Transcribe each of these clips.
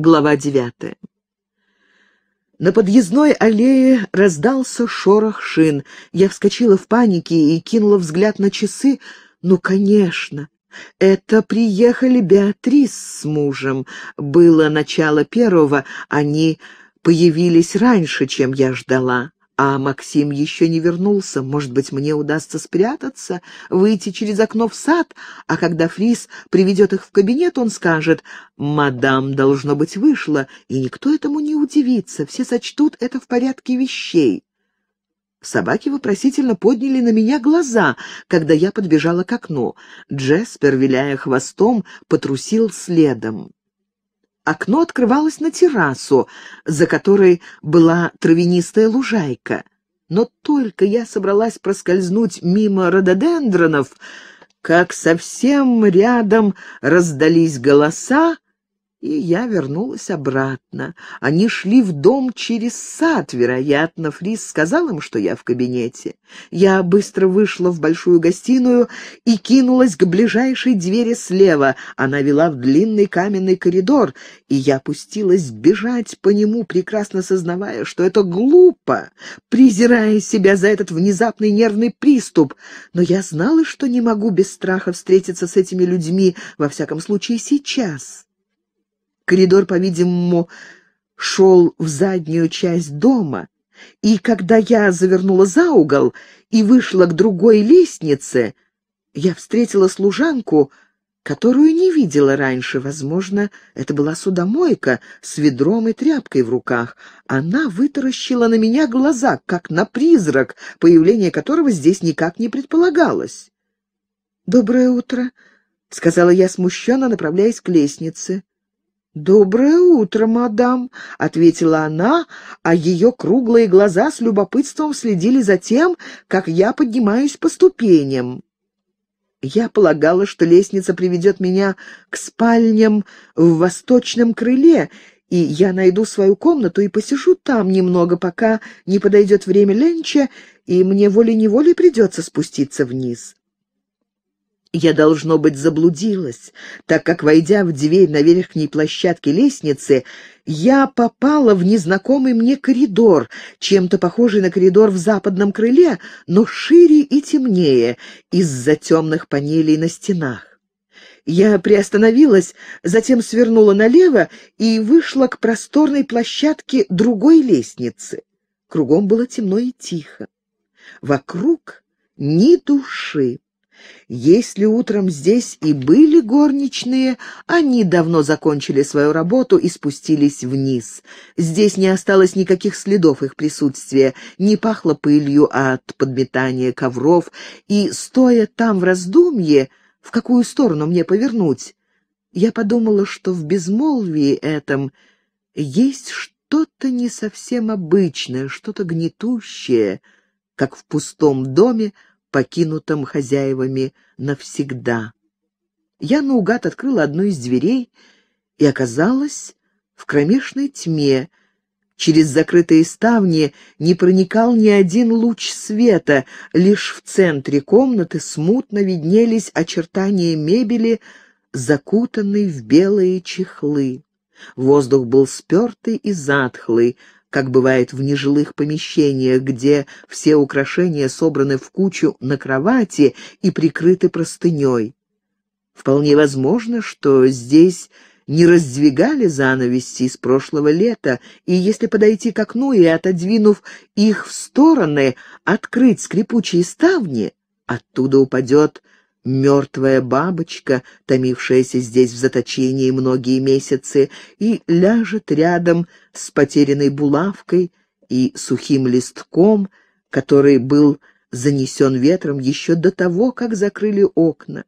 Глава девятая. На подъездной аллее раздался шорох шин. Я вскочила в панике и кинула взгляд на часы. Ну, конечно, это приехали Беатрис с мужем. Было начало первого, они появились раньше, чем я ждала. А Максим еще не вернулся. Может быть, мне удастся спрятаться, выйти через окно в сад, а когда Фрис приведет их в кабинет, он скажет «Мадам, должно быть, вышла», и никто этому не удивится, все сочтут это в порядке вещей. Собаки вопросительно подняли на меня глаза, когда я подбежала к окну. Джеспер, виляя хвостом, потрусил следом. Окно открывалось на террасу, за которой была травянистая лужайка. Но только я собралась проскользнуть мимо рододендронов, как совсем рядом раздались голоса, и я вернулась обратно. Они шли в дом через сад, вероятно. Фрис сказал им, что я в кабинете. Я быстро вышла в большую гостиную и кинулась к ближайшей двери слева. Она вела в длинный каменный коридор, и я пустилась бежать по нему, прекрасно сознавая, что это глупо, презирая себя за этот внезапный нервный приступ. Но я знала, что не могу без страха встретиться с этими людьми, во всяком случае сейчас. Коридор, по-видимому, шел в заднюю часть дома, и когда я завернула за угол и вышла к другой лестнице, я встретила служанку, которую не видела раньше. Возможно, это была судомойка с ведром и тряпкой в руках. Она вытаращила на меня глаза, как на призрак, появление которого здесь никак не предполагалось. «Доброе утро», — сказала я смущенно, направляясь к лестнице. «Доброе утро, мадам», — ответила она, а ее круглые глаза с любопытством следили за тем, как я поднимаюсь по ступеням. Я полагала, что лестница приведет меня к спальням в восточном крыле, и я найду свою комнату и посижу там немного, пока не подойдет время ленча, и мне волей-неволей придется спуститься вниз. Я, должно быть, заблудилась, так как, войдя в дверь на верхней площадке лестницы, я попала в незнакомый мне коридор, чем-то похожий на коридор в западном крыле, но шире и темнее из-за темных панелей на стенах. Я приостановилась, затем свернула налево и вышла к просторной площадке другой лестницы. Кругом было темно и тихо. Вокруг ни души. Если утром здесь и были горничные, они давно закончили свою работу и спустились вниз. Здесь не осталось никаких следов их присутствия, не пахло пылью от подметания ковров, и, стоя там в раздумье, в какую сторону мне повернуть, я подумала, что в безмолвии этом есть что-то не совсем обычное, что-то гнетущее, как в пустом доме, покинутом хозяевами навсегда. Я наугад открыла одну из дверей и оказалась в кромешной тьме. Через закрытые ставни не проникал ни один луч света, лишь в центре комнаты смутно виднелись очертания мебели, закутанной в белые чехлы. Воздух был спертый и затхлый, как бывает в нежилых помещениях, где все украшения собраны в кучу на кровати и прикрыты простыней. Вполне возможно, что здесь не раздвигали занавеси с прошлого лета, и если подойти к окну и, отодвинув их в стороны, открыть скрипучие ставни, оттуда упадет мертвая бабочка, томившаяся здесь в заточении многие месяцы, и ляжет рядом с потерянной булавкой и сухим листком, который был занесен ветром еще до того, как закрыли окна.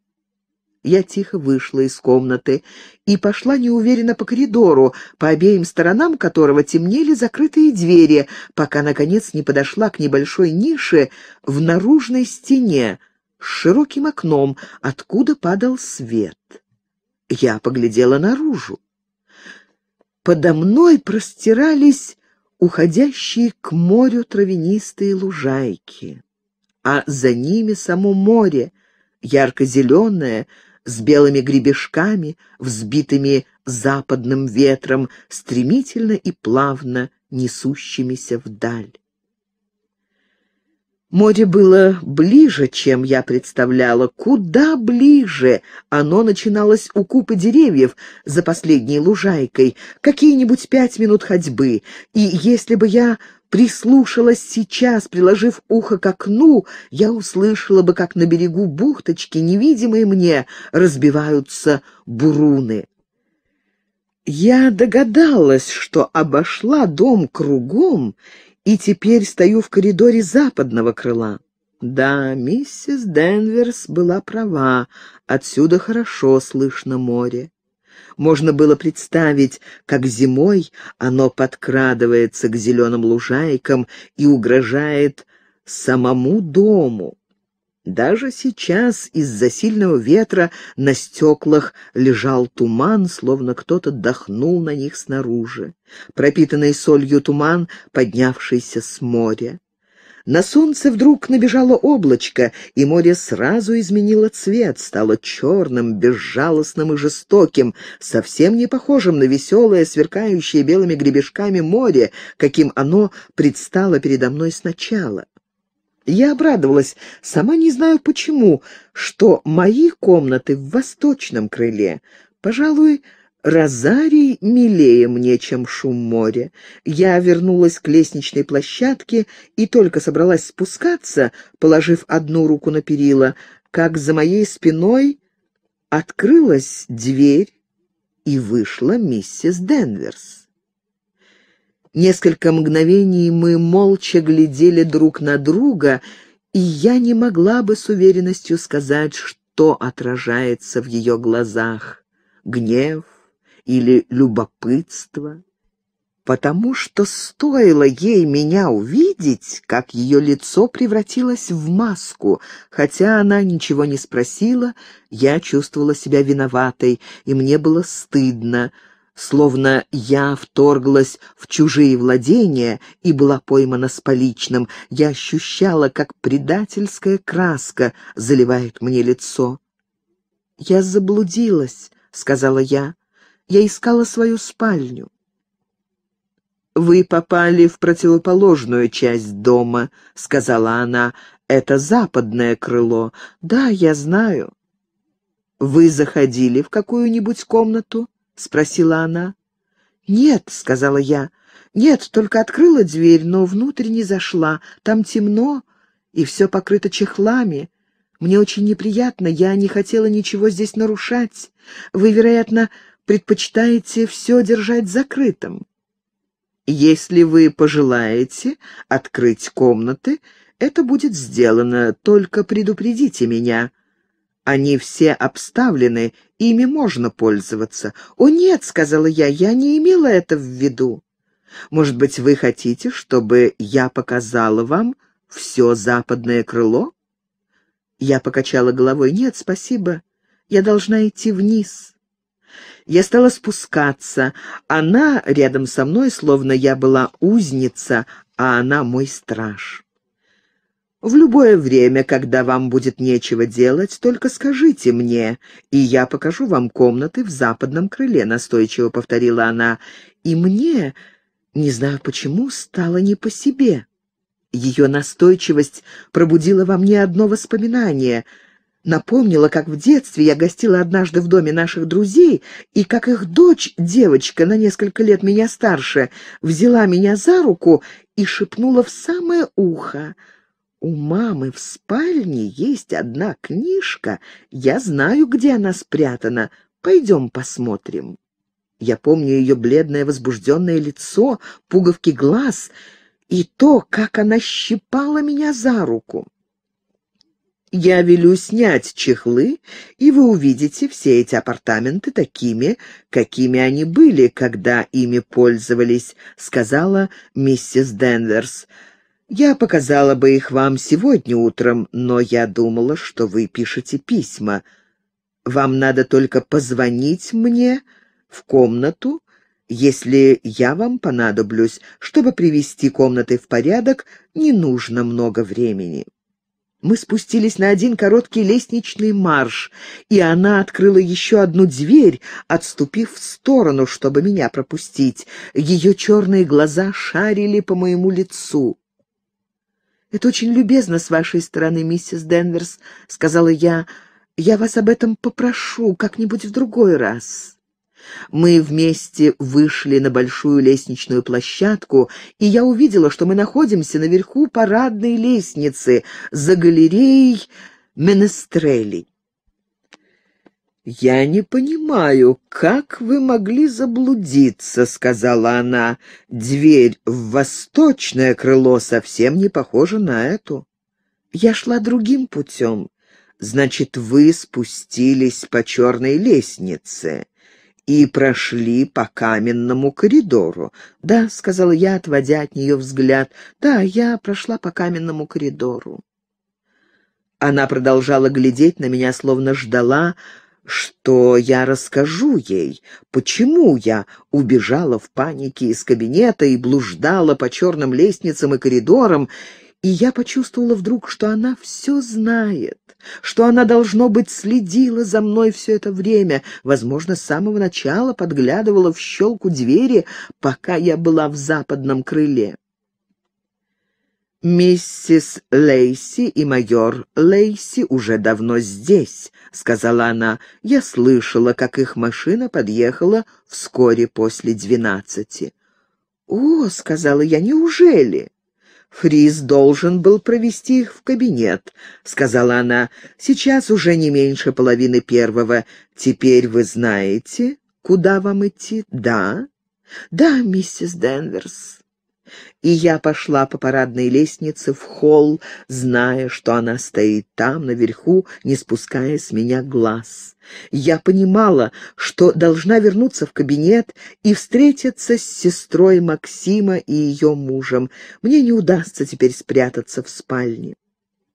Я тихо вышла из комнаты и пошла неуверенно по коридору, по обеим сторонам которого темнели закрытые двери, пока, наконец, не подошла к небольшой нише в наружной стене, с широким окном, откуда падал свет. Я поглядела наружу. Подо мной простирались уходящие к морю травянистые лужайки, а за ними само море, ярко-зеленое, с белыми гребешками, взбитыми западным ветром, стремительно и плавно несущимися вдаль. Море было ближе, чем я представляла, куда ближе. Оно начиналось у купы деревьев за последней лужайкой, какие-нибудь пять минут ходьбы. И если бы я прислушалась сейчас, приложив ухо к окну, я услышала бы, как на берегу бухточки, невидимые мне, разбиваются буруны. Я догадалась, что обошла дом кругом и теперь стою в коридоре западного крыла. Да, миссис Денверс была права, отсюда хорошо слышно море. Можно было представить, как зимой оно подкрадывается к зеленым лужайкам и угрожает самому дому. Даже сейчас из-за сильного ветра на стеклах лежал туман, словно кто-то дохнул на них снаружи, пропитанный солью туман, поднявшийся с моря. На солнце вдруг набежало облачко, и море сразу изменило цвет, стало черным, безжалостным и жестоким, совсем не похожим на веселое, сверкающее белыми гребешками море, каким оно предстало передо мной сначала. Я обрадовалась, сама не знаю почему, что мои комнаты в восточном крыле. Пожалуй, Розарий милее мне, чем шум моря. Я вернулась к лестничной площадке и только собралась спускаться, положив одну руку на перила, как за моей спиной открылась дверь, и вышла миссис Денверс. Несколько мгновений мы молча глядели друг на друга, и я не могла бы с уверенностью сказать, что отражается в ее глазах — гнев или любопытство. Потому что стоило ей меня увидеть, как ее лицо превратилось в маску. Хотя она ничего не спросила, я чувствовала себя виноватой, и мне было стыдно — словно я вторглась в чужие владения и была поймана с поличным. Я ощущала, как предательская краска заливает мне лицо. «Я заблудилась», — сказала я. «Я искала свою спальню». «Вы попали в противоположную часть дома», — сказала она. «Это западное крыло. Да, я знаю». «Вы заходили в какую-нибудь комнату?» — спросила она. «Нет», — сказала я. «Нет, только открыла дверь, но внутрь не зашла. Там темно, и все покрыто чехлами. Мне очень неприятно, я не хотела ничего здесь нарушать. Вы, вероятно, предпочитаете все держать закрытым». «Если вы пожелаете открыть комнаты, это будет сделано, только предупредите меня», они все обставлены, ими можно пользоваться. «О нет», — сказала я, — «я не имела это в виду». «Может быть, вы хотите, чтобы я показала вам все западное крыло?» Я покачала головой. «Нет, спасибо. Я должна идти вниз». Я стала спускаться. Она рядом со мной, словно я была узница, а она мой страж. В любое время, когда вам будет нечего делать, только скажите мне, и я покажу вам комнаты в западном крыле», — настойчиво повторила она. «И мне, не знаю почему, стало не по себе». Ее настойчивость пробудила во мне одно воспоминание. Напомнила, как в детстве я гостила однажды в доме наших друзей, и как их дочь, девочка, на несколько лет меня старше, взяла меня за руку и шепнула в самое ухо — у мамы в спальне есть одна книжка. Я знаю, где она спрятана. Пойдем посмотрим. Я помню ее бледное возбужденное лицо, пуговки глаз и то, как она щипала меня за руку. Я велю снять чехлы, и вы увидите все эти апартаменты такими, какими они были, когда ими пользовались», — сказала миссис Денверс. Я показала бы их вам сегодня утром, но я думала, что вы пишете письма. Вам надо только позвонить мне в комнату, если я вам понадоблюсь, чтобы привести комнаты в порядок, не нужно много времени. Мы спустились на один короткий лестничный марш, и она открыла еще одну дверь, отступив в сторону, чтобы меня пропустить. Ее черные глаза шарили по моему лицу. «Это очень любезно с вашей стороны, миссис Денверс», — сказала я. «Я вас об этом попрошу как-нибудь в другой раз». Мы вместе вышли на большую лестничную площадку, и я увидела, что мы находимся наверху парадной лестницы за галереей Менестрелей. «Я не понимаю, как вы могли заблудиться», — сказала она. «Дверь в восточное крыло совсем не похожа на эту». «Я шла другим путем». «Значит, вы спустились по черной лестнице» и прошли по каменному коридору. «Да», — сказала я, отводя от нее взгляд, — «да, я прошла по каменному коридору». Она продолжала глядеть на меня, словно ждала, что я расскажу ей, почему я убежала в панике из кабинета и блуждала по черным лестницам и коридорам, и я почувствовала вдруг, что она все знает, что она, должно быть, следила за мной все это время, возможно, с самого начала подглядывала в щелку двери, пока я была в западном крыле. «Миссис Лейси и майор Лейси уже давно здесь», — сказала она. «Я слышала, как их машина подъехала вскоре после двенадцати». «О», — сказала я, — «неужели?» «Фриз должен был провести их в кабинет», — сказала она. «Сейчас уже не меньше половины первого. Теперь вы знаете, куда вам идти, да?» «Да, миссис Денверс», и я пошла по парадной лестнице в холл, зная, что она стоит там, наверху, не спуская с меня глаз. Я понимала, что должна вернуться в кабинет и встретиться с сестрой Максима и ее мужем. Мне не удастся теперь спрятаться в спальне.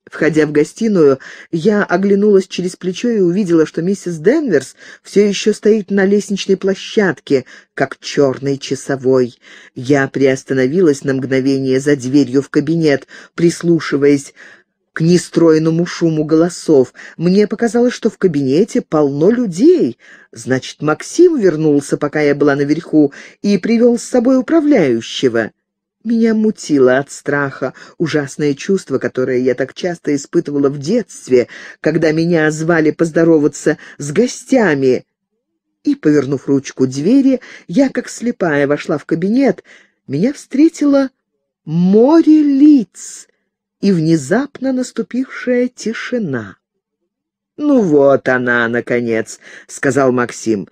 Входя в гостиную, я оглянулась через плечо и увидела, что миссис Денверс все еще стоит на лестничной площадке, как черный часовой. Я приостановилась на мгновение за дверью в кабинет, прислушиваясь к нестройному шуму голосов. Мне показалось, что в кабинете полно людей. Значит, Максим вернулся, пока я была наверху, и привел с собой управляющего. Меня мутило от страха, ужасное чувство, которое я так часто испытывала в детстве, когда меня звали поздороваться с гостями. И, повернув ручку двери, я, как слепая, вошла в кабинет. Меня встретило море лиц и внезапно наступившая тишина. «Ну вот она, наконец», — сказал Максим.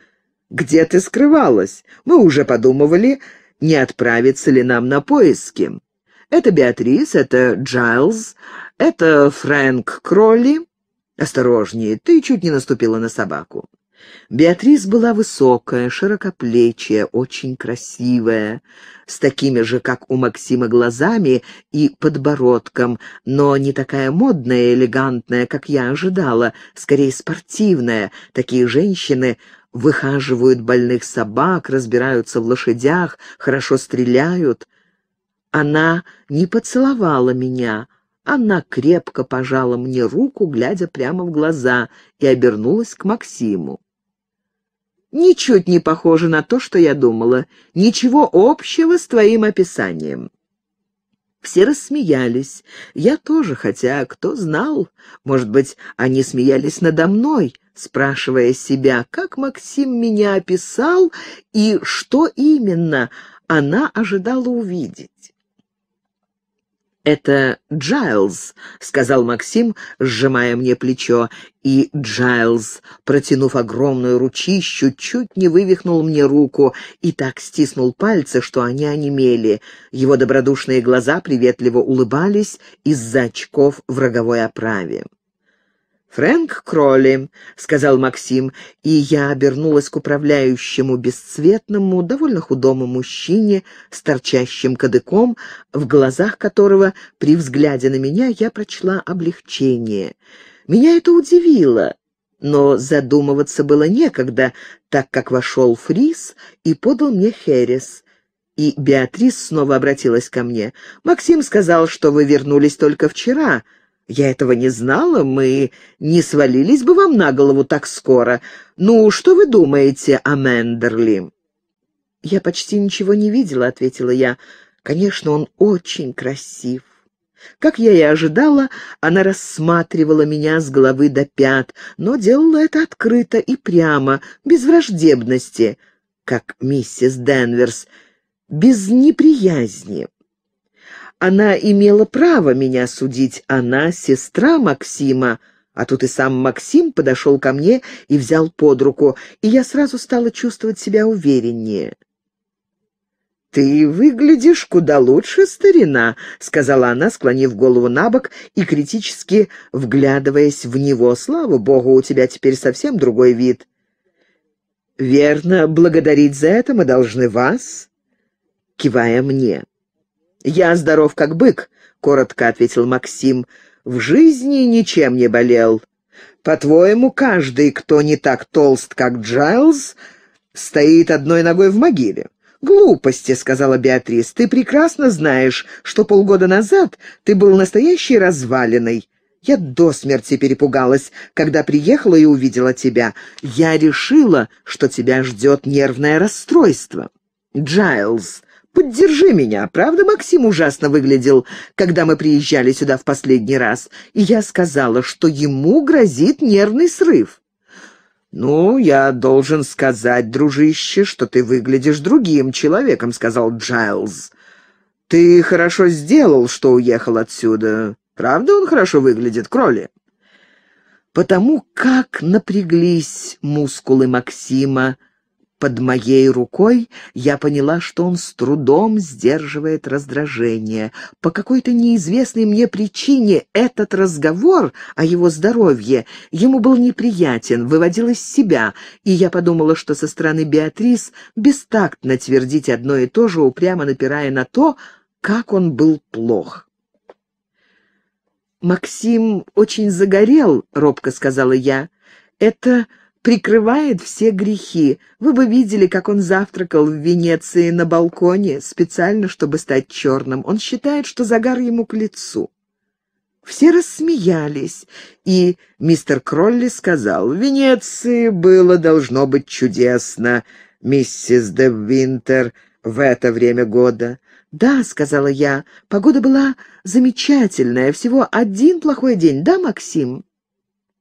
«Где ты скрывалась? Мы уже подумывали...» не отправится ли нам на поиски. Это Беатрис, это Джайлз, это Фрэнк Кролли. Осторожнее, ты чуть не наступила на собаку. Беатрис была высокая, широкоплечья, очень красивая, с такими же, как у Максима, глазами и подбородком, но не такая модная и элегантная, как я ожидала, скорее спортивная. Такие женщины выхаживают больных собак, разбираются в лошадях, хорошо стреляют. Она не поцеловала меня. Она крепко пожала мне руку, глядя прямо в глаза, и обернулась к Максиму. «Ничуть не похоже на то, что я думала. Ничего общего с твоим описанием». Все рассмеялись. Я тоже, хотя кто знал, может быть, они смеялись надо мной спрашивая себя, как Максим меня описал и что именно она ожидала увидеть. «Это Джайлз», — сказал Максим, сжимая мне плечо, и Джайлз, протянув огромную ручищу, чуть не вывихнул мне руку и так стиснул пальцы, что они онемели. Его добродушные глаза приветливо улыбались из-за очков в роговой оправе. «Фрэнк Кролли», — сказал Максим, и я обернулась к управляющему бесцветному, довольно худому мужчине с торчащим кадыком, в глазах которого при взгляде на меня я прочла облегчение. Меня это удивило, но задумываться было некогда, так как вошел Фрис и подал мне Херес. И Беатрис снова обратилась ко мне. «Максим сказал, что вы вернулись только вчера», — я этого не знала, мы не свалились бы вам на голову так скоро. Ну, что вы думаете о Мендерли?» «Я почти ничего не видела», — ответила я. «Конечно, он очень красив». Как я и ожидала, она рассматривала меня с головы до пят, но делала это открыто и прямо, без враждебности, как миссис Денверс, без неприязни. Она имела право меня судить, она сестра Максима, а тут и сам Максим подошел ко мне и взял под руку, и я сразу стала чувствовать себя увереннее. «Ты выглядишь куда лучше, старина», — сказала она, склонив голову на бок и критически вглядываясь в него. «Слава богу, у тебя теперь совсем другой вид». «Верно, благодарить за это мы должны вас», — кивая мне. «Я здоров, как бык», — коротко ответил Максим. «В жизни ничем не болел. По-твоему, каждый, кто не так толст, как Джайлз, стоит одной ногой в могиле?» «Глупости», — сказала Беатрис, — «ты прекрасно знаешь, что полгода назад ты был настоящей развалиной. Я до смерти перепугалась, когда приехала и увидела тебя. Я решила, что тебя ждет нервное расстройство». «Джайлз», Поддержи меня. Правда, Максим ужасно выглядел, когда мы приезжали сюда в последний раз, и я сказала, что ему грозит нервный срыв. «Ну, я должен сказать, дружище, что ты выглядишь другим человеком», — сказал Джайлз. «Ты хорошо сделал, что уехал отсюда. Правда он хорошо выглядит, кроли?» Потому как напряглись мускулы Максима, — под моей рукой я поняла, что он с трудом сдерживает раздражение. По какой-то неизвестной мне причине этот разговор о его здоровье ему был неприятен, выводил из себя, и я подумала, что со стороны Беатрис бестактно твердить одно и то же, упрямо напирая на то, как он был плох. «Максим очень загорел», — робко сказала я. «Это...» прикрывает все грехи. Вы бы видели, как он завтракал в Венеции на балконе, специально, чтобы стать черным. Он считает, что загар ему к лицу». Все рассмеялись, и мистер Кролли сказал, «В Венеции было должно быть чудесно, миссис де Винтер, в это время года». «Да», — сказала я, — «погода была замечательная, всего один плохой день, да, Максим?»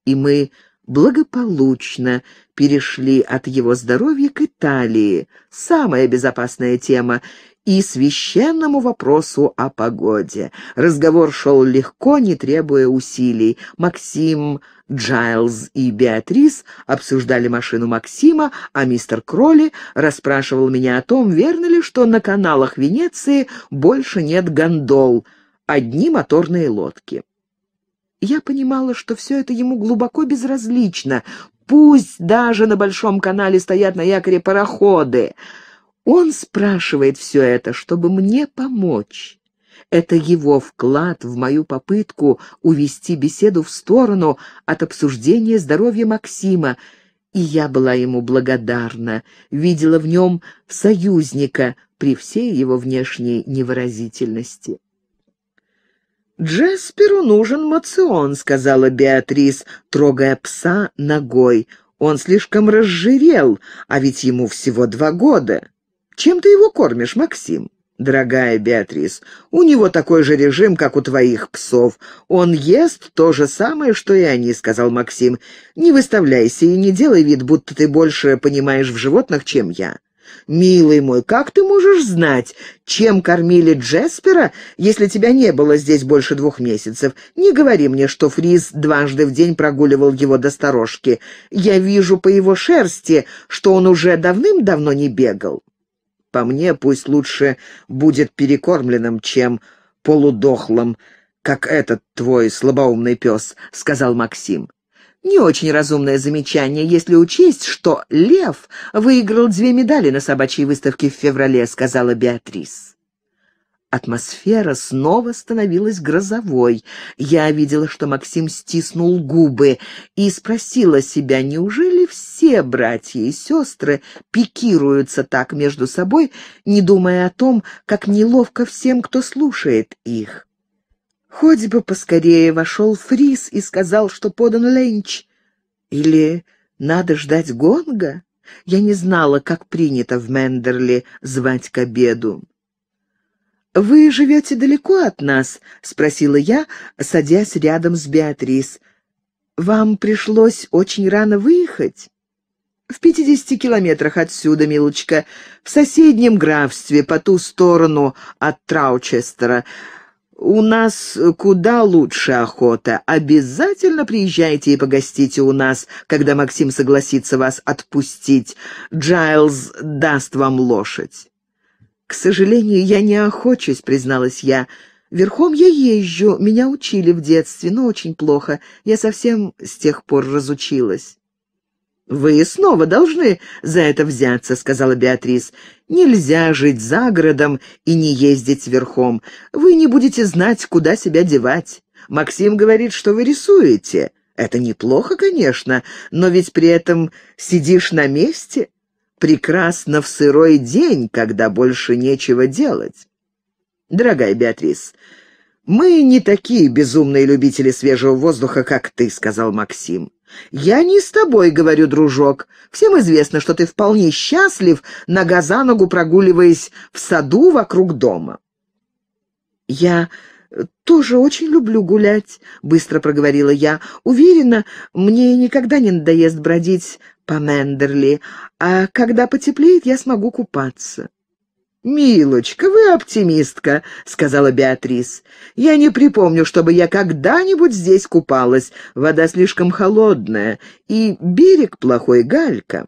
И мы благополучно перешли от его здоровья к Италии, самая безопасная тема, и священному вопросу о погоде. Разговор шел легко, не требуя усилий. Максим, Джайлз и Беатрис обсуждали машину Максима, а мистер Кролли расспрашивал меня о том, верно ли, что на каналах Венеции больше нет гондол, одни моторные лодки. Я понимала, что все это ему глубоко безразлично. Пусть даже на Большом канале стоят на якоре пароходы. Он спрашивает все это, чтобы мне помочь. Это его вклад в мою попытку увести беседу в сторону от обсуждения здоровья Максима, и я была ему благодарна, видела в нем союзника при всей его внешней невыразительности. «Джесперу нужен мацион», — сказала Беатрис, трогая пса ногой. «Он слишком разжирел, а ведь ему всего два года. Чем ты его кормишь, Максим?» «Дорогая Беатрис, у него такой же режим, как у твоих псов. Он ест то же самое, что и они», — сказал Максим. «Не выставляйся и не делай вид, будто ты больше понимаешь в животных, чем я». «Милый мой, как ты можешь знать, чем кормили Джеспера, если тебя не было здесь больше двух месяцев? Не говори мне, что Фриз дважды в день прогуливал его до сторожки. Я вижу по его шерсти, что он уже давным-давно не бегал. По мне, пусть лучше будет перекормленным, чем полудохлым, как этот твой слабоумный пес», — сказал Максим. Не очень разумное замечание, если учесть, что Лев выиграл две медали на собачьей выставке в феврале, сказала Беатрис. Атмосфера снова становилась грозовой. Я видела, что Максим стиснул губы и спросила себя, неужели все братья и сестры пикируются так между собой, не думая о том, как неловко всем, кто слушает их. Хоть бы поскорее вошел Фрис и сказал, что подан ленч. Или надо ждать гонга? Я не знала, как принято в Мендерли звать к обеду. «Вы живете далеко от нас?» — спросила я, садясь рядом с Беатрис. «Вам пришлось очень рано выехать?» «В пятидесяти километрах отсюда, милочка, в соседнем графстве, по ту сторону от Траучестера. У нас куда лучше охота. Обязательно приезжайте и погостите у нас, когда Максим согласится вас отпустить. Джайлз даст вам лошадь». «К сожалению, я не охочусь», — призналась я. «Верхом я езжу, меня учили в детстве, но очень плохо. Я совсем с тех пор разучилась». «Вы снова должны за это взяться», — сказала Беатрис. «Нельзя жить за городом и не ездить верхом. Вы не будете знать, куда себя девать. Максим говорит, что вы рисуете. Это неплохо, конечно, но ведь при этом сидишь на месте. Прекрасно в сырой день, когда больше нечего делать». «Дорогая Беатрис, мы не такие безумные любители свежего воздуха, как ты», — сказал Максим. «Я не с тобой говорю, дружок. Всем известно, что ты вполне счастлив, нога за ногу прогуливаясь в саду вокруг дома». «Я тоже очень люблю гулять», — быстро проговорила я. «Уверена, мне никогда не надоест бродить по Мендерли, а когда потеплеет, я смогу купаться». «Милочка, вы оптимистка», — сказала Беатрис. «Я не припомню, чтобы я когда-нибудь здесь купалась. Вода слишком холодная, и берег плохой, галька».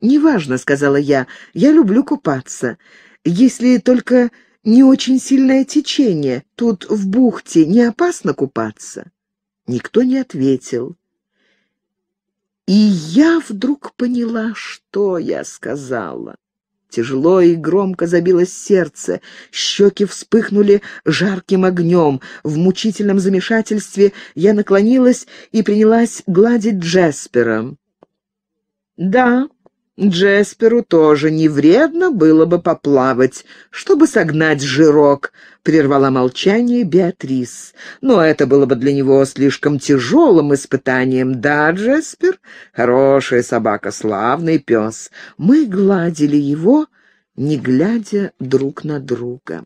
«Неважно», — сказала я, — «я люблю купаться. Если только не очень сильное течение, тут в бухте не опасно купаться?» Никто не ответил. И я вдруг поняла, что я сказала. Тяжело и громко забилось сердце, щеки вспыхнули жарким огнем. В мучительном замешательстве я наклонилась и принялась гладить Джеспера. «Да, Джесперу тоже не вредно было бы поплавать, чтобы согнать жирок, — прервала молчание Беатрис. Но это было бы для него слишком тяжелым испытанием. Да, Джеспер? Хорошая собака, славный пес. Мы гладили его, не глядя друг на друга.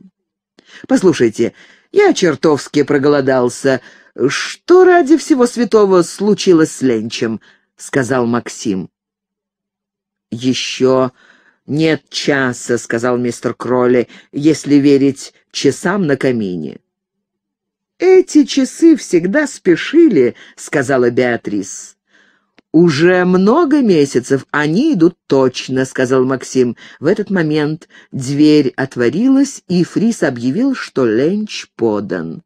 «Послушайте, я чертовски проголодался. Что ради всего святого случилось с Ленчем?» — сказал Максим еще нет часа», — сказал мистер Кролли, «если верить часам на камине». «Эти часы всегда спешили», — сказала Беатрис. «Уже много месяцев они идут точно», — сказал Максим. В этот момент дверь отворилась, и Фрис объявил, что ленч подан.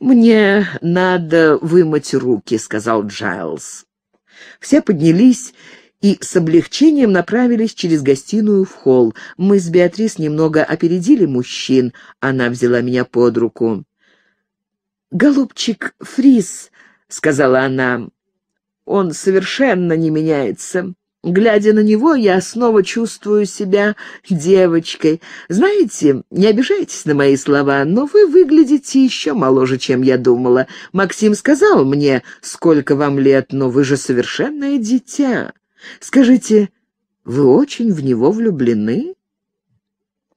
«Мне надо вымыть руки», — сказал Джайлз. Все поднялись и с облегчением направились через гостиную в холл. Мы с Беатрис немного опередили мужчин. Она взяла меня под руку. «Голубчик Фрис», — сказала она, — «он совершенно не меняется». Глядя на него, я снова чувствую себя девочкой. Знаете, не обижайтесь на мои слова, но вы выглядите еще моложе, чем я думала. Максим сказал мне, сколько вам лет, но вы же совершенное дитя. Скажите, вы очень в него влюблены?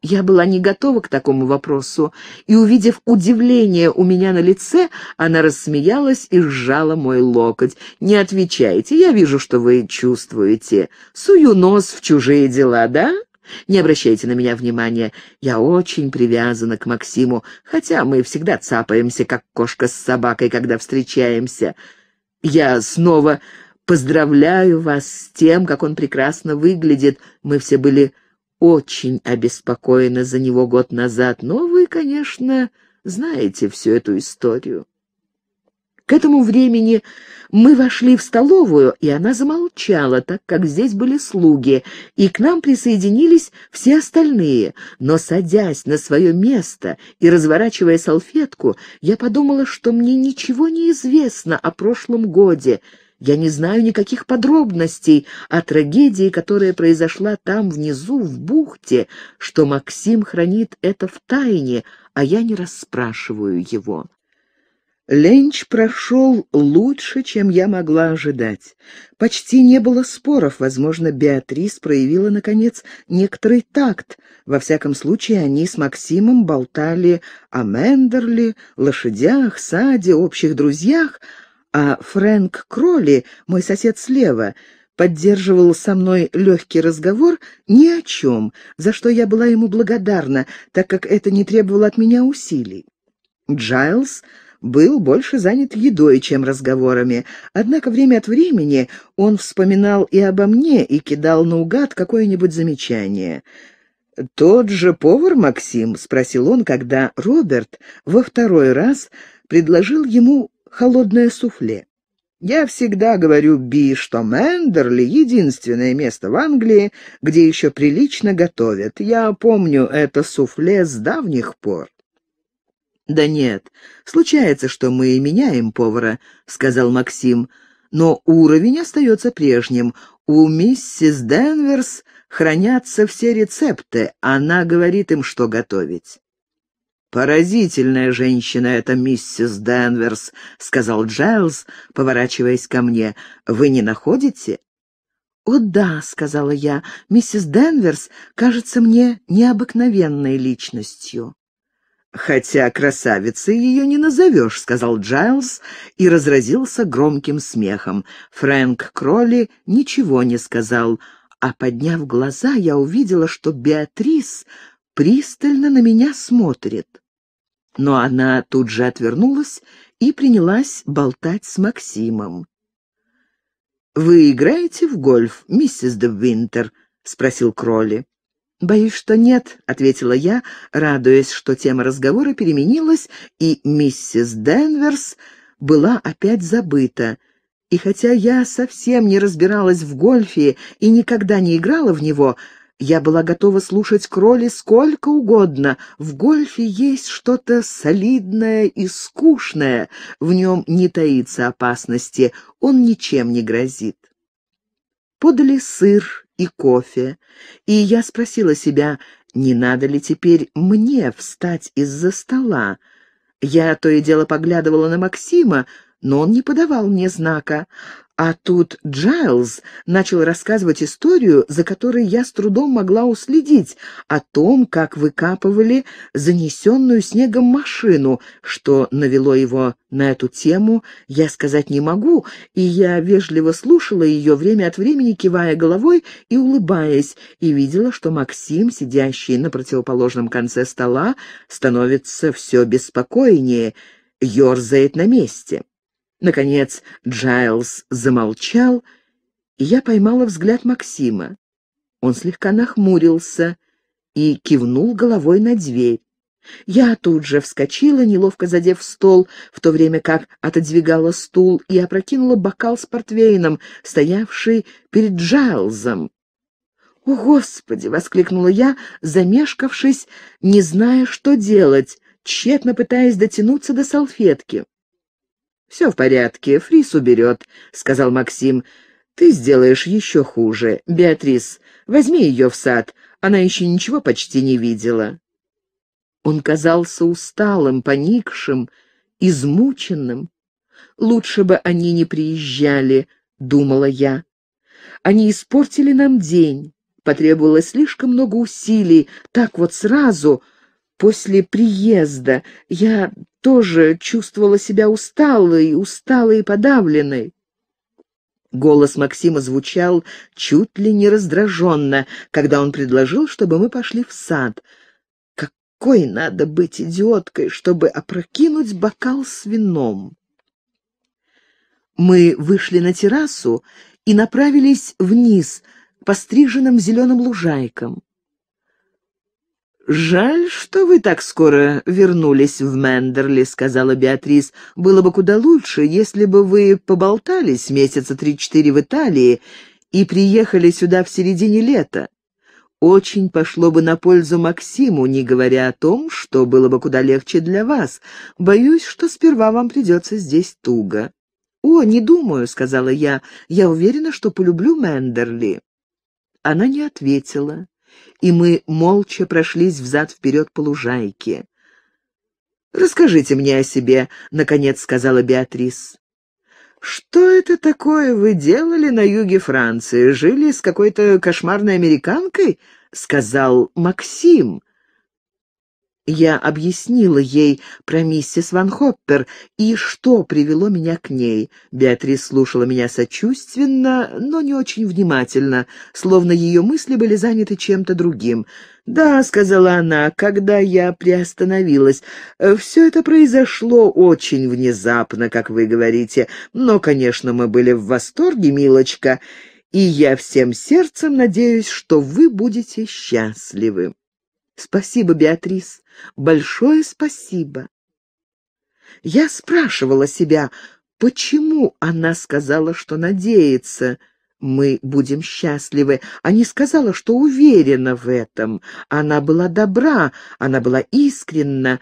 Я была не готова к такому вопросу, и, увидев удивление у меня на лице, она рассмеялась и сжала мой локоть. «Не отвечайте, я вижу, что вы чувствуете. Сую нос в чужие дела, да? Не обращайте на меня внимания. Я очень привязана к Максиму, хотя мы всегда цапаемся, как кошка с собакой, когда встречаемся. Я снова Поздравляю вас с тем, как он прекрасно выглядит. Мы все были очень обеспокоены за него год назад, но вы, конечно, знаете всю эту историю. К этому времени мы вошли в столовую, и она замолчала, так как здесь были слуги, и к нам присоединились все остальные. Но, садясь на свое место и разворачивая салфетку, я подумала, что мне ничего не известно о прошлом годе — я не знаю никаких подробностей о трагедии, которая произошла там внизу, в бухте, что Максим хранит это в тайне, а я не расспрашиваю его. Ленч прошел лучше, чем я могла ожидать. Почти не было споров, возможно, Беатрис проявила, наконец, некоторый такт. Во всяком случае, они с Максимом болтали о Мендерли, лошадях, саде, общих друзьях — а Фрэнк Кролли, мой сосед слева, поддерживал со мной легкий разговор ни о чем, за что я была ему благодарна, так как это не требовало от меня усилий. Джайлз был больше занят едой, чем разговорами, однако время от времени он вспоминал и обо мне и кидал наугад какое-нибудь замечание. «Тот же повар Максим?» — спросил он, когда Роберт во второй раз предложил ему холодное суфле. Я всегда говорю Би, что Мендерли — единственное место в Англии, где еще прилично готовят. Я помню это суфле с давних пор. «Да нет, случается, что мы и меняем повара», — сказал Максим. «Но уровень остается прежним. У миссис Денверс хранятся все рецепты. Она говорит им, что готовить». «Поразительная женщина эта миссис Денверс», — сказал Джайлз, поворачиваясь ко мне. «Вы не находите?» «О да», — сказала я, — «миссис Денверс кажется мне необыкновенной личностью». «Хотя красавицей ее не назовешь», — сказал Джайлз и разразился громким смехом. Фрэнк Кролли ничего не сказал, а, подняв глаза, я увидела, что Беатрис пристально на меня смотрит. Но она тут же отвернулась и принялась болтать с Максимом. «Вы играете в гольф, миссис де Винтер?» — спросил Кролли. «Боюсь, что нет», — ответила я, радуясь, что тема разговора переменилась, и миссис Денверс была опять забыта. И хотя я совсем не разбиралась в гольфе и никогда не играла в него, — я была готова слушать Кроли сколько угодно. В гольфе есть что-то солидное и скучное. В нем не таится опасности, он ничем не грозит. Подали сыр и кофе, и я спросила себя, не надо ли теперь мне встать из-за стола. Я то и дело поглядывала на Максима, но он не подавал мне знака. А тут Джайлз начал рассказывать историю, за которой я с трудом могла уследить, о том, как выкапывали занесенную снегом машину, что навело его на эту тему, я сказать не могу, и я вежливо слушала ее время от времени, кивая головой и улыбаясь, и видела, что Максим, сидящий на противоположном конце стола, становится все беспокойнее, ерзает на месте. Наконец Джайлз замолчал, и я поймала взгляд Максима. Он слегка нахмурился и кивнул головой на дверь. Я тут же вскочила, неловко задев стол, в то время как отодвигала стул и опрокинула бокал с портвейном, стоявший перед Джайлзом. «О, Господи!» — воскликнула я, замешкавшись, не зная, что делать, тщетно пытаясь дотянуться до салфетки. «Все в порядке, Фрис уберет», — сказал Максим. «Ты сделаешь еще хуже. Беатрис, возьми ее в сад. Она еще ничего почти не видела». Он казался усталым, поникшим, измученным. «Лучше бы они не приезжали», — думала я. «Они испортили нам день. Потребовалось слишком много усилий. Так вот сразу...» После приезда я тоже чувствовала себя усталой, усталой и подавленной. Голос Максима звучал чуть ли не раздраженно, когда он предложил, чтобы мы пошли в сад. Какой надо быть идиоткой, чтобы опрокинуть бокал с вином? Мы вышли на террасу и направились вниз, к постриженным зеленым лужайкам. «Жаль, что вы так скоро вернулись в Мендерли», — сказала Беатрис. «Было бы куда лучше, если бы вы поболтались месяца три-четыре в Италии и приехали сюда в середине лета. Очень пошло бы на пользу Максиму, не говоря о том, что было бы куда легче для вас. Боюсь, что сперва вам придется здесь туго». «О, не думаю», — сказала я. «Я уверена, что полюблю Мендерли». Она не ответила и мы молча прошлись взад-вперед по лужайке. «Расскажите мне о себе», — наконец сказала Беатрис. «Что это такое вы делали на юге Франции? Жили с какой-то кошмарной американкой?» — сказал Максим, я объяснила ей про миссис Ван Хоппер и что привело меня к ней. Беатрис слушала меня сочувственно, но не очень внимательно, словно ее мысли были заняты чем-то другим. «Да», — сказала она, — «когда я приостановилась, все это произошло очень внезапно, как вы говорите, но, конечно, мы были в восторге, милочка, и я всем сердцем надеюсь, что вы будете счастливы». Спасибо, Беатрис, большое спасибо. Я спрашивала себя, почему она сказала, что надеется, мы будем счастливы, а не сказала, что уверена в этом. Она была добра, она была искренна,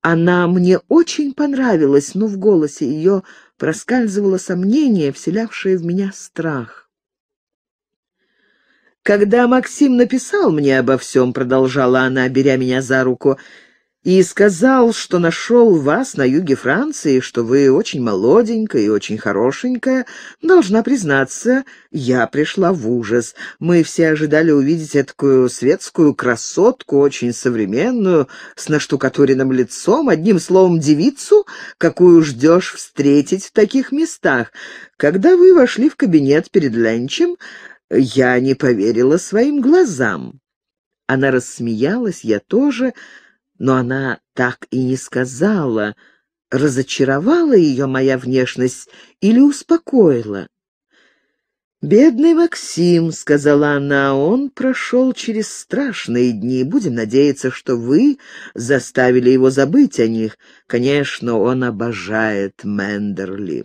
она мне очень понравилась, но в голосе ее проскальзывало сомнение, вселявшее в меня страх. Когда Максим написал мне обо всем, продолжала она, беря меня за руку, и сказал, что нашел вас на юге Франции, что вы очень молоденькая и очень хорошенькая, должна признаться, я пришла в ужас. Мы все ожидали увидеть такую светскую красотку, очень современную, с наштукатуренным лицом, одним словом, девицу, какую ждешь встретить в таких местах. Когда вы вошли в кабинет перед ленчем, я не поверила своим глазам. Она рассмеялась, я тоже, но она так и не сказала, разочаровала ее моя внешность или успокоила. «Бедный Максим», — сказала она, — «он прошел через страшные дни. Будем надеяться, что вы заставили его забыть о них. Конечно, он обожает Мендерли».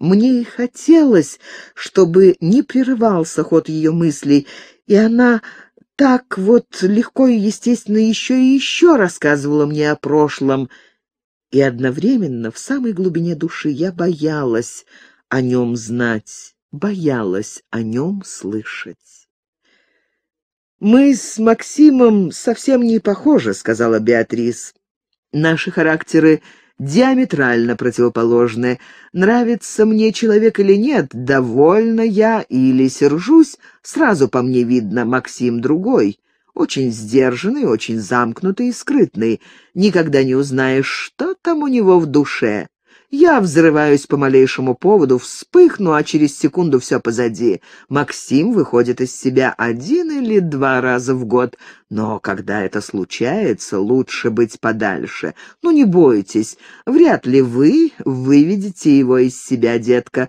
Мне и хотелось, чтобы не прерывался ход ее мыслей, и она так вот легко и естественно еще и еще рассказывала мне о прошлом, и одновременно в самой глубине души я боялась о нем знать, боялась о нем слышать. «Мы с Максимом совсем не похожи», — сказала Беатрис. «Наши характеры диаметрально противоположны. Нравится мне человек или нет, довольна я или сержусь, сразу по мне видно, Максим другой. Очень сдержанный, очень замкнутый и скрытный. Никогда не узнаешь, что там у него в душе. Я взрываюсь по малейшему поводу, вспыхну, а через секунду все позади. Максим выходит из себя один или два раза в год. Но когда это случается, лучше быть подальше. Ну, не бойтесь, вряд ли вы выведете его из себя, детка.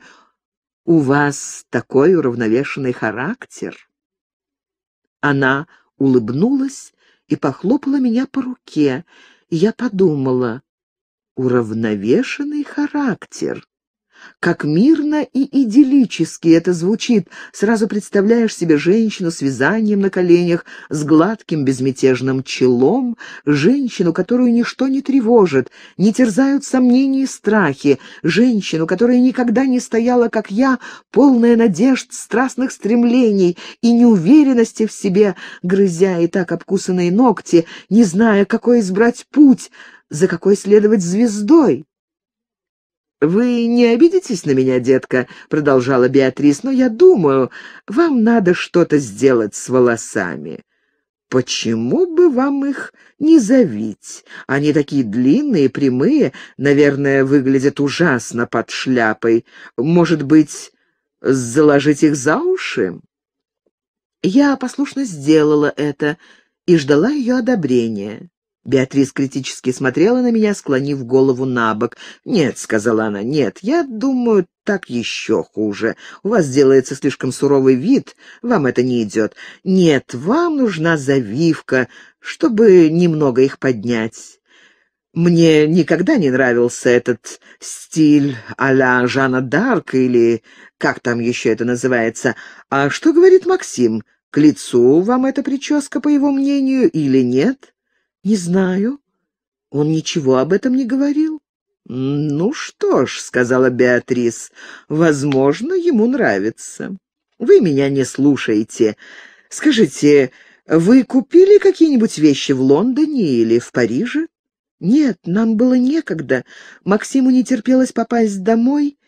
У вас такой уравновешенный характер. Она улыбнулась и похлопала меня по руке, я подумала уравновешенный характер. Как мирно и идиллически это звучит, сразу представляешь себе женщину с вязанием на коленях, с гладким безмятежным челом, женщину, которую ничто не тревожит, не терзают сомнения и страхи, женщину, которая никогда не стояла, как я, полная надежд, страстных стремлений и неуверенности в себе, грызя и так обкусанные ногти, не зная, какой избрать путь, за какой следовать звездой. «Вы не обидитесь на меня, детка?» — продолжала Беатрис. «Но я думаю, вам надо что-то сделать с волосами. Почему бы вам их не завить? Они такие длинные, прямые, наверное, выглядят ужасно под шляпой. Может быть, заложить их за уши?» Я послушно сделала это и ждала ее одобрения. Беатрис критически смотрела на меня, склонив голову на бок. «Нет», — сказала она, — «нет, я думаю, так еще хуже. У вас делается слишком суровый вид, вам это не идет. Нет, вам нужна завивка, чтобы немного их поднять». Мне никогда не нравился этот стиль а-ля Жанна Дарк или как там еще это называется. А что говорит Максим? К лицу вам эта прическа, по его мнению, или нет? «Не знаю. Он ничего об этом не говорил». «Ну что ж», — сказала Беатрис, — «возможно, ему нравится. Вы меня не слушаете. Скажите, вы купили какие-нибудь вещи в Лондоне или в Париже?» «Нет, нам было некогда. Максиму не терпелось попасть домой,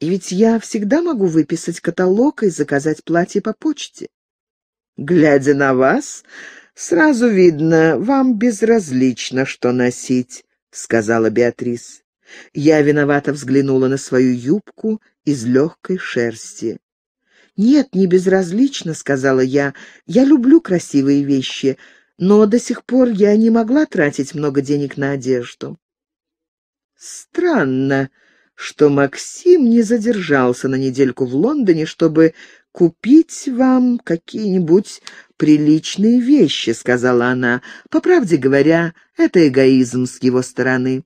и ведь я всегда могу выписать каталог и заказать платье по почте». «Глядя на вас, «Сразу видно, вам безразлично, что носить», — сказала Беатрис. Я виновато взглянула на свою юбку из легкой шерсти. «Нет, не безразлично», — сказала я. «Я люблю красивые вещи, но до сих пор я не могла тратить много денег на одежду». «Странно», что Максим не задержался на недельку в Лондоне, чтобы купить вам какие-нибудь приличные вещи», — сказала она. «По правде говоря, это эгоизм с его стороны».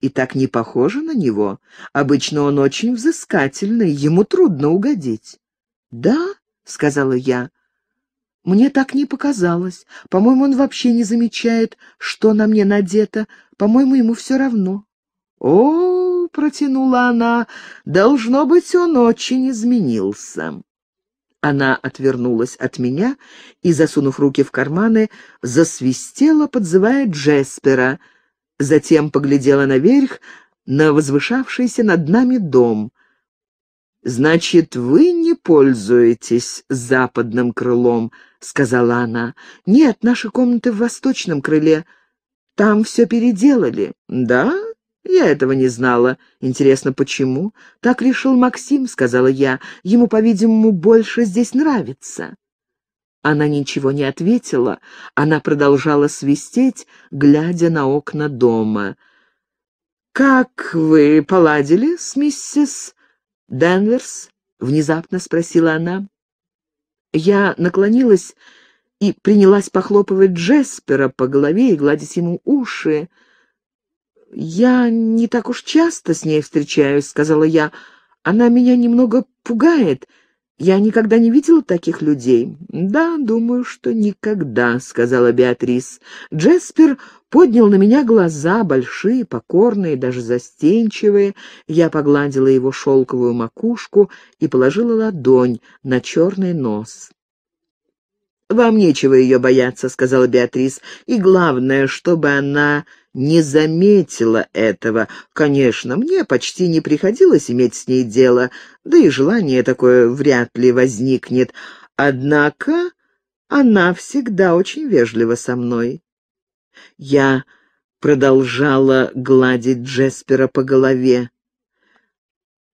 И так не похоже на него. Обычно он очень взыскательный, ему трудно угодить. «Да», — сказала я, — «мне так не показалось. По-моему, он вообще не замечает, что на мне надето. По-моему, ему все равно». «О, — протянула она, — должно быть, он очень изменился». Она отвернулась от меня и, засунув руки в карманы, засвистела, подзывая Джеспера. Затем поглядела наверх на возвышавшийся над нами дом. «Значит, вы не пользуетесь западным крылом», — сказала она. «Нет, наши комнаты в восточном крыле. Там все переделали». «Да?» «Я этого не знала. Интересно, почему?» «Так решил Максим», — сказала я. «Ему, по-видимому, больше здесь нравится». Она ничего не ответила. Она продолжала свистеть, глядя на окна дома. «Как вы поладили с миссис Денверс?» — внезапно спросила она. Я наклонилась и принялась похлопывать Джеспера по голове и гладить ему уши. «Я не так уж часто с ней встречаюсь», — сказала я. «Она меня немного пугает. Я никогда не видела таких людей». «Да, думаю, что никогда», — сказала Беатрис. Джеспер поднял на меня глаза, большие, покорные, даже застенчивые. Я погладила его шелковую макушку и положила ладонь на черный нос. «Вам нечего ее бояться», — сказала Беатрис, — «и главное, чтобы она не заметила этого. Конечно, мне почти не приходилось иметь с ней дело, да и желание такое вряд ли возникнет. Однако она всегда очень вежлива со мной. Я продолжала гладить Джеспера по голове.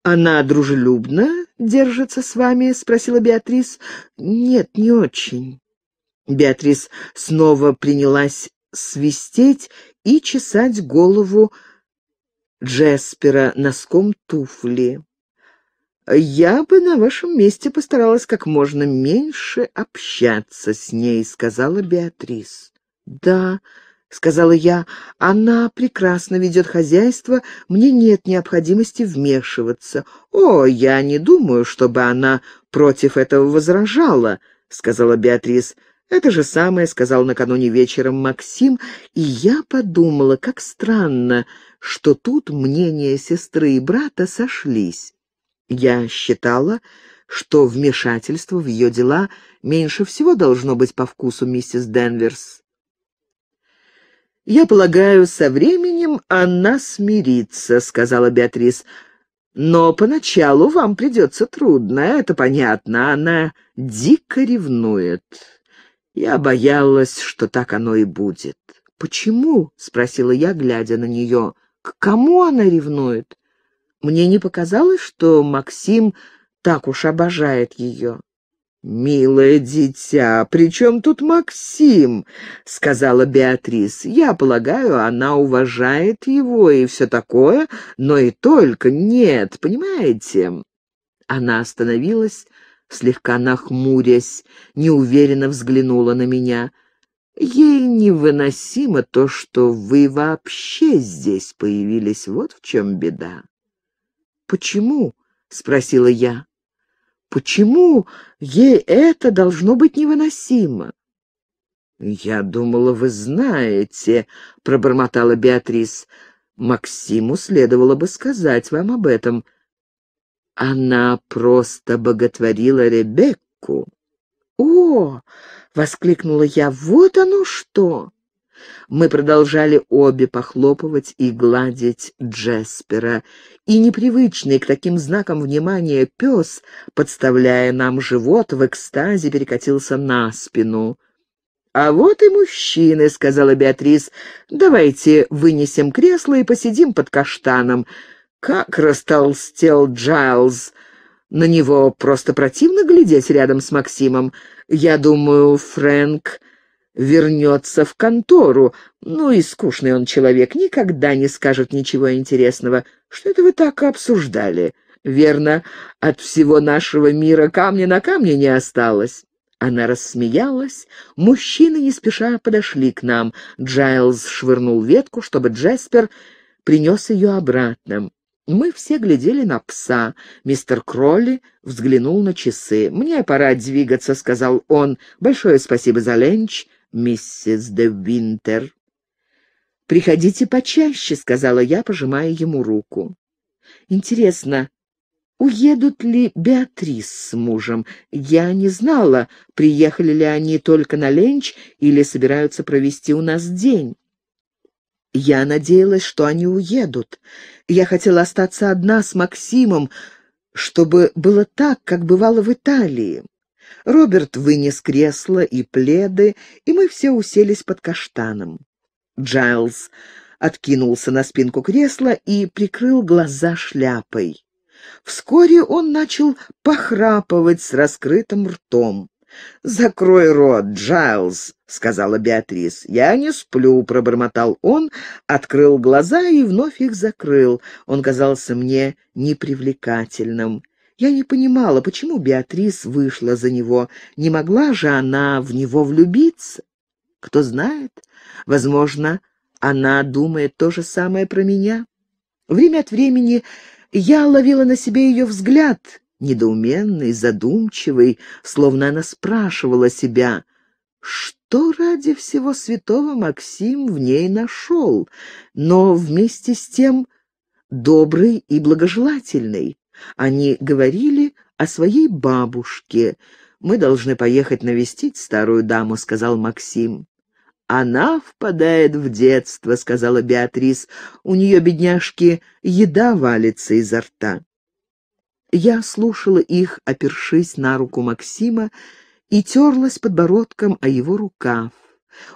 «Она дружелюбно держится с вами?» — спросила Беатрис. «Нет, не очень». Беатрис снова принялась свистеть, и чесать голову Джеспера носком туфли. «Я бы на вашем месте постаралась как можно меньше общаться с ней», — сказала Беатрис. «Да», — сказала я, — «она прекрасно ведет хозяйство, мне нет необходимости вмешиваться». «О, я не думаю, чтобы она против этого возражала», — сказала Беатрис. Это же самое сказал накануне вечером Максим, и я подумала, как странно, что тут мнения сестры и брата сошлись. Я считала, что вмешательство в ее дела меньше всего должно быть по вкусу миссис Денверс. «Я полагаю, со временем она смирится», — сказала Беатрис. «Но поначалу вам придется трудно, это понятно. Она дико ревнует». Я боялась, что так оно и будет. «Почему?» — спросила я, глядя на нее. «К кому она ревнует?» Мне не показалось, что Максим так уж обожает ее. «Милое дитя, при чем тут Максим?» — сказала Беатрис. «Я полагаю, она уважает его и все такое, но и только нет, понимаете?» Она остановилась слегка нахмурясь, неуверенно взглянула на меня. «Ей невыносимо то, что вы вообще здесь появились. Вот в чем беда». «Почему?» — спросила я. «Почему ей это должно быть невыносимо?» «Я думала, вы знаете», — пробормотала Беатрис. «Максиму следовало бы сказать вам об этом», она просто боготворила Ребекку. «О!» — воскликнула я. «Вот оно что!» Мы продолжали обе похлопывать и гладить Джеспера, и непривычный к таким знакам внимания пес, подставляя нам живот, в экстазе перекатился на спину. «А вот и мужчины», — сказала Беатрис, — «давайте вынесем кресло и посидим под каштаном. Как растолстел Джайлз! На него просто противно глядеть рядом с Максимом. Я думаю, Фрэнк вернется в контору. Ну и скучный он человек, никогда не скажет ничего интересного. Что это вы так обсуждали? Верно, от всего нашего мира камня на камне не осталось. Она рассмеялась. Мужчины не спеша подошли к нам. Джайлз швырнул ветку, чтобы Джеспер принес ее обратно. Мы все глядели на пса. Мистер Кролли взглянул на часы. «Мне пора двигаться», — сказал он. «Большое спасибо за ленч, миссис де Винтер». «Приходите почаще», — сказала я, пожимая ему руку. «Интересно, уедут ли Беатрис с мужем? Я не знала, приехали ли они только на ленч или собираются провести у нас день». Я надеялась, что они уедут. Я хотела остаться одна с Максимом, чтобы было так, как бывало в Италии. Роберт вынес кресло и пледы, и мы все уселись под каштаном. Джайлз откинулся на спинку кресла и прикрыл глаза шляпой. Вскоре он начал похрапывать с раскрытым ртом. «Закрой рот, Джайлз», — сказала Беатрис. «Я не сплю», — пробормотал он, открыл глаза и вновь их закрыл. Он казался мне непривлекательным. Я не понимала, почему Беатрис вышла за него. Не могла же она в него влюбиться? Кто знает, возможно, она думает то же самое про меня. Время от времени я ловила на себе ее взгляд — недоуменный, задумчивый, словно она спрашивала себя, что ради всего святого Максим в ней нашел, но вместе с тем добрый и благожелательный. Они говорили о своей бабушке. «Мы должны поехать навестить старую даму», — сказал Максим. «Она впадает в детство», — сказала Беатрис. «У нее, бедняжки, еда валится изо рта». Я слушала их, опершись на руку Максима, и терлась подбородком о его рукав.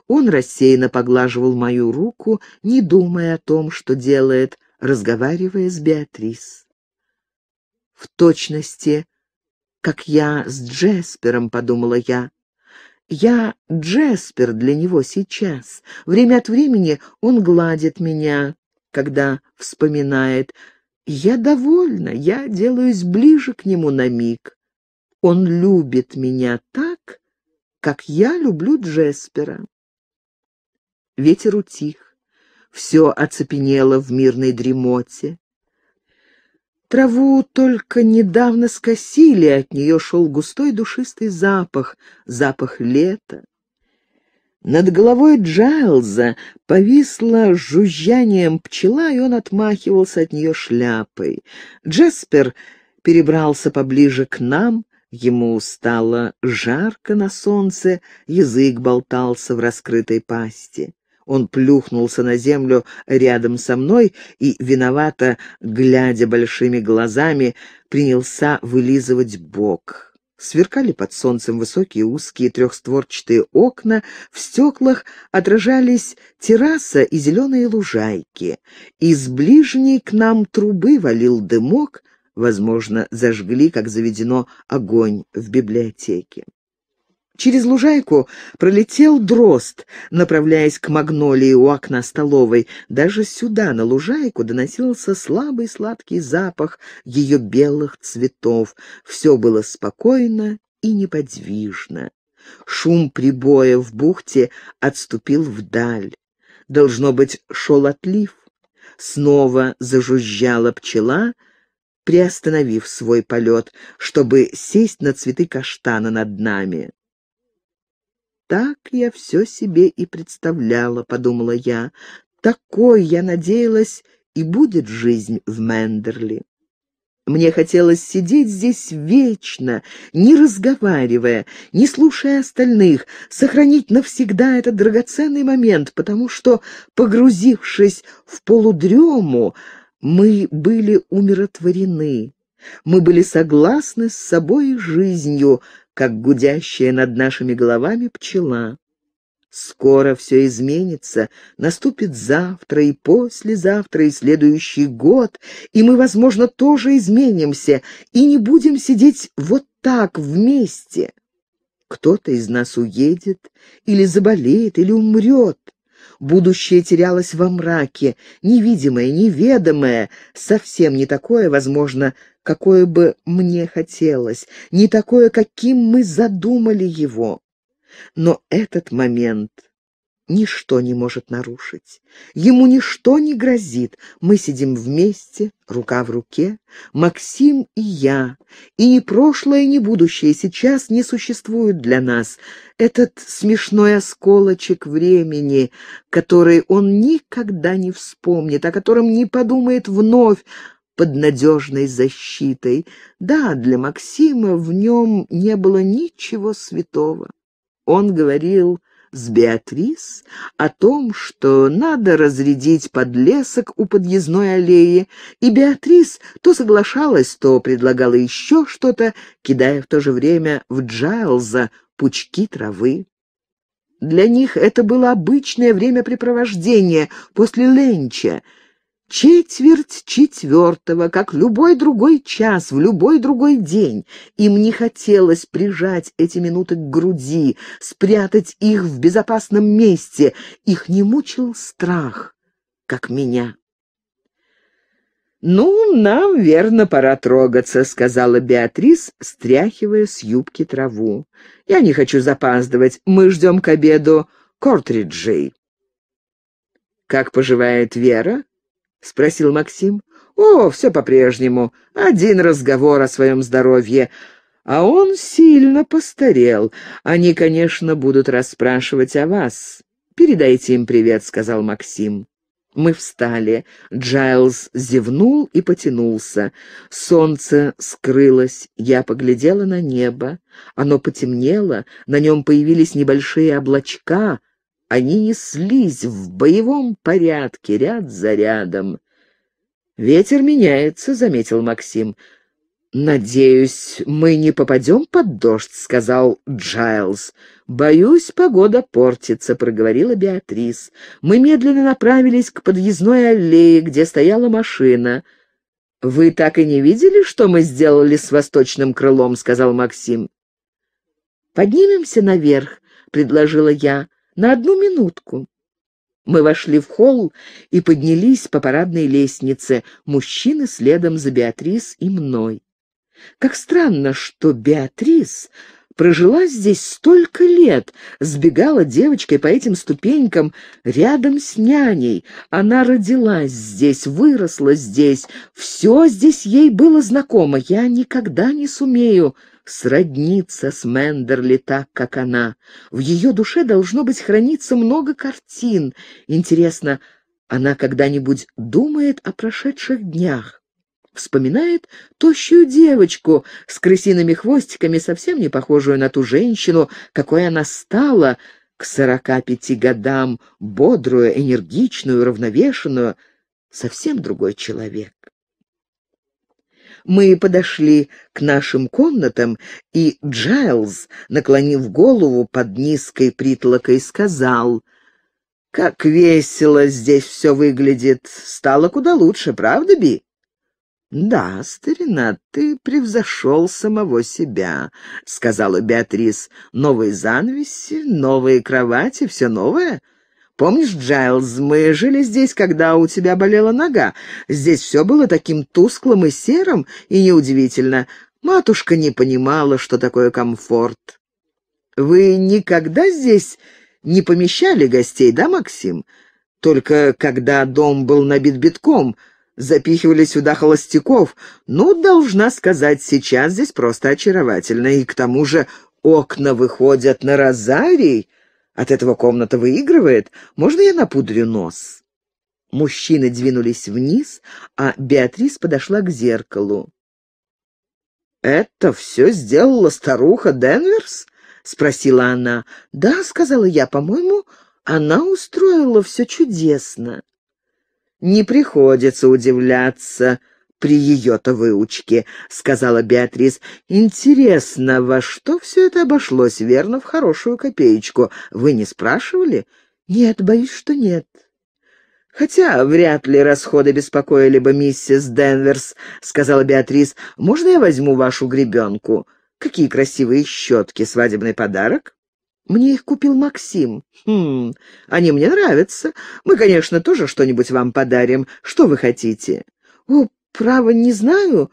Он рассеянно поглаживал мою руку, не думая о том, что делает, разговаривая с Беатрис. «В точности, как я с Джеспером», — подумала я. «Я Джеспер для него сейчас. Время от времени он гладит меня, когда вспоминает, я довольна, я делаюсь ближе к нему на миг. Он любит меня так, как я люблю Джеспера. Ветер утих, все оцепенело в мирной дремоте. Траву только недавно скосили, от нее шел густой душистый запах, запах лета, над головой Джайлза повисла жужжанием пчела, и он отмахивался от нее шляпой. Джеспер перебрался поближе к нам, ему стало жарко на солнце, язык болтался в раскрытой пасти. Он плюхнулся на землю рядом со мной и, виновато, глядя большими глазами, принялся вылизывать бок. Сверкали под солнцем высокие узкие трехстворчатые окна, в стеклах отражались терраса и зеленые лужайки. Из ближней к нам трубы валил дымок, возможно, зажгли, как заведено, огонь в библиотеке. Через лужайку пролетел дрозд, направляясь к магнолии у окна столовой. Даже сюда, на лужайку, доносился слабый сладкий запах ее белых цветов. Все было спокойно и неподвижно. Шум прибоя в бухте отступил вдаль. Должно быть, шел отлив. Снова зажужжала пчела — приостановив свой полет, чтобы сесть на цветы каштана над нами. Так я все себе и представляла, подумала я. Такой, я надеялась, и будет жизнь в Мендерли. Мне хотелось сидеть здесь вечно, не разговаривая, не слушая остальных, сохранить навсегда этот драгоценный момент, потому что, погрузившись в полудрему, мы были умиротворены. Мы были согласны с собой и жизнью, как гудящая над нашими головами пчела. Скоро все изменится, наступит завтра и послезавтра и следующий год, и мы, возможно, тоже изменимся и не будем сидеть вот так вместе. Кто-то из нас уедет или заболеет или умрет. Будущее терялось во мраке, невидимое, неведомое, совсем не такое, возможно, какое бы мне хотелось, не такое, каким мы задумали его. Но этот момент ничто не может нарушить. Ему ничто не грозит. Мы сидим вместе, рука в руке, Максим и я. И ни прошлое, ни будущее сейчас не существуют для нас. Этот смешной осколочек времени, который он никогда не вспомнит, о котором не подумает вновь, под надежной защитой. Да, для Максима в нем не было ничего святого. Он говорил с Беатрис о том, что надо разрядить подлесок у подъездной аллеи, и Беатрис то соглашалась, то предлагала еще что-то, кидая в то же время в Джайлза пучки травы. Для них это было обычное времяпрепровождение после ленча — четверть четвертого, как любой другой час, в любой другой день. Им не хотелось прижать эти минуты к груди, спрятать их в безопасном месте. Их не мучил страх, как меня. «Ну, нам, верно, пора трогаться», — сказала Беатрис, стряхивая с юбки траву. «Я не хочу запаздывать. Мы ждем к обеду кортриджей». «Как поживает Вера?» — спросил Максим. «О, все по-прежнему. Один разговор о своем здоровье. А он сильно постарел. Они, конечно, будут расспрашивать о вас. Передайте им привет», — сказал Максим. Мы встали. Джайлз зевнул и потянулся. Солнце скрылось. Я поглядела на небо. Оно потемнело. На нем появились небольшие облачка. Они неслись в боевом порядке, ряд за рядом. «Ветер меняется», — заметил Максим. «Надеюсь, мы не попадем под дождь», — сказал Джайлз. «Боюсь, погода портится», — проговорила Беатрис. «Мы медленно направились к подъездной аллее, где стояла машина». «Вы так и не видели, что мы сделали с восточным крылом?» — сказал Максим. «Поднимемся наверх», — предложила я на одну минутку. Мы вошли в холл и поднялись по парадной лестнице, мужчины следом за Беатрис и мной. Как странно, что Беатрис прожила здесь столько лет, сбегала девочкой по этим ступенькам рядом с няней. Она родилась здесь, выросла здесь, все здесь ей было знакомо. Я никогда не сумею сродниться с Мендерли так, как она. В ее душе должно быть храниться много картин. Интересно, она когда-нибудь думает о прошедших днях? Вспоминает тощую девочку с крысиными хвостиками, совсем не похожую на ту женщину, какой она стала к сорока пяти годам, бодрую, энергичную, равновешенную, совсем другой человек. Мы подошли к нашим комнатам, и Джайлз, наклонив голову под низкой притлокой, сказал... «Как весело здесь все выглядит! Стало куда лучше, правда, Би?» «Да, старина, ты превзошел самого себя», — сказала Беатрис. «Новые занавеси, новые кровати, все новое?» Помнишь, Джайлз, мы жили здесь, когда у тебя болела нога. Здесь все было таким тусклым и серым, и неудивительно. Матушка не понимала, что такое комфорт. Вы никогда здесь не помещали гостей, да, Максим? Только когда дом был набит битком, запихивали сюда холостяков. Ну, должна сказать, сейчас здесь просто очаровательно. И к тому же окна выходят на розарий. От этого комната выигрывает. Можно я напудрю нос?» Мужчины двинулись вниз, а Беатрис подошла к зеркалу. «Это все сделала старуха Денверс?» — спросила она. «Да», — сказала я, — «по-моему, она устроила все чудесно». «Не приходится удивляться», при ее-то выучке», — сказала Беатрис. «Интересно, во что все это обошлось, верно, в хорошую копеечку? Вы не спрашивали?» «Нет, боюсь, что нет». «Хотя вряд ли расходы беспокоили бы миссис Денверс», — сказала Беатрис. «Можно я возьму вашу гребенку? Какие красивые щетки, свадебный подарок?» Мне их купил Максим. Хм, они мне нравятся. Мы, конечно, тоже что-нибудь вам подарим. Что вы хотите? О, «Право, не знаю.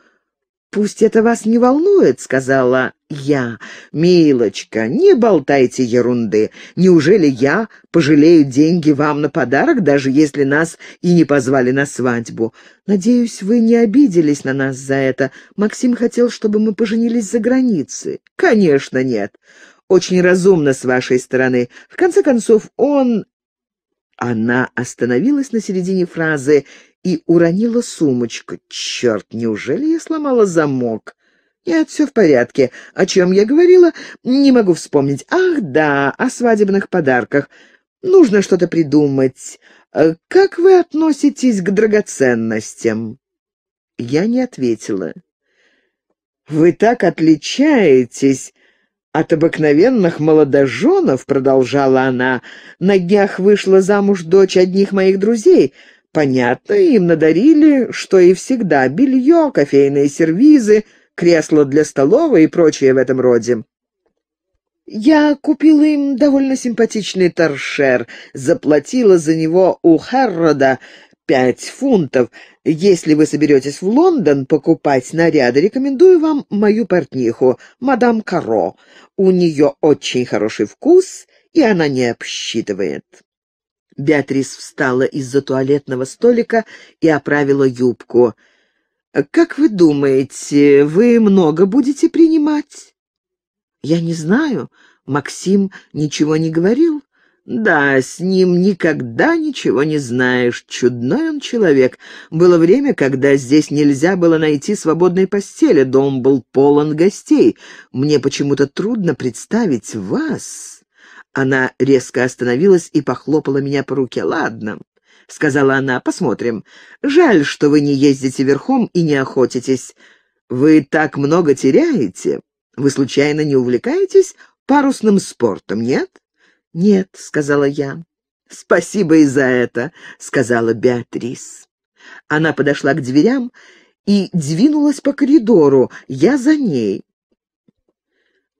Пусть это вас не волнует», — сказала я. «Милочка, не болтайте ерунды. Неужели я пожалею деньги вам на подарок, даже если нас и не позвали на свадьбу? Надеюсь, вы не обиделись на нас за это. Максим хотел, чтобы мы поженились за границей». «Конечно нет. Очень разумно с вашей стороны. В конце концов, он она остановилась на середине фразы и уронила сумочку. «Черт, неужели я сломала замок?» «Нет, все в порядке. О чем я говорила, не могу вспомнить. Ах, да, о свадебных подарках. Нужно что-то придумать. Э, как вы относитесь к драгоценностям?» Я не ответила. «Вы так отличаетесь!» От обыкновенных молодоженов, продолжала она, на днях вышла замуж дочь одних моих друзей. Понятно, им надарили, что и всегда, белье, кофейные сервизы, кресло для столовой и прочее в этом роде. Я купила им довольно симпатичный торшер, заплатила за него у Херрода пять фунтов. Если вы соберетесь в Лондон покупать наряды, рекомендую вам мою портниху, мадам Каро. У нее очень хороший вкус, и она не обсчитывает». Беатрис встала из-за туалетного столика и оправила юбку. «Как вы думаете, вы много будете принимать?» «Я не знаю. Максим ничего не говорил. Да, с ним никогда ничего не знаешь. Чудной он человек. Было время, когда здесь нельзя было найти свободной постели. Дом был полон гостей. Мне почему-то трудно представить вас. Она резко остановилась и похлопала меня по руке. «Ладно», — сказала она, — «посмотрим. Жаль, что вы не ездите верхом и не охотитесь. Вы так много теряете. Вы случайно не увлекаетесь парусным спортом, нет?» «Нет», — сказала я. «Спасибо и за это», — сказала Беатрис. Она подошла к дверям и двинулась по коридору. Я за ней.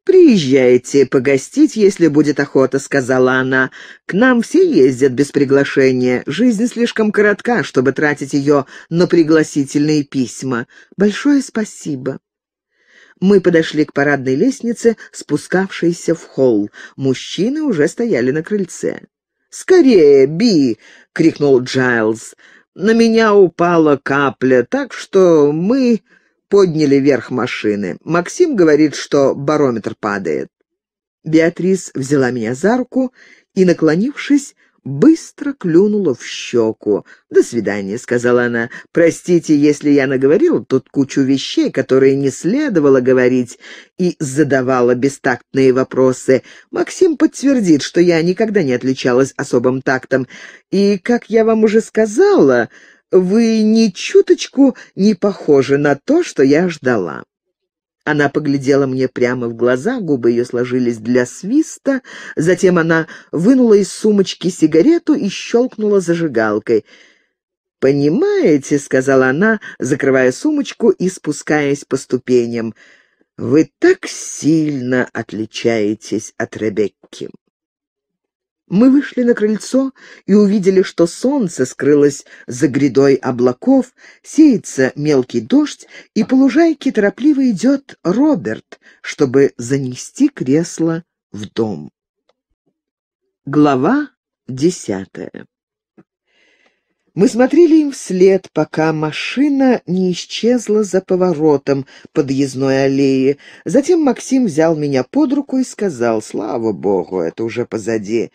«Приезжайте погостить, если будет охота», — сказала она. «К нам все ездят без приглашения. Жизнь слишком коротка, чтобы тратить ее на пригласительные письма. Большое спасибо». Мы подошли к парадной лестнице, спускавшейся в холл. Мужчины уже стояли на крыльце. «Скорее, Би!» — крикнул Джайлз. «На меня упала капля, так что мы подняли верх машины. Максим говорит, что барометр падает». Беатрис взяла меня за руку и, наклонившись, быстро клюнула в щеку. «До свидания», — сказала она. «Простите, если я наговорила тут кучу вещей, которые не следовало говорить, и задавала бестактные вопросы. Максим подтвердит, что я никогда не отличалась особым тактом. И, как я вам уже сказала, вы ни чуточку не похожи на то, что я ждала». Она поглядела мне прямо в глаза, губы ее сложились для свиста, затем она вынула из сумочки сигарету и щелкнула зажигалкой. «Понимаете», — сказала она, закрывая сумочку и спускаясь по ступеням, — «вы так сильно отличаетесь от Ребекки». Мы вышли на крыльцо и увидели, что солнце скрылось за грядой облаков, сеется мелкий дождь, и по лужайке торопливо идет Роберт, чтобы занести кресло в дом. Глава десятая мы смотрели им вслед, пока машина не исчезла за поворотом подъездной аллеи. Затем Максим взял меня под руку и сказал, «Слава богу, это уже позади.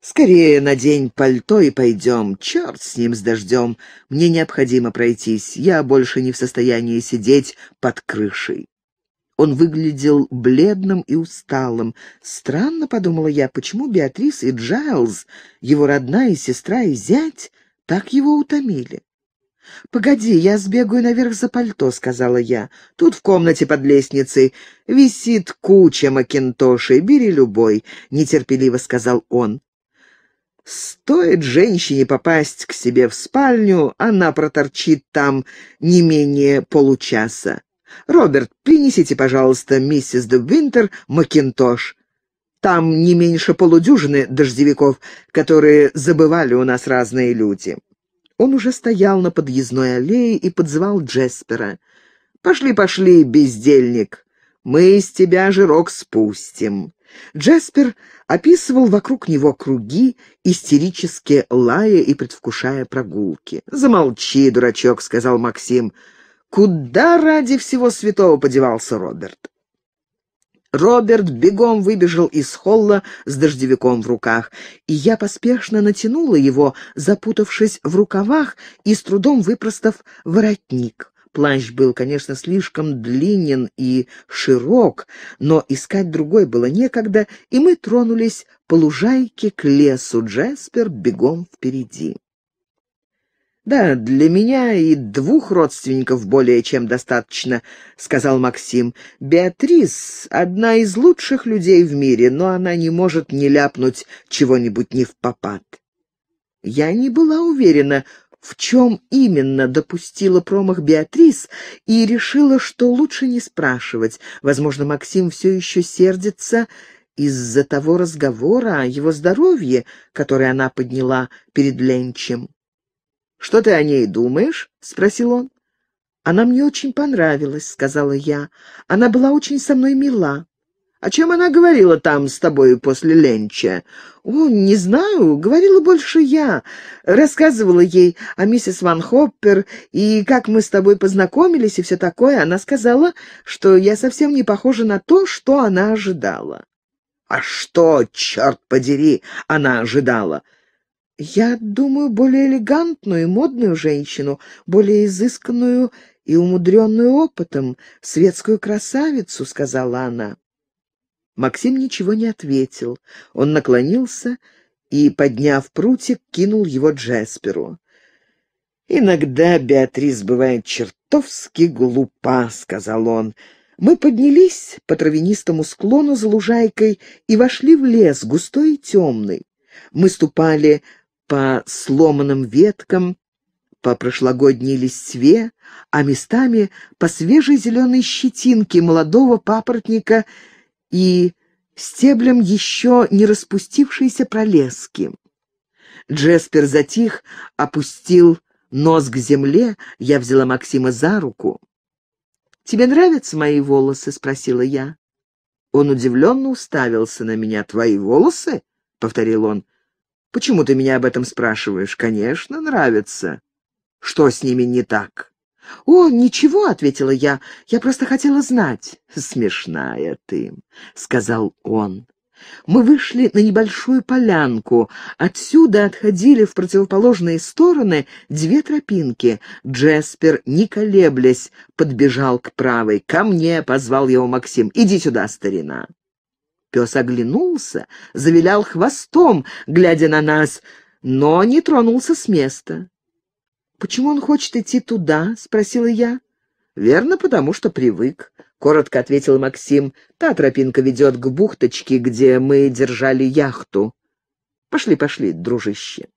Скорее надень пальто и пойдем. Черт с ним, с дождем. Мне необходимо пройтись. Я больше не в состоянии сидеть под крышей». Он выглядел бледным и усталым. Странно, подумала я, почему Беатрис и Джайлз, его родная сестра и зять, так его утомили. «Погоди, я сбегаю наверх за пальто», — сказала я. «Тут в комнате под лестницей висит куча макинтошей, бери любой», — нетерпеливо сказал он. «Стоит женщине попасть к себе в спальню, она проторчит там не менее получаса. Роберт, принесите, пожалуйста, миссис де Винтер макинтош. Там не меньше полудюжины дождевиков, которые забывали у нас разные люди. Он уже стоял на подъездной аллее и подзывал Джеспера. «Пошли, пошли, бездельник, мы из тебя жирок спустим». Джеспер описывал вокруг него круги, истерически лая и предвкушая прогулки. «Замолчи, дурачок», — сказал Максим. «Куда ради всего святого подевался Роберт?» Роберт бегом выбежал из холла с дождевиком в руках, и я поспешно натянула его, запутавшись в рукавах и с трудом выпростав воротник. Плащ был, конечно, слишком длинен и широк, но искать другой было некогда, и мы тронулись по лужайке к лесу, Джеспер бегом впереди. «Да, для меня и двух родственников более чем достаточно», — сказал Максим. «Беатрис — одна из лучших людей в мире, но она не может не ляпнуть чего-нибудь не в попад». Я не была уверена, в чем именно допустила промах Беатрис и решила, что лучше не спрашивать. Возможно, Максим все еще сердится из-за того разговора о его здоровье, которое она подняла перед Ленчем. «Что ты о ней думаешь?» — спросил он. «Она мне очень понравилась», — сказала я. «Она была очень со мной мила». «О чем она говорила там с тобой после ленча?» «О, не знаю, говорила больше я. Рассказывала ей о миссис Ван Хоппер и как мы с тобой познакомились и все такое. Она сказала, что я совсем не похожа на то, что она ожидала». «А что, черт подери, она ожидала? Я думаю, более элегантную и модную женщину, более изысканную и умудренную опытом, светскую красавицу», — сказала она. Максим ничего не ответил. Он наклонился и, подняв прутик, кинул его Джесперу. «Иногда Беатрис бывает чертовски глупа», — сказал он. Мы поднялись по травянистому склону за лужайкой и вошли в лес, густой и темный. Мы ступали по сломанным веткам, по прошлогодней листве, а местами по свежей зеленой щетинке молодого папоротника и стеблем еще не распустившейся пролески. Джеспер затих, опустил нос к земле, я взяла Максима за руку. «Тебе нравятся мои волосы?» — спросила я. Он удивленно уставился на меня. «Твои волосы?» — повторил он. Почему ты меня об этом спрашиваешь? Конечно, нравится. Что с ними не так? «О, ничего», — ответила я, — «я просто хотела знать». «Смешная ты», — сказал он. Мы вышли на небольшую полянку. Отсюда отходили в противоположные стороны две тропинки. Джеспер, не колеблясь, подбежал к правой. «Ко мне!» — позвал его Максим. «Иди сюда, старина!» Пес оглянулся, завилял хвостом, глядя на нас, но не тронулся с места. «Почему он хочет идти туда?» — спросила я. «Верно, потому что привык», — коротко ответил Максим. «Та тропинка ведет к бухточке, где мы держали яхту. Пошли, пошли, дружище».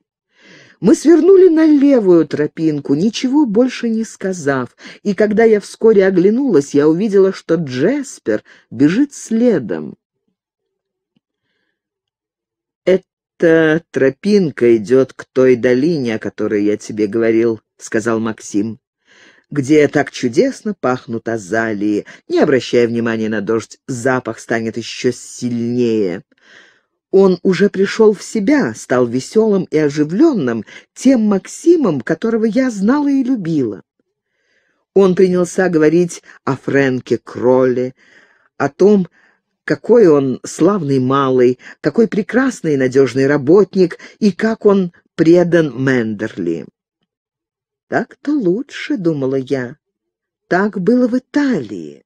Мы свернули на левую тропинку, ничего больше не сказав, и когда я вскоре оглянулась, я увидела, что Джеспер бежит следом. Эта тропинка идет к той долине, о которой я тебе говорил», — сказал Максим, «где так чудесно пахнут азалии. Не обращая внимания на дождь, запах станет еще сильнее». Он уже пришел в себя, стал веселым и оживленным, тем Максимом, которого я знала и любила. Он принялся говорить о Фрэнке Кролле, о том, какой он славный малый, какой прекрасный и надежный работник, и как он предан Мендерли. «Так-то лучше», — думала я. «Так было в Италии».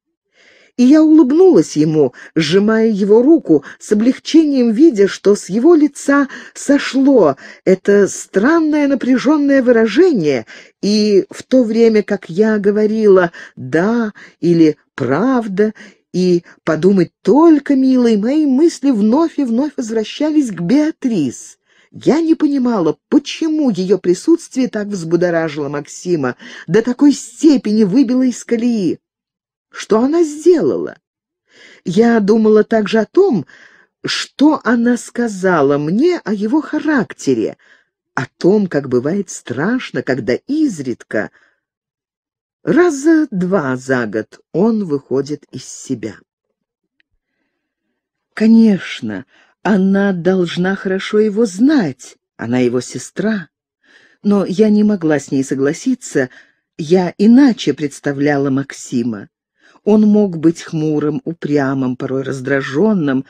И я улыбнулась ему, сжимая его руку, с облегчением видя, что с его лица сошло это странное напряженное выражение, и в то время, как я говорила «да» или «правда», и подумать только, милые мои мысли вновь и вновь возвращались к Беатрис. Я не понимала, почему ее присутствие так взбудоражило Максима, до такой степени выбило из колеи. Что она сделала? Я думала также о том, что она сказала мне о его характере, о том, как бывает страшно, когда изредка Раза два за год он выходит из себя. Конечно, она должна хорошо его знать, она его сестра. Но я не могла с ней согласиться, я иначе представляла Максима. Он мог быть хмурым, упрямым, порой раздраженным,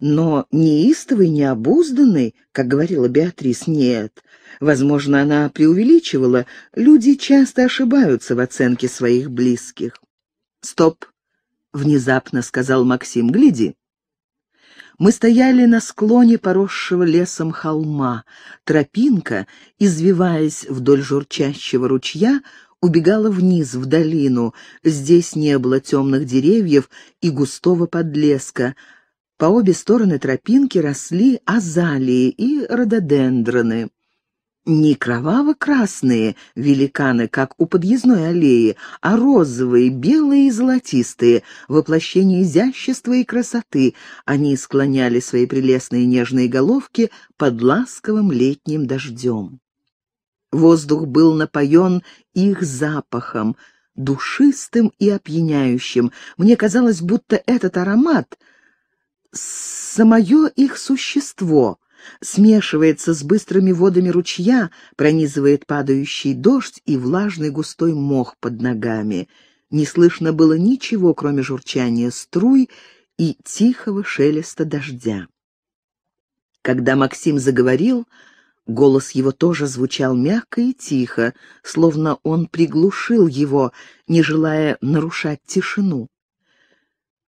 но неистовый, необузданный, как говорила Беатрис, нет. Возможно, она преувеличивала. Люди часто ошибаются в оценке своих близких. «Стоп!» — внезапно сказал Максим. «Гляди!» Мы стояли на склоне поросшего лесом холма. Тропинка, извиваясь вдоль журчащего ручья, убегала вниз, в долину. Здесь не было темных деревьев и густого подлеска — по обе стороны тропинки росли азалии и рододендроны. Не кроваво-красные великаны, как у подъездной аллеи, а розовые, белые и золотистые, воплощение изящества и красоты. Они склоняли свои прелестные нежные головки под ласковым летним дождем. Воздух был напоен их запахом, душистым и опьяняющим. Мне казалось, будто этот аромат — самое их существо смешивается с быстрыми водами ручья, пронизывает падающий дождь и влажный густой мох под ногами. Не слышно было ничего, кроме журчания струй и тихого шелеста дождя. Когда Максим заговорил, голос его тоже звучал мягко и тихо, словно он приглушил его, не желая нарушать тишину.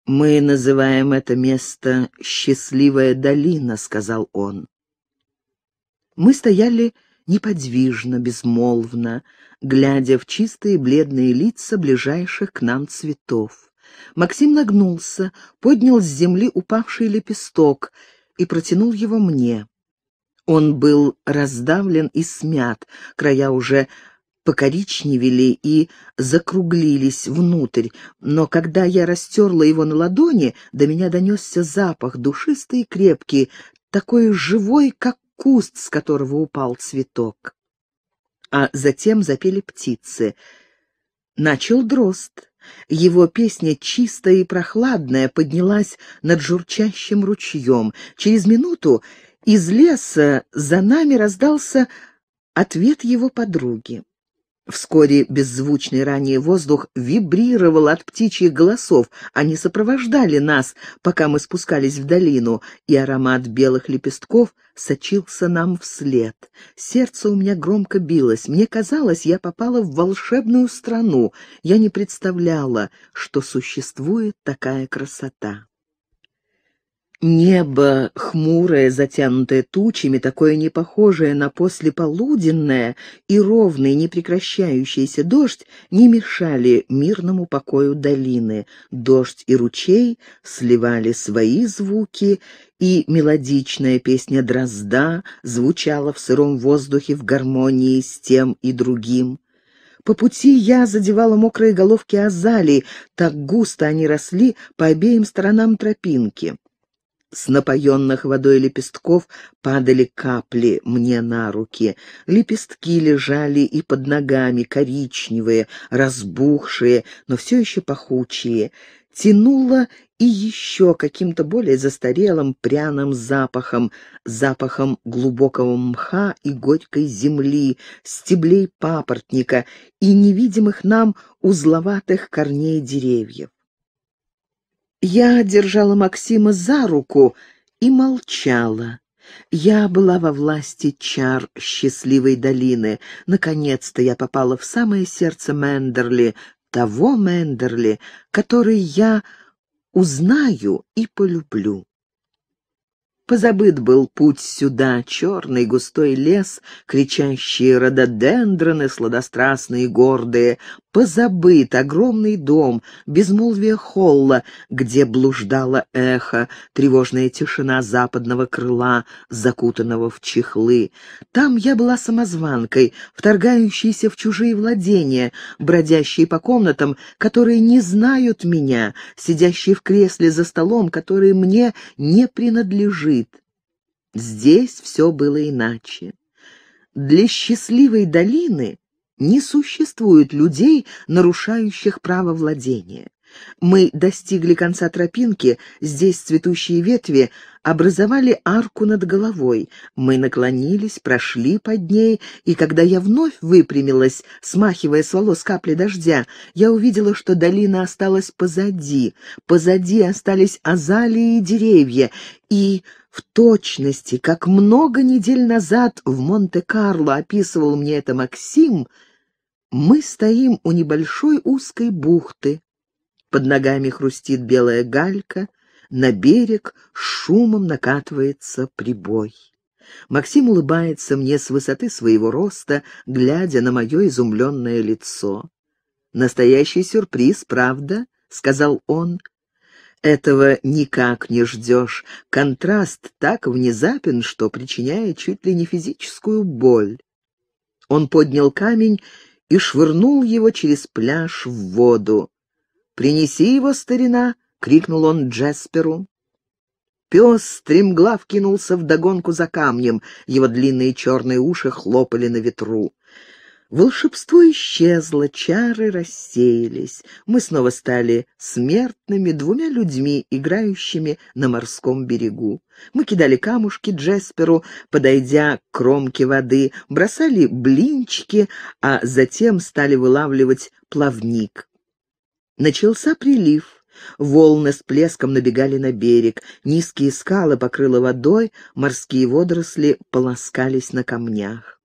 «Мы называем это место «Счастливая долина», — сказал он. Мы стояли неподвижно, безмолвно, глядя в чистые бледные лица ближайших к нам цветов. Максим нагнулся, поднял с земли упавший лепесток и протянул его мне. Он был раздавлен и смят, края уже покоричневели и закруглились внутрь, но когда я растерла его на ладони, до меня донесся запах, душистый и крепкий, такой живой, как куст, с которого упал цветок. А затем запели птицы. Начал дрозд. Его песня, чистая и прохладная, поднялась над журчащим ручьем. Через минуту из леса за нами раздался ответ его подруги. Вскоре беззвучный ранее воздух вибрировал от птичьих голосов. Они сопровождали нас, пока мы спускались в долину, и аромат белых лепестков сочился нам вслед. Сердце у меня громко билось. Мне казалось, я попала в волшебную страну. Я не представляла, что существует такая красота. Небо, хмурое, затянутое тучами, такое не похожее на послеполуденное, и ровный, непрекращающийся дождь не мешали мирному покою долины. Дождь и ручей сливали свои звуки, и мелодичная песня дрозда звучала в сыром воздухе в гармонии с тем и другим. По пути я задевала мокрые головки азалий, так густо они росли по обеим сторонам тропинки. С напоенных водой лепестков падали капли мне на руки. Лепестки лежали и под ногами, коричневые, разбухшие, но все еще пахучие. Тянуло и еще каким-то более застарелым пряным запахом, запахом глубокого мха и горькой земли, стеблей папоротника и невидимых нам узловатых корней деревьев. Я держала Максима за руку и молчала. Я была во власти чар счастливой долины. Наконец-то я попала в самое сердце Мендерли, того Мендерли, который я узнаю и полюблю. Позабыт был путь сюда, черный густой лес, кричащие рододендроны, сладострастные гордые. Позабыт огромный дом, безмолвие холла, где блуждало эхо, тревожная тишина западного крыла, закутанного в чехлы. Там я была самозванкой, вторгающейся в чужие владения, бродящей по комнатам, которые не знают меня, сидящей в кресле за столом, который мне не принадлежит Здесь все было иначе. Для счастливой долины не существует людей, нарушающих право владения. Мы достигли конца тропинки, здесь цветущие ветви образовали арку над головой. Мы наклонились, прошли под ней, и когда я вновь выпрямилась, смахивая с волос капли дождя, я увидела, что долина осталась позади. Позади остались азалии и деревья, и... В точности, как много недель назад в Монте-Карло описывал мне это Максим, мы стоим у небольшой узкой бухты, под ногами хрустит белая галька, на берег шумом накатывается прибой. Максим улыбается мне с высоты своего роста, глядя на мое изумленное лицо. «Настоящий сюрприз, правда?» — сказал он. Этого никак не ждешь. Контраст так внезапен, что причиняет чуть ли не физическую боль. Он поднял камень и швырнул его через пляж в воду. «Принеси его, старина!» — крикнул он Джесперу. Пес стремглав кинулся вдогонку за камнем, его длинные черные уши хлопали на ветру. Волшебство исчезло, чары рассеялись. Мы снова стали смертными, двумя людьми, играющими на морском берегу. Мы кидали камушки Джесперу, подойдя к кромке воды, бросали блинчики, а затем стали вылавливать плавник. Начался прилив. Волны с плеском набегали на берег, низкие скалы покрыло водой, морские водоросли полоскались на камнях.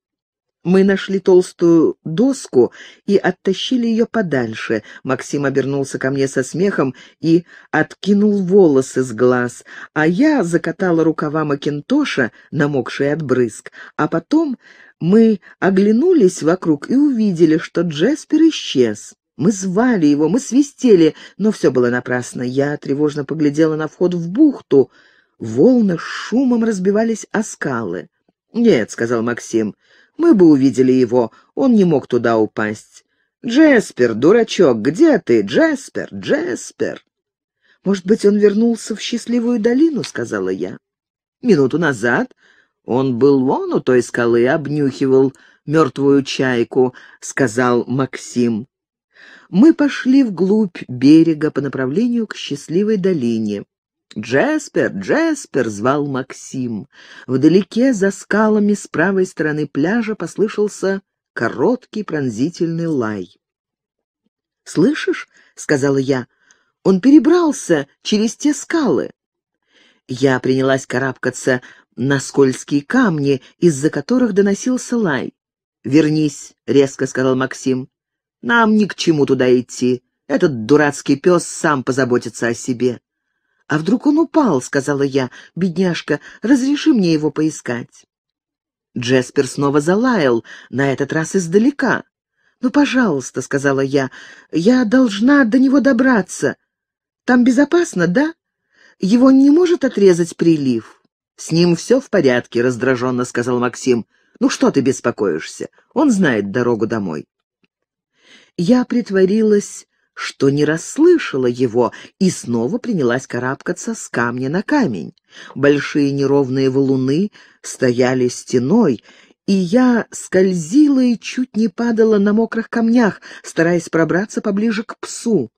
Мы нашли толстую доску и оттащили ее подальше. Максим обернулся ко мне со смехом и откинул волосы с глаз, а я закатала рукава Макинтоша, намокшие от брызг. А потом мы оглянулись вокруг и увидели, что Джеспер исчез. Мы звали его, мы свистели, но все было напрасно. Я тревожно поглядела на вход в бухту. Волны с шумом разбивались о скалы. «Нет», — сказал Максим, — «мы бы увидели его. Он не мог туда упасть». «Джеспер, дурачок, где ты? Джеспер, Джеспер!» «Может быть, он вернулся в счастливую долину?» — сказала я. Минуту назад он был вон у той скалы, обнюхивал мертвую чайку, — сказал Максим. Мы пошли вглубь берега по направлению к счастливой долине. «Джеспер! Джеспер!» — звал Максим. Вдалеке, за скалами с правой стороны пляжа, послышался короткий пронзительный лай. «Слышишь?» — сказала я. «Он перебрался через те скалы». Я принялась карабкаться на скользкие камни, из-за которых доносился лай. «Вернись», — резко сказал Максим. Нам ни к чему туда идти. Этот дурацкий пес сам позаботится о себе. — А вдруг он упал, — сказала я. — Бедняжка, разреши мне его поискать. Джеспер снова залаял, на этот раз издалека. «Ну, пожалуйста», — сказала я, — «я должна до него добраться. Там безопасно, да? Его не может отрезать прилив». «С ним все в порядке», — раздраженно сказал Максим. «Ну что ты беспокоишься? Он знает дорогу домой». Я притворилась, что не расслышала его, и снова принялась карабкаться с камня на камень. Большие неровные валуны стояли стеной, и я скользила и чуть не падала на мокрых камнях, стараясь пробраться поближе к псу.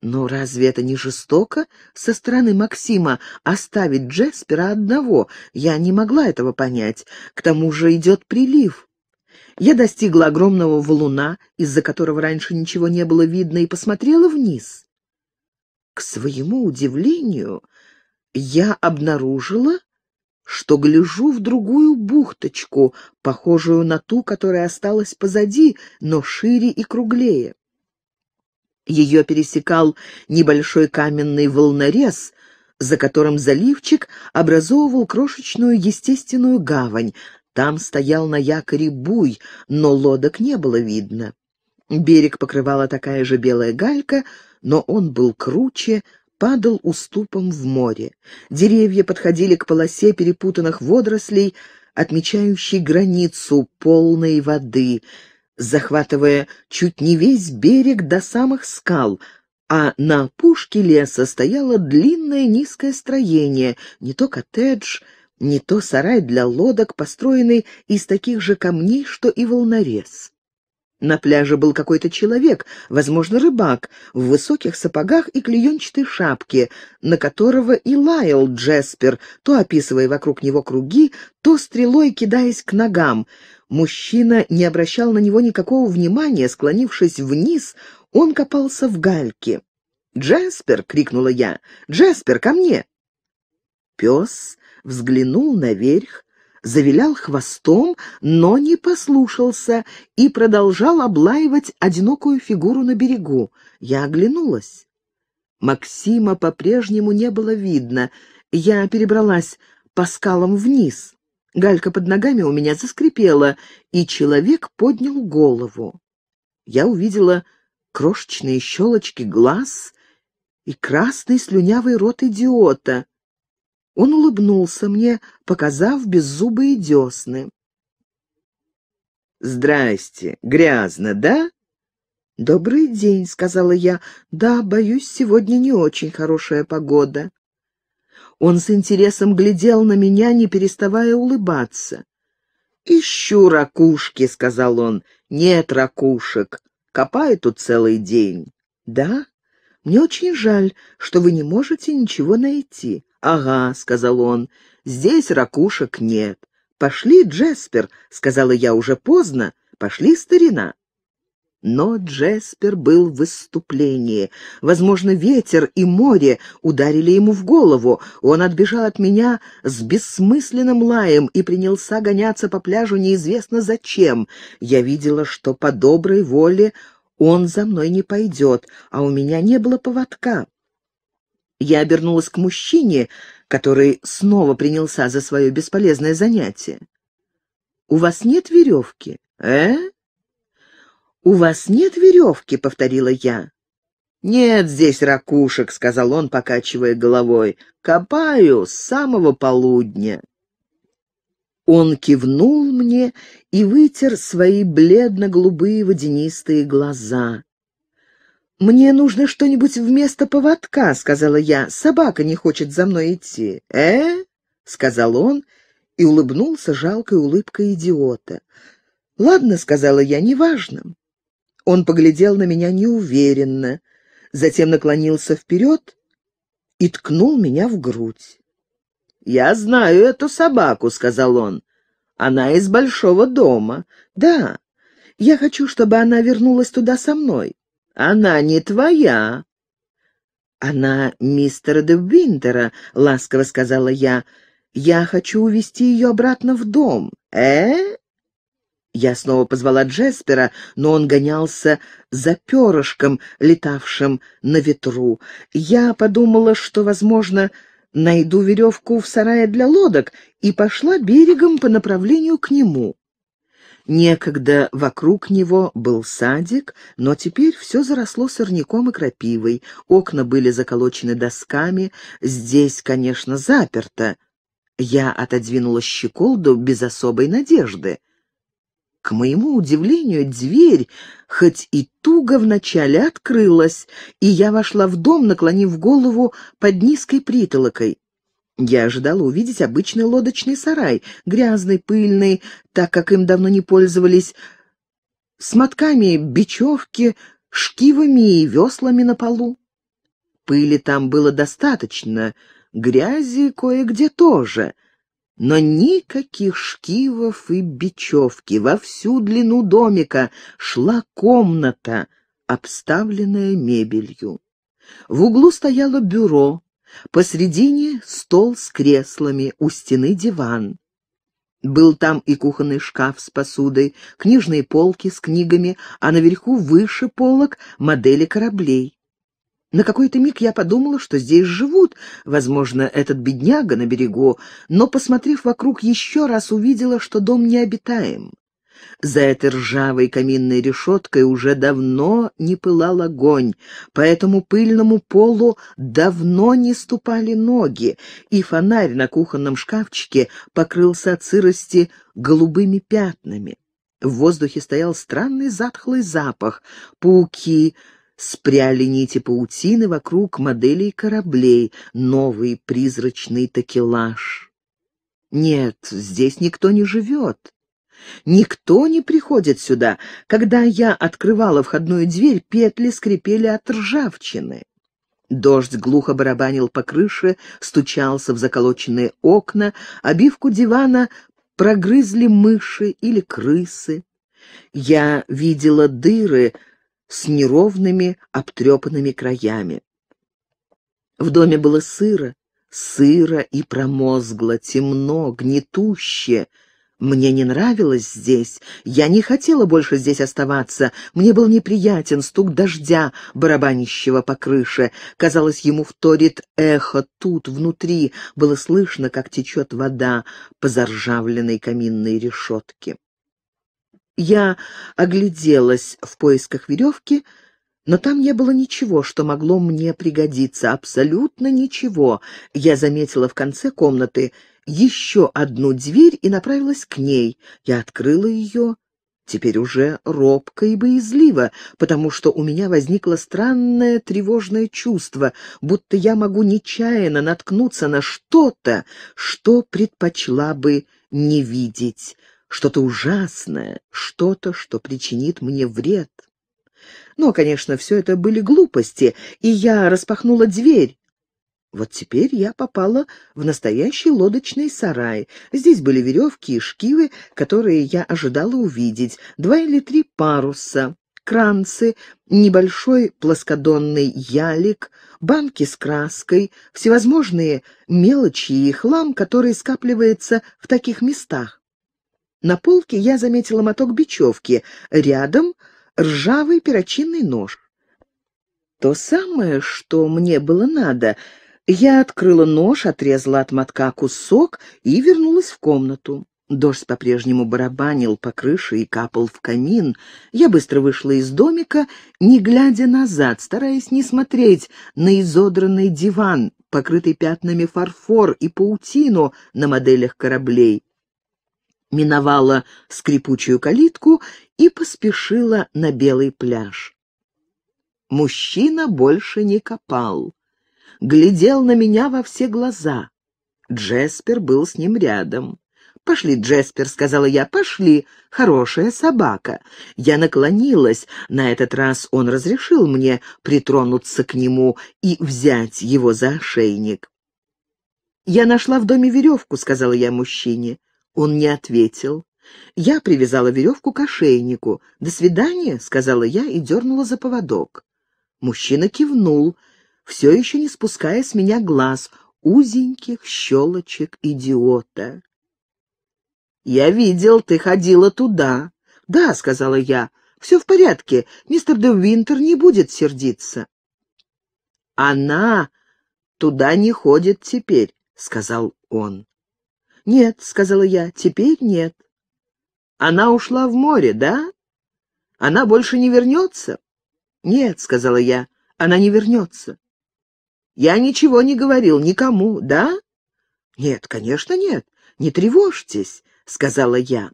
Но разве это не жестоко со стороны Максима оставить Джеспера одного? Я не могла этого понять. К тому же идет прилив. Я достигла огромного валуна, из-за которого раньше ничего не было видно, и посмотрела вниз. К своему удивлению, я обнаружила, что гляжу в другую бухточку, похожую на ту, которая осталась позади, но шире и круглее. Ее пересекал небольшой каменный волнорез — за которым заливчик образовывал крошечную естественную гавань, там стоял на якоре буй, но лодок не было видно. Берег покрывала такая же белая галька, но он был круче, падал уступом в море. Деревья подходили к полосе перепутанных водорослей, отмечающей границу полной воды, захватывая чуть не весь берег до самых скал, а на опушке леса стояло длинное низкое строение, не то коттедж — не то сарай для лодок, построенный из таких же камней, что и волнорез. На пляже был какой-то человек, возможно, рыбак, в высоких сапогах и клеенчатой шапке, на которого и лаял Джеспер, то описывая вокруг него круги, то стрелой кидаясь к ногам. Мужчина не обращал на него никакого внимания, склонившись вниз, он копался в гальке. «Джеспер!» — крикнула я. «Джеспер, ко мне!» Пес взглянул наверх, завилял хвостом, но не послушался и продолжал облаивать одинокую фигуру на берегу. Я оглянулась. Максима по-прежнему не было видно. Я перебралась по скалам вниз. Галька под ногами у меня заскрипела, и человек поднял голову. Я увидела крошечные щелочки глаз и красный слюнявый рот идиота. Он улыбнулся мне, показав беззубые десны. «Здрасте! Грязно, да?» «Добрый день», — сказала я. «Да, боюсь, сегодня не очень хорошая погода». Он с интересом глядел на меня, не переставая улыбаться. «Ищу ракушки», — сказал он. «Нет ракушек. Копаю тут целый день». «Да? Мне очень жаль, что вы не можете ничего найти. «Ага», — сказал он, — «здесь ракушек нет». «Пошли, Джеспер», — сказала я уже поздно, — «пошли, старина». Но Джеспер был в выступлении. Возможно, ветер и море ударили ему в голову. Он отбежал от меня с бессмысленным лаем и принялся гоняться по пляжу неизвестно зачем. Я видела, что по доброй воле он за мной не пойдет, а у меня не было поводка. Я обернулась к мужчине, который снова принялся за свое бесполезное занятие. «У вас нет веревки, э?» «У вас нет веревки», — повторила я. «Нет здесь ракушек», — сказал он, покачивая головой. «Копаю с самого полудня». Он кивнул мне и вытер свои бледно-голубые водянистые глаза. «Мне нужно что-нибудь вместо поводка», — сказала я. «Собака не хочет за мной идти». «Э?» — сказал он и улыбнулся жалкой улыбкой идиота. «Ладно», — сказала я, — «неважно». Он поглядел на меня неуверенно, затем наклонился вперед и ткнул меня в грудь. «Я знаю эту собаку», — сказал он. «Она из большого дома». «Да, я хочу, чтобы она вернулась туда со мной. Она не твоя». «Она мистера де Винтера», — ласково сказала я. «Я хочу увести ее обратно в дом». «Э?» Я снова позвала Джеспера, но он гонялся за перышком, летавшим на ветру. Я подумала, что, возможно, найду веревку в сарае для лодок, и пошла берегом по направлению к нему. Некогда вокруг него был садик, но теперь все заросло сорняком и крапивой. Окна были заколочены досками. Здесь, конечно, заперто. Я отодвинула щеколду без особой надежды. К моему удивлению, дверь, хоть и туго вначале открылась, и я вошла в дом, наклонив голову под низкой притолокой. Я ожидала увидеть обычный лодочный сарай, грязный, пыльный, так как им давно не пользовались, с мотками бечевки, шкивами и веслами на полу. Пыли там было достаточно, грязи кое-где тоже, но никаких шкивов и бечевки. Во всю длину домика шла комната, обставленная мебелью. В углу стояло бюро, Посредине стол с креслами, у стены диван. Был там и кухонный шкаф с посудой, книжные полки с книгами, а наверху выше полок модели кораблей. На какой-то миг я подумала, что здесь живут, возможно, этот бедняга на берегу, но, посмотрев вокруг, еще раз увидела, что дом необитаем. За этой ржавой каминной решеткой уже давно не пылал огонь, по этому пыльному полу давно не ступали ноги, и фонарь на кухонном шкафчике покрылся от сырости голубыми пятнами. В воздухе стоял странный затхлый запах. Пауки спряли нити паутины вокруг моделей кораблей, новый призрачный такелаж. Нет, здесь никто не живет. Никто не приходит сюда. Когда я открывала входную дверь, петли скрипели от ржавчины. Дождь глухо барабанил по крыше, стучался в заколоченные окна, обивку дивана прогрызли мыши или крысы. Я видела дыры с неровными обтрепанными краями. В доме было сыро, сыро и промозгло, темно, гнетуще — мне не нравилось здесь. Я не хотела больше здесь оставаться. Мне был неприятен стук дождя, барабанищего по крыше. Казалось, ему вторит эхо тут, внутри. Было слышно, как течет вода по заржавленной каминной решетке. Я огляделась в поисках веревки, но там не было ничего, что могло мне пригодиться. Абсолютно ничего. Я заметила в конце комнаты — еще одну дверь и направилась к ней. Я открыла ее, теперь уже робко и боязливо, потому что у меня возникло странное тревожное чувство, будто я могу нечаянно наткнуться на что-то, что предпочла бы не видеть, что-то ужасное, что-то, что причинит мне вред. Но, конечно, все это были глупости, и я распахнула дверь, вот теперь я попала в настоящий лодочный сарай. Здесь были веревки и шкивы, которые я ожидала увидеть, два или три паруса, кранцы, небольшой плоскодонный ялик, банки с краской, всевозможные мелочи и хлам, который скапливается в таких местах. На полке я заметила моток бечевки, рядом ржавый перочинный нож. То самое, что мне было надо, я открыла нож, отрезала от мотка кусок и вернулась в комнату. Дождь по-прежнему барабанил по крыше и капал в камин. Я быстро вышла из домика, не глядя назад, стараясь не смотреть на изодранный диван, покрытый пятнами фарфор и паутину на моделях кораблей. Миновала скрипучую калитку и поспешила на белый пляж. Мужчина больше не копал глядел на меня во все глаза. Джеспер был с ним рядом. «Пошли, Джеспер», — сказала я, — «пошли, хорошая собака». Я наклонилась, на этот раз он разрешил мне притронуться к нему и взять его за ошейник. «Я нашла в доме веревку», — сказала я мужчине. Он не ответил. Я привязала веревку к ошейнику. «До свидания», — сказала я и дернула за поводок. Мужчина кивнул, все еще не спуская с меня глаз, узеньких щелочек идиота. «Я видел, ты ходила туда». «Да», — сказала я, — «все в порядке, мистер де Винтер не будет сердиться». «Она туда не ходит теперь», — сказал он. «Нет», — сказала я, — «теперь нет». «Она ушла в море, да? Она больше не вернется?» «Нет», — сказала я, — «она не вернется». Я ничего не говорил никому, да? Нет, конечно, нет. Не тревожьтесь, сказала я.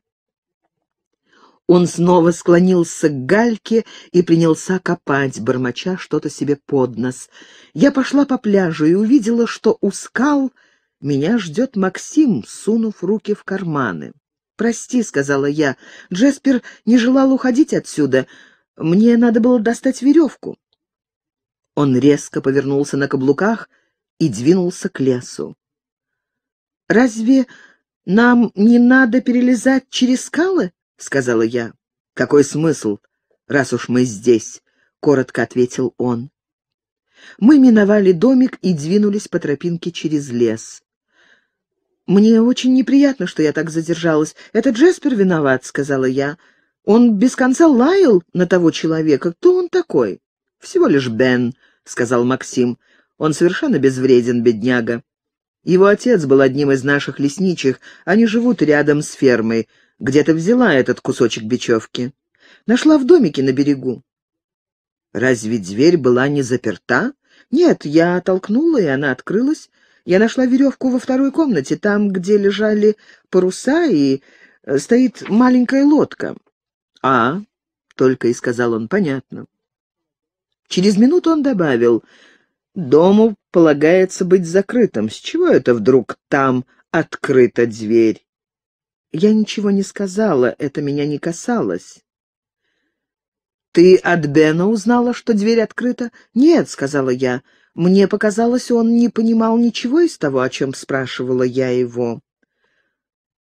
Он снова склонился к гальке и принялся копать, бормоча что-то себе под нос. Я пошла по пляжу и увидела, что у скал меня ждет Максим, сунув руки в карманы. «Прости», — сказала я, — «Джеспер не желал уходить отсюда. Мне надо было достать веревку». Он резко повернулся на каблуках и двинулся к лесу. «Разве нам не надо перелезать через скалы?» — сказала я. «Какой смысл, раз уж мы здесь?» — коротко ответил он. Мы миновали домик и двинулись по тропинке через лес. «Мне очень неприятно, что я так задержалась. Это Джеспер виноват», — сказала я. «Он без конца лаял на того человека. Кто он такой?» «Всего лишь Бен», сказал Максим. «Он совершенно безвреден, бедняга. Его отец был одним из наших лесничих, они живут рядом с фермой. Где то взяла этот кусочек бечевки?» «Нашла в домике на берегу». «Разве дверь была не заперта?» «Нет, я толкнула, и она открылась. Я нашла веревку во второй комнате, там, где лежали паруса, и э, стоит маленькая лодка». «А?» — только и сказал он, — «понятно». Через минуту он добавил, «Дому полагается быть закрытым. С чего это вдруг там открыта дверь?» Я ничего не сказала, это меня не касалось. «Ты от Бена узнала, что дверь открыта?» «Нет», — сказала я. Мне показалось, он не понимал ничего из того, о чем спрашивала я его.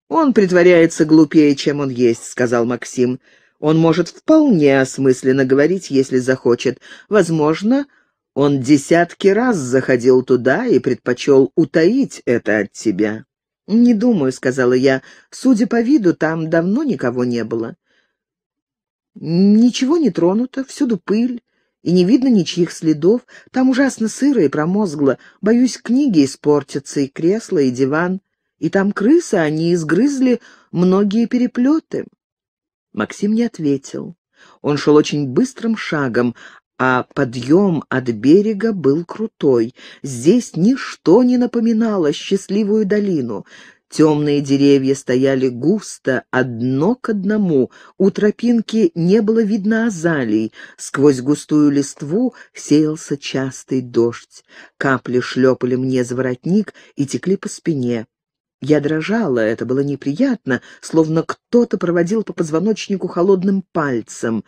«Он притворяется глупее, чем он есть», — сказал Максим. Он может вполне осмысленно говорить, если захочет. Возможно, он десятки раз заходил туда и предпочел утаить это от тебя. «Не думаю», — сказала я. «Судя по виду, там давно никого не было». «Ничего не тронуто, всюду пыль, и не видно ничьих следов. Там ужасно сыро и промозгло. Боюсь, книги испортятся, и кресло, и диван. И там крысы, они изгрызли многие переплеты». Максим не ответил. Он шел очень быстрым шагом, а подъем от берега был крутой. Здесь ничто не напоминало счастливую долину. Темные деревья стояли густо, одно к одному. У тропинки не было видно азалий. Сквозь густую листву сеялся частый дождь. Капли шлепали мне за воротник и текли по спине. Я дрожала, это было неприятно, словно кто-то проводил по позвоночнику холодным пальцем.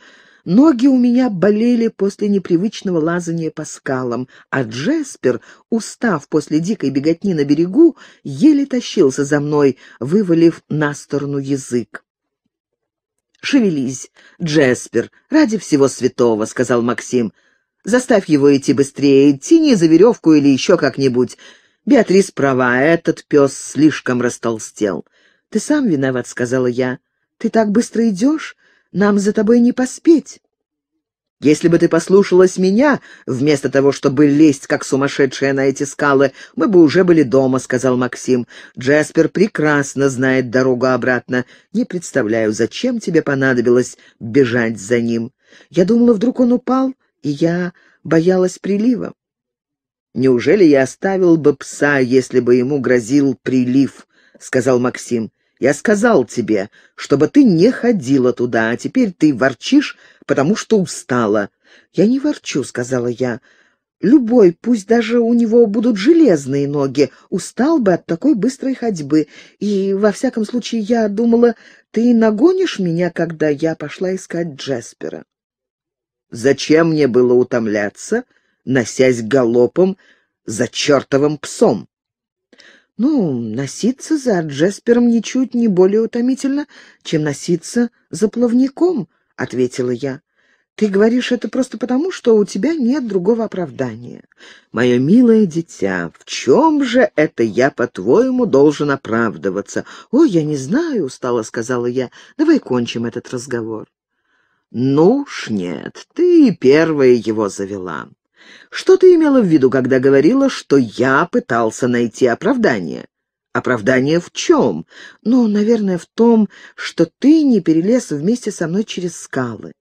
Ноги у меня болели после непривычного лазания по скалам, а Джеспер, устав после дикой беготни на берегу, еле тащился за мной, вывалив на сторону язык. «Шевелись, Джеспер, ради всего святого», — сказал Максим. «Заставь его идти быстрее, тяни за веревку или еще как-нибудь. Беатрис права, этот пес слишком растолстел. «Ты сам виноват», — сказала я. «Ты так быстро идешь, нам за тобой не поспеть». «Если бы ты послушалась меня, вместо того, чтобы лезть, как сумасшедшая, на эти скалы, мы бы уже были дома», — сказал Максим. «Джаспер прекрасно знает дорогу обратно. Не представляю, зачем тебе понадобилось бежать за ним. Я думала, вдруг он упал, и я боялась прилива». Неужели я оставил бы пса, если бы ему грозил прилив, сказал Максим. Я сказал тебе, чтобы ты не ходила туда, а теперь ты ворчишь, потому что устала. Я не ворчу, сказала я. Любой, пусть даже у него будут железные ноги, устал бы от такой быстрой ходьбы. И, во всяком случае, я думала, ты нагонишь меня, когда я пошла искать Джеспера. «Зачем мне было утомляться?» носясь галопом за чертовым псом. Ну, носиться за Джеспером ничуть не более утомительно, чем носиться за плавником, — ответила я. Ты говоришь это просто потому, что у тебя нет другого оправдания. Мое милое дитя, в чем же это я, по-твоему, должен оправдываться? О, я не знаю, — устала сказала я. Давай кончим этот разговор. Ну уж нет, ты первая его завела. Что ты имела в виду, когда говорила, что я пытался найти оправдание? Оправдание в чем? Ну, наверное, в том, что ты не перелез вместе со мной через скалы.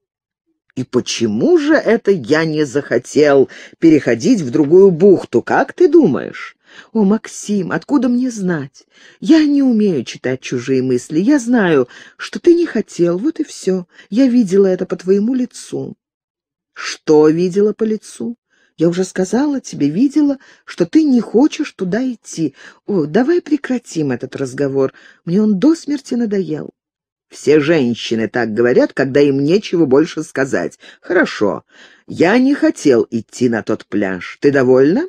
И почему же это я не захотел переходить в другую бухту, как ты думаешь? «О, Максим, откуда мне знать? Я не умею читать чужие мысли. Я знаю, что ты не хотел, вот и все. Я видела это по твоему лицу». «Что видела по лицу?» Я уже сказала тебе, видела, что ты не хочешь туда идти. О, давай прекратим этот разговор. Мне он до смерти надоел. Все женщины так говорят, когда им нечего больше сказать. Хорошо. Я не хотел идти на тот пляж. Ты довольна?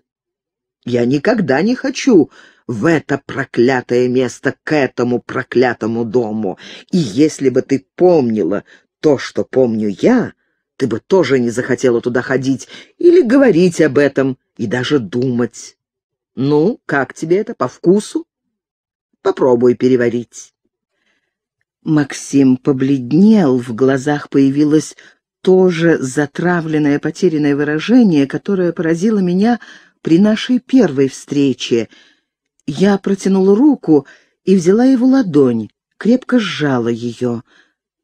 Я никогда не хочу в это проклятое место, к этому проклятому дому. И если бы ты помнила то, что помню я, ты бы тоже не захотела туда ходить или говорить об этом и даже думать. Ну, как тебе это, по вкусу? Попробуй переварить. Максим побледнел, в глазах появилось тоже затравленное, потерянное выражение, которое поразило меня при нашей первой встрече. Я протянула руку и взяла его ладонь, крепко сжала ее.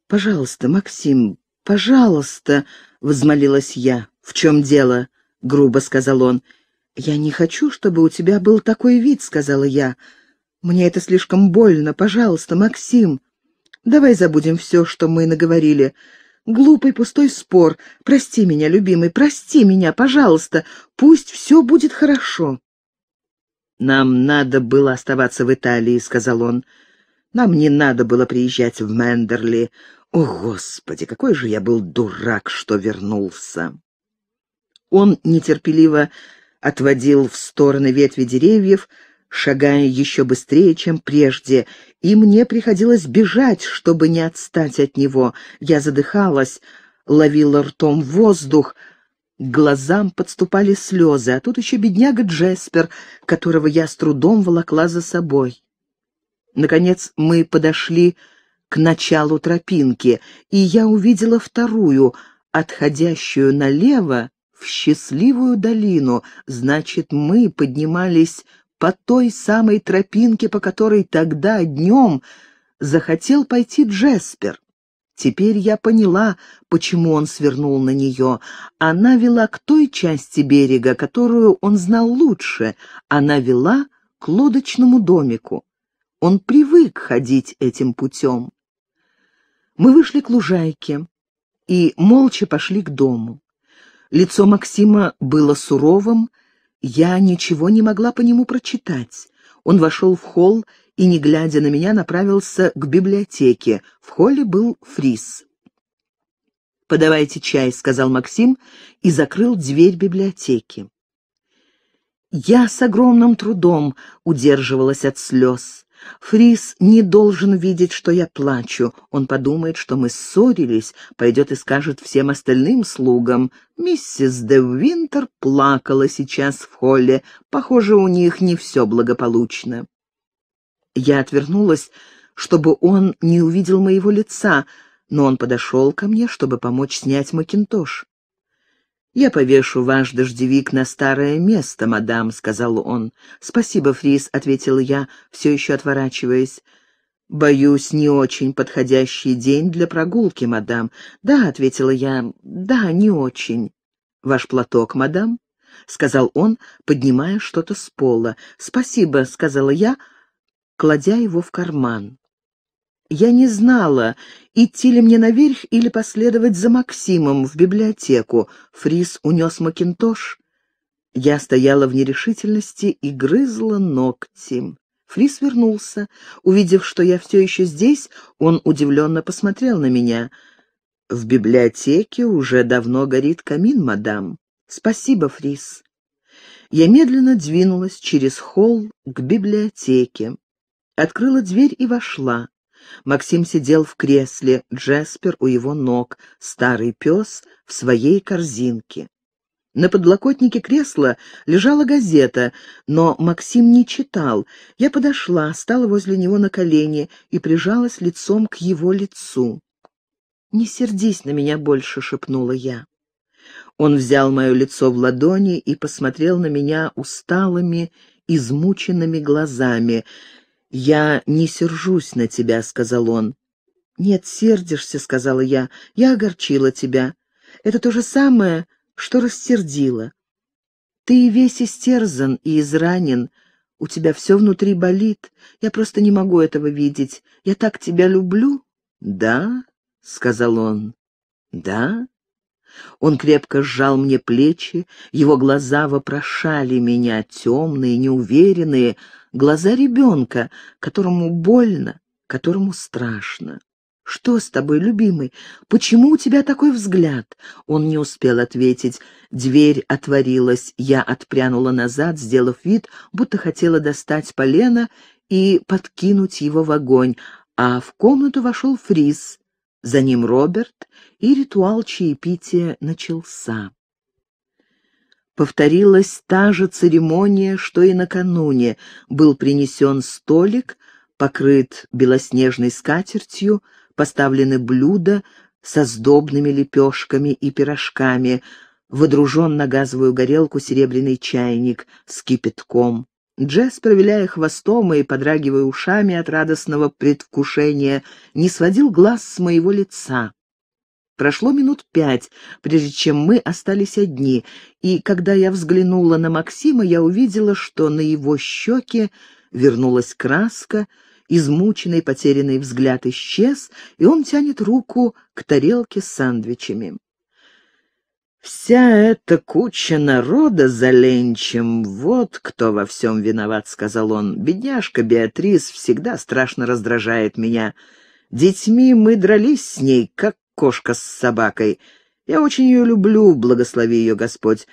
«Пожалуйста, Максим, «Пожалуйста», — возмолилась я. «В чем дело?» — грубо сказал он. «Я не хочу, чтобы у тебя был такой вид», — сказала я. «Мне это слишком больно. Пожалуйста, Максим, давай забудем все, что мы наговорили. Глупый пустой спор. Прости меня, любимый, прости меня, пожалуйста. Пусть все будет хорошо». «Нам надо было оставаться в Италии», — сказал он. «Нам не надо было приезжать в Мендерли. О, Господи, какой же я был дурак, что вернулся! Он нетерпеливо отводил в стороны ветви деревьев, шагая еще быстрее, чем прежде, и мне приходилось бежать, чтобы не отстать от него. Я задыхалась, ловила ртом воздух, к глазам подступали слезы, а тут еще бедняга Джеспер, которого я с трудом волокла за собой. Наконец мы подошли к к началу тропинки, и я увидела вторую, отходящую налево в счастливую долину. Значит, мы поднимались по той самой тропинке, по которой тогда днем захотел пойти Джеспер. Теперь я поняла, почему он свернул на нее. Она вела к той части берега, которую он знал лучше. Она вела к лодочному домику. Он привык ходить этим путем. Мы вышли к лужайке и молча пошли к дому. Лицо Максима было суровым, я ничего не могла по нему прочитать. Он вошел в холл и, не глядя на меня, направился к библиотеке. В холле был фриз. «Подавайте чай», — сказал Максим и закрыл дверь библиотеки. Я с огромным трудом удерживалась от слез. Фрис не должен видеть, что я плачу. Он подумает, что мы ссорились, пойдет и скажет всем остальным слугам. Миссис де Винтер плакала сейчас в холле. Похоже, у них не все благополучно. Я отвернулась, чтобы он не увидел моего лица, но он подошел ко мне, чтобы помочь снять макинтош. «Я повешу ваш дождевик на старое место, мадам», — сказал он. «Спасибо, Фрис», — ответил я, все еще отворачиваясь. «Боюсь, не очень подходящий день для прогулки, мадам». «Да», — ответила я, — «да, не очень». «Ваш платок, мадам?» — сказал он, поднимая что-то с пола. «Спасибо», — сказала я, кладя его в карман. Я не знала, идти ли мне наверх или последовать за Максимом в библиотеку. Фрис унес макинтош. Я стояла в нерешительности и грызла ногти. Фрис вернулся. Увидев, что я все еще здесь, он удивленно посмотрел на меня. «В библиотеке уже давно горит камин, мадам». «Спасибо, Фрис». Я медленно двинулась через холл к библиотеке. Открыла дверь и вошла. Максим сидел в кресле, Джеспер у его ног, старый пес в своей корзинке. На подлокотнике кресла лежала газета, но Максим не читал. Я подошла, стала возле него на колени и прижалась лицом к его лицу. «Не сердись на меня больше», — шепнула я. Он взял мое лицо в ладони и посмотрел на меня усталыми, измученными глазами. «Я не сержусь на тебя», — сказал он. «Нет, сердишься», — сказала я. «Я огорчила тебя. Это то же самое, что рассердило. Ты весь истерзан и изранен. У тебя все внутри болит. Я просто не могу этого видеть. Я так тебя люблю». «Да», — сказал он. «Да?» Он крепко сжал мне плечи, его глаза вопрошали меня, темные, неуверенные, глаза ребенка, которому больно, которому страшно. «Что с тобой, любимый? Почему у тебя такой взгляд?» Он не успел ответить. Дверь отворилась, я отпрянула назад, сделав вид, будто хотела достать полено и подкинуть его в огонь, а в комнату вошел Фрис, за ним Роберт и ритуал чаепития начался. Повторилась та же церемония, что и накануне. Был принесен столик, покрыт белоснежной скатертью, поставлены блюда со сдобными лепешками и пирожками, водружен на газовую горелку серебряный чайник с кипятком. Джесс, провиляя хвостом и подрагивая ушами от радостного предвкушения, не сводил глаз с моего лица. Прошло минут пять, прежде чем мы остались одни, и когда я взглянула на Максима, я увидела, что на его щеке вернулась краска, измученный, потерянный взгляд исчез, и он тянет руку к тарелке с сандвичами. «Вся эта куча народа за Ленчем, вот кто во всем виноват», — сказал он. «Бедняжка Беатрис всегда страшно раздражает меня. Детьми мы дрались с ней, как кошка с собакой. Я очень ее люблю, благослови ее Господь.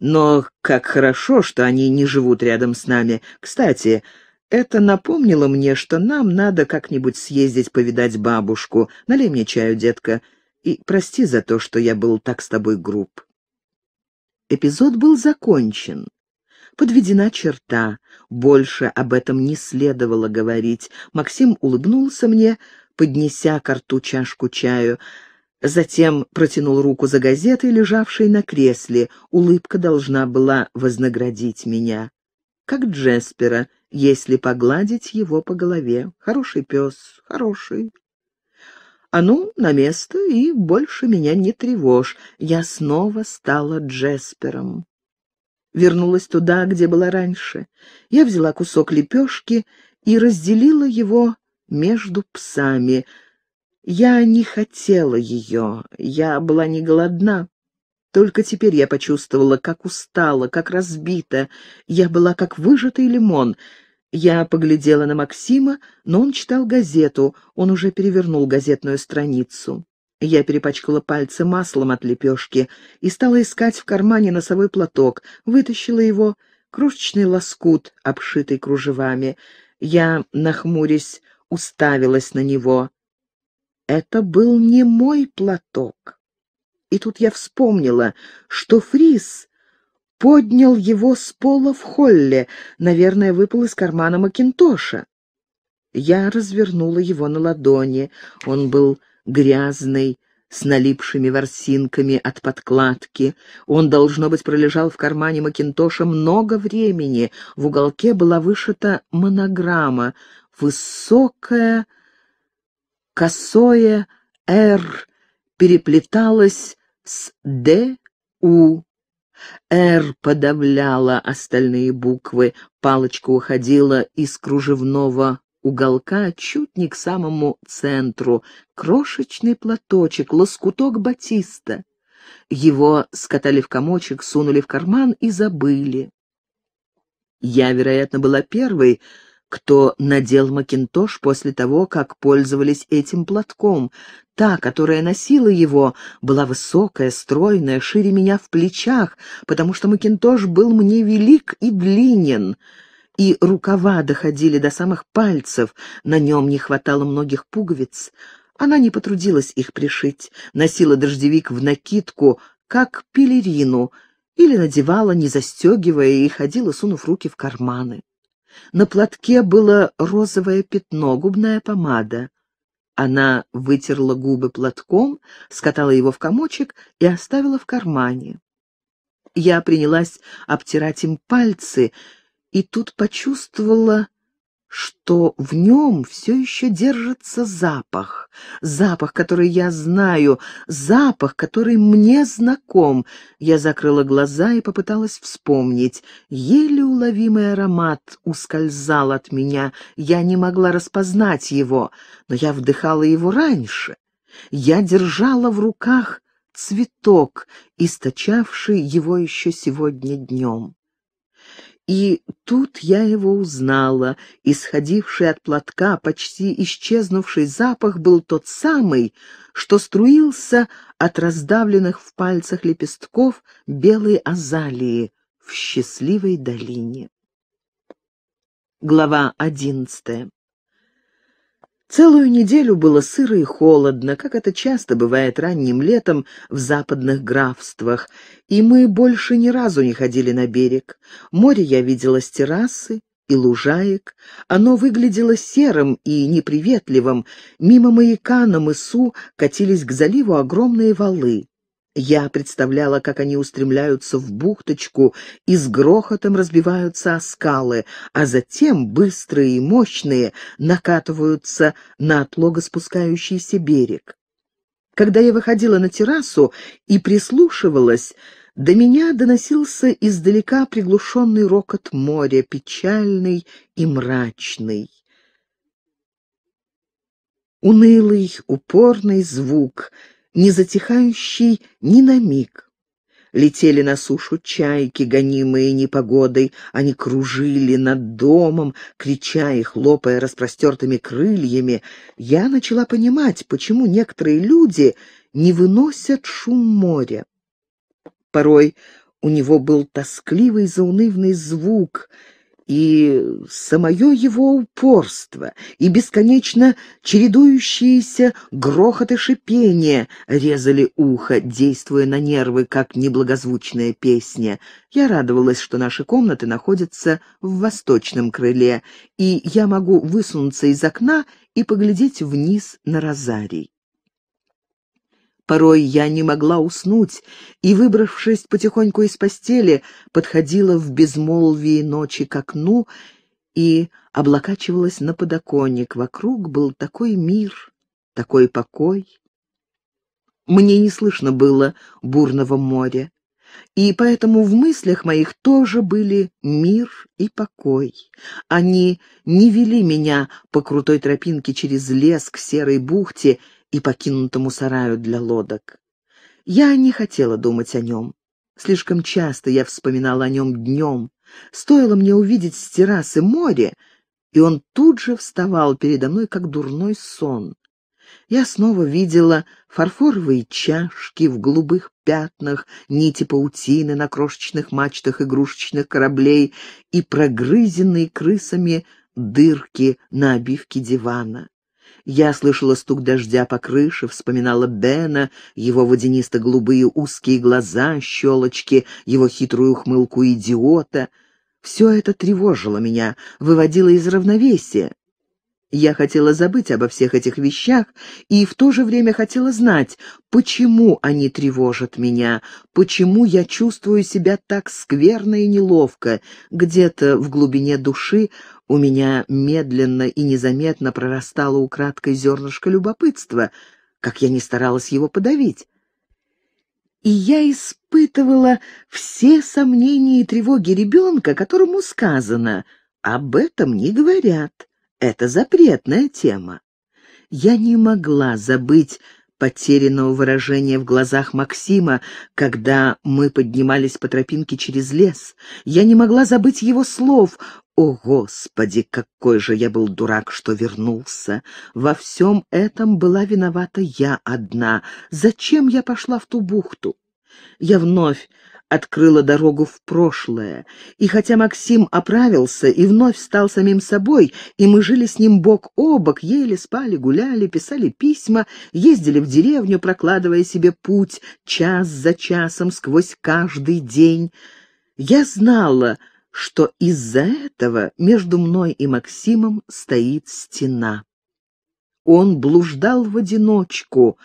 Но как хорошо, что они не живут рядом с нами. Кстати, это напомнило мне, что нам надо как-нибудь съездить повидать бабушку. Налей мне чаю, детка, и прости за то, что я был так с тобой груб. Эпизод был закончен. Подведена черта. Больше об этом не следовало говорить. Максим улыбнулся мне, поднеся к рту чашку чаю. Затем протянул руку за газетой, лежавшей на кресле. Улыбка должна была вознаградить меня. Как Джеспера, если погладить его по голове. Хороший пес, хороший. А ну, на место, и больше меня не тревожь. Я снова стала Джеспером. Вернулась туда, где была раньше. Я взяла кусок лепешки и разделила его между псами. Я не хотела ее, я была не голодна. Только теперь я почувствовала, как устала, как разбита. Я была как выжатый лимон. Я поглядела на Максима, но он читал газету, он уже перевернул газетную страницу. Я перепачкала пальцы маслом от лепешки и стала искать в кармане носовой платок, вытащила его, крошечный лоскут, обшитый кружевами. Я, нахмурясь, уставилась на него. Это был не мой платок. И тут я вспомнила, что Фрис поднял его с пола в холле, наверное, выпал из кармана Макинтоша. Я развернула его на ладони. Он был грязный, с налипшими ворсинками от подкладки. Он, должно быть, пролежал в кармане Макинтоша много времени. В уголке была вышита монограмма Высокое, косое «Р» переплеталось с «Д», «У». «Р» подавляла остальные буквы, палочка уходила из кружевного уголка чуть не к самому центру, крошечный платочек, лоскуток батиста. Его скатали в комочек, сунули в карман и забыли. Я, вероятно, была первой, кто надел макинтош после того, как пользовались этим платком. Та, которая носила его, была высокая, стройная, шире меня в плечах, потому что макинтош был мне велик и длинен, и рукава доходили до самых пальцев, на нем не хватало многих пуговиц. Она не потрудилась их пришить, носила дождевик в накидку, как пелерину, или надевала, не застегивая, и ходила, сунув руки в карманы. На платке было розовое пятно, губная помада. Она вытерла губы платком, скатала его в комочек и оставила в кармане. Я принялась обтирать им пальцы, и тут почувствовала что в нем все еще держится запах, запах, который я знаю, запах, который мне знаком. Я закрыла глаза и попыталась вспомнить. Еле уловимый аромат ускользал от меня, я не могла распознать его, но я вдыхала его раньше. Я держала в руках цветок, источавший его еще сегодня днем. И тут я его узнала. Исходивший от платка почти исчезнувший запах был тот самый, что струился от раздавленных в пальцах лепестков белой азалии в счастливой долине. Глава одиннадцатая Целую неделю было сыро и холодно, как это часто бывает ранним летом в западных графствах, и мы больше ни разу не ходили на берег. Море я видела с террасы, и лужаек. Оно выглядело серым и неприветливым. Мимо маяка на мысу катились к заливу огромные валы. Я представляла, как они устремляются в бухточку и с грохотом разбиваются о скалы, а затем, быстрые и мощные, накатываются на отлого спускающийся берег. Когда я выходила на террасу и прислушивалась, до меня доносился издалека приглушенный рокот моря, печальный и мрачный. Унылый, упорный звук — не затихающий ни на миг. Летели на сушу чайки, гонимые непогодой, они кружили над домом, крича и хлопая распростертыми крыльями. Я начала понимать, почему некоторые люди не выносят шум моря. Порой у него был тоскливый заунывный звук — и самое его упорство, и бесконечно чередующиеся грохоты шипения резали ухо, действуя на нервы, как неблагозвучная песня. Я радовалась, что наши комнаты находятся в восточном крыле, и я могу высунуться из окна и поглядеть вниз на розарий. Порой я не могла уснуть, и, выбравшись потихоньку из постели, подходила в безмолвии ночи к окну и облокачивалась на подоконник. Вокруг был такой мир, такой покой. Мне не слышно было бурного моря, и поэтому в мыслях моих тоже были мир и покой. Они не вели меня по крутой тропинке через лес к серой бухте — и покинутому сараю для лодок. Я не хотела думать о нем. Слишком часто я вспоминала о нем днем. Стоило мне увидеть с террасы море, и он тут же вставал передо мной, как дурной сон. Я снова видела фарфоровые чашки в голубых пятнах, нити паутины на крошечных мачтах игрушечных кораблей и прогрызенные крысами дырки на обивке дивана. Я слышала стук дождя по крыше, вспоминала Бена, его водянисто-голубые узкие глаза, щелочки, его хитрую хмылку идиота. Все это тревожило меня, выводило из равновесия. Я хотела забыть обо всех этих вещах и в то же время хотела знать, почему они тревожат меня, почему я чувствую себя так скверно и неловко. Где-то в глубине души у меня медленно и незаметно прорастало украдкой зернышко любопытства, как я не старалась его подавить. И я испытывала все сомнения и тревоги ребенка, которому сказано «об этом не говорят». Это запретная тема. Я не могла забыть потерянного выражения в глазах Максима, когда мы поднимались по тропинке через лес. Я не могла забыть его слов. «О, Господи, какой же я был дурак, что вернулся! Во всем этом была виновата я одна. Зачем я пошла в ту бухту?» Я вновь открыла дорогу в прошлое. И хотя Максим оправился и вновь стал самим собой, и мы жили с ним бок о бок, ели, спали, гуляли, писали письма, ездили в деревню, прокладывая себе путь час за часом сквозь каждый день, я знала, что из-за этого между мной и Максимом стоит стена. Он блуждал в одиночку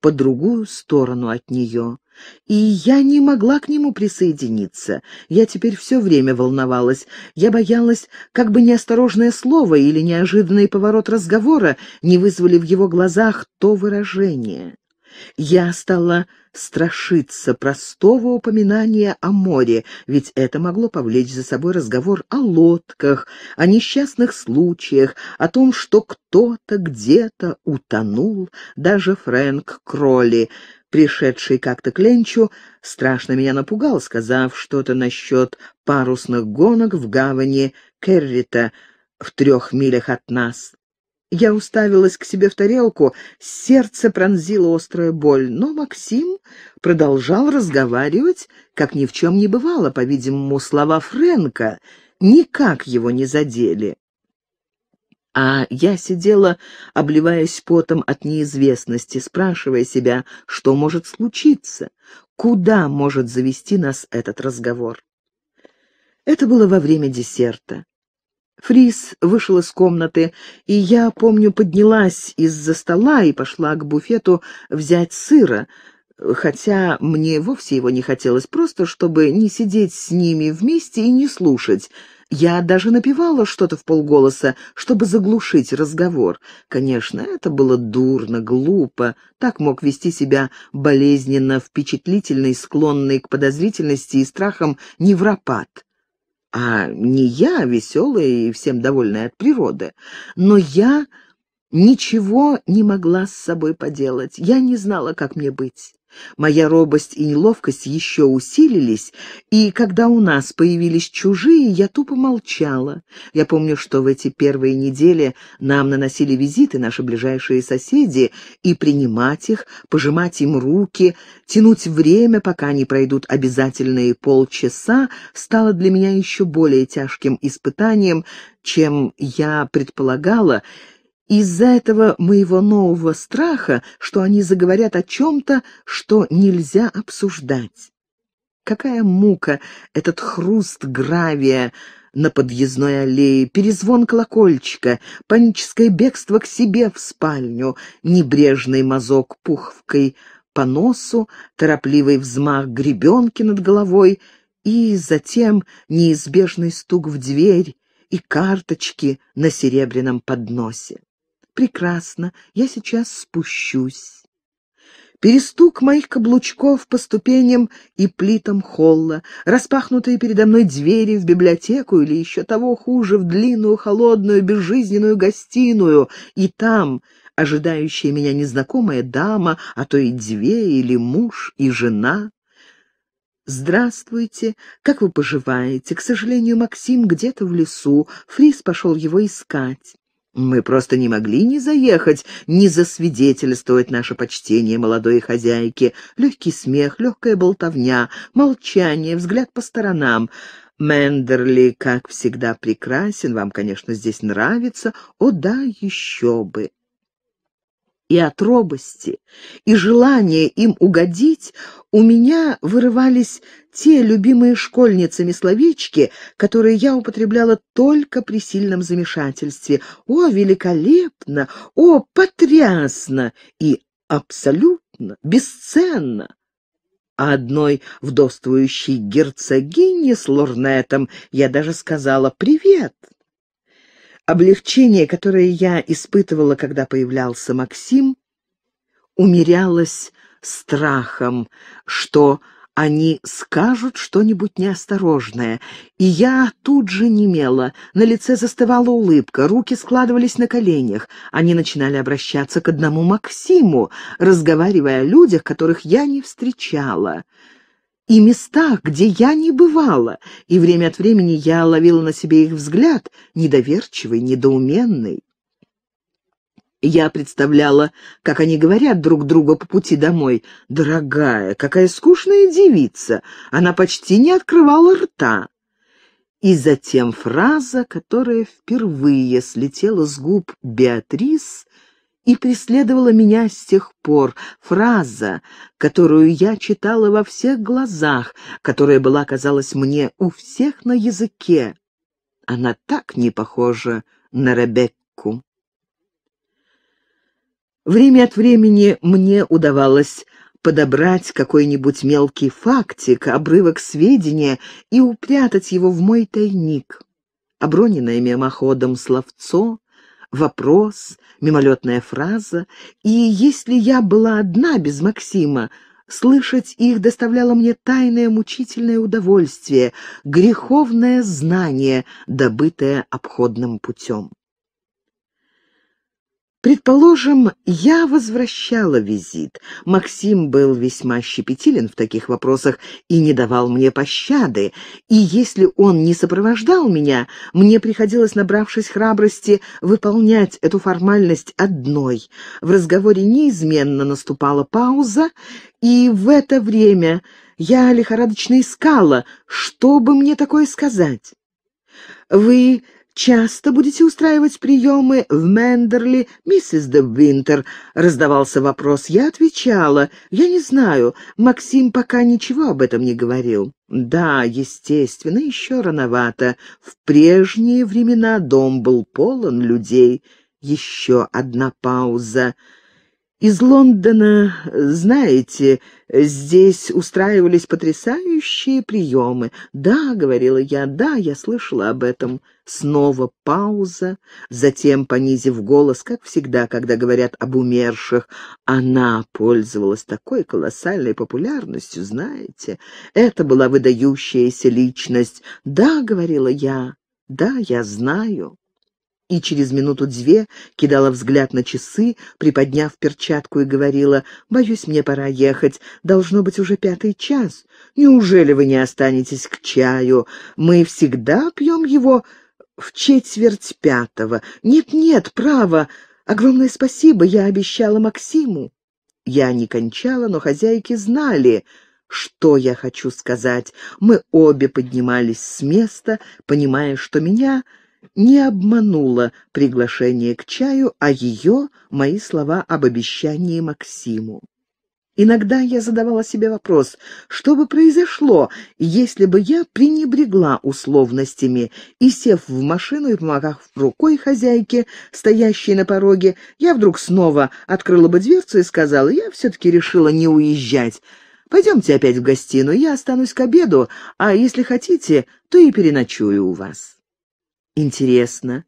по другую сторону от нее. И я не могла к нему присоединиться. Я теперь все время волновалась. Я боялась, как бы неосторожное слово или неожиданный поворот разговора не вызвали в его глазах то выражение. Я стала страшиться простого упоминания о море, ведь это могло повлечь за собой разговор о лодках, о несчастных случаях, о том, что кто-то где-то утонул, даже Фрэнк Кролли пришедший как-то к Ленчу, страшно меня напугал, сказав что-то насчет парусных гонок в гавани Керрита в трех милях от нас. Я уставилась к себе в тарелку, сердце пронзило острая боль, но Максим продолжал разговаривать, как ни в чем не бывало, по-видимому, слова Френка никак его не задели. А я сидела, обливаясь потом от неизвестности, спрашивая себя, что может случиться, куда может завести нас этот разговор. Это было во время десерта. Фрис вышел из комнаты, и я, помню, поднялась из-за стола и пошла к буфету взять сыра, хотя мне вовсе его не хотелось, просто чтобы не сидеть с ними вместе и не слушать, я даже напевала что-то в полголоса, чтобы заглушить разговор. Конечно, это было дурно, глупо. Так мог вести себя болезненно впечатлительный, склонный к подозрительности и страхам невропат. А не я, веселая и всем довольная от природы. Но я ничего не могла с собой поделать. Я не знала, как мне быть. Моя робость и неловкость еще усилились, и когда у нас появились чужие, я тупо молчала. Я помню, что в эти первые недели нам наносили визиты наши ближайшие соседи, и принимать их, пожимать им руки, тянуть время, пока они пройдут обязательные полчаса, стало для меня еще более тяжким испытанием, чем я предполагала, из-за этого моего нового страха, что они заговорят о чем-то, что нельзя обсуждать. Какая мука этот хруст гравия на подъездной аллее, перезвон колокольчика, паническое бегство к себе в спальню, небрежный мазок пуховкой по носу, торопливый взмах гребенки над головой и затем неизбежный стук в дверь и карточки на серебряном подносе. Прекрасно, я сейчас спущусь. Перестук моих каблучков по ступеням и плитам холла, распахнутые передо мной двери в библиотеку или еще того хуже, в длинную, холодную, безжизненную гостиную, и там ожидающая меня незнакомая дама, а то и две, или муж и жена. «Здравствуйте. Как вы поживаете? К сожалению, Максим где-то в лесу. Фрис пошел его искать». Мы просто не могли не заехать, не засвидетельствовать наше почтение молодой хозяйке. Легкий смех, легкая болтовня, молчание, взгляд по сторонам. Мендерли, как всегда, прекрасен, вам, конечно, здесь нравится. О да, еще бы! и от робости, и желания им угодить, у меня вырывались те любимые школьницами словечки, которые я употребляла только при сильном замешательстве. «О, великолепно! О, потрясно!» и «абсолютно», «бесценно». А одной вдовствующей герцогине с лорнетом я даже сказала «привет». Облегчение, которое я испытывала, когда появлялся Максим, умерялось страхом, что они скажут что-нибудь неосторожное. И я тут же немела, на лице застывала улыбка, руки складывались на коленях. Они начинали обращаться к одному Максиму, разговаривая о людях, которых я не встречала и местах, где я не бывала, и время от времени я ловила на себе их взгляд, недоверчивый, недоуменный. Я представляла, как они говорят друг другу по пути домой. «Дорогая, какая скучная девица! Она почти не открывала рта!» И затем фраза, которая впервые слетела с губ Беатрис и преследовала меня с тех пор. Фраза, которую я читала во всех глазах, которая была, казалось мне, у всех на языке. Она так не похожа на Ребекку. Время от времени мне удавалось подобрать какой-нибудь мелкий фактик, обрывок сведения и упрятать его в мой тайник. Оброненное мимоходом словцо, вопрос, мимолетная фраза, и если я была одна без Максима, Слышать их доставляло мне тайное мучительное удовольствие, греховное знание, добытое обходным путем. Предположим, я возвращала визит. Максим был весьма щепетилен в таких вопросах и не давал мне пощады. И если он не сопровождал меня, мне приходилось, набравшись храбрости, выполнять эту формальность одной. В разговоре неизменно наступала пауза, и в это время я лихорадочно искала, что бы мне такое сказать. «Вы часто будете устраивать приемы в Мендерли, миссис де Винтер?» — раздавался вопрос. Я отвечала. «Я не знаю. Максим пока ничего об этом не говорил». «Да, естественно, еще рановато. В прежние времена дом был полон людей». Еще одна пауза. Из Лондона, знаете, здесь устраивались потрясающие приемы. Да, говорила я, да, я слышала об этом. Снова пауза, затем, понизив голос, как всегда, когда говорят об умерших, она пользовалась такой колоссальной популярностью, знаете. Это была выдающаяся личность. Да, говорила я, да, я знаю и через минуту-две кидала взгляд на часы, приподняв перчатку и говорила, «Боюсь, мне пора ехать. Должно быть уже пятый час. Неужели вы не останетесь к чаю? Мы всегда пьем его в четверть пятого. Нет-нет, право. Огромное спасибо, я обещала Максиму». Я не кончала, но хозяйки знали, что я хочу сказать. Мы обе поднимались с места, понимая, что меня не обманула приглашение к чаю, а ее — мои слова об обещании Максиму. Иногда я задавала себе вопрос, что бы произошло, если бы я пренебрегла условностями, и, сев в машину и помогав рукой хозяйке, стоящей на пороге, я вдруг снова открыла бы дверцу и сказала, я все-таки решила не уезжать. Пойдемте опять в гостиную, я останусь к обеду, а если хотите, то и переночую у вас. Интересно,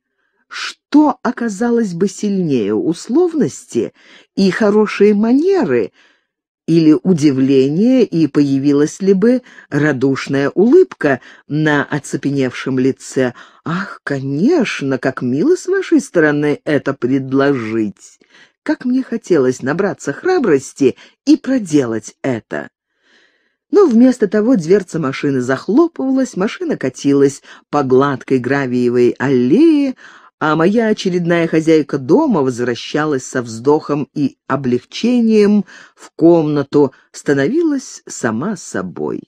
что оказалось бы сильнее, условности и хорошие манеры, или удивление, и появилась ли бы радушная улыбка на оцепеневшем лице? «Ах, конечно, как мило с вашей стороны это предложить!» Как мне хотелось набраться храбрости и проделать это! Но вместо того дверца машины захлопывалась, машина катилась по гладкой гравиевой аллее, а моя очередная хозяйка дома возвращалась со вздохом и облегчением в комнату, становилась сама собой.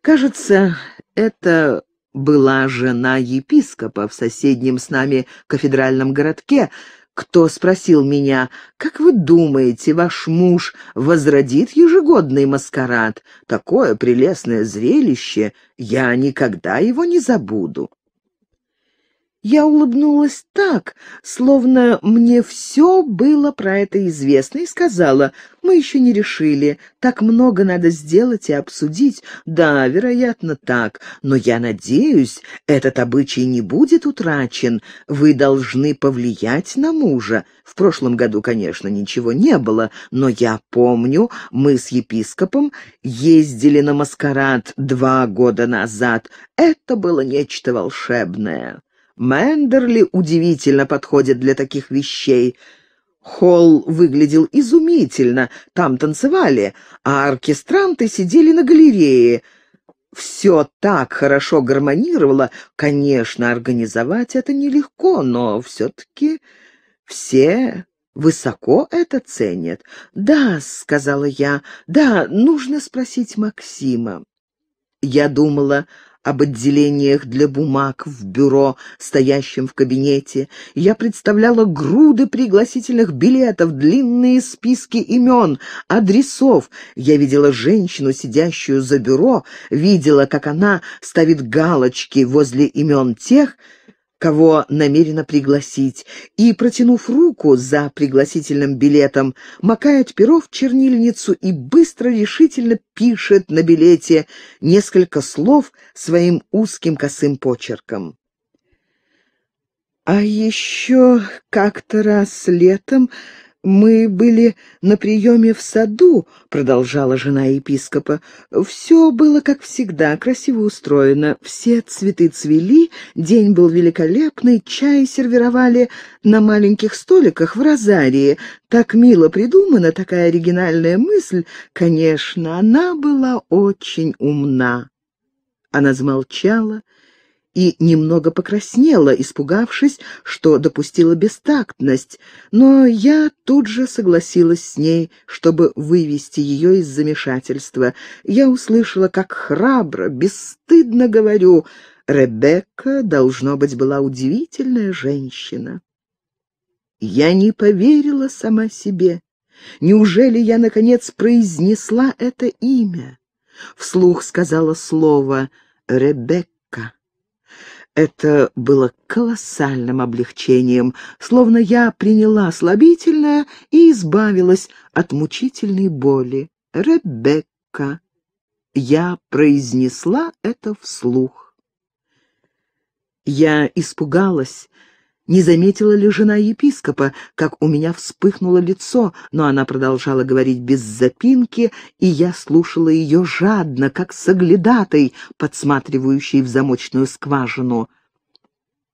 Кажется, это была жена епископа в соседнем с нами кафедральном городке, кто спросил меня, «Как вы думаете, ваш муж возродит ежегодный маскарад? Такое прелестное зрелище! Я никогда его не забуду!» Я улыбнулась так, словно мне все было про это известно, и сказала, мы еще не решили, так много надо сделать и обсудить. Да, вероятно, так, но я надеюсь, этот обычай не будет утрачен. Вы должны повлиять на мужа. В прошлом году, конечно, ничего не было, но я помню, мы с епископом ездили на маскарад два года назад. Это было нечто волшебное. Мендерли удивительно подходит для таких вещей. Холл выглядел изумительно, там танцевали, а оркестранты сидели на галерее. Все так хорошо гармонировало. Конечно, организовать это нелегко, но все-таки все высоко это ценят. «Да», — сказала я, — «да, нужно спросить Максима». Я думала об отделениях для бумаг в бюро, стоящем в кабинете. Я представляла груды пригласительных билетов, длинные списки имен, адресов. Я видела женщину, сидящую за бюро, видела, как она ставит галочки возле имен тех, кого намерена пригласить, и, протянув руку за пригласительным билетом, макает перо в чернильницу и быстро решительно пишет на билете несколько слов своим узким косым почерком. А еще как-то раз летом «Мы были на приеме в саду», — продолжала жена епископа. «Все было, как всегда, красиво устроено. Все цветы цвели, день был великолепный, чай сервировали на маленьких столиках в розарии. Так мило придумана такая оригинальная мысль. Конечно, она была очень умна». Она замолчала, и немного покраснела, испугавшись, что допустила бестактность, но я тут же согласилась с ней, чтобы вывести ее из замешательства. Я услышала, как храбро, бесстыдно говорю, «Ребекка, должно быть, была удивительная женщина». Я не поверила сама себе. Неужели я, наконец, произнесла это имя? Вслух сказала слово «Ребекка». Это было колоссальным облегчением, словно я приняла слабительное и избавилась от мучительной боли. «Ребекка!» Я произнесла это вслух. Я испугалась, не заметила ли жена епископа, как у меня вспыхнуло лицо, но она продолжала говорить без запинки, и я слушала ее жадно, как соглядатой, подсматривающий в замочную скважину.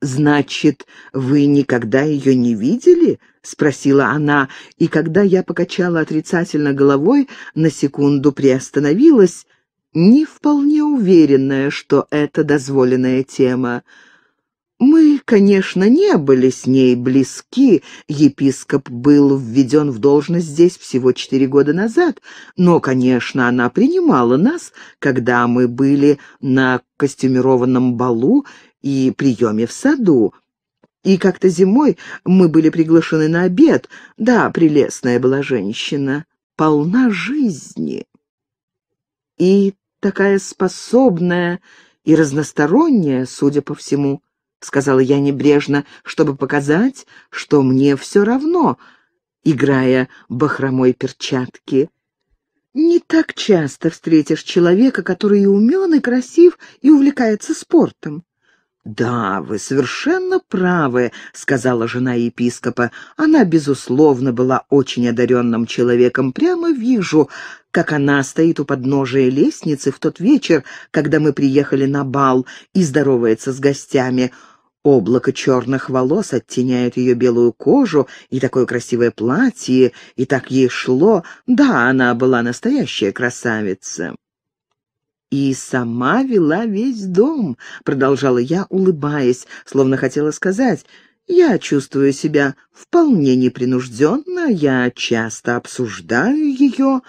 «Значит, вы никогда ее не видели?» — спросила она, и когда я покачала отрицательно головой, на секунду приостановилась, не вполне уверенная, что это дозволенная тема. Мы, конечно, не были с ней близки, епископ был введен в должность здесь всего четыре года назад, но, конечно, она принимала нас, когда мы были на костюмированном балу и приеме в саду. И как-то зимой мы были приглашены на обед. Да, прелестная была женщина, полна жизни. И такая способная и разносторонняя, судя по всему, — сказала я небрежно, чтобы показать, что мне все равно, играя бахромой перчатки. «Не так часто встретишь человека, который и умен, и красив, и увлекается спортом». «Да, вы совершенно правы», — сказала жена епископа. «Она, безусловно, была очень одаренным человеком. Прямо вижу, как она стоит у подножия лестницы в тот вечер, когда мы приехали на бал, и здоровается с гостями. Облако черных волос оттеняет ее белую кожу, и такое красивое платье, и так ей шло. Да, она была настоящая красавица. «И сама вела весь дом», — продолжала я, улыбаясь, словно хотела сказать. «Я чувствую себя вполне непринужденно, я часто обсуждаю ее».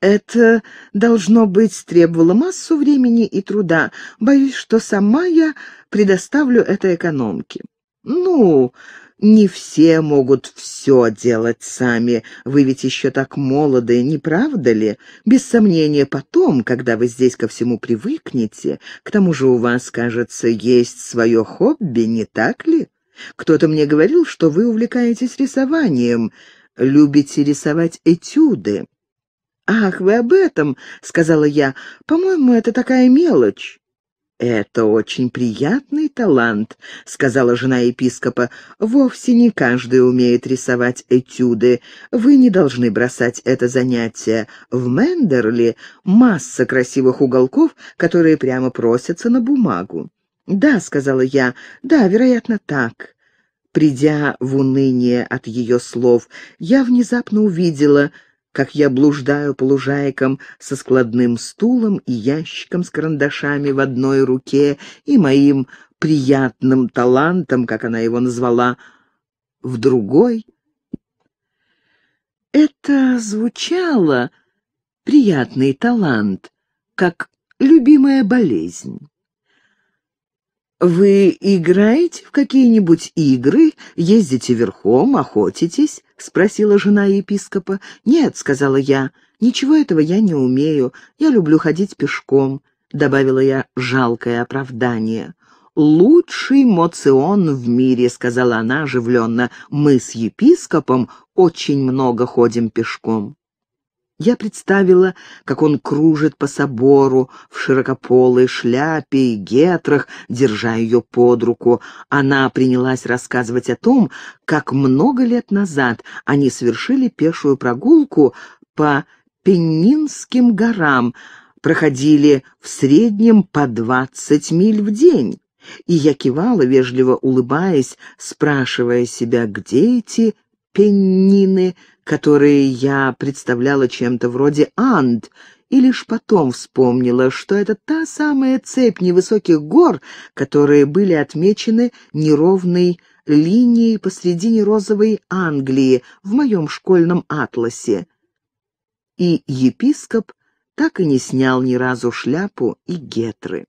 Это, должно быть, требовало массу времени и труда. Боюсь, что сама я предоставлю это экономке». «Ну, не все могут все делать сами. Вы ведь еще так молоды, не правда ли? Без сомнения, потом, когда вы здесь ко всему привыкнете, к тому же у вас, кажется, есть свое хобби, не так ли? Кто-то мне говорил, что вы увлекаетесь рисованием, любите рисовать этюды». «Ах, вы об этом!» — сказала я. «По-моему, это такая мелочь». «Это очень приятный талант», — сказала жена епископа. «Вовсе не каждый умеет рисовать этюды. Вы не должны бросать это занятие. В Мендерли масса красивых уголков, которые прямо просятся на бумагу». «Да», — сказала я, — «да, вероятно, так». Придя в уныние от ее слов, я внезапно увидела — как я блуждаю по лужайкам со складным стулом и ящиком с карандашами в одной руке и моим приятным талантом, как она его назвала, в другой. Это звучало «приятный талант», как любимая болезнь. «Вы играете в какие-нибудь игры? Ездите верхом, охотитесь?» — спросила жена епископа. «Нет», — сказала я, — «ничего этого я не умею. Я люблю ходить пешком», — добавила я жалкое оправдание. «Лучший моцион в мире», — сказала она оживленно. «Мы с епископом очень много ходим пешком». Я представила, как он кружит по собору в широкополой шляпе и гетрах, держа ее под руку. Она принялась рассказывать о том, как много лет назад они совершили пешую прогулку по Пеннинским горам, проходили в среднем по двадцать миль в день. И я кивала, вежливо улыбаясь, спрашивая себя, где эти пеннины которые я представляла чем-то вроде анд, и лишь потом вспомнила, что это та самая цепь невысоких гор, которые были отмечены неровной линией посредине розовой Англии в моем школьном атласе. И епископ так и не снял ни разу шляпу и гетры.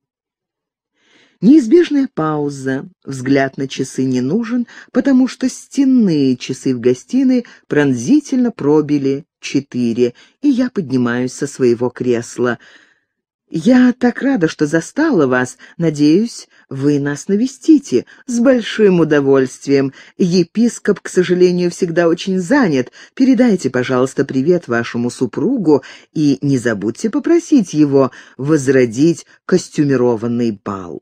Неизбежная пауза. Взгляд на часы не нужен, потому что стенные часы в гостиной пронзительно пробили четыре, и я поднимаюсь со своего кресла. «Я так рада, что застала вас. Надеюсь, вы нас навестите. С большим удовольствием. Епископ, к сожалению, всегда очень занят. Передайте, пожалуйста, привет вашему супругу и не забудьте попросить его возродить костюмированный бал».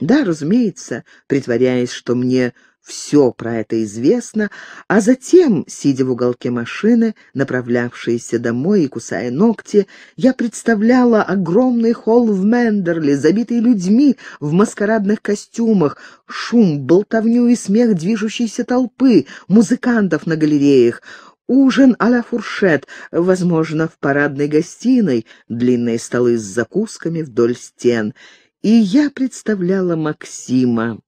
Да, разумеется, притворяясь, что мне все про это известно, а затем, сидя в уголке машины, направлявшейся домой и кусая ногти, я представляла огромный холл в Мендерли, забитый людьми в маскарадных костюмах, шум, болтовню и смех движущейся толпы, музыкантов на галереях, Ужин а-ля фуршет, возможно, в парадной гостиной, длинные столы с закусками вдоль стен — и я представляла Максима,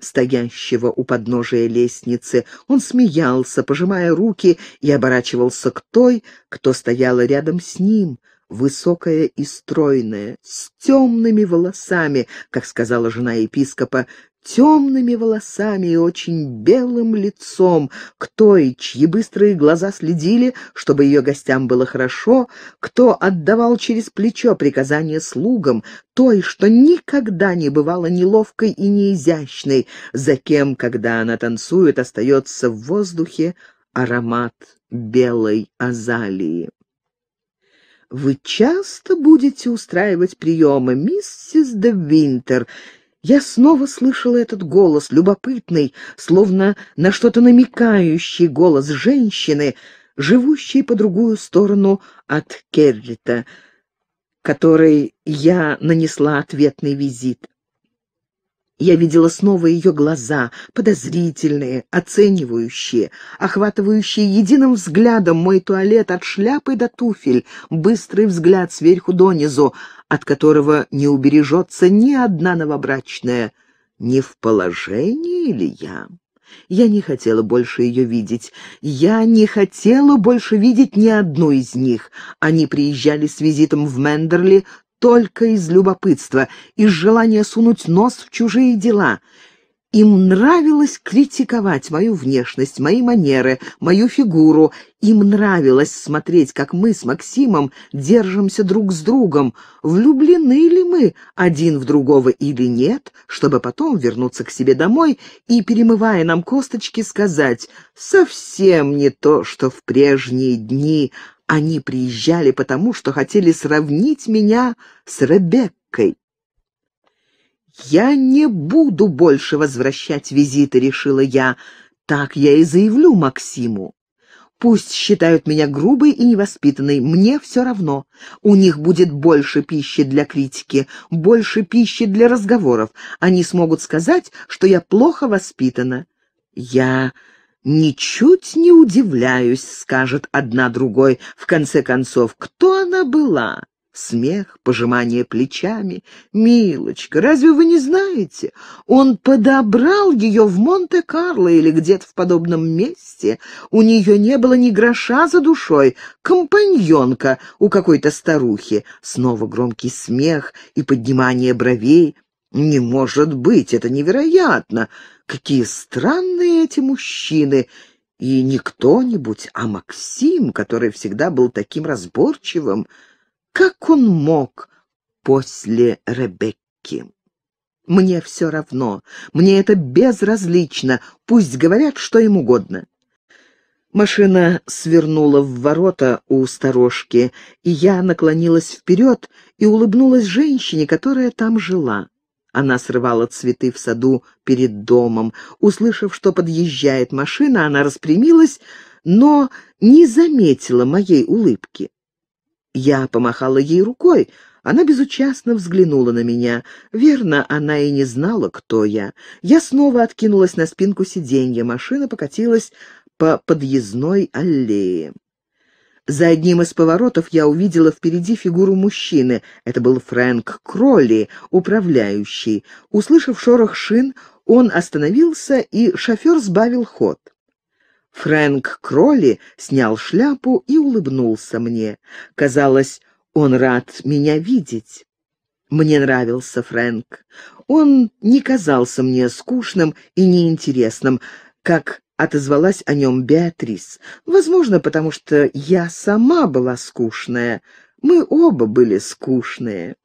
стоящего у подножия лестницы. Он смеялся, пожимая руки, и оборачивался к той, кто стояла рядом с ним, высокая и стройная, с темными волосами, как сказала жена епископа, темными волосами и очень белым лицом, к той, чьи быстрые глаза следили, чтобы ее гостям было хорошо, кто отдавал через плечо приказания слугам, той, что никогда не бывала неловкой и неизящной, за кем, когда она танцует, остается в воздухе аромат белой азалии. «Вы часто будете устраивать приемы, миссис де Винтер?» Я снова слышала этот голос, любопытный, словно на что-то намекающий голос женщины, живущей по другую сторону от Керрита, которой я нанесла ответный визит. Я видела снова ее глаза, подозрительные, оценивающие, охватывающие единым взглядом мой туалет от шляпы до туфель, быстрый взгляд сверху донизу, от которого не убережется ни одна новобрачная. Не в положении ли я? Я не хотела больше ее видеть. Я не хотела больше видеть ни одну из них. Они приезжали с визитом в Мендерли только из любопытства, из желания сунуть нос в чужие дела. Им нравилось критиковать мою внешность, мои манеры, мою фигуру. Им нравилось смотреть, как мы с Максимом держимся друг с другом, влюблены ли мы один в другого или нет, чтобы потом вернуться к себе домой и, перемывая нам косточки, сказать «совсем не то, что в прежние дни», они приезжали потому, что хотели сравнить меня с Ребеккой. «Я не буду больше возвращать визиты», — решила я. «Так я и заявлю Максиму. Пусть считают меня грубой и невоспитанной, мне все равно. У них будет больше пищи для критики, больше пищи для разговоров. Они смогут сказать, что я плохо воспитана». Я «Ничуть не удивляюсь», — скажет одна другой. В конце концов, кто она была? Смех, пожимание плечами. «Милочка, разве вы не знаете? Он подобрал ее в Монте-Карло или где-то в подобном месте. У нее не было ни гроша за душой. Компаньонка у какой-то старухи». Снова громкий смех и поднимание бровей. «Не может быть, это невероятно!» Какие странные эти мужчины! И не кто-нибудь, а Максим, который всегда был таким разборчивым. Как он мог после Ребекки? Мне все равно, мне это безразлично, пусть говорят что им угодно. Машина свернула в ворота у сторожки, и я наклонилась вперед и улыбнулась женщине, которая там жила. Она срывала цветы в саду перед домом. Услышав, что подъезжает машина, она распрямилась, но не заметила моей улыбки. Я помахала ей рукой. Она безучастно взглянула на меня. Верно, она и не знала, кто я. Я снова откинулась на спинку сиденья. Машина покатилась по подъездной аллее. За одним из поворотов я увидела впереди фигуру мужчины. Это был Фрэнк Кролли, управляющий. Услышав шорох шин, он остановился, и шофер сбавил ход. Фрэнк Кролли снял шляпу и улыбнулся мне. Казалось, он рад меня видеть. Мне нравился Фрэнк. Он не казался мне скучным и неинтересным, как отозвалась о нем Беатрис. «Возможно, потому что я сама была скучная. Мы оба были скучные».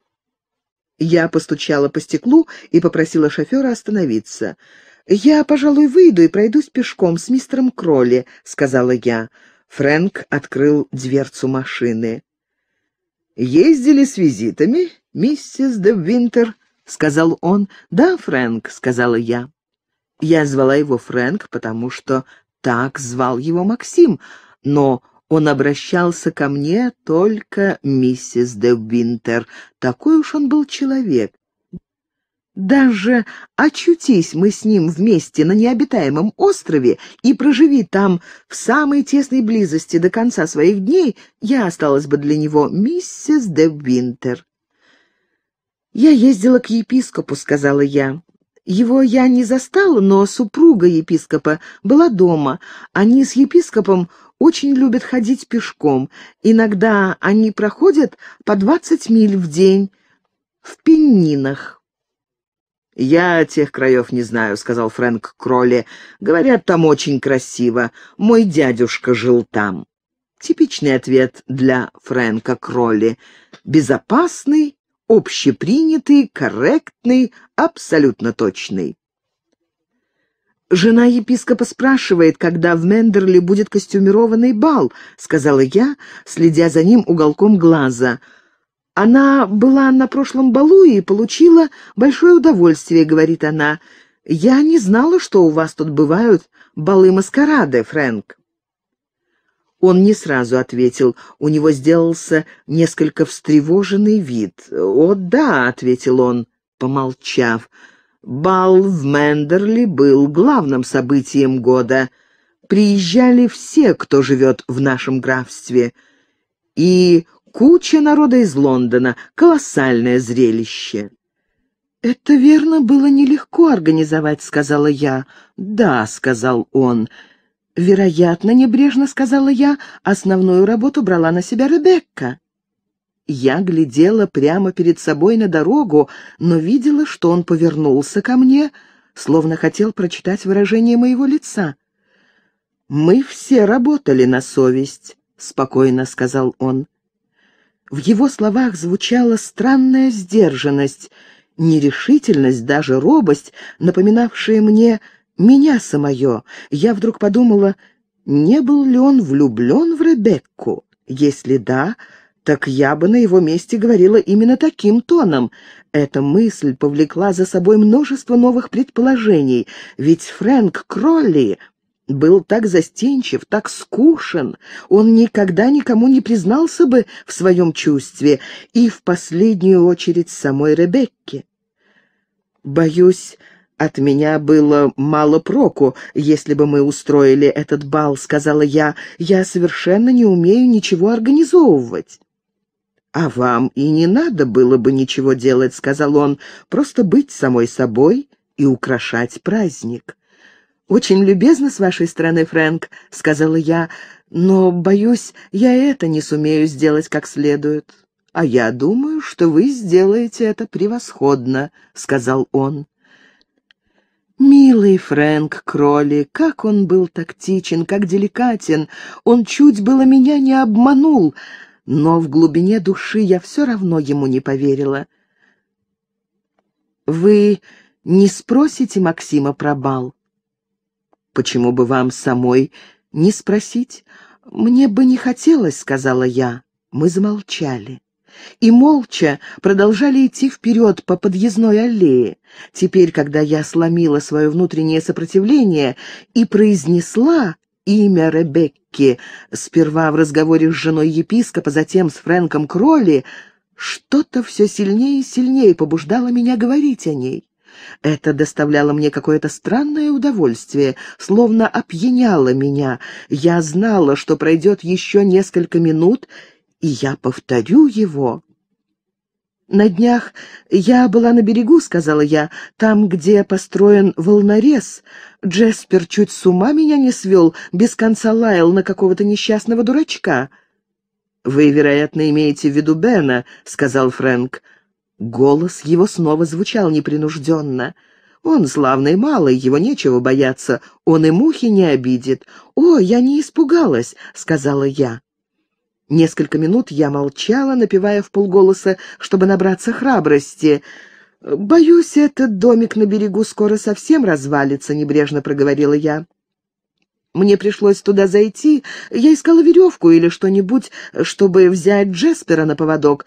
Я постучала по стеклу и попросила шофера остановиться. «Я, пожалуй, выйду и пройдусь пешком с мистером Кролли», — сказала я. Фрэнк открыл дверцу машины. «Ездили с визитами, миссис де Винтер?» — сказал он. «Да, Фрэнк», — сказала я. Я звала его Фрэнк, потому что так звал его Максим, но он обращался ко мне только миссис де Винтер. Такой уж он был человек. Даже очутись мы с ним вместе на необитаемом острове и проживи там в самой тесной близости до конца своих дней, я осталась бы для него миссис де Винтер. «Я ездила к епископу», — сказала я. Его я не застала, но супруга епископа была дома. Они с епископом очень любят ходить пешком. Иногда они проходят по двадцать миль в день в пеннинах. «Я тех краев не знаю», — сказал Фрэнк Кролли. «Говорят, там очень красиво. Мой дядюшка жил там». Типичный ответ для Фрэнка Кролли. «Безопасный общепринятый, корректный, абсолютно точный. «Жена епископа спрашивает, когда в Мендерле будет костюмированный бал», — сказала я, следя за ним уголком глаза. «Она была на прошлом балу и получила большое удовольствие», — говорит она. «Я не знала, что у вас тут бывают балы-маскарады, Фрэнк». Он не сразу ответил, у него сделался несколько встревоженный вид. «О, да», — ответил он, помолчав, — «бал в Мендерли был главным событием года. Приезжали все, кто живет в нашем графстве. И куча народа из Лондона, колоссальное зрелище». «Это, верно, было нелегко организовать», — сказала я. «Да», — сказал он, — «Вероятно, небрежно сказала я, основную работу брала на себя Ребекка». Я глядела прямо перед собой на дорогу, но видела, что он повернулся ко мне, словно хотел прочитать выражение моего лица. «Мы все работали на совесть», — спокойно сказал он. В его словах звучала странная сдержанность, нерешительность, даже робость, напоминавшая мне меня самое, я вдруг подумала, не был ли он влюблен в Ребекку? Если да, так я бы на его месте говорила именно таким тоном. Эта мысль повлекла за собой множество новых предположений, ведь Фрэнк Кролли был так застенчив, так скушен, он никогда никому не признался бы в своем чувстве и в последнюю очередь самой Ребекке. Боюсь, от меня было мало проку, если бы мы устроили этот бал, сказала я. Я совершенно не умею ничего организовывать. «А вам и не надо было бы ничего делать», — сказал он, — «просто быть самой собой и украшать праздник». «Очень любезно с вашей стороны, Фрэнк», — сказала я, — «но, боюсь, я это не сумею сделать как следует». «А я думаю, что вы сделаете это превосходно», — сказал он. Милый Фрэнк Кролли, как он был тактичен, как деликатен. Он чуть было меня не обманул, но в глубине души я все равно ему не поверила. «Вы не спросите Максима про бал?» «Почему бы вам самой не спросить?» «Мне бы не хотелось», — сказала я. Мы замолчали и молча продолжали идти вперед по подъездной аллее. Теперь, когда я сломила свое внутреннее сопротивление и произнесла имя Ребекки, сперва в разговоре с женой епископа, затем с Фрэнком Кролли, что-то все сильнее и сильнее побуждало меня говорить о ней. Это доставляло мне какое-то странное удовольствие, словно опьяняло меня. Я знала, что пройдет еще несколько минут, и я повторю его. «На днях я была на берегу», — сказала я, — «там, где построен волнорез. Джеспер чуть с ума меня не свел, без конца лаял на какого-то несчастного дурачка». «Вы, вероятно, имеете в виду Бена», — сказал Фрэнк. Голос его снова звучал непринужденно. «Он славный малый, его нечего бояться, он и мухи не обидит». «О, я не испугалась», — сказала я. Несколько минут я молчала, напевая в полголоса, чтобы набраться храбрости. «Боюсь, этот домик на берегу скоро совсем развалится», — небрежно проговорила я. Мне пришлось туда зайти. Я искала веревку или что-нибудь, чтобы взять Джеспера на поводок.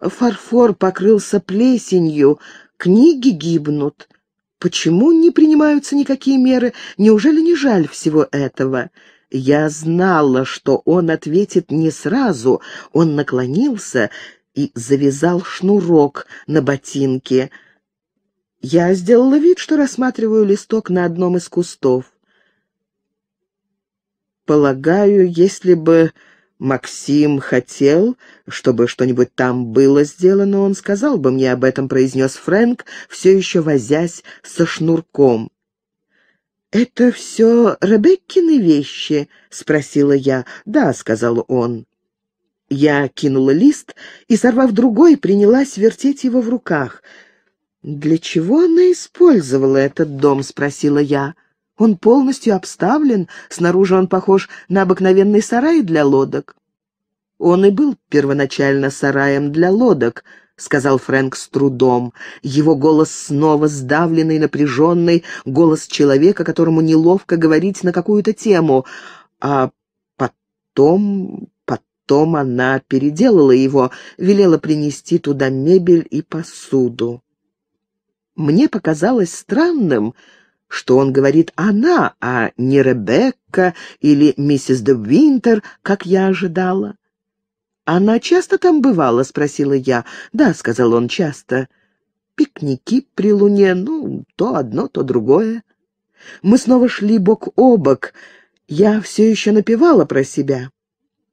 Фарфор покрылся плесенью, книги гибнут. Почему не принимаются никакие меры? Неужели не жаль всего этого? Я знала, что он ответит не сразу. Он наклонился и завязал шнурок на ботинке. Я сделала вид, что рассматриваю листок на одном из кустов. Полагаю, если бы Максим хотел, чтобы что-нибудь там было сделано, он сказал бы мне об этом, произнес Фрэнк, все еще возясь со шнурком. «Это все Ребеккины вещи?» — спросила я. «Да», — сказал он. Я кинула лист и, сорвав другой, принялась вертеть его в руках. «Для чего она использовала этот дом?» — спросила я. «Он полностью обставлен, снаружи он похож на обыкновенный сарай для лодок». Он и был первоначально сараем для лодок —— сказал Фрэнк с трудом. Его голос снова сдавленный, напряженный, голос человека, которому неловко говорить на какую-то тему. А потом... потом она переделала его, велела принести туда мебель и посуду. Мне показалось странным, что он говорит «она», а не «Ребекка» или «Миссис де Винтер», как я ожидала. «Она часто там бывала?» — спросила я. «Да», — сказал он, — «часто. Пикники при луне, ну, то одно, то другое». Мы снова шли бок о бок. Я все еще напевала про себя.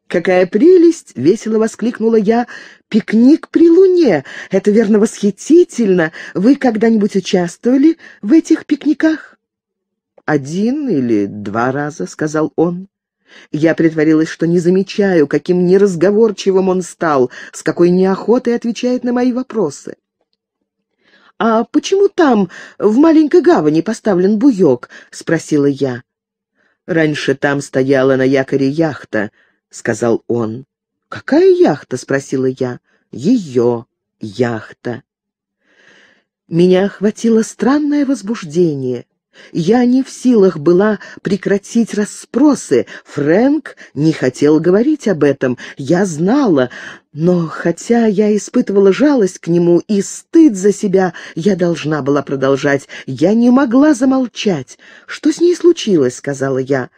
«Какая прелесть!» — весело воскликнула я. «Пикник при луне! Это, верно, восхитительно! Вы когда-нибудь участвовали в этих пикниках?» «Один или два раза», — сказал он. Я притворилась, что не замечаю, каким неразговорчивым он стал, с какой неохотой отвечает на мои вопросы. «А почему там, в маленькой гавани, поставлен буек?» — спросила я. «Раньше там стояла на якоре яхта», — сказал он. «Какая яхта?» — спросила я. «Ее яхта». Меня охватило странное возбуждение. Я не в силах была прекратить расспросы. Фрэнк не хотел говорить об этом, я знала. Но хотя я испытывала жалость к нему и стыд за себя, я должна была продолжать. Я не могла замолчать. «Что с ней случилось?» — сказала я.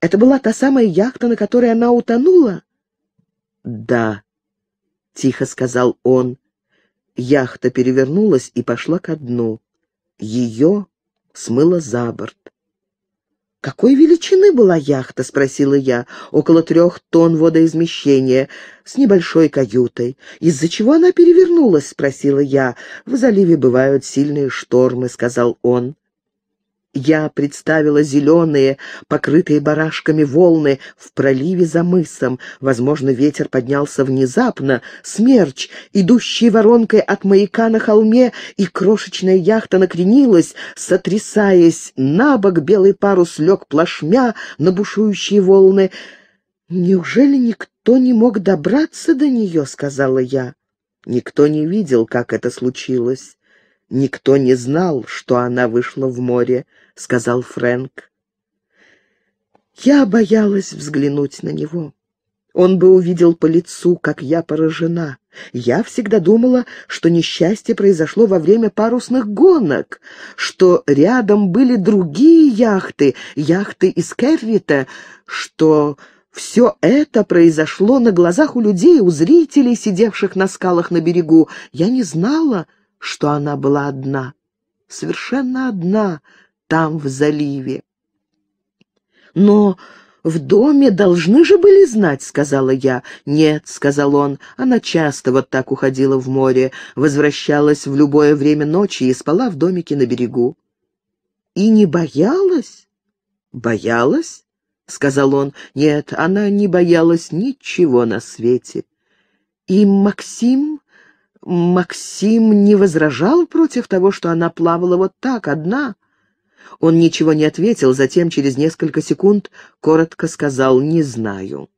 «Это была та самая яхта, на которой она утонула?» «Да», — тихо сказал он. Яхта перевернулась и пошла ко дну. Ее смыло за борт. «Какой величины была яхта?» — спросила я. «Около трех тонн водоизмещения, с небольшой каютой. Из-за чего она перевернулась?» — спросила я. «В заливе бывают сильные штормы», — сказал он. Я представила зеленые, покрытые барашками волны в проливе за мысом. Возможно, ветер поднялся внезапно, смерч, идущий воронкой от маяка на холме, и крошечная яхта накренилась, сотрясаясь на бок, белый парус лег плашмя на бушующие волны. «Неужели никто не мог добраться до нее?» — сказала я. Никто не видел, как это случилось. Никто не знал, что она вышла в море. — сказал Фрэнк. Я боялась взглянуть на него. Он бы увидел по лицу, как я поражена. Я всегда думала, что несчастье произошло во время парусных гонок, что рядом были другие яхты, яхты из Керрита, что все это произошло на глазах у людей, у зрителей, сидевших на скалах на берегу. Я не знала, что она была одна, совершенно одна, там, в заливе. «Но в доме должны же были знать», — сказала я. «Нет», — сказал он, — «она часто вот так уходила в море, возвращалась в любое время ночи и спала в домике на берегу». «И не боялась?» «Боялась?» — сказал он. «Нет, она не боялась ничего на свете». «И Максим?» Максим не возражал против того, что она плавала вот так, одна, он ничего не ответил, затем через несколько секунд коротко сказал «не знаю».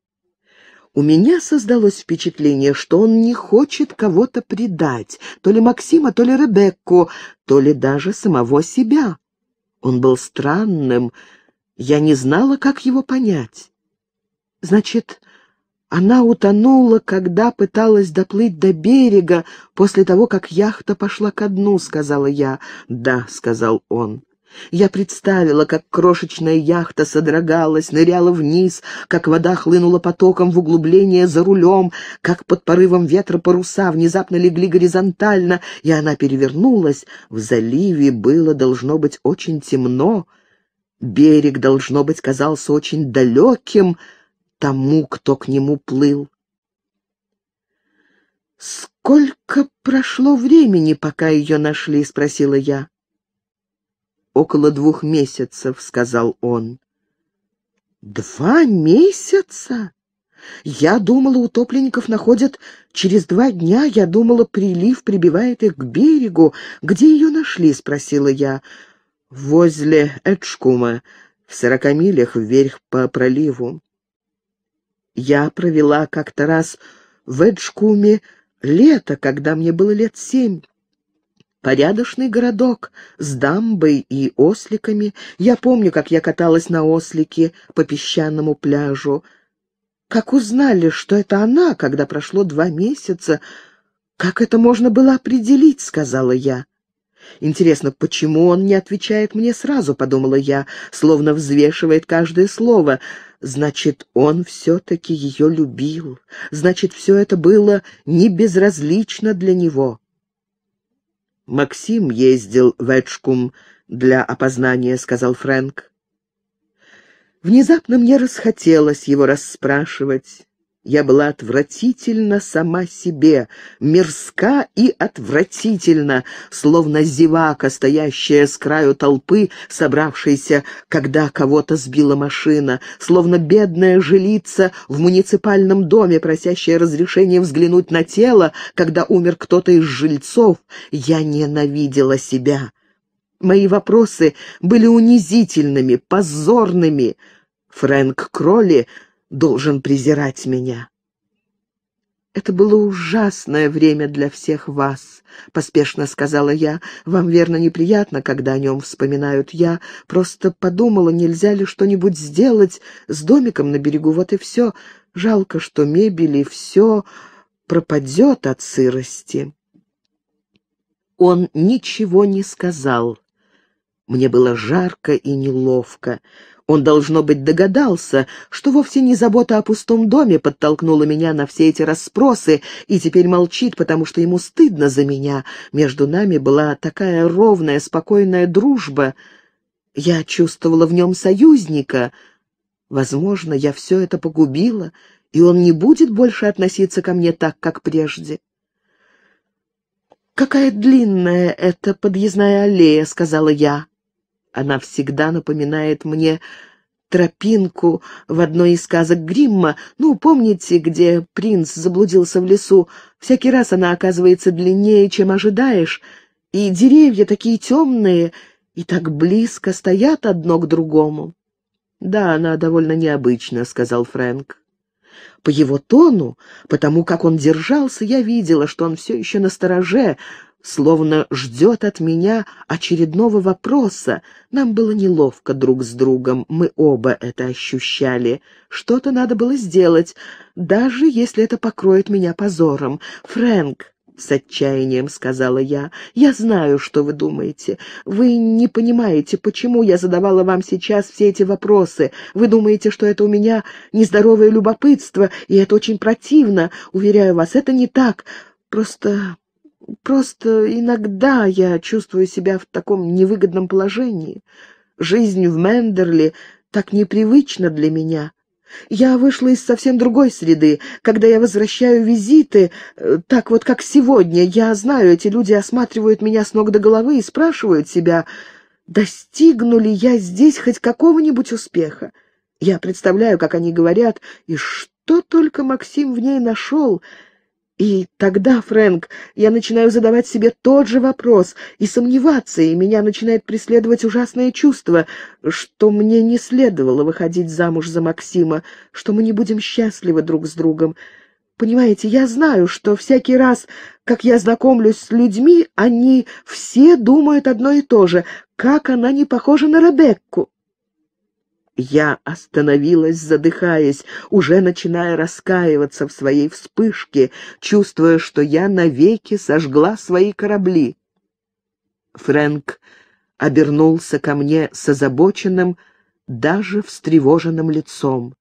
У меня создалось впечатление, что он не хочет кого-то предать, то ли Максима, то ли Ребекку, то ли даже самого себя. Он был странным, я не знала, как его понять. Значит, она утонула, когда пыталась доплыть до берега, после того, как яхта пошла ко дну, — сказала я. — Да, — сказал он. Я представила, как крошечная яхта содрогалась, ныряла вниз, как вода хлынула потоком в углубление за рулем, как под порывом ветра паруса внезапно легли горизонтально, и она перевернулась. В заливе было, должно быть, очень темно. Берег, должно быть, казался очень далеким тому, кто к нему плыл. «Сколько прошло времени, пока ее нашли?» — спросила я около двух месяцев», — сказал он. «Два месяца? Я думала, утопленников находят через два дня. Я думала, прилив прибивает их к берегу. Где ее нашли?» — спросила я. «Возле Эджкума, в сорока милях вверх по проливу». Я провела как-то раз в Эджкуме лето, когда мне было лет семь. Порядочный городок с дамбой и осликами. Я помню, как я каталась на ослике по песчаному пляжу. Как узнали, что это она, когда прошло два месяца? Как это можно было определить, сказала я. Интересно, почему он не отвечает мне сразу, подумала я, словно взвешивает каждое слово. Значит, он все-таки ее любил. Значит, все это было не безразлично для него. «Максим ездил в Эджкум для опознания», — сказал Фрэнк. Внезапно мне расхотелось его расспрашивать. Я была отвратительна сама себе, мерзка и отвратительна, словно зевака, стоящая с краю толпы, собравшейся, когда кого-то сбила машина, словно бедная жилица в муниципальном доме, просящая разрешения взглянуть на тело, когда умер кто-то из жильцов. Я ненавидела себя. Мои вопросы были унизительными, позорными. Фрэнк Кролли должен презирать меня. «Это было ужасное время для всех вас», — поспешно сказала я. «Вам, верно, неприятно, когда о нем вспоминают. Я просто подумала, нельзя ли что-нибудь сделать с домиком на берегу. Вот и все. Жалко, что мебель и все пропадет от сырости». Он ничего не сказал. Мне было жарко и неловко. Он, должно быть, догадался, что вовсе не забота о пустом доме подтолкнула меня на все эти расспросы, и теперь молчит, потому что ему стыдно за меня. Между нами была такая ровная, спокойная дружба. Я чувствовала в нем союзника. Возможно, я все это погубила, и он не будет больше относиться ко мне так, как прежде. «Какая длинная эта подъездная аллея», — сказала я. Она всегда напоминает мне тропинку в одной из сказок Гримма. Ну, помните, где принц заблудился в лесу? Всякий раз она оказывается длиннее, чем ожидаешь. И деревья такие темные и так близко стоят одно к другому. «Да, она довольно необычна», — сказал Фрэнк. По его тону, потому как он держался, я видела, что он все еще настороже, словно ждет от меня очередного вопроса. Нам было неловко друг с другом, мы оба это ощущали. Что-то надо было сделать, даже если это покроет меня позором. «Фрэнк, — с отчаянием сказала я. «Я знаю, что вы думаете. Вы не понимаете, почему я задавала вам сейчас все эти вопросы. Вы думаете, что это у меня нездоровое любопытство, и это очень противно. Уверяю вас, это не так. Просто... просто иногда я чувствую себя в таком невыгодном положении. Жизнь в Мендерли так непривычна для меня. Я вышла из совсем другой среды. Когда я возвращаю визиты, э, так вот как сегодня, я знаю, эти люди осматривают меня с ног до головы и спрашивают себя, достигну ли я здесь хоть какого-нибудь успеха. Я представляю, как они говорят, и что только Максим в ней нашел — и тогда, Фрэнк, я начинаю задавать себе тот же вопрос и сомневаться, и меня начинает преследовать ужасное чувство, что мне не следовало выходить замуж за Максима, что мы не будем счастливы друг с другом. Понимаете, я знаю, что всякий раз, как я знакомлюсь с людьми, они все думают одно и то же, как она не похожа на Ребекку. Я остановилась, задыхаясь, уже начиная раскаиваться в своей вспышке, чувствуя, что я навеки сожгла свои корабли. Фрэнк обернулся ко мне с озабоченным, даже встревоженным лицом.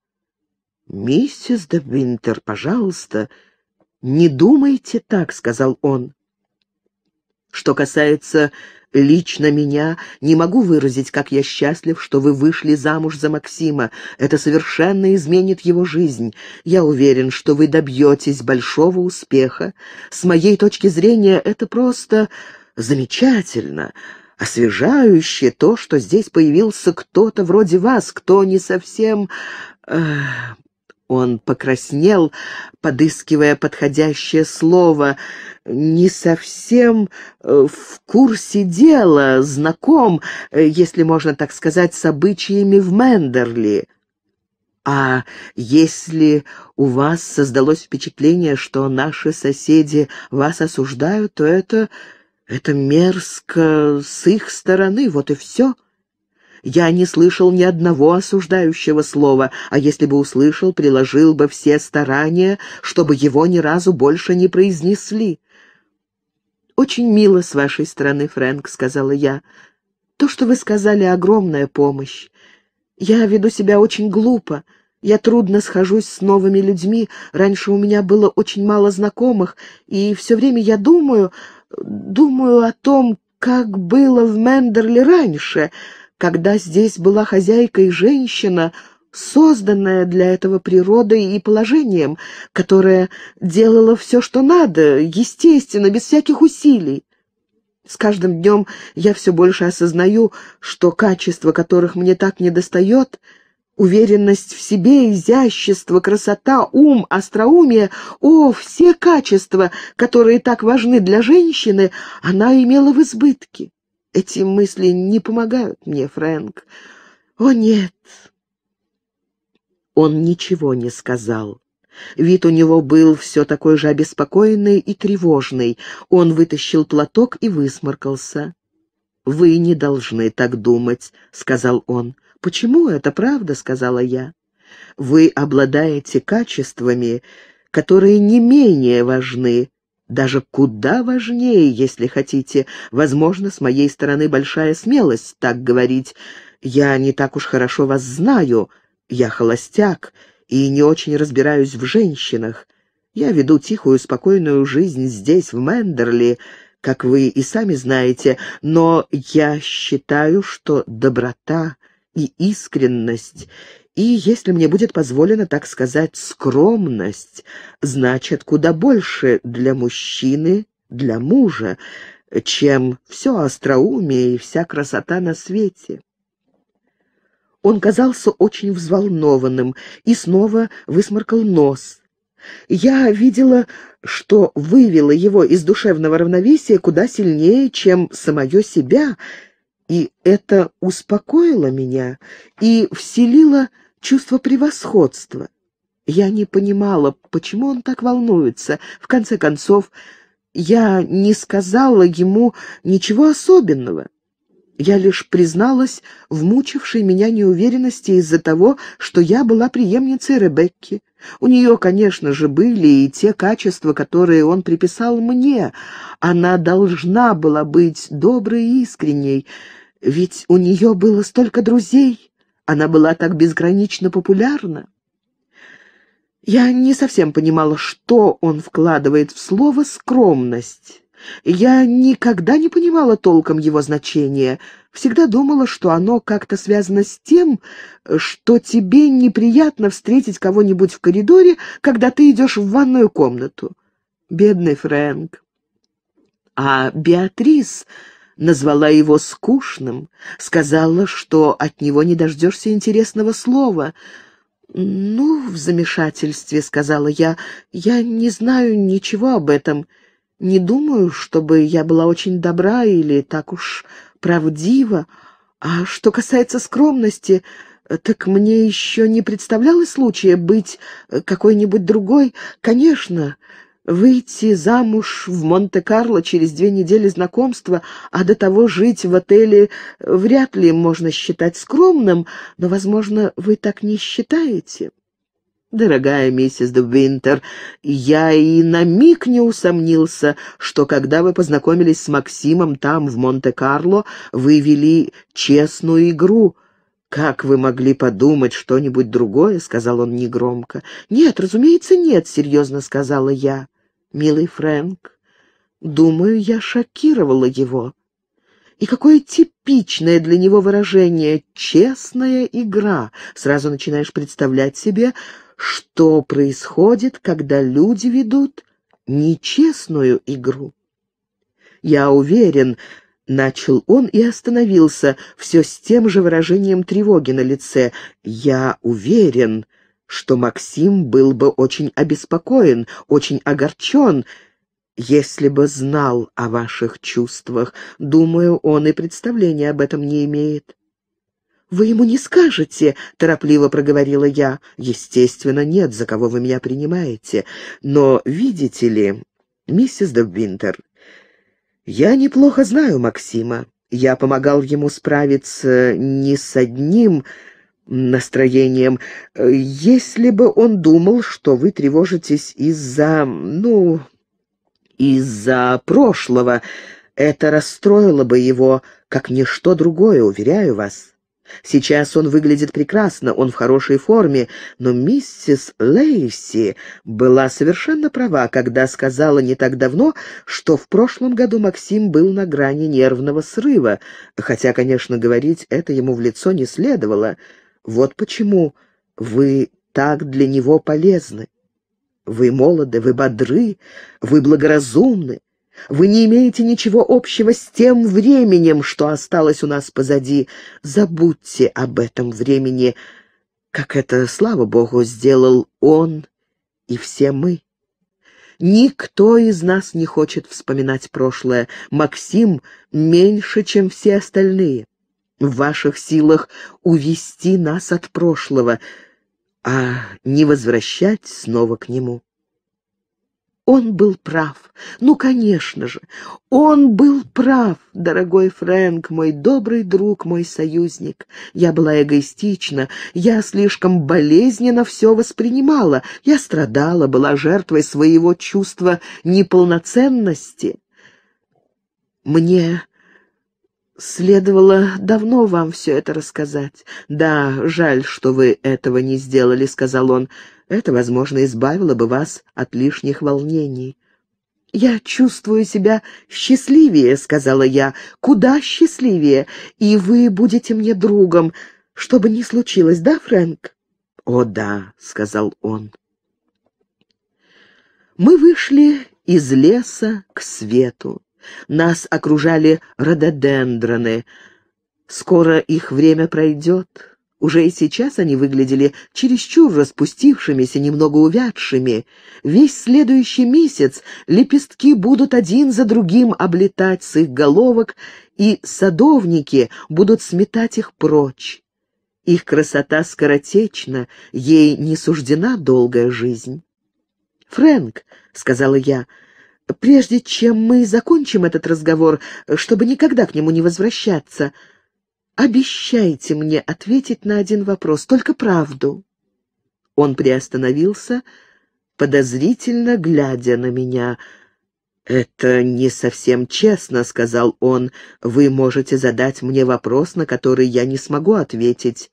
«Миссис де Винтер, пожалуйста, не думайте так», — сказал он. «Что касается лично меня не могу выразить, как я счастлив, что вы вышли замуж за Максима. Это совершенно изменит его жизнь. Я уверен, что вы добьетесь большого успеха. С моей точки зрения, это просто замечательно, освежающе то, что здесь появился кто-то вроде вас, кто не совсем... он покраснел, подыскивая подходящее слово, не совсем э, в курсе дела, знаком, э, если можно так сказать, с обычаями в Мендерли. А если у вас создалось впечатление, что наши соседи вас осуждают, то это... это мерзко с их стороны, вот и все. Я не слышал ни одного осуждающего слова, а если бы услышал, приложил бы все старания, чтобы его ни разу больше не произнесли. «Очень мило с вашей стороны, Фрэнк», — сказала я. «То, что вы сказали, огромная помощь. Я веду себя очень глупо. Я трудно схожусь с новыми людьми. Раньше у меня было очень мало знакомых, и все время я думаю, думаю о том, как было в Мендерле раньше, когда здесь была хозяйка и женщина, созданная для этого природой и положением, которая делала все, что надо, естественно, без всяких усилий. С каждым днем я все больше осознаю, что качества, которых мне так недостает, уверенность в себе, изящество, красота, ум, остроумие, о, все качества, которые так важны для женщины, она имела в избытке. Эти мысли не помогают мне, Фрэнк. О, нет, он ничего не сказал. Вид у него был все такой же обеспокоенный и тревожный. Он вытащил платок и высморкался. «Вы не должны так думать», — сказал он. «Почему это правда?» — сказала я. «Вы обладаете качествами, которые не менее важны, даже куда важнее, если хотите. Возможно, с моей стороны большая смелость так говорить. Я не так уж хорошо вас знаю, я холостяк и не очень разбираюсь в женщинах. Я веду тихую, спокойную жизнь здесь, в Мендерли, как вы и сами знаете, но я считаю, что доброта и искренность, и, если мне будет позволено так сказать, скромность, значит куда больше для мужчины, для мужа, чем все остроумие и вся красота на свете. Он казался очень взволнованным и снова высморкал нос. Я видела, что вывела его из душевного равновесия куда сильнее, чем самое себя, и это успокоило меня и вселило чувство превосходства. Я не понимала, почему он так волнуется. В конце концов, я не сказала ему ничего особенного. Я лишь призналась в мучившей меня неуверенности из-за того, что я была преемницей Ребекки. У нее, конечно же, были и те качества, которые он приписал мне. Она должна была быть доброй и искренней, ведь у нее было столько друзей. Она была так безгранично популярна. Я не совсем понимала, что он вкладывает в слово «скромность». Я никогда не понимала толком его значения. Всегда думала, что оно как-то связано с тем, что тебе неприятно встретить кого-нибудь в коридоре, когда ты идешь в ванную комнату. Бедный Фрэнк. А Беатрис назвала его скучным, сказала, что от него не дождешься интересного слова. «Ну, в замешательстве», — сказала я, — «я не знаю ничего об этом». Не думаю, чтобы я была очень добра или так уж правдива. А что касается скромности, так мне еще не представлялось случая быть э, какой-нибудь другой. Конечно, выйти замуж в Монте-Карло через две недели знакомства, а до того жить в отеле э, вряд ли можно считать скромным, но, возможно, вы так не считаете. «Дорогая миссис Де я и на миг не усомнился, что когда вы познакомились с Максимом там, в Монте-Карло, вы вели честную игру». «Как вы могли подумать что-нибудь другое?» — сказал он негромко. «Нет, разумеется, нет», — серьезно сказала я. «Милый Фрэнк, думаю, я шокировала его». И какое типичное для него выражение «честная игра». Сразу начинаешь представлять себе, что происходит, когда люди ведут нечестную игру. «Я уверен», — начал он и остановился, все с тем же выражением тревоги на лице. «Я уверен», что Максим был бы очень обеспокоен, очень огорчен, если бы знал о ваших чувствах. Думаю, он и представления об этом не имеет. «Вы ему не скажете», — торопливо проговорила я. «Естественно, нет, за кого вы меня принимаете. Но видите ли, миссис Добвинтер, я неплохо знаю Максима. Я помогал ему справиться не с одним настроением. Если бы он думал, что вы тревожитесь из-за... ну... из-за прошлого, это расстроило бы его, как ничто другое, уверяю вас». Сейчас он выглядит прекрасно, он в хорошей форме, но миссис Лейси была совершенно права, когда сказала не так давно, что в прошлом году Максим был на грани нервного срыва, хотя, конечно, говорить это ему в лицо не следовало. Вот почему вы так для него полезны. Вы молоды, вы бодры, вы благоразумны. Вы не имеете ничего общего с тем временем, что осталось у нас позади. Забудьте об этом времени, как это, слава богу, сделал он и все мы. Никто из нас не хочет вспоминать прошлое. Максим меньше, чем все остальные. В ваших силах увести нас от прошлого, а не возвращать снова к нему. Он был прав. Ну, конечно же, он был прав, дорогой Фрэнк, мой добрый друг, мой союзник. Я была эгоистична, я слишком болезненно все воспринимала, я страдала, была жертвой своего чувства неполноценности. Мне Следовало давно вам все это рассказать. Да, жаль, что вы этого не сделали, сказал он. Это, возможно, избавило бы вас от лишних волнений. «Я чувствую себя счастливее», — сказала я, — «куда счастливее, и вы будете мне другом, что бы ни случилось, да, Фрэнк?» «О, да», — сказал он. Мы вышли из леса к свету. Нас окружали рододендроны. Скоро их время пройдет. Уже и сейчас они выглядели чересчур распустившимися, немного увядшими. Весь следующий месяц лепестки будут один за другим облетать с их головок, и садовники будут сметать их прочь. Их красота скоротечна, ей не суждена долгая жизнь. «Фрэнк», — сказала я, прежде чем мы закончим этот разговор, чтобы никогда к нему не возвращаться, обещайте мне ответить на один вопрос, только правду». Он приостановился, подозрительно глядя на меня. «Это не совсем честно», — сказал он. «Вы можете задать мне вопрос, на который я не смогу ответить.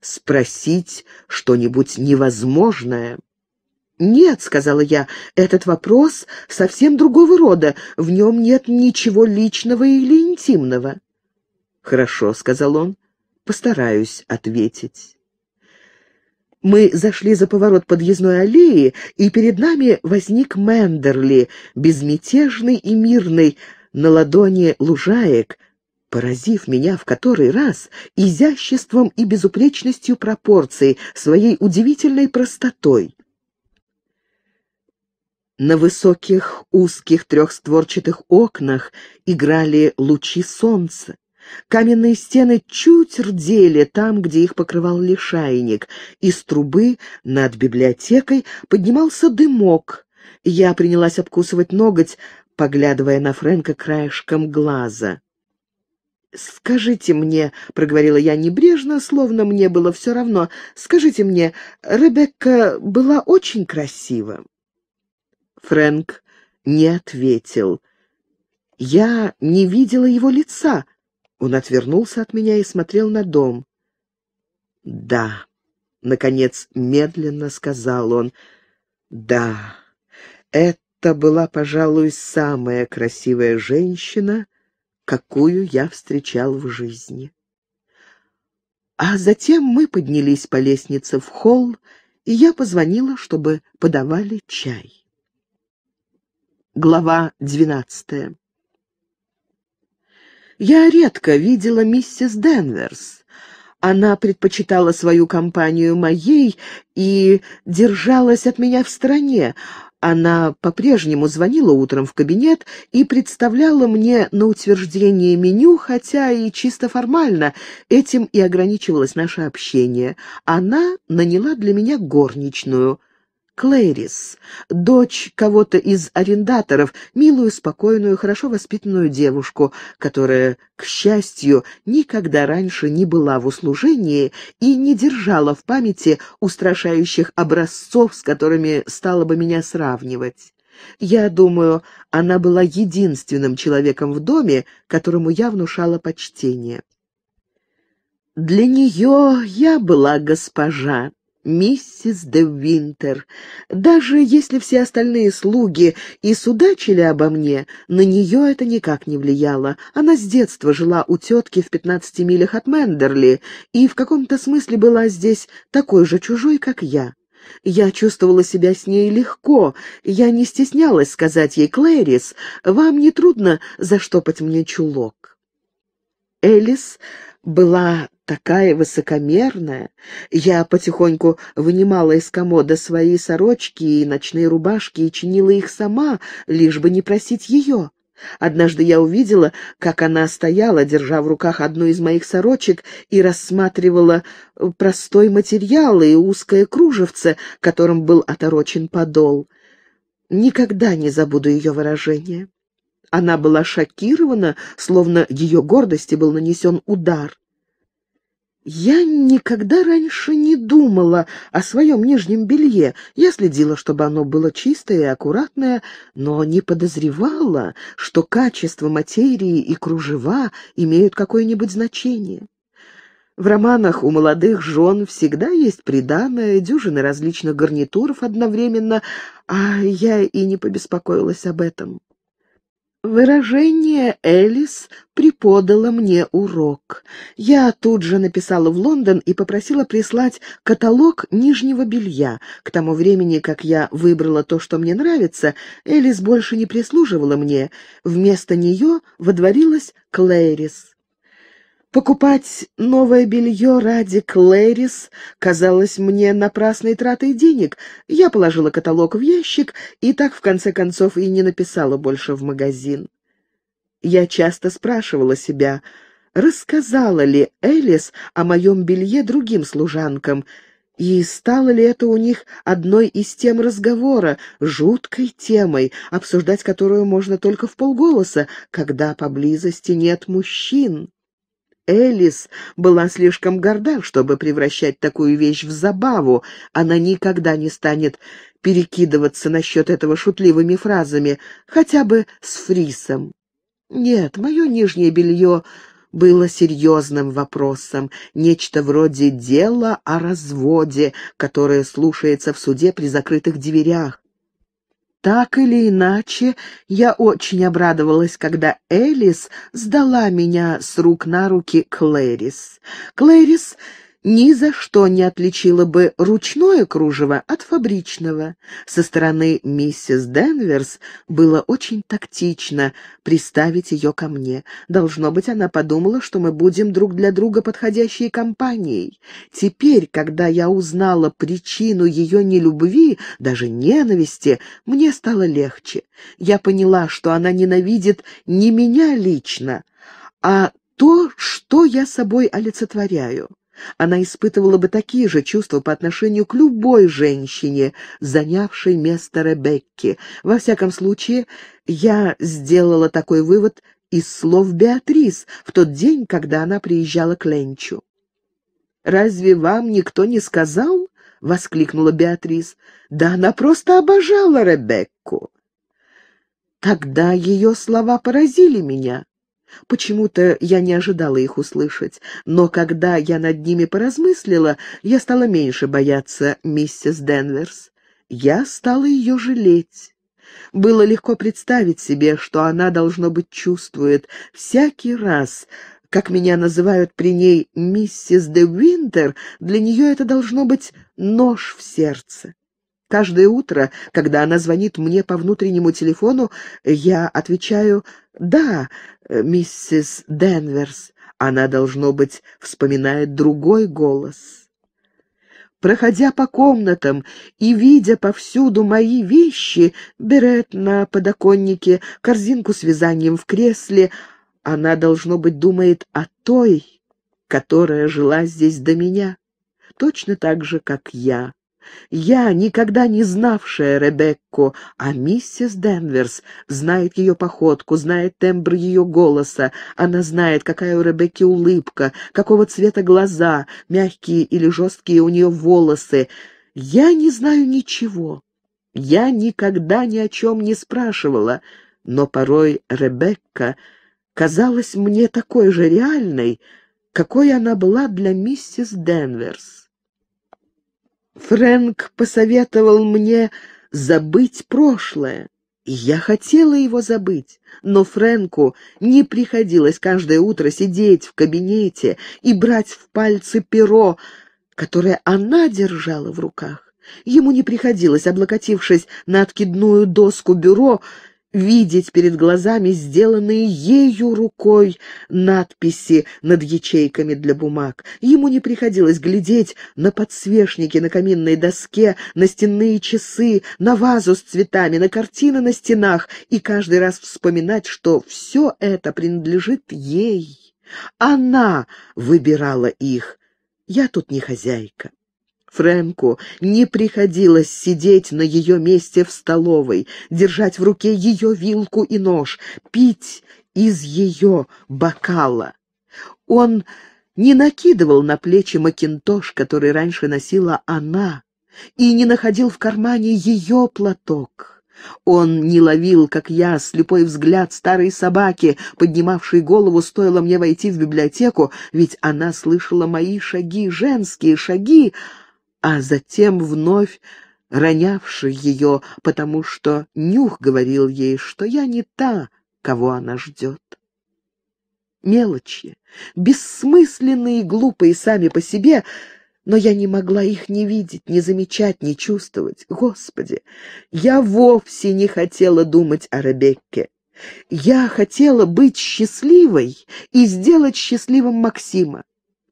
Спросить что-нибудь невозможное». «Нет», — сказала я, — «этот вопрос совсем другого рода, в нем нет ничего личного или интимного». «Хорошо», — сказал он, — «постараюсь ответить». Мы зашли за поворот подъездной аллеи, и перед нами возник Мендерли, безмятежный и мирный, на ладони лужаек, поразив меня в который раз изяществом и безупречностью пропорций, своей удивительной простотой. На высоких узких трехстворчатых окнах играли лучи солнца. Каменные стены чуть рдели там, где их покрывал лишайник. Из трубы над библиотекой поднимался дымок. Я принялась обкусывать ноготь, поглядывая на Фрэнка краешком глаза. «Скажите мне», — проговорила я небрежно, словно мне было все равно, — «скажите мне, Ребекка была очень красива». Фрэнк не ответил. Я не видела его лица. Он отвернулся от меня и смотрел на дом. «Да», — наконец медленно сказал он, — «да, это была, пожалуй, самая красивая женщина, какую я встречал в жизни». А затем мы поднялись по лестнице в холл, и я позвонила, чтобы подавали чай. Глава двенадцатая. Я редко видела миссис Денверс. Она предпочитала свою компанию моей и держалась от меня в стране. Она по-прежнему звонила утром в кабинет и представляла мне на утверждение меню, хотя и чисто формально, этим и ограничивалось наше общение. Она наняла для меня горничную — Клэрис, дочь кого-то из арендаторов, милую, спокойную, хорошо воспитанную девушку, которая, к счастью, никогда раньше не была в услужении и не держала в памяти устрашающих образцов, с которыми стала бы меня сравнивать. Я думаю, она была единственным человеком в доме, которому я внушала почтение. Для нее я была госпожа, миссис де Винтер. Даже если все остальные слуги и судачили обо мне, на нее это никак не влияло. Она с детства жила у тетки в пятнадцати милях от Мендерли и в каком-то смысле была здесь такой же чужой, как я. Я чувствовала себя с ней легко, я не стеснялась сказать ей, «Клэрис, вам не трудно заштопать мне чулок?» Элис была такая высокомерная. Я потихоньку вынимала из комода свои сорочки и ночные рубашки и чинила их сама, лишь бы не просить ее. Однажды я увидела, как она стояла, держа в руках одну из моих сорочек, и рассматривала э, простой материал и узкое кружевце, которым был оторочен подол. Никогда не забуду ее выражение. Она была шокирована, словно ее гордости был нанесен удар. Я никогда раньше не думала о своем нижнем белье. Я следила, чтобы оно было чистое и аккуратное, но не подозревала, что качество материи и кружева имеют какое-нибудь значение. В романах у молодых жен всегда есть приданное, дюжины различных гарнитуров одновременно, а я и не побеспокоилась об этом. Выражение Элис преподало мне урок. Я тут же написала в Лондон и попросила прислать каталог нижнего белья. К тому времени, как я выбрала то, что мне нравится, Элис больше не прислуживала мне. Вместо нее водворилась Клэрис. Покупать новое белье ради Клэрис казалось мне напрасной тратой денег. Я положила каталог в ящик и так, в конце концов, и не написала больше в магазин. Я часто спрашивала себя, рассказала ли Элис о моем белье другим служанкам, и стало ли это у них одной из тем разговора, жуткой темой, обсуждать которую можно только в полголоса, когда поблизости нет мужчин? Элис была слишком горда, чтобы превращать такую вещь в забаву. Она никогда не станет перекидываться насчет этого шутливыми фразами, хотя бы с Фрисом. Нет, мое нижнее белье было серьезным вопросом, нечто вроде дела о разводе, которое слушается в суде при закрытых дверях, так или иначе, я очень обрадовалась, когда Элис сдала меня с рук на руки Клэрис. Клэрис ни за что не отличила бы ручное кружево от фабричного. Со стороны миссис Денверс было очень тактично приставить ее ко мне. Должно быть, она подумала, что мы будем друг для друга подходящей компанией. Теперь, когда я узнала причину ее нелюбви, даже ненависти, мне стало легче. Я поняла, что она ненавидит не меня лично, а то, что я собой олицетворяю она испытывала бы такие же чувства по отношению к любой женщине, занявшей место Ребекки. Во всяком случае, я сделала такой вывод из слов Беатрис в тот день, когда она приезжала к Ленчу. «Разве вам никто не сказал?» — воскликнула Беатрис. «Да она просто обожала Ребекку!» Тогда ее слова поразили меня. Почему-то я не ожидала их услышать, но когда я над ними поразмыслила, я стала меньше бояться миссис Денверс. Я стала ее жалеть. Было легко представить себе, что она, должно быть, чувствует всякий раз, как меня называют при ней миссис де Винтер, для нее это должно быть нож в сердце. Каждое утро, когда она звонит мне по внутреннему телефону, я отвечаю «да», Э, миссис Денверс. Она, должно быть, вспоминает другой голос. Проходя по комнатам и видя повсюду мои вещи, берет на подоконнике, корзинку с вязанием в кресле, она, должно быть, думает о той, которая жила здесь до меня, точно так же, как я я, никогда не знавшая Ребекку, а миссис Денверс знает ее походку, знает тембр ее голоса, она знает, какая у Ребекки улыбка, какого цвета глаза, мягкие или жесткие у нее волосы. Я не знаю ничего. Я никогда ни о чем не спрашивала, но порой Ребекка казалась мне такой же реальной, какой она была для миссис Денверс. Фрэнк посоветовал мне забыть прошлое. Я хотела его забыть, но Фрэнку не приходилось каждое утро сидеть в кабинете и брать в пальцы перо, которое она держала в руках. Ему не приходилось, облокотившись на откидную доску бюро, видеть перед глазами сделанные ею рукой надписи над ячейками для бумаг. Ему не приходилось глядеть на подсвечники на каминной доске, на стенные часы, на вазу с цветами, на картины на стенах и каждый раз вспоминать, что все это принадлежит ей. Она выбирала их. Я тут не хозяйка. Фрэнку не приходилось сидеть на ее месте в столовой, держать в руке ее вилку и нож, пить из ее бокала. Он не накидывал на плечи макинтош, который раньше носила она, и не находил в кармане ее платок. Он не ловил, как я, слепой взгляд старой собаки, поднимавшей голову, стоило мне войти в библиотеку, ведь она слышала мои шаги, женские шаги, а затем вновь ронявший ее, потому что Нюх говорил ей, что я не та, кого она ждет. Мелочи, бессмысленные и глупые сами по себе, но я не могла их не видеть, не замечать, не чувствовать. Господи, я вовсе не хотела думать о Ребекке. Я хотела быть счастливой и сделать счастливым Максима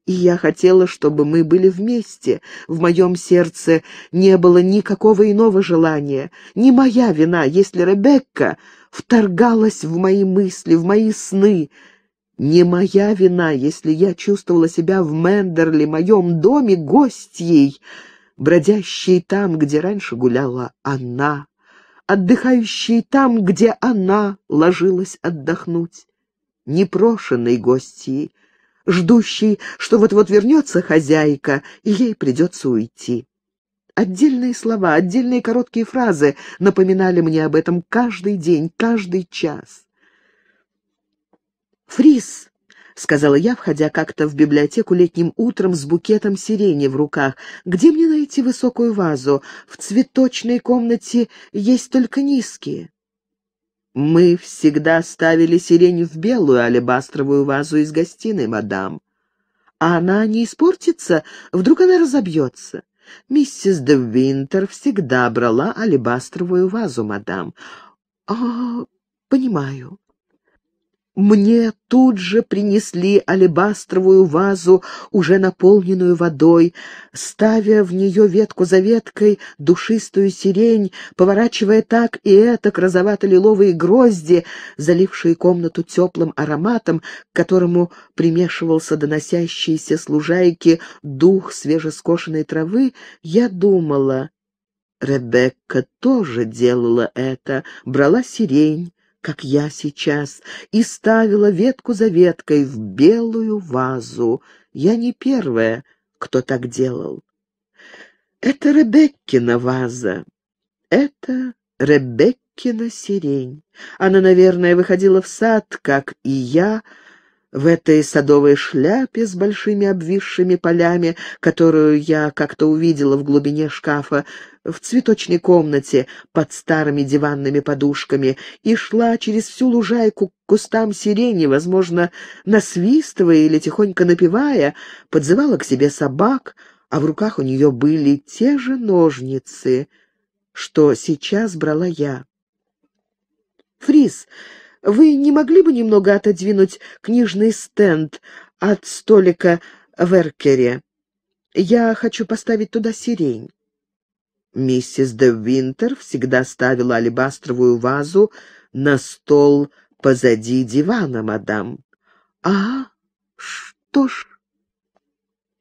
и я хотела, чтобы мы были вместе. В моем сердце не было никакого иного желания. Не моя вина, если Ребекка вторгалась в мои мысли, в мои сны. Не моя вина, если я чувствовала себя в Мендерли, моем доме, гостьей, бродящей там, где раньше гуляла она, отдыхающей там, где она ложилась отдохнуть, непрошенной гостьей, ждущий, что вот-вот вернется хозяйка, и ей придется уйти. Отдельные слова, отдельные короткие фразы напоминали мне об этом каждый день, каждый час. «Фрис», — сказала я, входя как-то в библиотеку летним утром с букетом сирени в руках, — «где мне найти высокую вазу? В цветочной комнате есть только низкие». Мы всегда ставили сирень в белую алебастровую вазу из гостиной, мадам. А она не испортится, вдруг она разобьется. Миссис де Винтер всегда брала алебастровую вазу, мадам. А, понимаю. Мне тут же принесли алебастровую вазу, уже наполненную водой, ставя в нее ветку за веткой душистую сирень, поворачивая так и этак розовато-лиловые грозди, залившие комнату теплым ароматом, к которому примешивался доносящийся с дух свежескошенной травы, я думала... Ребекка тоже делала это, брала сирень, как я сейчас, и ставила ветку за веткой в белую вазу. Я не первая, кто так делал. Это Ребеккина ваза. Это Ребеккина сирень. Она, наверное, выходила в сад, как и я, в этой садовой шляпе с большими обвисшими полями, которую я как-то увидела в глубине шкафа, в цветочной комнате под старыми диванными подушками и шла через всю лужайку к кустам сирени, возможно, насвистывая или тихонько напевая, подзывала к себе собак, а в руках у нее были те же ножницы, что сейчас брала я. «Фрис, вы не могли бы немного отодвинуть книжный стенд от столика в Эркере? Я хочу поставить туда сирень». Миссис де Винтер всегда ставила алебастровую вазу на стол позади дивана, мадам. «А, что ж...»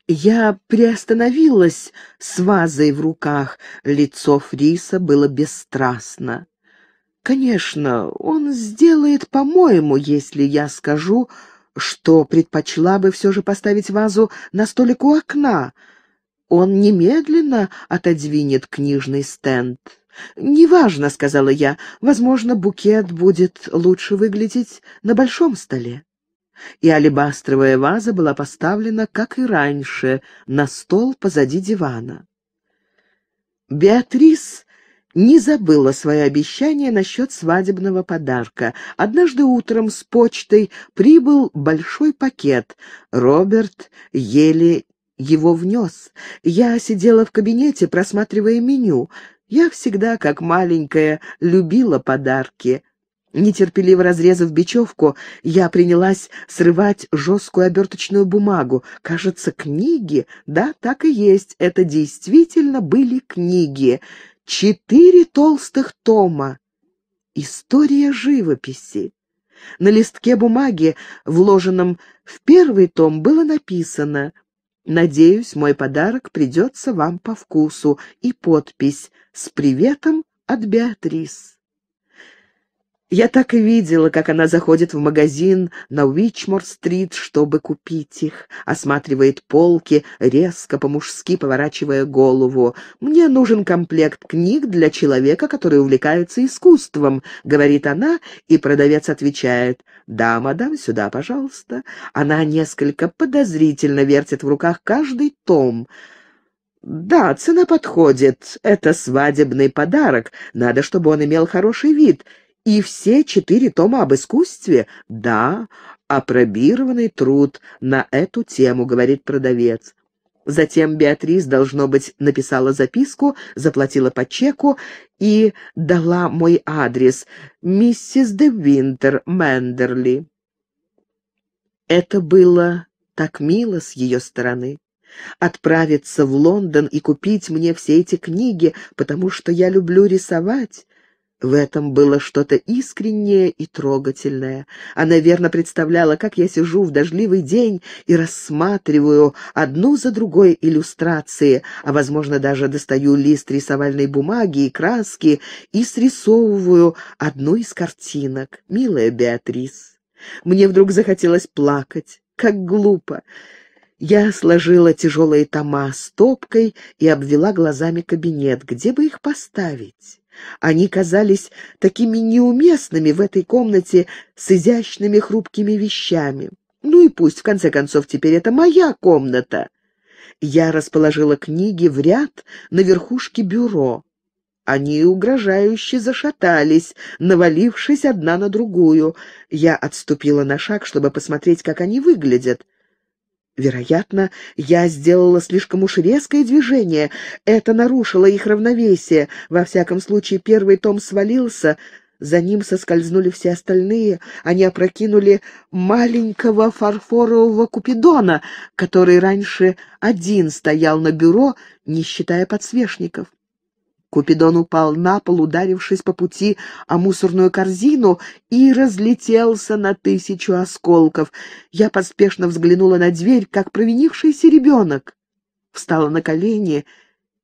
Я приостановилась с вазой в руках. Лицо Фриса было бесстрастно. «Конечно, он сделает, по-моему, если я скажу, что предпочла бы все же поставить вазу на столик у окна, он немедленно отодвинет книжный стенд. «Неважно», — сказала я, — «возможно, букет будет лучше выглядеть на большом столе». И алебастровая ваза была поставлена, как и раньше, на стол позади дивана. Беатрис не забыла свое обещание насчет свадебного подарка. Однажды утром с почтой прибыл большой пакет. Роберт еле его внес. Я сидела в кабинете, просматривая меню. Я всегда, как маленькая, любила подарки. Нетерпеливо разрезав бечевку, я принялась срывать жесткую оберточную бумагу. Кажется, книги. Да, так и есть. Это действительно были книги. Четыре толстых тома. История живописи. На листке бумаги, вложенном в первый том, было написано Надеюсь, мой подарок придется вам по вкусу. И подпись «С приветом от Беатрис». Я так и видела, как она заходит в магазин на Уичмор-стрит, чтобы купить их. Осматривает полки, резко, по-мужски поворачивая голову. «Мне нужен комплект книг для человека, который увлекается искусством», — говорит она, и продавец отвечает. «Да, мадам, сюда, пожалуйста». Она несколько подозрительно вертит в руках каждый том. «Да, цена подходит. Это свадебный подарок. Надо, чтобы он имел хороший вид» и все четыре тома об искусстве? Да, опробированный труд на эту тему, говорит продавец. Затем Беатрис, должно быть, написала записку, заплатила по чеку и дала мой адрес «Миссис де Винтер, Мендерли». Это было так мило с ее стороны. Отправиться в Лондон и купить мне все эти книги, потому что я люблю рисовать. В этом было что-то искреннее и трогательное. Она верно представляла, как я сижу в дождливый день и рассматриваю одну за другой иллюстрации, а, возможно, даже достаю лист рисовальной бумаги и краски и срисовываю одну из картинок. Милая Беатрис. Мне вдруг захотелось плакать. Как глупо! Я сложила тяжелые тома стопкой и обвела глазами кабинет. Где бы их поставить? Они казались такими неуместными в этой комнате с изящными хрупкими вещами. Ну и пусть, в конце концов, теперь это моя комната. Я расположила книги в ряд на верхушке бюро. Они угрожающе зашатались, навалившись одна на другую. Я отступила на шаг, чтобы посмотреть, как они выглядят. Вероятно, я сделала слишком уж резкое движение. Это нарушило их равновесие. Во всяком случае, первый том свалился, за ним соскользнули все остальные, они опрокинули маленького фарфорового купидона, который раньше один стоял на бюро, не считая подсвечников. Купидон упал на пол, ударившись по пути о мусорную корзину, и разлетелся на тысячу осколков. Я поспешно взглянула на дверь, как провинившийся ребенок. Встала на колени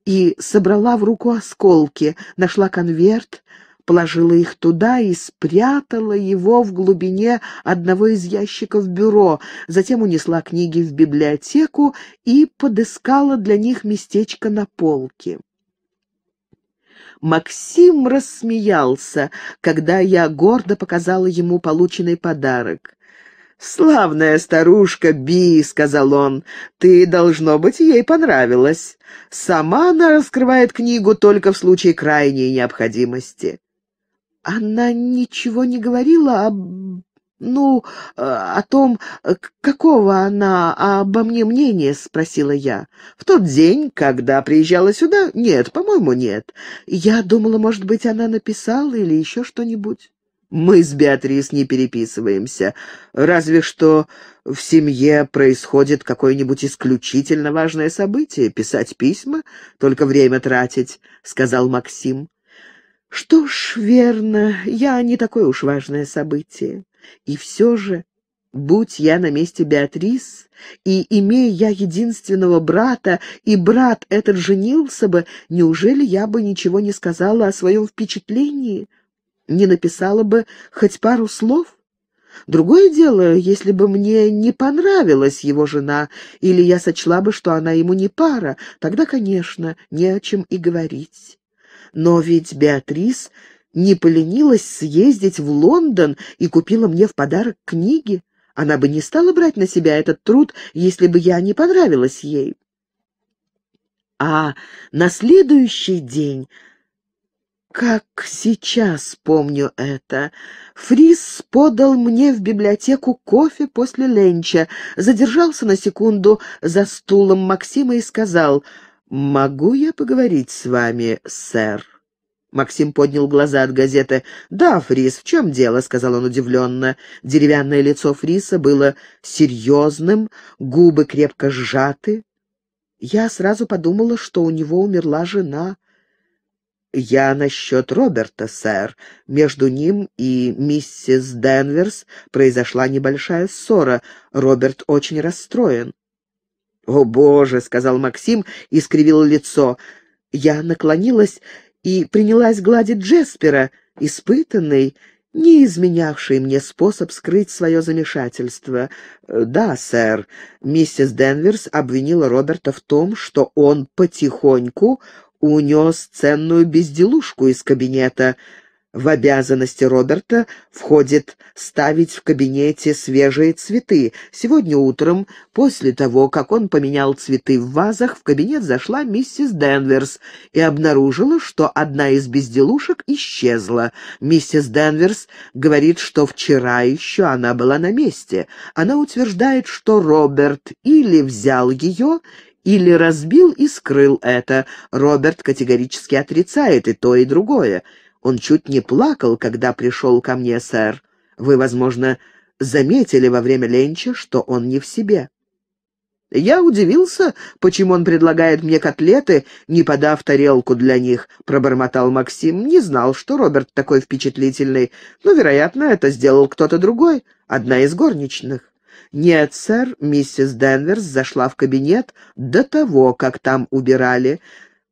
и собрала в руку осколки, нашла конверт, положила их туда и спрятала его в глубине одного из ящиков бюро, затем унесла книги в библиотеку и подыскала для них местечко на полке. Максим рассмеялся, когда я гордо показала ему полученный подарок. «Славная старушка Би», — сказал он, — «ты, должно быть, ей понравилась. Сама она раскрывает книгу только в случае крайней необходимости». «Она ничего не говорила об «Ну, э, о том, э, какого она обо мне мнения?» — спросила я. «В тот день, когда приезжала сюда? Нет, по-моему, нет. Я думала, может быть, она написала или еще что-нибудь». «Мы с Беатрис не переписываемся, разве что в семье происходит какое-нибудь исключительно важное событие. Писать письма, только время тратить», — сказал Максим. «Что ж, верно, я не такое уж важное событие». И все же, будь я на месте Беатрис, и имея я единственного брата, и брат этот женился бы, неужели я бы ничего не сказала о своем впечатлении, не написала бы хоть пару слов? Другое дело, если бы мне не понравилась его жена, или я сочла бы, что она ему не пара, тогда, конечно, не о чем и говорить. Но ведь Беатрис не поленилась съездить в Лондон и купила мне в подарок книги. Она бы не стала брать на себя этот труд, если бы я не понравилась ей. А на следующий день... Как сейчас помню это. Фрис подал мне в библиотеку кофе после ленча, задержался на секунду за стулом Максима и сказал, «Могу я поговорить с вами, сэр?» Максим поднял глаза от газеты. «Да, Фрис, в чем дело?» — сказал он удивленно. Деревянное лицо Фриса было серьезным, губы крепко сжаты. Я сразу подумала, что у него умерла жена. «Я насчет Роберта, сэр. Между ним и миссис Денверс произошла небольшая ссора. Роберт очень расстроен». «О, Боже!» — сказал Максим и скривил лицо. Я наклонилась и принялась гладить Джеспера, испытанный, не изменявший мне способ скрыть свое замешательство. «Да, сэр», — миссис Денверс обвинила Роберта в том, что он потихоньку унес ценную безделушку из кабинета — в обязанности Роберта входит ставить в кабинете свежие цветы. Сегодня утром, после того, как он поменял цветы в вазах, в кабинет зашла миссис Денверс и обнаружила, что одна из безделушек исчезла. Миссис Денверс говорит, что вчера еще она была на месте. Она утверждает, что Роберт или взял ее, или разбил и скрыл это. Роберт категорически отрицает и то, и другое. Он чуть не плакал, когда пришел ко мне, сэр. Вы, возможно, заметили во время ленча, что он не в себе. Я удивился, почему он предлагает мне котлеты, не подав тарелку для них, пробормотал Максим. Не знал, что Роберт такой впечатлительный, но, вероятно, это сделал кто-то другой, одна из горничных. «Нет, сэр, миссис Денверс зашла в кабинет до того, как там убирали.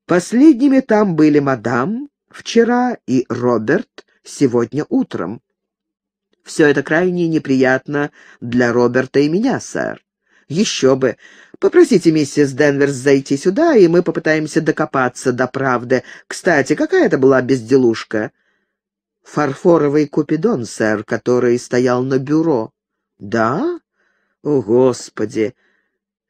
Последними там были мадам, Вчера и Роберт сегодня утром. Все это крайне неприятно для Роберта и меня, сэр. Еще бы. Попросите миссис Денверс зайти сюда, и мы попытаемся докопаться до правды. Кстати, какая это была безделушка? Фарфоровый купидон, сэр, который стоял на бюро. Да? О, Господи!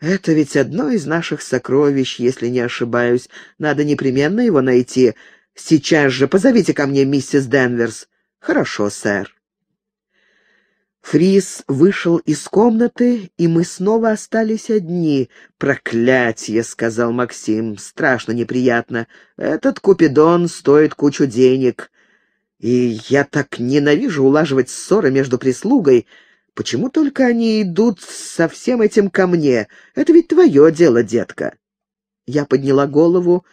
Это ведь одно из наших сокровищ, если не ошибаюсь. Надо непременно его найти. Сейчас же позовите ко мне миссис Денверс». «Хорошо, сэр». Фрис вышел из комнаты, и мы снова остались одни. «Проклятье!» — сказал Максим. «Страшно неприятно. Этот купидон стоит кучу денег. И я так ненавижу улаживать ссоры между прислугой. Почему только они идут со всем этим ко мне? Это ведь твое дело, детка». Я подняла голову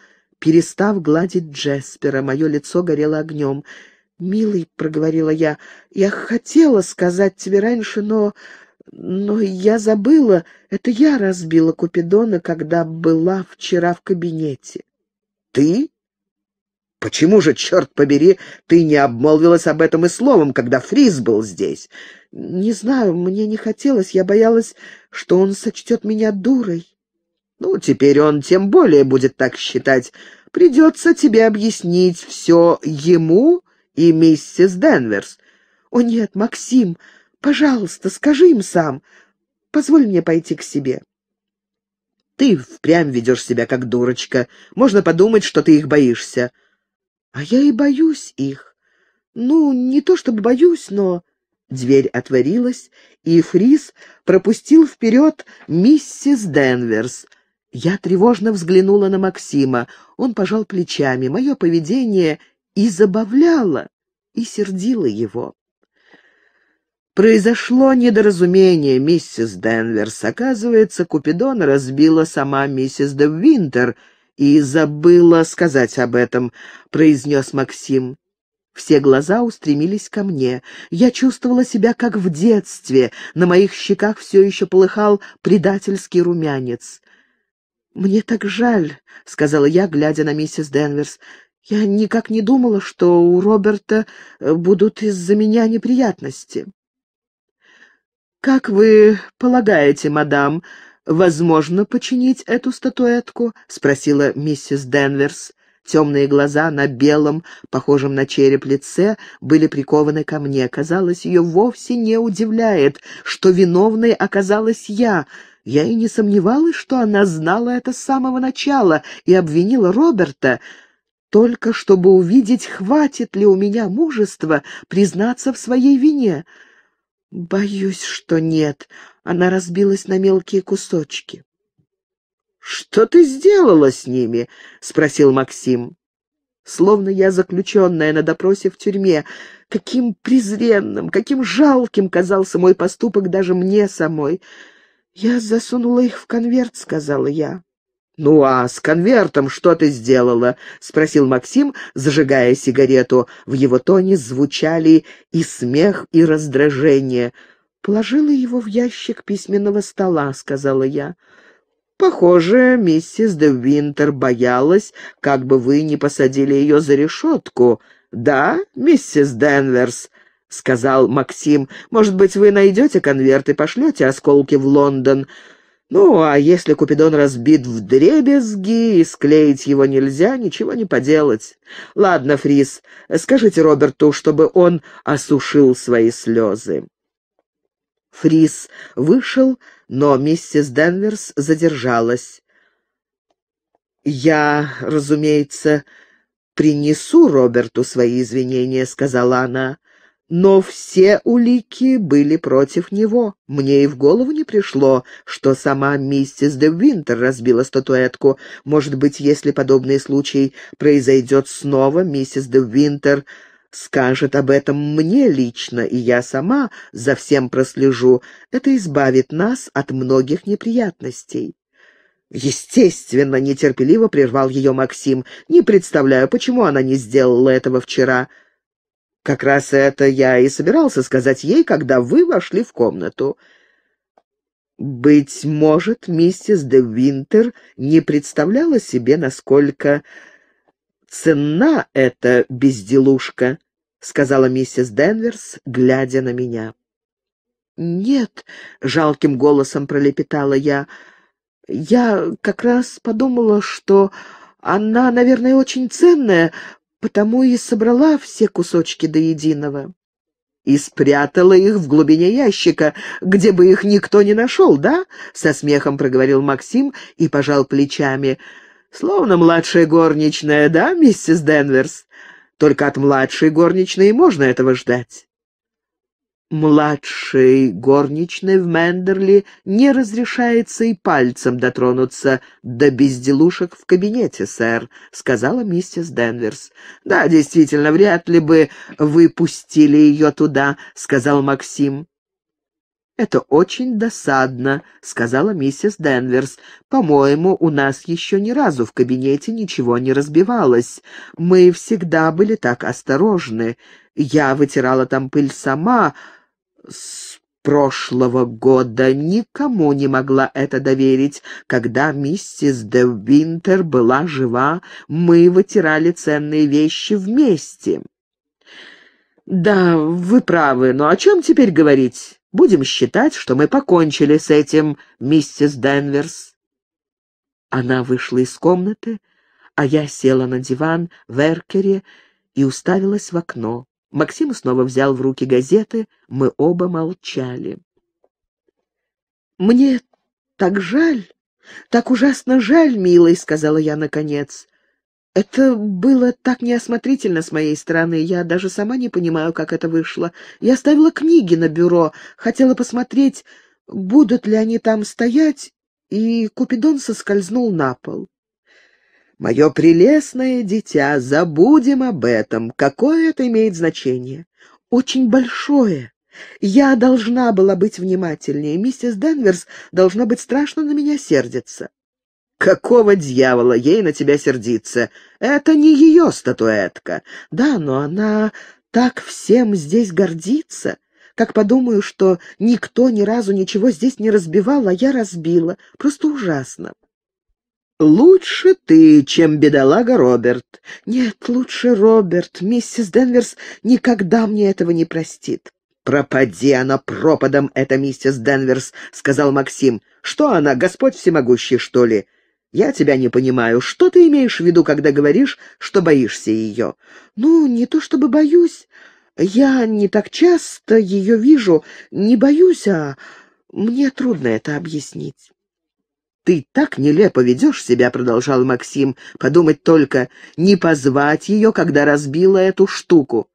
Перестав гладить Джеспера, мое лицо горело огнем. «Милый», — проговорила я, — «я хотела сказать тебе раньше, но... но я забыла. Это я разбила Купидона, когда была вчера в кабинете». «Ты? Почему же, черт побери, ты не обмолвилась об этом и словом, когда Фриз был здесь?» «Не знаю, мне не хотелось. Я боялась, что он сочтет меня дурой». Ну, теперь он тем более будет так считать. Придется тебе объяснить все ему и миссис Денверс. «О нет, Максим, пожалуйста, скажи им сам. Позволь мне пойти к себе». «Ты впрямь ведешь себя как дурочка. Можно подумать, что ты их боишься». «А я и боюсь их. Ну, не то чтобы боюсь, но...» Дверь отворилась, и Фрис пропустил вперед миссис Денверс — я тревожно взглянула на Максима. Он пожал плечами. Мое поведение и забавляло, и сердило его. Произошло недоразумение, миссис Денверс. Оказывается, Купидон разбила сама миссис де Винтер и забыла сказать об этом, произнес Максим. Все глаза устремились ко мне. Я чувствовала себя как в детстве. На моих щеках все еще полыхал предательский румянец. «Мне так жаль», — сказала я, глядя на миссис Денверс. «Я никак не думала, что у Роберта э, будут из-за меня неприятности». «Как вы полагаете, мадам, возможно починить эту статуэтку?» — спросила миссис Денверс. Темные глаза на белом, похожем на череп лице, были прикованы ко мне. Казалось, ее вовсе не удивляет, что виновной оказалась я — я и не сомневалась, что она знала это с самого начала и обвинила Роберта, только чтобы увидеть, хватит ли у меня мужества признаться в своей вине. Боюсь, что нет. Она разбилась на мелкие кусочки. «Что ты сделала с ними?» — спросил Максим. Словно я заключенная на допросе в тюрьме. Каким презренным, каким жалким казался мой поступок даже мне самой. «Я засунула их в конверт», — сказала я. «Ну а с конвертом что ты сделала?» — спросил Максим, зажигая сигарету. В его тоне звучали и смех, и раздражение. «Положила его в ящик письменного стола», — сказала я. «Похоже, миссис де Винтер боялась, как бы вы не посадили ее за решетку. Да, миссис Денверс?» — сказал Максим. «Может быть, вы найдете конверт и пошлете осколки в Лондон? Ну, а если Купидон разбит в дребезги и склеить его нельзя, ничего не поделать. Ладно, Фрис, скажите Роберту, чтобы он осушил свои слезы». Фрис вышел, но миссис Денверс задержалась. «Я, разумеется, принесу Роберту свои извинения», — сказала она. Но все улики были против него. Мне и в голову не пришло, что сама миссис де Винтер разбила статуэтку. Может быть, если подобный случай произойдет снова, миссис де Винтер скажет об этом мне лично, и я сама за всем прослежу. Это избавит нас от многих неприятностей. Естественно, нетерпеливо прервал ее Максим. Не представляю, почему она не сделала этого вчера. Как раз это я и собирался сказать ей, когда вы вошли в комнату. Быть может, миссис де Винтер не представляла себе, насколько ценна эта безделушка, сказала миссис Денверс, глядя на меня. Нет, жалким голосом пролепетала я. Я как раз подумала, что она, наверное, очень ценная, потому и собрала все кусочки до единого. И спрятала их в глубине ящика, где бы их никто не нашел, да? Со смехом проговорил Максим и пожал плечами. Словно младшая горничная, да, миссис Денверс? Только от младшей горничной можно этого ждать младшей горничной в Мендерли не разрешается и пальцем дотронуться до безделушек в кабинете, сэр», — сказала миссис Денверс. «Да, действительно, вряд ли бы вы пустили ее туда», — сказал Максим. «Это очень досадно», — сказала миссис Денверс. «По-моему, у нас еще ни разу в кабинете ничего не разбивалось. Мы всегда были так осторожны. Я вытирала там пыль сама, с прошлого года. Никому не могла это доверить. Когда миссис де Винтер была жива, мы вытирали ценные вещи вместе. «Да, вы правы, но о чем теперь говорить? Будем считать, что мы покончили с этим, миссис Денверс». Она вышла из комнаты, а я села на диван в Эркере и уставилась в окно. Максим снова взял в руки газеты, мы оба молчали. «Мне так жаль, так ужасно жаль, милый», — сказала я наконец. «Это было так неосмотрительно с моей стороны, я даже сама не понимаю, как это вышло. Я ставила книги на бюро, хотела посмотреть, будут ли они там стоять, и Купидон соскользнул на пол. «Мое прелестное дитя, забудем об этом. Какое это имеет значение?» «Очень большое. Я должна была быть внимательнее. Миссис Денверс должна быть страшно на меня сердиться». «Какого дьявола ей на тебя сердиться? Это не ее статуэтка». «Да, но она так всем здесь гордится. Как подумаю, что никто ни разу ничего здесь не разбивал, а я разбила. Просто ужасно». «Лучше ты, чем бедолага Роберт». «Нет, лучше Роберт. Миссис Денверс никогда мне этого не простит». «Пропади она пропадом, эта миссис Денверс», — сказал Максим. «Что она, Господь всемогущий, что ли?» «Я тебя не понимаю. Что ты имеешь в виду, когда говоришь, что боишься ее?» «Ну, не то чтобы боюсь. Я не так часто ее вижу. Не боюсь, а мне трудно это объяснить». «Ты так нелепо ведешь себя», — продолжал Максим, — «подумать только, не позвать ее, когда разбила эту штуку».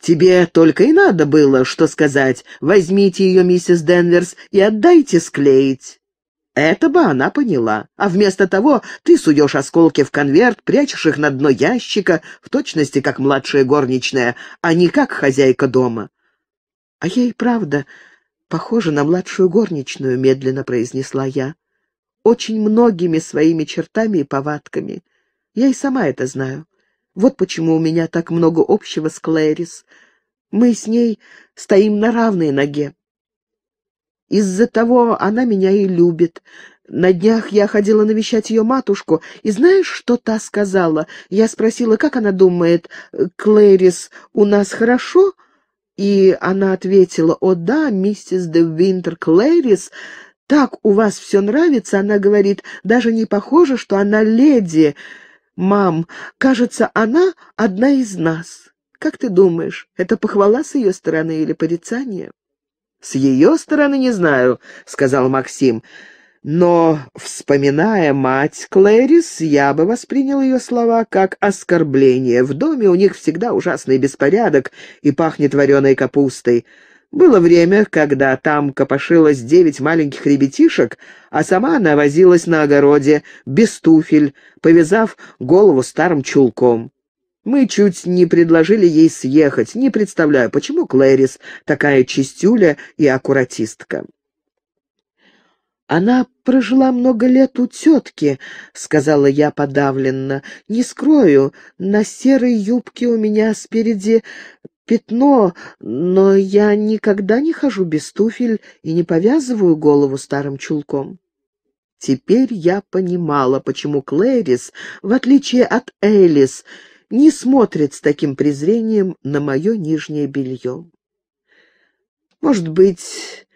«Тебе только и надо было, что сказать. Возьмите ее, миссис Денверс, и отдайте склеить». Это бы она поняла. А вместо того ты суешь осколки в конверт, прячешь их на дно ящика, в точности как младшая горничная, а не как хозяйка дома. «А ей правда похоже, на младшую горничную», — медленно произнесла я очень многими своими чертами и повадками. Я и сама это знаю. Вот почему у меня так много общего с Клэрис. Мы с ней стоим на равной ноге. Из-за того она меня и любит. На днях я ходила навещать ее матушку, и знаешь, что та сказала? Я спросила, как она думает, Клэрис, у нас хорошо?» И она ответила, «О да, миссис де Винтер Клэрис так у вас все нравится, она говорит, даже не похоже, что она леди. Мам, кажется, она одна из нас. Как ты думаешь, это похвала с ее стороны или порицание? С ее стороны не знаю, сказал Максим. Но, вспоминая мать Клэрис, я бы воспринял ее слова как оскорбление. В доме у них всегда ужасный беспорядок и пахнет вареной капустой. Было время, когда там копошилось девять маленьких ребятишек, а сама она возилась на огороде, без туфель, повязав голову старым чулком. Мы чуть не предложили ей съехать, не представляю, почему Клэрис такая чистюля и аккуратистка. «Она прожила много лет у тетки», — сказала я подавленно. «Не скрою, на серой юбке у меня спереди пятно, но я никогда не хожу без туфель и не повязываю голову старым чулком. Теперь я понимала, почему Клэрис, в отличие от Элис, не смотрит с таким презрением на мое нижнее белье. Может быть,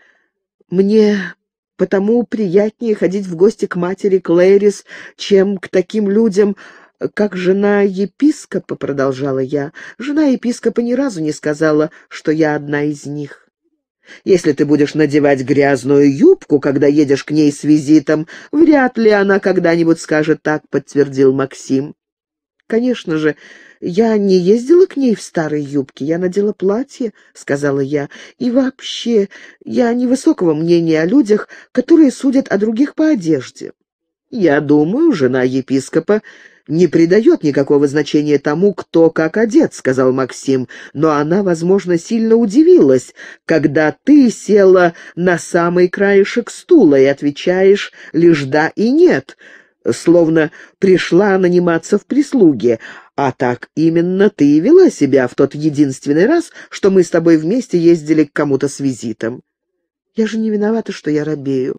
мне потому приятнее ходить в гости к матери Клэрис, чем к таким людям, как жена епископа, — продолжала я, — жена епископа ни разу не сказала, что я одна из них. Если ты будешь надевать грязную юбку, когда едешь к ней с визитом, вряд ли она когда-нибудь скажет так, — подтвердил Максим. Конечно же, я не ездила к ней в старой юбке, я надела платье, — сказала я. И вообще, я невысокого мнения о людях, которые судят о других по одежде. Я думаю, жена епископа не придает никакого значения тому, кто как одет», — сказал Максим. «Но она, возможно, сильно удивилась, когда ты села на самый краешек стула и отвечаешь лишь «да» и «нет», словно пришла наниматься в прислуге. А так именно ты и вела себя в тот единственный раз, что мы с тобой вместе ездили к кому-то с визитом». «Я же не виновата, что я робею».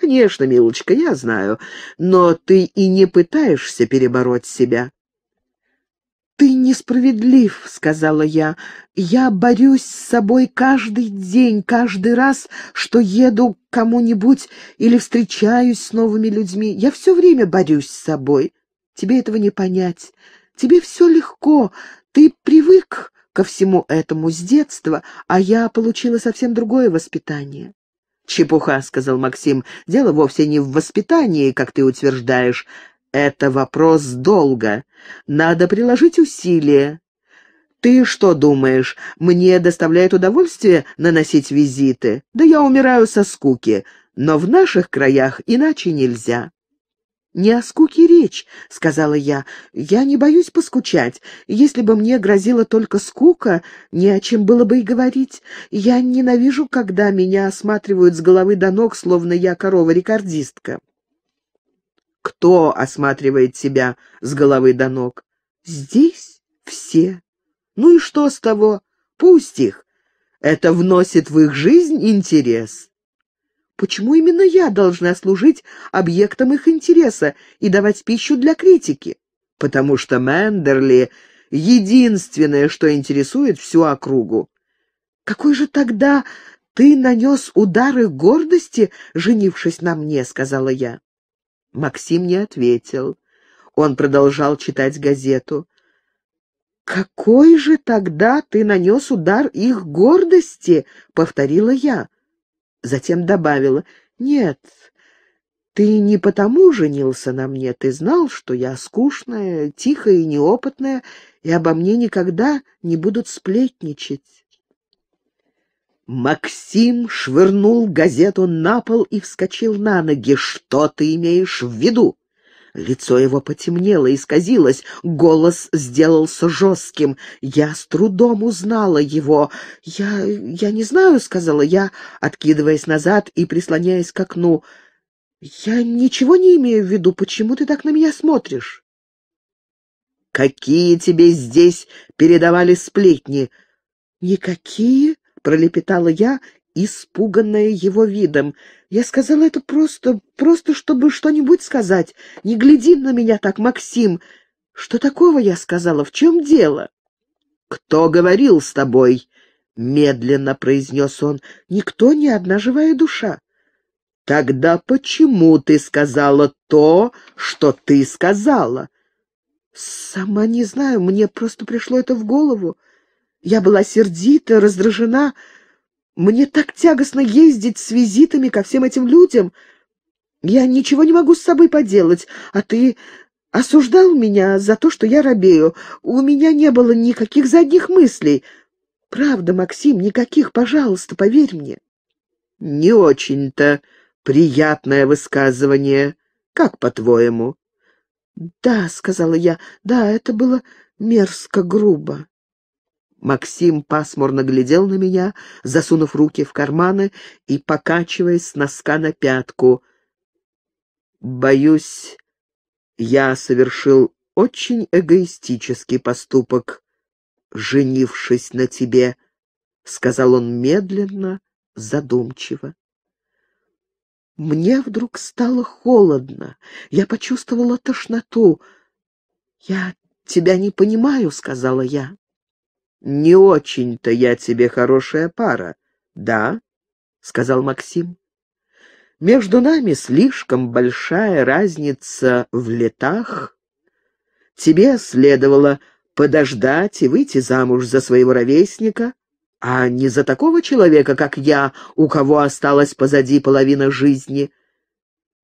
«Конечно, милочка, я знаю, но ты и не пытаешься перебороть себя». «Ты несправедлив», — сказала я. «Я борюсь с собой каждый день, каждый раз, что еду к кому-нибудь или встречаюсь с новыми людьми. Я все время борюсь с собой. Тебе этого не понять. Тебе все легко. Ты привык ко всему этому с детства, а я получила совсем другое воспитание». «Чепуха», — сказал Максим, — «дело вовсе не в воспитании, как ты утверждаешь. Это вопрос долга. Надо приложить усилия. Ты что думаешь, мне доставляет удовольствие наносить визиты? Да я умираю со скуки. Но в наших краях иначе нельзя». «Не о скуке речь», — сказала я. «Я не боюсь поскучать. Если бы мне грозила только скука, не о чем было бы и говорить. Я ненавижу, когда меня осматривают с головы до ног, словно я корова-рекордистка». «Кто осматривает себя с головы до ног?» «Здесь все. Ну и что с того? Пусть их. Это вносит в их жизнь интерес». Почему именно я должна служить объектом их интереса и давать пищу для критики? Потому что Мендерли — единственное, что интересует всю округу. Какой же тогда ты нанес удары гордости, женившись на мне?» — сказала я. Максим не ответил. Он продолжал читать газету. «Какой же тогда ты нанес удар их гордости?» — повторила я. Затем добавила, «Нет, ты не потому женился на мне, ты знал, что я скучная, тихая и неопытная, и обо мне никогда не будут сплетничать». Максим швырнул газету на пол и вскочил на ноги. «Что ты имеешь в виду?» Лицо его потемнело, исказилось, голос сделался жестким. Я с трудом узнала его. «Я... я не знаю», — сказала я, откидываясь назад и прислоняясь к окну. «Я ничего не имею в виду. Почему ты так на меня смотришь?» «Какие тебе здесь передавали сплетни?» «Никакие», — пролепетала я, испуганная его видом. Я сказала это просто, просто чтобы что-нибудь сказать. Не гляди на меня так, Максим. Что такого я сказала? В чем дело? Кто говорил с тобой? Медленно произнес он. Никто, ни одна живая душа. Тогда почему ты сказала то, что ты сказала? Сама не знаю, мне просто пришло это в голову. Я была сердита, раздражена, мне так тягостно ездить с визитами ко всем этим людям. Я ничего не могу с собой поделать, а ты осуждал меня за то, что я робею. У меня не было никаких задних мыслей. Правда, Максим, никаких, пожалуйста, поверь мне. Не очень-то приятное высказывание. Как по-твоему? Да, сказала я, да, это было мерзко грубо. Максим пасмурно глядел на меня, засунув руки в карманы и покачиваясь с носка на пятку. «Боюсь, я совершил очень эгоистический поступок, женившись на тебе», — сказал он медленно, задумчиво. Мне вдруг стало холодно. Я почувствовала тошноту. «Я тебя не понимаю», — сказала я не очень-то я тебе хорошая пара. Да, сказал Максим. Между нами слишком большая разница в летах. Тебе следовало подождать и выйти замуж за своего ровесника, а не за такого человека, как я, у кого осталась позади половина жизни.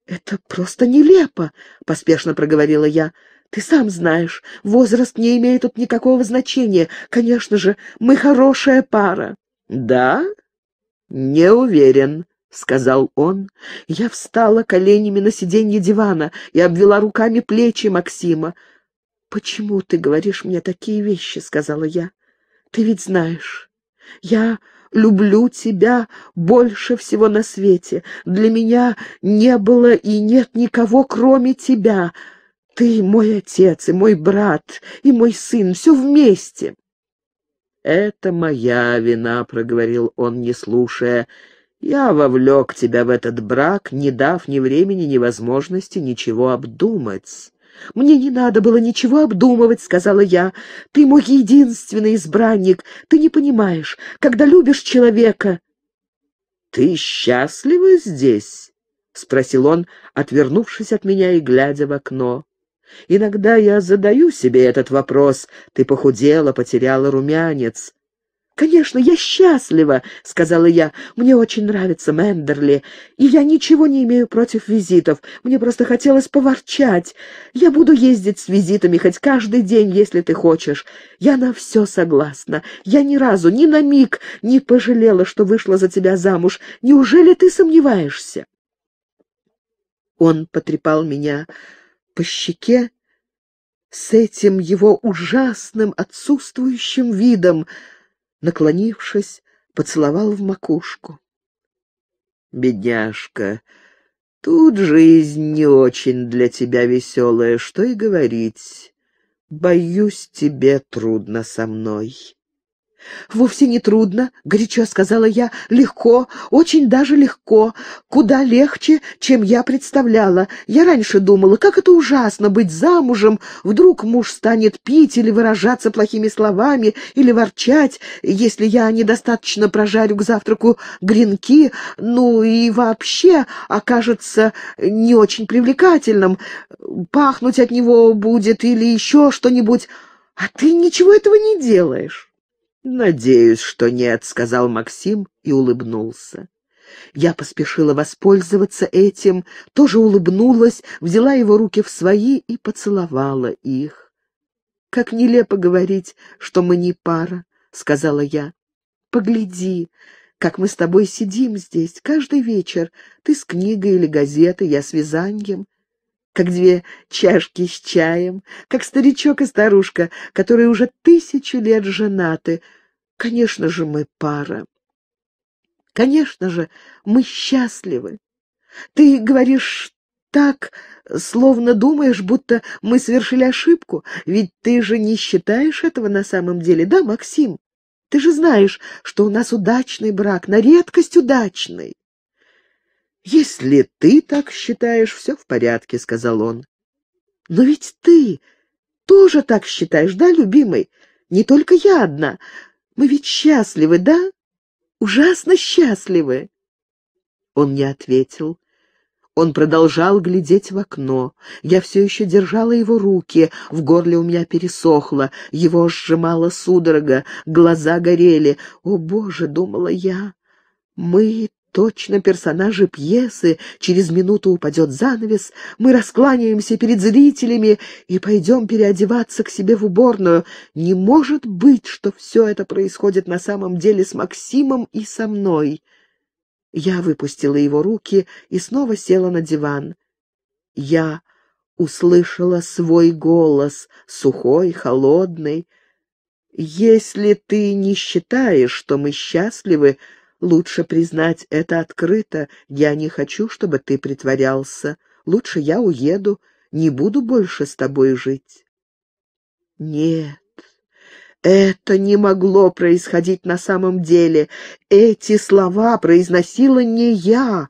«Это просто нелепо», — поспешно проговорила я. Ты сам знаешь, возраст не имеет тут никакого значения. Конечно же, мы хорошая пара». «Да? Не уверен», — сказал он. Я встала коленями на сиденье дивана и обвела руками плечи Максима. «Почему ты говоришь мне такие вещи?» — сказала я. «Ты ведь знаешь, я люблю тебя больше всего на свете. Для меня не было и нет никого, кроме тебя ты мой отец, и мой брат, и мой сын, все вместе. «Это моя вина», — проговорил он, не слушая. «Я вовлек тебя в этот брак, не дав ни времени, ни возможности ничего обдумать». «Мне не надо было ничего обдумывать», — сказала я. «Ты мой единственный избранник. Ты не понимаешь, когда любишь человека...» «Ты счастлива здесь?» — спросил он, отвернувшись от меня и глядя в окно. Иногда я задаю себе этот вопрос. Ты похудела, потеряла румянец. «Конечно, я счастлива», — сказала я. «Мне очень нравится Мендерли, и я ничего не имею против визитов. Мне просто хотелось поворчать. Я буду ездить с визитами хоть каждый день, если ты хочешь. Я на все согласна. Я ни разу, ни на миг не пожалела, что вышла за тебя замуж. Неужели ты сомневаешься?» Он потрепал меня по щеке с этим его ужасным отсутствующим видом, наклонившись, поцеловал в макушку. «Бедняжка, тут жизнь не очень для тебя веселая, что и говорить. Боюсь, тебе трудно со мной». «Вовсе не трудно», — горячо сказала я, — «легко, очень даже легко, куда легче, чем я представляла. Я раньше думала, как это ужасно быть замужем, вдруг муж станет пить или выражаться плохими словами, или ворчать, если я недостаточно прожарю к завтраку гренки, ну и вообще окажется не очень привлекательным, пахнуть от него будет или еще что-нибудь, а ты ничего этого не делаешь». «Надеюсь, что нет», — сказал Максим и улыбнулся. Я поспешила воспользоваться этим, тоже улыбнулась, взяла его руки в свои и поцеловала их. «Как нелепо говорить, что мы не пара», — сказала я. «Погляди, как мы с тобой сидим здесь каждый вечер. Ты с книгой или газетой, я с вязанием как две чашки с чаем, как старичок и старушка, которые уже тысячу лет женаты. Конечно же, мы пара. Конечно же, мы счастливы. Ты говоришь так, словно думаешь, будто мы совершили ошибку, ведь ты же не считаешь этого на самом деле, да, Максим? Ты же знаешь, что у нас удачный брак, на редкость удачный. «Если ты так считаешь, все в порядке», — сказал он. «Но ведь ты тоже так считаешь, да, любимый? Не только я одна. Мы ведь счастливы, да? Ужасно счастливы!» Он не ответил. Он продолжал глядеть в окно. Я все еще держала его руки, в горле у меня пересохло, его сжимала судорога, глаза горели. «О, Боже!» — думала я. «Мы Точно персонажи пьесы. Через минуту упадет занавес. Мы раскланяемся перед зрителями и пойдем переодеваться к себе в уборную. Не может быть, что все это происходит на самом деле с Максимом и со мной. Я выпустила его руки и снова села на диван. Я услышала свой голос, сухой, холодный. «Если ты не считаешь, что мы счастливы, — Лучше признать это открыто. Я не хочу, чтобы ты притворялся. Лучше я уеду, не буду больше с тобой жить». «Нет». Это не могло происходить на самом деле. Эти слова произносила не я,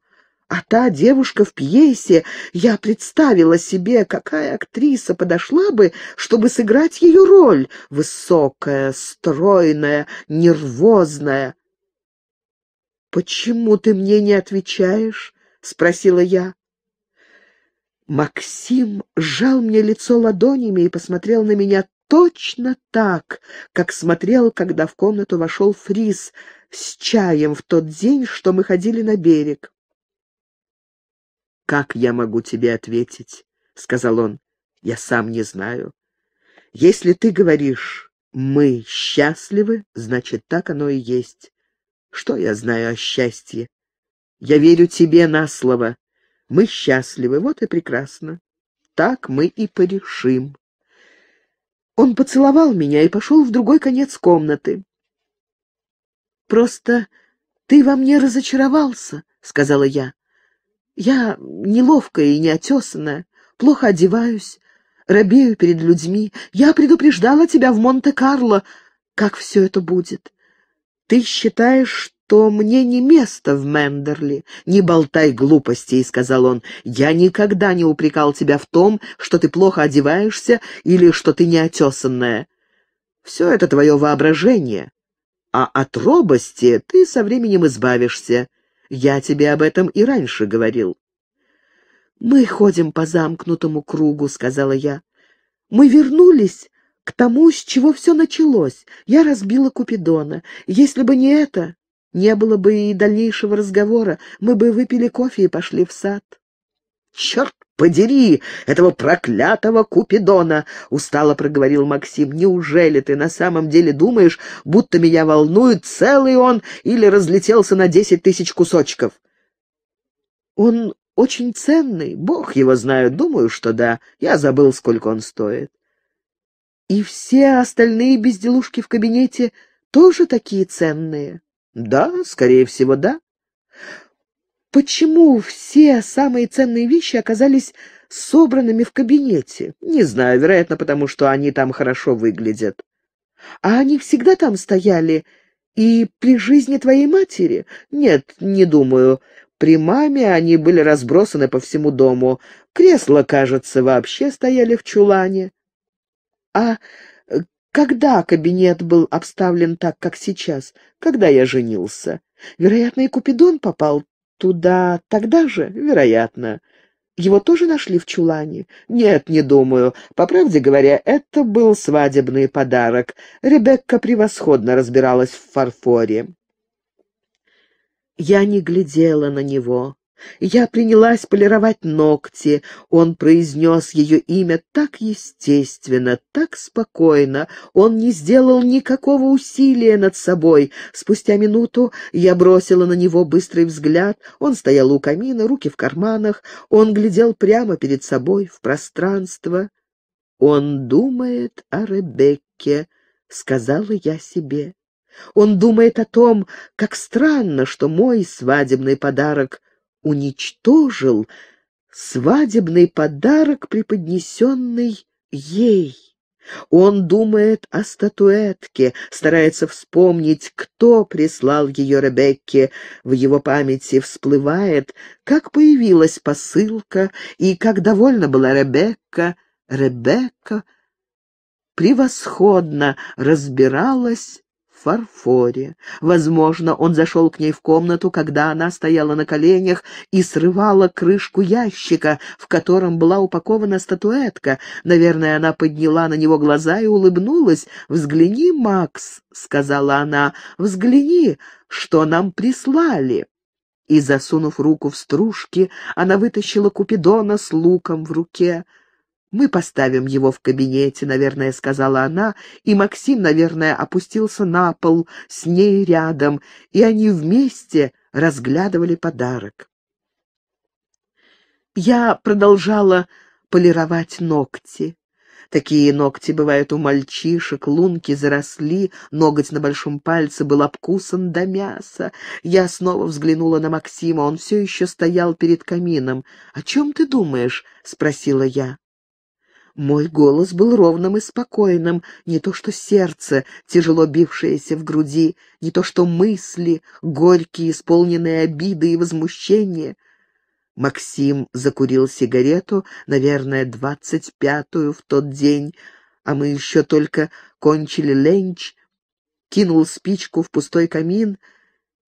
а та девушка в пьесе. Я представила себе, какая актриса подошла бы, чтобы сыграть ее роль. Высокая, стройная, нервозная. «Почему ты мне не отвечаешь?» — спросила я. Максим сжал мне лицо ладонями и посмотрел на меня точно так, как смотрел, когда в комнату вошел Фрис с чаем в тот день, что мы ходили на берег. «Как я могу тебе ответить?» — сказал он. «Я сам не знаю. Если ты говоришь, мы счастливы, значит, так оно и есть. Что я знаю о счастье? Я верю тебе на слово. Мы счастливы, вот и прекрасно. Так мы и порешим. Он поцеловал меня и пошел в другой конец комнаты. «Просто ты во мне разочаровался», — сказала я. «Я неловкая и неотесанная, плохо одеваюсь, робею перед людьми. Я предупреждала тебя в Монте-Карло, как все это будет. Ты считаешь, что мне не место в Мендерли. Не болтай глупостей, — сказал он. Я никогда не упрекал тебя в том, что ты плохо одеваешься или что ты неотесанная. Все это твое воображение. А от робости ты со временем избавишься. Я тебе об этом и раньше говорил. «Мы ходим по замкнутому кругу», — сказала я. «Мы вернулись к тому, с чего все началось. Я разбила Купидона. Если бы не это, не было бы и дальнейшего разговора. Мы бы выпили кофе и пошли в сад. «Черт подери этого проклятого Купидона!» — устало проговорил Максим. «Неужели ты на самом деле думаешь, будто меня волнует, целый он или разлетелся на десять тысяч кусочков?» «Он очень ценный. Бог его знает. Думаю, что да. Я забыл, сколько он стоит». И все остальные безделушки в кабинете тоже такие ценные? Да, скорее всего, да. Почему все самые ценные вещи оказались собранными в кабинете? Не знаю, вероятно, потому что они там хорошо выглядят. А они всегда там стояли? И при жизни твоей матери? Нет, не думаю. При маме они были разбросаны по всему дому. Кресла, кажется, вообще стояли в чулане. А э, когда кабинет был обставлен так, как сейчас? Когда я женился? Вероятно, и Купидон попал туда тогда же? Вероятно. Его тоже нашли в чулане? Нет, не думаю. По правде говоря, это был свадебный подарок. Ребекка превосходно разбиралась в фарфоре. Я не глядела на него. Я принялась полировать ногти. Он произнес ее имя так естественно, так спокойно. Он не сделал никакого усилия над собой. Спустя минуту я бросила на него быстрый взгляд. Он стоял у камина, руки в карманах. Он глядел прямо перед собой, в пространство. «Он думает о Ребекке», — сказала я себе. Он думает о том, как странно, что мой свадебный подарок уничтожил свадебный подарок, преподнесенный ей. Он думает о статуэтке, старается вспомнить, кто прислал ее Ребекке. В его памяти всплывает, как появилась посылка и как довольна была Ребекка. Ребекка превосходно разбиралась фарфоре. Возможно, он зашел к ней в комнату, когда она стояла на коленях и срывала крышку ящика, в котором была упакована статуэтка. Наверное, она подняла на него глаза и улыбнулась. «Взгляни, Макс», — сказала она, — «взгляни, что нам прислали». И, засунув руку в стружки, она вытащила Купидона с луком в руке — «Мы поставим его в кабинете», — наверное, сказала она, и Максим, наверное, опустился на пол с ней рядом, и они вместе разглядывали подарок. Я продолжала полировать ногти. Такие ногти бывают у мальчишек, лунки заросли, ноготь на большом пальце был обкусан до мяса. Я снова взглянула на Максима, он все еще стоял перед камином. «О чем ты думаешь?» — спросила я. Мой голос был ровным и спокойным, не то что сердце, тяжело бившееся в груди, не то что мысли, горькие, исполненные обиды и возмущения. Максим закурил сигарету, наверное, двадцать пятую в тот день, а мы еще только кончили ленч, кинул спичку в пустой камин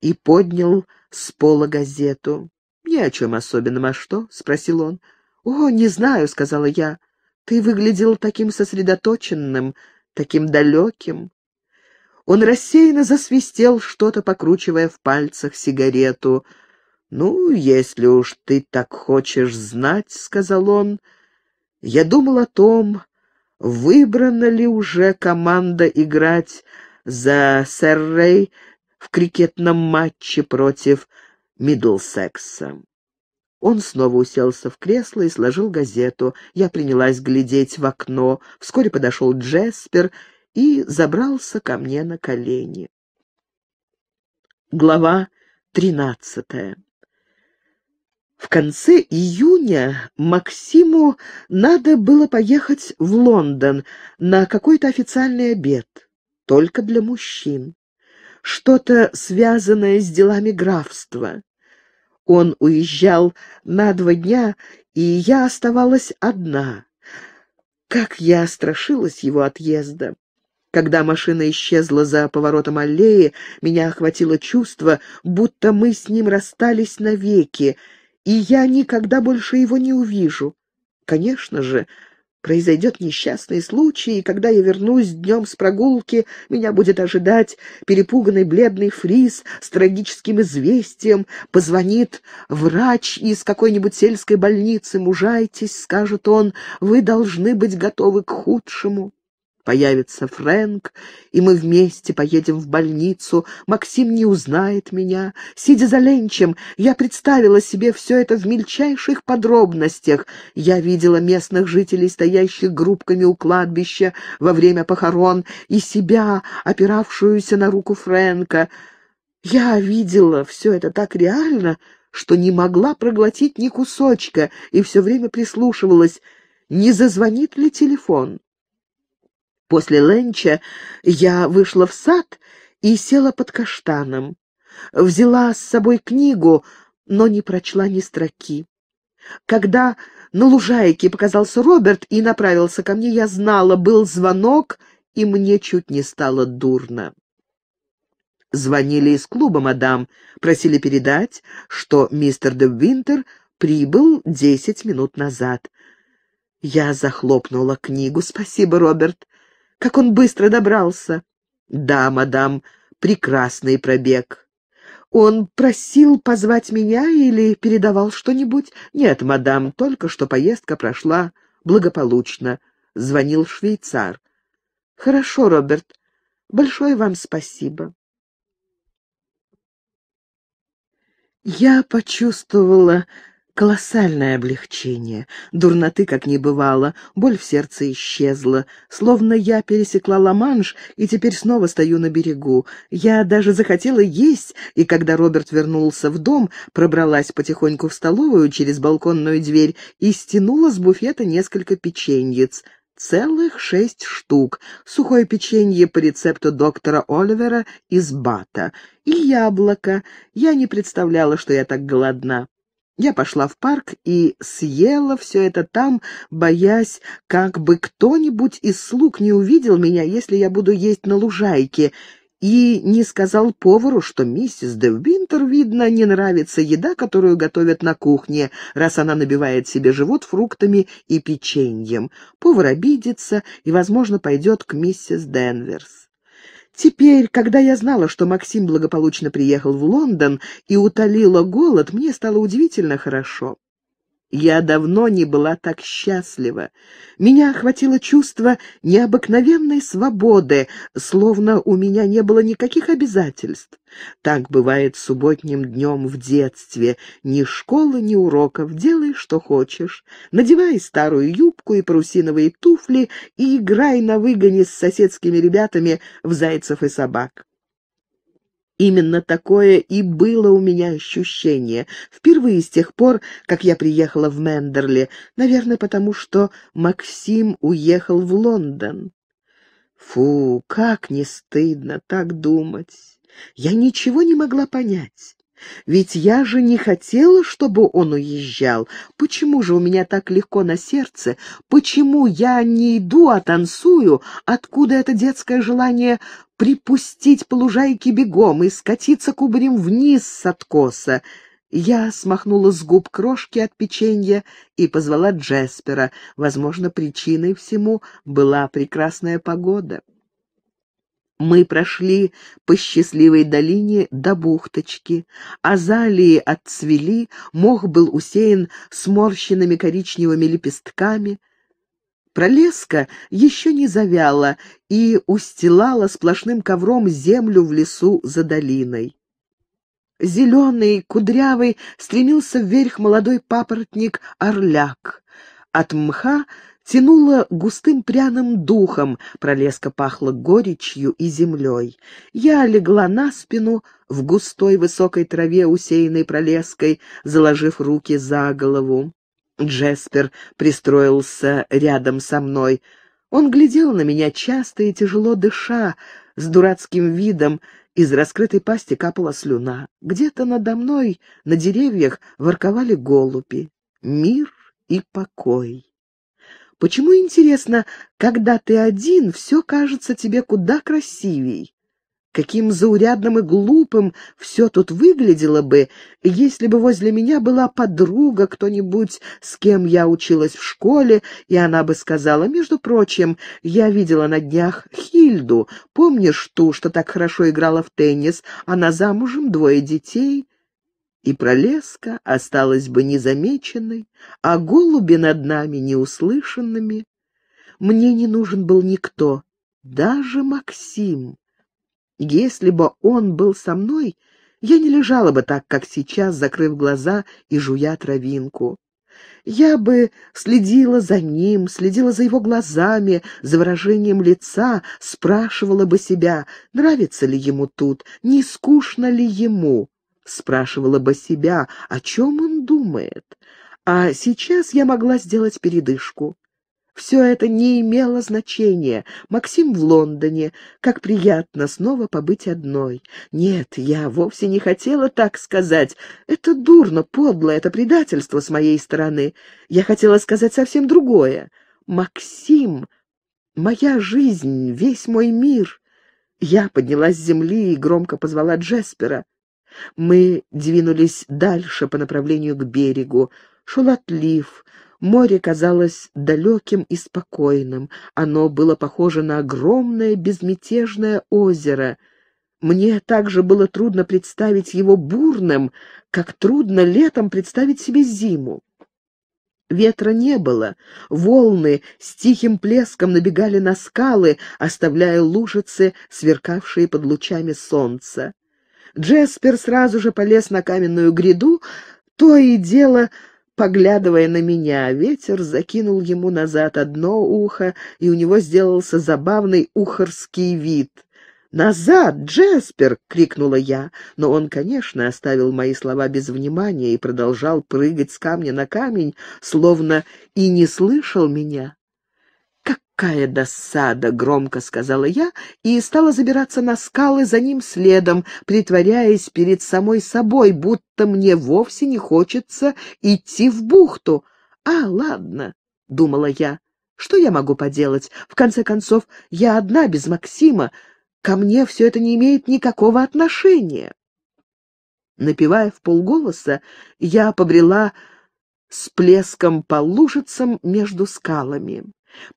и поднял с пола газету. «Ни о чем особенном, а что?» — спросил он. «О, не знаю», — сказала я. Ты выглядел таким сосредоточенным, таким далеким. Он рассеянно засвистел, что-то покручивая в пальцах сигарету. «Ну, если уж ты так хочешь знать», — сказал он, — «я думал о том, выбрана ли уже команда играть за Сэррей в крикетном матче против Миддлсекса. Он снова уселся в кресло и сложил газету. Я принялась глядеть в окно. Вскоре подошел Джеспер и забрался ко мне на колени. Глава тринадцатая В конце июня Максиму надо было поехать в Лондон на какой-то официальный обед, только для мужчин. Что-то связанное с делами графства. Он уезжал на два дня, и я оставалась одна. Как я страшилась его отъезда! Когда машина исчезла за поворотом аллеи, меня охватило чувство, будто мы с ним расстались навеки, и я никогда больше его не увижу. Конечно же, Произойдет несчастный случай, и когда я вернусь днем с прогулки, меня будет ожидать перепуганный бледный фриз с трагическим известием. Позвонит врач из какой-нибудь сельской больницы. «Мужайтесь», — скажет он, — «вы должны быть готовы к худшему». Появится Фрэнк, и мы вместе поедем в больницу. Максим не узнает меня. Сидя за ленчем, я представила себе все это в мельчайших подробностях. Я видела местных жителей, стоящих группками у кладбища во время похорон, и себя, опиравшуюся на руку Фрэнка. Я видела все это так реально, что не могла проглотить ни кусочка, и все время прислушивалась, не зазвонит ли телефон. После ленча я вышла в сад и села под каштаном. Взяла с собой книгу, но не прочла ни строки. Когда на лужайке показался Роберт и направился ко мне, я знала, был звонок, и мне чуть не стало дурно. Звонили из клуба, мадам, просили передать, что мистер де Винтер прибыл десять минут назад. Я захлопнула книгу. «Спасибо, Роберт. Как он быстро добрался!» «Да, мадам, прекрасный пробег». «Он просил позвать меня или передавал что-нибудь?» «Нет, мадам, только что поездка прошла благополучно», — звонил швейцар. «Хорошо, Роберт. Большое вам спасибо». Я почувствовала, Колоссальное облегчение. Дурноты как не бывало, боль в сердце исчезла. Словно я пересекла Ла-Манш и теперь снова стою на берегу. Я даже захотела есть, и когда Роберт вернулся в дом, пробралась потихоньку в столовую через балконную дверь и стянула с буфета несколько печеньец целых шесть штук, сухое печенье по рецепту доктора Оливера из бата и яблоко. Я не представляла, что я так голодна. Я пошла в парк и съела все это там, боясь, как бы кто-нибудь из слуг не увидел меня, если я буду есть на лужайке, и не сказал повару, что миссис де Винтер, видно, не нравится еда, которую готовят на кухне, раз она набивает себе живот фруктами и печеньем. Повар обидится и, возможно, пойдет к миссис Денверс. Теперь, когда я знала, что Максим благополучно приехал в Лондон и утолила голод, мне стало удивительно хорошо. Я давно не была так счастлива. Меня охватило чувство необыкновенной свободы, словно у меня не было никаких обязательств. Так бывает субботним днем в детстве. Ни школы, ни уроков. Делай, что хочешь. Надевай старую юбку и парусиновые туфли и играй на выгоне с соседскими ребятами в зайцев и собак. Именно такое и было у меня ощущение. Впервые с тех пор, как я приехала в Мендерли, наверное, потому что Максим уехал в Лондон. Фу, как не стыдно так думать. Я ничего не могла понять. Ведь я же не хотела, чтобы он уезжал. Почему же у меня так легко на сердце? Почему я не иду, а танцую? Откуда это детское желание припустить по лужайке бегом и скатиться кубарем вниз с откоса? Я смахнула с губ крошки от печенья и позвала Джеспера. Возможно, причиной всему была прекрасная погода. Мы прошли по счастливой долине до бухточки. Азалии отцвели, мох был усеян сморщенными коричневыми лепестками. Пролеска еще не завяла и устилала сплошным ковром землю в лесу за долиной. Зеленый, кудрявый, стремился вверх молодой папоротник-орляк. От мха тянуло густым пряным духом, пролеска пахла горечью и землей. Я легла на спину в густой высокой траве, усеянной пролеской, заложив руки за голову. Джеспер пристроился рядом со мной. Он глядел на меня часто и тяжело дыша, с дурацким видом, из раскрытой пасти капала слюна. Где-то надо мной, на деревьях, ворковали голуби. Мир и покой. Почему, интересно, когда ты один, все кажется тебе куда красивей? Каким заурядным и глупым все тут выглядело бы, если бы возле меня была подруга кто-нибудь, с кем я училась в школе, и она бы сказала, между прочим, я видела на днях Хильду, помнишь ту, что так хорошо играла в теннис, она замужем, двое детей?» и пролеска осталась бы незамеченной, а голуби над нами неуслышанными. Мне не нужен был никто, даже Максим. Если бы он был со мной, я не лежала бы так, как сейчас, закрыв глаза и жуя травинку. Я бы следила за ним, следила за его глазами, за выражением лица, спрашивала бы себя, нравится ли ему тут, не скучно ли ему спрашивала бы себя, о чем он думает. А сейчас я могла сделать передышку. Все это не имело значения. Максим в Лондоне. Как приятно снова побыть одной. Нет, я вовсе не хотела так сказать. Это дурно, подло, это предательство с моей стороны. Я хотела сказать совсем другое. Максим, моя жизнь, весь мой мир. Я поднялась с земли и громко позвала Джеспера. Мы двинулись дальше по направлению к берегу. Шел отлив. Море казалось далеким и спокойным. Оно было похоже на огромное безмятежное озеро. Мне также было трудно представить его бурным, как трудно летом представить себе зиму. Ветра не было, волны с тихим плеском набегали на скалы, оставляя лужицы, сверкавшие под лучами солнца. Джеспер сразу же полез на каменную гряду, то и дело поглядывая на меня. Ветер закинул ему назад одно ухо, и у него сделался забавный ухорский вид. «Назад, Джеспер!» — крикнула я, но он, конечно, оставил мои слова без внимания и продолжал прыгать с камня на камень, словно и не слышал меня какая досада!» — громко сказала я и стала забираться на скалы за ним следом, притворяясь перед самой собой, будто мне вовсе не хочется идти в бухту. «А, ладно!» — думала я. «Что я могу поделать? В конце концов, я одна, без Максима. Ко мне все это не имеет никакого отношения». Напевая в полголоса, я побрела с плеском по лужицам между скалами.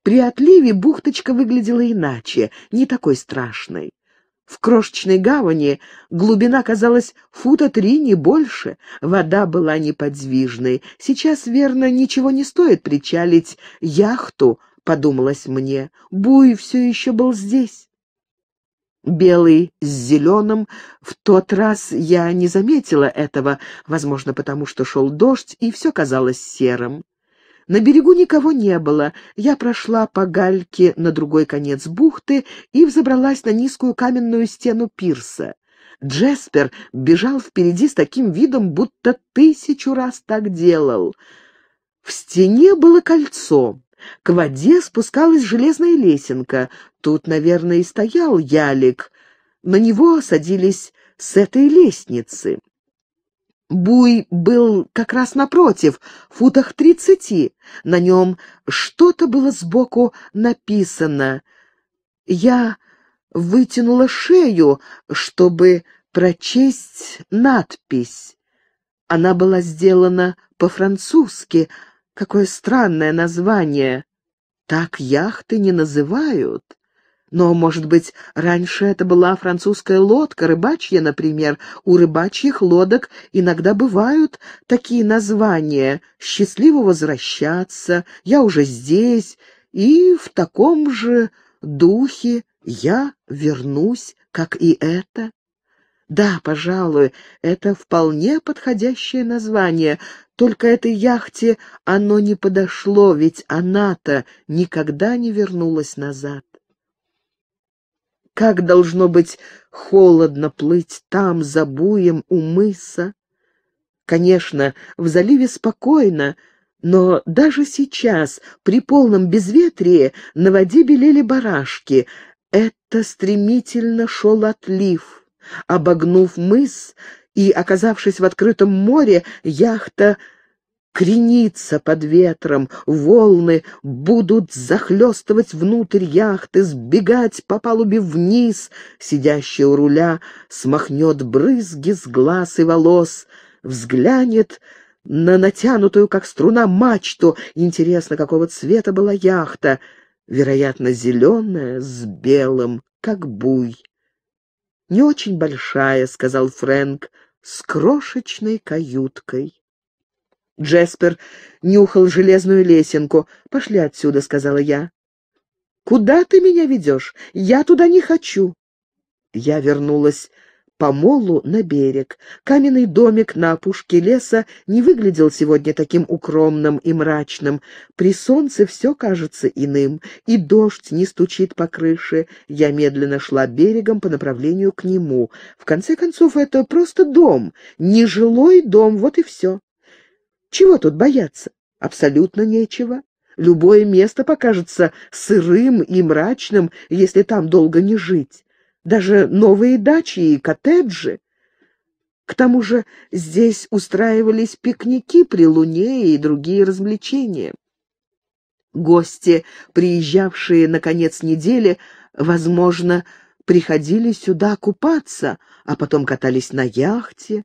При отливе бухточка выглядела иначе, не такой страшной. В крошечной гавани глубина казалась фута три, не больше. Вода была неподвижной. Сейчас, верно, ничего не стоит причалить яхту, подумалось мне. Буй все еще был здесь. Белый с зеленым. В тот раз я не заметила этого, возможно, потому что шел дождь, и все казалось серым. На берегу никого не было. Я прошла по гальке на другой конец бухты и взобралась на низкую каменную стену пирса. Джеспер бежал впереди с таким видом, будто тысячу раз так делал. В стене было кольцо. К воде спускалась железная лесенка. Тут, наверное, и стоял ялик. На него садились с этой лестницы. Буй был как раз напротив, в футах тридцати. На нем что-то было сбоку написано. Я вытянула шею, чтобы прочесть надпись. Она была сделана по-французски. Какое странное название. Так яхты не называют. Но, может быть, раньше это была французская лодка, рыбачья, например. У рыбачьих лодок иногда бывают такие названия «Счастливо возвращаться», «Я уже здесь» и в таком же духе «Я вернусь», как и это. Да, пожалуй, это вполне подходящее название, только этой яхте оно не подошло, ведь она-то никогда не вернулась назад. Как должно быть холодно плыть там, за буем, у мыса? Конечно, в заливе спокойно, но даже сейчас, при полном безветрии, на воде белели барашки. Это стремительно шел отлив. Обогнув мыс и оказавшись в открытом море, яхта крениться под ветром, волны будут захлестывать внутрь яхты, сбегать по палубе вниз, сидящий у руля смахнет брызги с глаз и волос, взглянет на натянутую, как струна, мачту. Интересно, какого цвета была яхта, вероятно, зеленая, с белым, как буй. «Не очень большая», — сказал Фрэнк, — «с крошечной каюткой». Джеспер нюхал железную лесенку. «Пошли отсюда», — сказала я. «Куда ты меня ведешь? Я туда не хочу». Я вернулась по молу на берег. Каменный домик на опушке леса не выглядел сегодня таким укромным и мрачным. При солнце все кажется иным, и дождь не стучит по крыше. Я медленно шла берегом по направлению к нему. В конце концов, это просто дом, нежилой дом, вот и все. Чего тут бояться? Абсолютно нечего. Любое место покажется сырым и мрачным, если там долго не жить. Даже новые дачи и коттеджи. К тому же здесь устраивались пикники при луне и другие развлечения. Гости, приезжавшие на конец недели, возможно, приходили сюда купаться, а потом катались на яхте,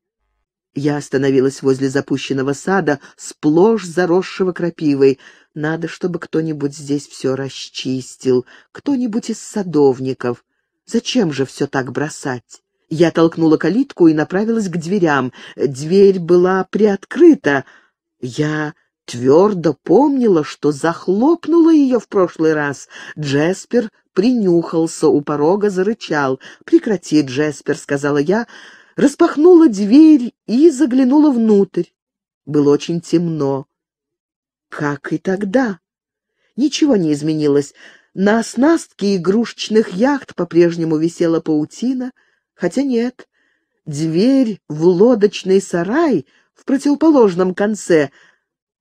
я остановилась возле запущенного сада, сплошь заросшего крапивой. Надо, чтобы кто-нибудь здесь все расчистил, кто-нибудь из садовников. Зачем же все так бросать? Я толкнула калитку и направилась к дверям. Дверь была приоткрыта. Я твердо помнила, что захлопнула ее в прошлый раз. Джеспер принюхался у порога, зарычал. «Прекрати, Джеспер», — сказала я, — распахнула дверь и заглянула внутрь. Было очень темно. Как и тогда. Ничего не изменилось. На оснастке игрушечных яхт по-прежнему висела паутина, хотя нет. Дверь в лодочный сарай в противоположном конце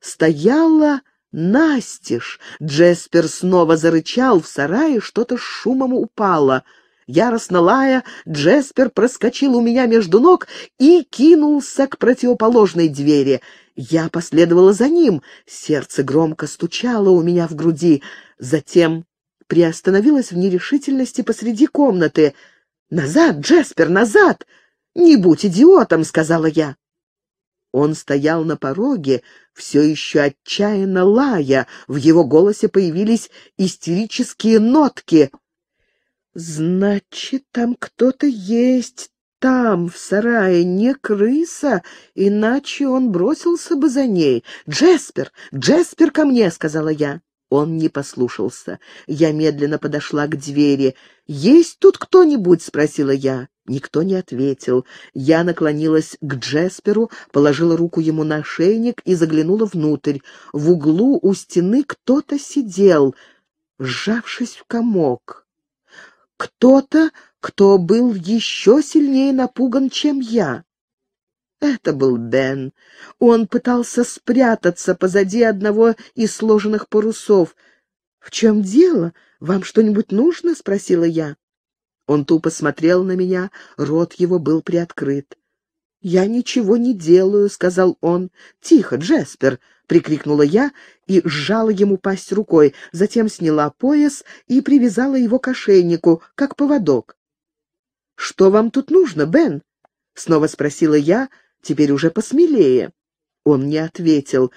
стояла настежь. Джеспер снова зарычал, в сарае что-то с шумом упало — Яростно лая, Джеспер проскочил у меня между ног и кинулся к противоположной двери. Я последовала за ним. Сердце громко стучало у меня в груди. Затем приостановилась в нерешительности посреди комнаты. «Назад, Джеспер, назад! Не будь идиотом!» — сказала я. Он стоял на пороге, все еще отчаянно лая, в его голосе появились истерические нотки — Значит, там кто-то есть, там, в сарае, не крыса, иначе он бросился бы за ней. «Джеспер! Джеспер ко мне!» — сказала я. Он не послушался. Я медленно подошла к двери. «Есть тут кто-нибудь?» — спросила я. Никто не ответил. Я наклонилась к Джесперу, положила руку ему на шейник и заглянула внутрь. В углу у стены кто-то сидел, сжавшись в комок кто-то, кто был еще сильнее напуган, чем я. Это был Бен. Он пытался спрятаться позади одного из сложенных парусов. «В чем дело? Вам что-нибудь нужно?» — спросила я. Он тупо смотрел на меня, рот его был приоткрыт. «Я ничего не делаю», — сказал он. «Тихо, Джеспер», прикрикнула я и сжала ему пасть рукой, затем сняла пояс и привязала его к ошейнику, как поводок. «Что вам тут нужно, Бен?» — снова спросила я, теперь уже посмелее. Он не ответил,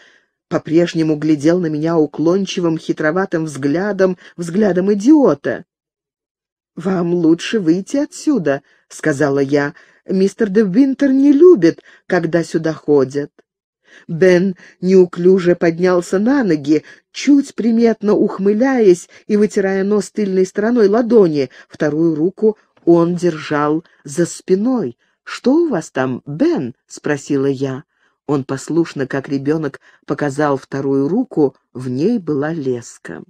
по-прежнему глядел на меня уклончивым, хитроватым взглядом, взглядом идиота. «Вам лучше выйти отсюда», — сказала я. «Мистер де Винтер не любит, когда сюда ходят». Бен неуклюже поднялся на ноги, чуть приметно ухмыляясь и вытирая нос тыльной стороной ладони. Вторую руку он держал за спиной. «Что у вас там, Бен?» — спросила я. Он послушно, как ребенок, показал вторую руку, в ней была леска.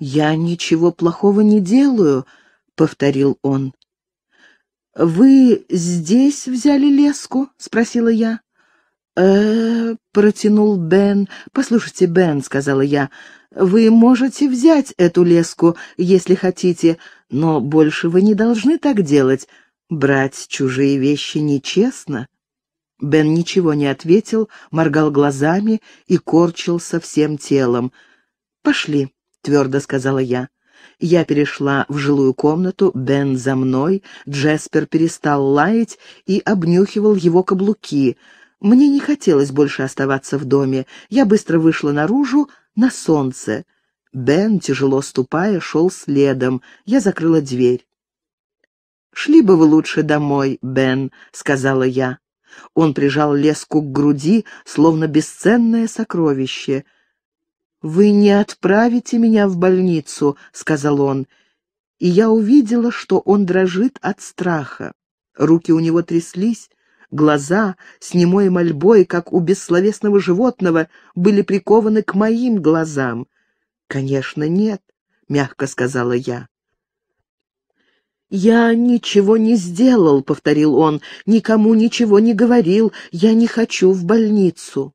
«Я ничего плохого не делаю», — повторил он. «Вы здесь взяли леску?» — спросила я э протянул Бен. «Послушайте, Бен», — сказала я, — «вы можете взять эту леску, если хотите, но больше вы не должны так делать. Брать чужие вещи нечестно». Бен ничего не ответил, моргал глазами и корчился всем телом. «Пошли», — твердо сказала я. Я перешла в жилую комнату, Бен за мной, Джеспер перестал лаять и обнюхивал его каблуки — мне не хотелось больше оставаться в доме. Я быстро вышла наружу, на солнце. Бен, тяжело ступая, шел следом. Я закрыла дверь. «Шли бы вы лучше домой, Бен», — сказала я. Он прижал леску к груди, словно бесценное сокровище. «Вы не отправите меня в больницу», — сказал он. И я увидела, что он дрожит от страха. Руки у него тряслись, Глаза с немой мольбой, как у бессловесного животного, были прикованы к моим глазам. «Конечно, нет», — мягко сказала я. «Я ничего не сделал», — повторил он, — «никому ничего не говорил, я не хочу в больницу».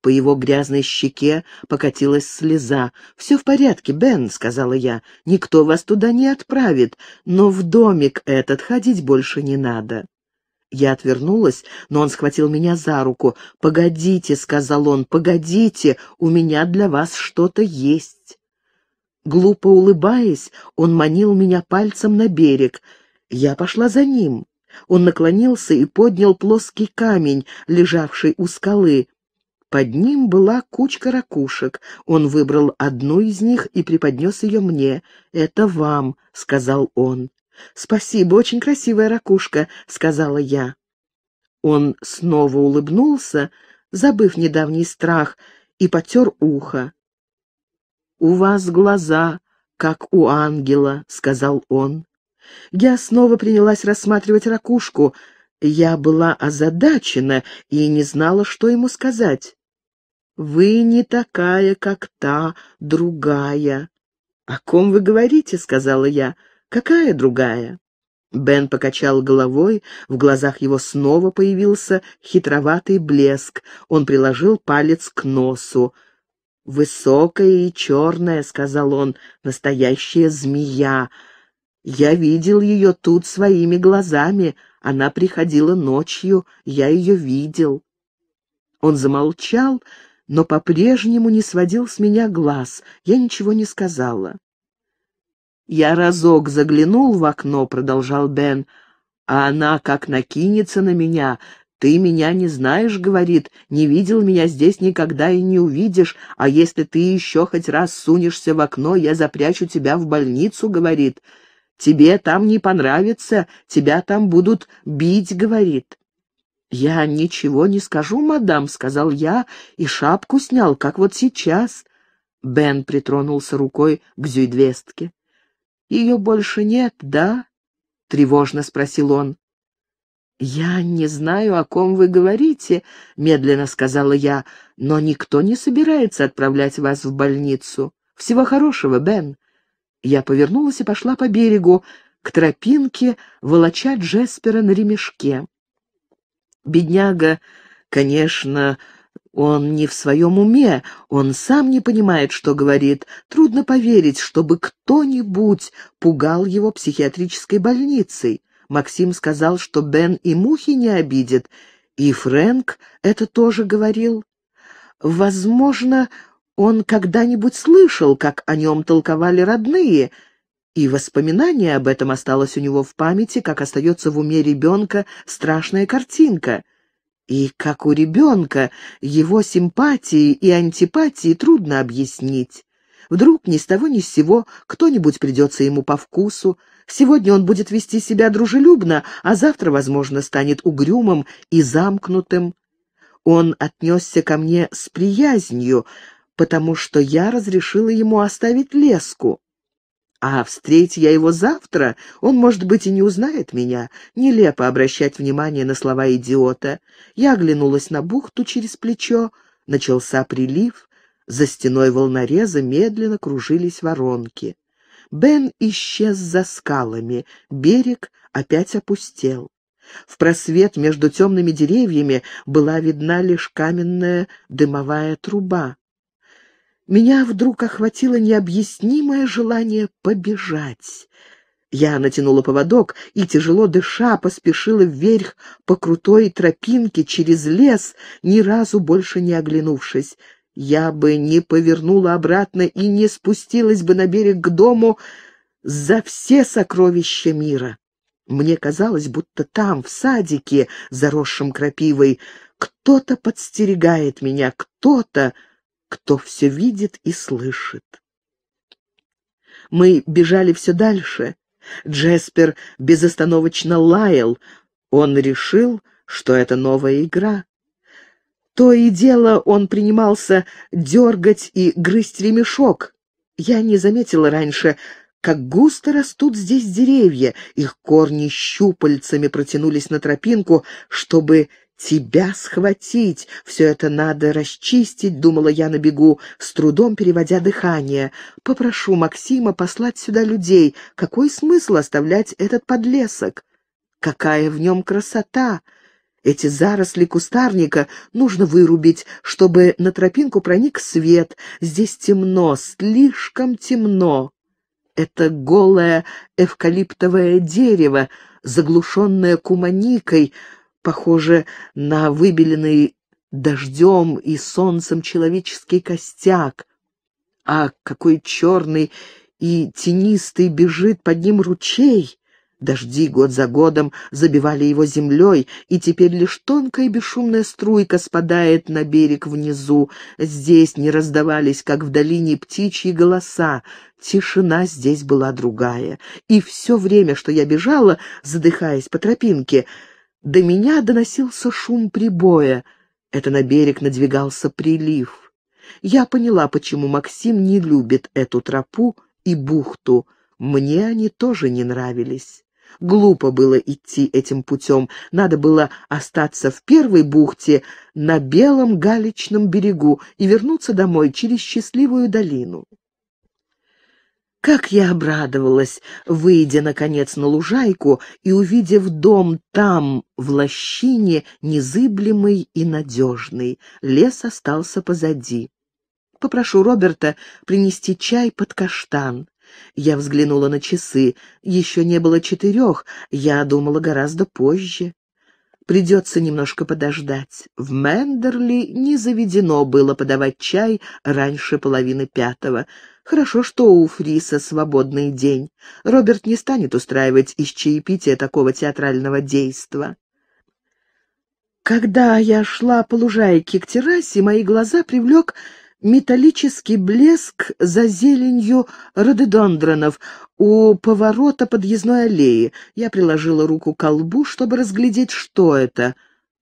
По его грязной щеке покатилась слеза. «Все в порядке, Бен», — сказала я, — «никто вас туда не отправит, но в домик этот ходить больше не надо». Я отвернулась, но он схватил меня за руку. «Погодите», — сказал он, — «погодите, у меня для вас что-то есть». Глупо улыбаясь, он манил меня пальцем на берег. Я пошла за ним. Он наклонился и поднял плоский камень, лежавший у скалы. Под ним была кучка ракушек. Он выбрал одну из них и преподнес ее мне. «Это вам», — сказал он. «Спасибо, очень красивая ракушка», — сказала я. Он снова улыбнулся, забыв недавний страх, и потер ухо. «У вас глаза, как у ангела», — сказал он. Я снова принялась рассматривать ракушку. Я была озадачена и не знала, что ему сказать. «Вы не такая, как та, другая». «О ком вы говорите?» — сказала я. «Какая другая?» Бен покачал головой, в глазах его снова появился хитроватый блеск. Он приложил палец к носу. «Высокая и черная», — сказал он, — «настоящая змея. Я видел ее тут своими глазами. Она приходила ночью, я ее видел». Он замолчал, но по-прежнему не сводил с меня глаз. Я ничего не сказала. «Я разок заглянул в окно», — продолжал Бен, — «а она как накинется на меня. Ты меня не знаешь, — говорит, — не видел меня здесь никогда и не увидишь, а если ты еще хоть раз сунешься в окно, я запрячу тебя в больницу, — говорит. Тебе там не понравится, тебя там будут бить, — говорит». «Я ничего не скажу, мадам», — сказал я, и шапку снял, как вот сейчас. Бен притронулся рукой к зюйдвестке. Ее больше нет, да?» — тревожно спросил он. «Я не знаю, о ком вы говорите», — медленно сказала я, «но никто не собирается отправлять вас в больницу. Всего хорошего, Бен». Я повернулась и пошла по берегу, к тропинке, волоча Джеспера на ремешке. Бедняга, конечно, он не в своем уме, он сам не понимает, что говорит. Трудно поверить, чтобы кто-нибудь пугал его психиатрической больницей. Максим сказал, что Бен и мухи не обидит, и Фрэнк это тоже говорил. Возможно, он когда-нибудь слышал, как о нем толковали родные, и воспоминание об этом осталось у него в памяти, как остается в уме ребенка страшная картинка — и, как у ребенка, его симпатии и антипатии трудно объяснить. Вдруг ни с того ни с сего кто-нибудь придется ему по вкусу. Сегодня он будет вести себя дружелюбно, а завтра, возможно, станет угрюмым и замкнутым. Он отнесся ко мне с приязнью, потому что я разрешила ему оставить леску. А встреть я его завтра, он, может быть, и не узнает меня. Нелепо обращать внимание на слова идиота. Я оглянулась на бухту через плечо. Начался прилив. За стеной волнореза медленно кружились воронки. Бен исчез за скалами. Берег опять опустел. В просвет между темными деревьями была видна лишь каменная дымовая труба меня вдруг охватило необъяснимое желание побежать. Я натянула поводок и, тяжело дыша, поспешила вверх по крутой тропинке через лес, ни разу больше не оглянувшись. Я бы не повернула обратно и не спустилась бы на берег к дому за все сокровища мира. Мне казалось, будто там, в садике, заросшем крапивой, кто-то подстерегает меня, кто-то кто все видит и слышит. Мы бежали все дальше. Джеспер безостановочно лаял. Он решил, что это новая игра. То и дело он принимался дергать и грызть ремешок. Я не заметила раньше, как густо растут здесь деревья. Их корни щупальцами протянулись на тропинку, чтобы тебя схватить. Все это надо расчистить, думала я на бегу, с трудом переводя дыхание. Попрошу Максима послать сюда людей. Какой смысл оставлять этот подлесок? Какая в нем красота! Эти заросли кустарника нужно вырубить, чтобы на тропинку проник свет. Здесь темно, слишком темно. Это голое эвкалиптовое дерево, заглушенное куманикой, похоже на выбеленный дождем и солнцем человеческий костяк, а какой черный и тенистый бежит под ним ручей. Дожди год за годом забивали его землей, и теперь лишь тонкая бесшумная струйка спадает на берег внизу. Здесь не раздавались, как в долине, птичьи голоса. Тишина здесь была другая. И все время, что я бежала, задыхаясь по тропинке, — до меня доносился шум прибоя. Это на берег надвигался прилив. Я поняла, почему Максим не любит эту тропу и бухту. Мне они тоже не нравились. Глупо было идти этим путем. Надо было остаться в первой бухте на белом галечном берегу и вернуться домой через счастливую долину. Как я обрадовалась, выйдя, наконец, на лужайку и увидев дом там, в лощине, незыблемый и надежный. Лес остался позади. Попрошу Роберта принести чай под каштан. Я взглянула на часы. Еще не было четырех, я думала гораздо позже. Придется немножко подождать. В Мендерли не заведено было подавать чай раньше половины пятого. Хорошо, что у Фриса свободный день. Роберт не станет устраивать из чаепития такого театрального действа. Когда я шла по лужайке к террасе, мои глаза привлек металлический блеск за зеленью рододендронов у поворота подъездной аллеи. Я приложила руку к колбу, чтобы разглядеть, что это.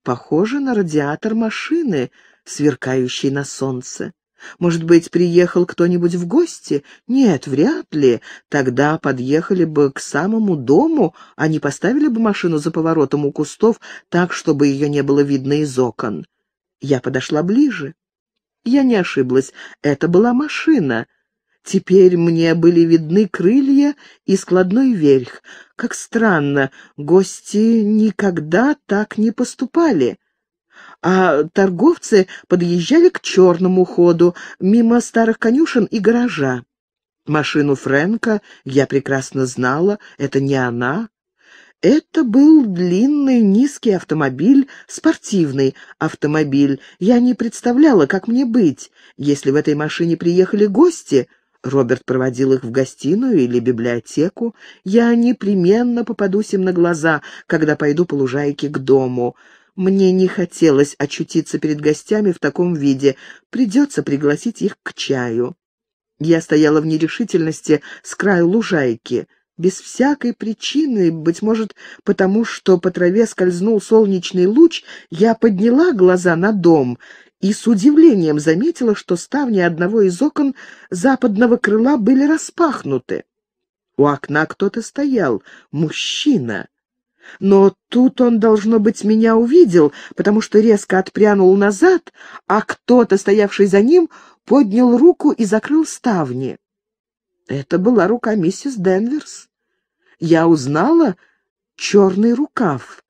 Похоже на радиатор машины, сверкающий на солнце. Может быть, приехал кто-нибудь в гости? Нет, вряд ли. Тогда подъехали бы к самому дому, а не поставили бы машину за поворотом у кустов так, чтобы ее не было видно из окон. Я подошла ближе. Я не ошиблась, это была машина. Теперь мне были видны крылья и складной верх. Как странно, гости никогда так не поступали. А торговцы подъезжали к черному ходу, мимо старых конюшен и гаража. Машину Фрэнка я прекрасно знала, это не она. Это был длинный, низкий автомобиль, спортивный автомобиль. Я не представляла, как мне быть, если в этой машине приехали гости. Роберт проводил их в гостиную или библиотеку. Я непременно попадусь им на глаза, когда пойду по лужайке к дому. Мне не хотелось очутиться перед гостями в таком виде. Придется пригласить их к чаю. Я стояла в нерешительности с краю лужайки без всякой причины, быть может, потому что по траве скользнул солнечный луч, я подняла глаза на дом и с удивлением заметила, что ставни одного из окон западного крыла были распахнуты. У окна кто-то стоял, мужчина. Но тут он, должно быть, меня увидел, потому что резко отпрянул назад, а кто-то, стоявший за ним, поднял руку и закрыл ставни. Это была рука миссис Денверс я узнала черный рукав.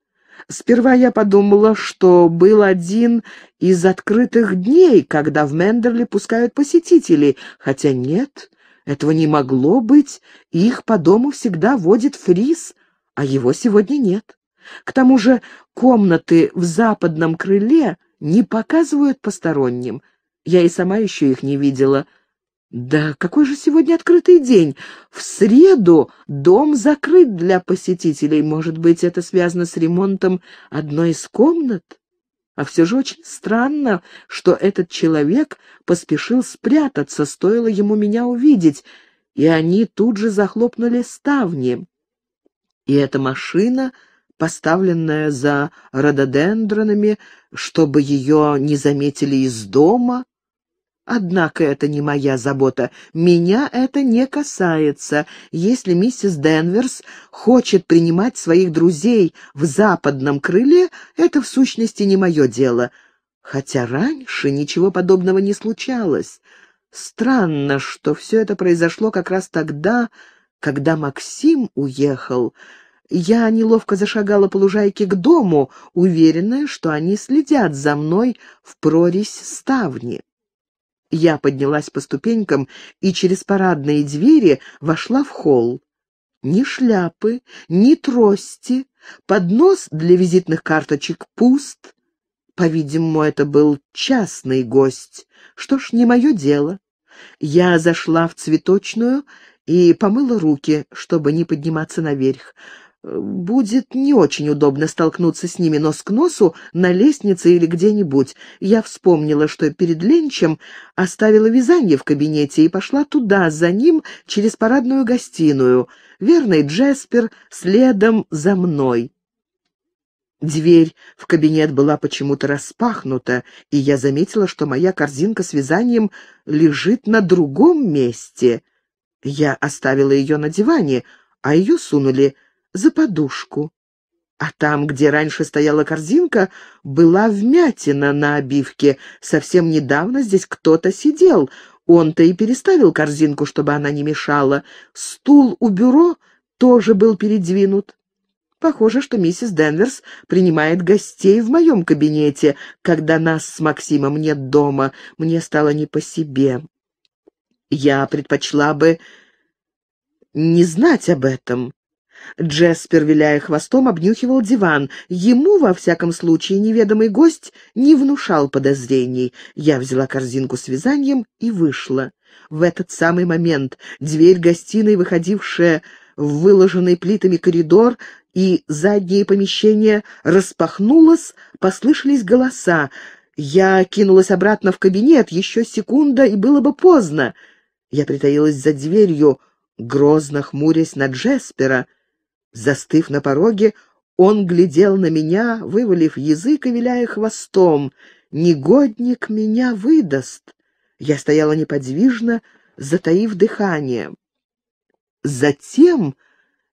Сперва я подумала, что был один из открытых дней, когда в Мендерли пускают посетителей, хотя нет, этого не могло быть, их по дому всегда водит фриз, а его сегодня нет. К тому же комнаты в западном крыле не показывают посторонним. Я и сама еще их не видела — да какой же сегодня открытый день? В среду дом закрыт для посетителей. Может быть, это связано с ремонтом одной из комнат? А все же очень странно, что этот человек поспешил спрятаться, стоило ему меня увидеть, и они тут же захлопнули ставни. И эта машина, поставленная за рододендронами, чтобы ее не заметили из дома, Однако это не моя забота. Меня это не касается. Если миссис Денверс хочет принимать своих друзей в западном крыле, это в сущности не мое дело. Хотя раньше ничего подобного не случалось. Странно, что все это произошло как раз тогда, когда Максим уехал. Я неловко зашагала по лужайке к дому, уверенная, что они следят за мной в прорезь ставни. Я поднялась по ступенькам и через парадные двери вошла в холл. Ни шляпы, ни трости, поднос для визитных карточек пуст. По-видимому, это был частный гость. Что ж, не мое дело. Я зашла в цветочную и помыла руки, чтобы не подниматься наверх. Будет не очень удобно столкнуться с ними нос к носу на лестнице или где-нибудь. Я вспомнила, что перед ленчем оставила вязание в кабинете и пошла туда, за ним, через парадную гостиную. Верный Джеспер следом за мной. Дверь в кабинет была почему-то распахнута, и я заметила, что моя корзинка с вязанием лежит на другом месте. Я оставила ее на диване, а ее сунули за подушку. А там, где раньше стояла корзинка, была вмятина на обивке. Совсем недавно здесь кто-то сидел. Он-то и переставил корзинку, чтобы она не мешала. Стул у бюро тоже был передвинут. Похоже, что миссис Денверс принимает гостей в моем кабинете, когда нас с Максимом нет дома. Мне стало не по себе. Я предпочла бы не знать об этом. Джеспер, виляя хвостом, обнюхивал диван. Ему, во всяком случае, неведомый гость не внушал подозрений. Я взяла корзинку с вязанием и вышла. В этот самый момент дверь гостиной, выходившая в выложенный плитами коридор и задние помещения, распахнулась, послышались голоса. Я кинулась обратно в кабинет, еще секунда, и было бы поздно. Я притаилась за дверью, грозно хмурясь на Джеспера — Застыв на пороге, он глядел на меня, вывалив язык и виляя хвостом. «Негодник меня выдаст!» Я стояла неподвижно, затаив дыхание. Затем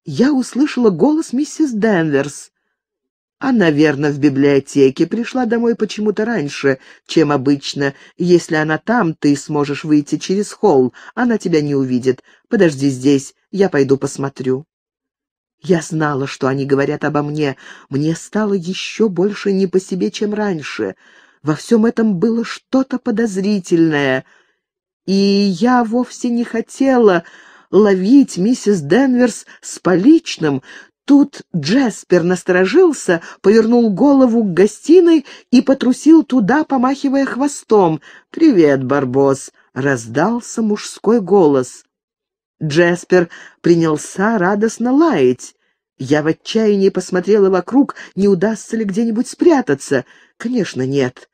я услышала голос миссис Денверс. Она, верно, в библиотеке пришла домой почему-то раньше, чем обычно. Если она там, ты сможешь выйти через холл. Она тебя не увидит. Подожди здесь, я пойду посмотрю. Я знала, что они говорят обо мне. Мне стало еще больше не по себе, чем раньше. Во всем этом было что-то подозрительное. И я вовсе не хотела ловить миссис Денверс с поличным. Тут Джеспер насторожился, повернул голову к гостиной и потрусил туда, помахивая хвостом. «Привет, Барбос!» — раздался мужской голос. Джеспер принялся радостно лаять. Я в отчаянии посмотрела вокруг, не удастся ли где-нибудь спрятаться. Конечно, нет.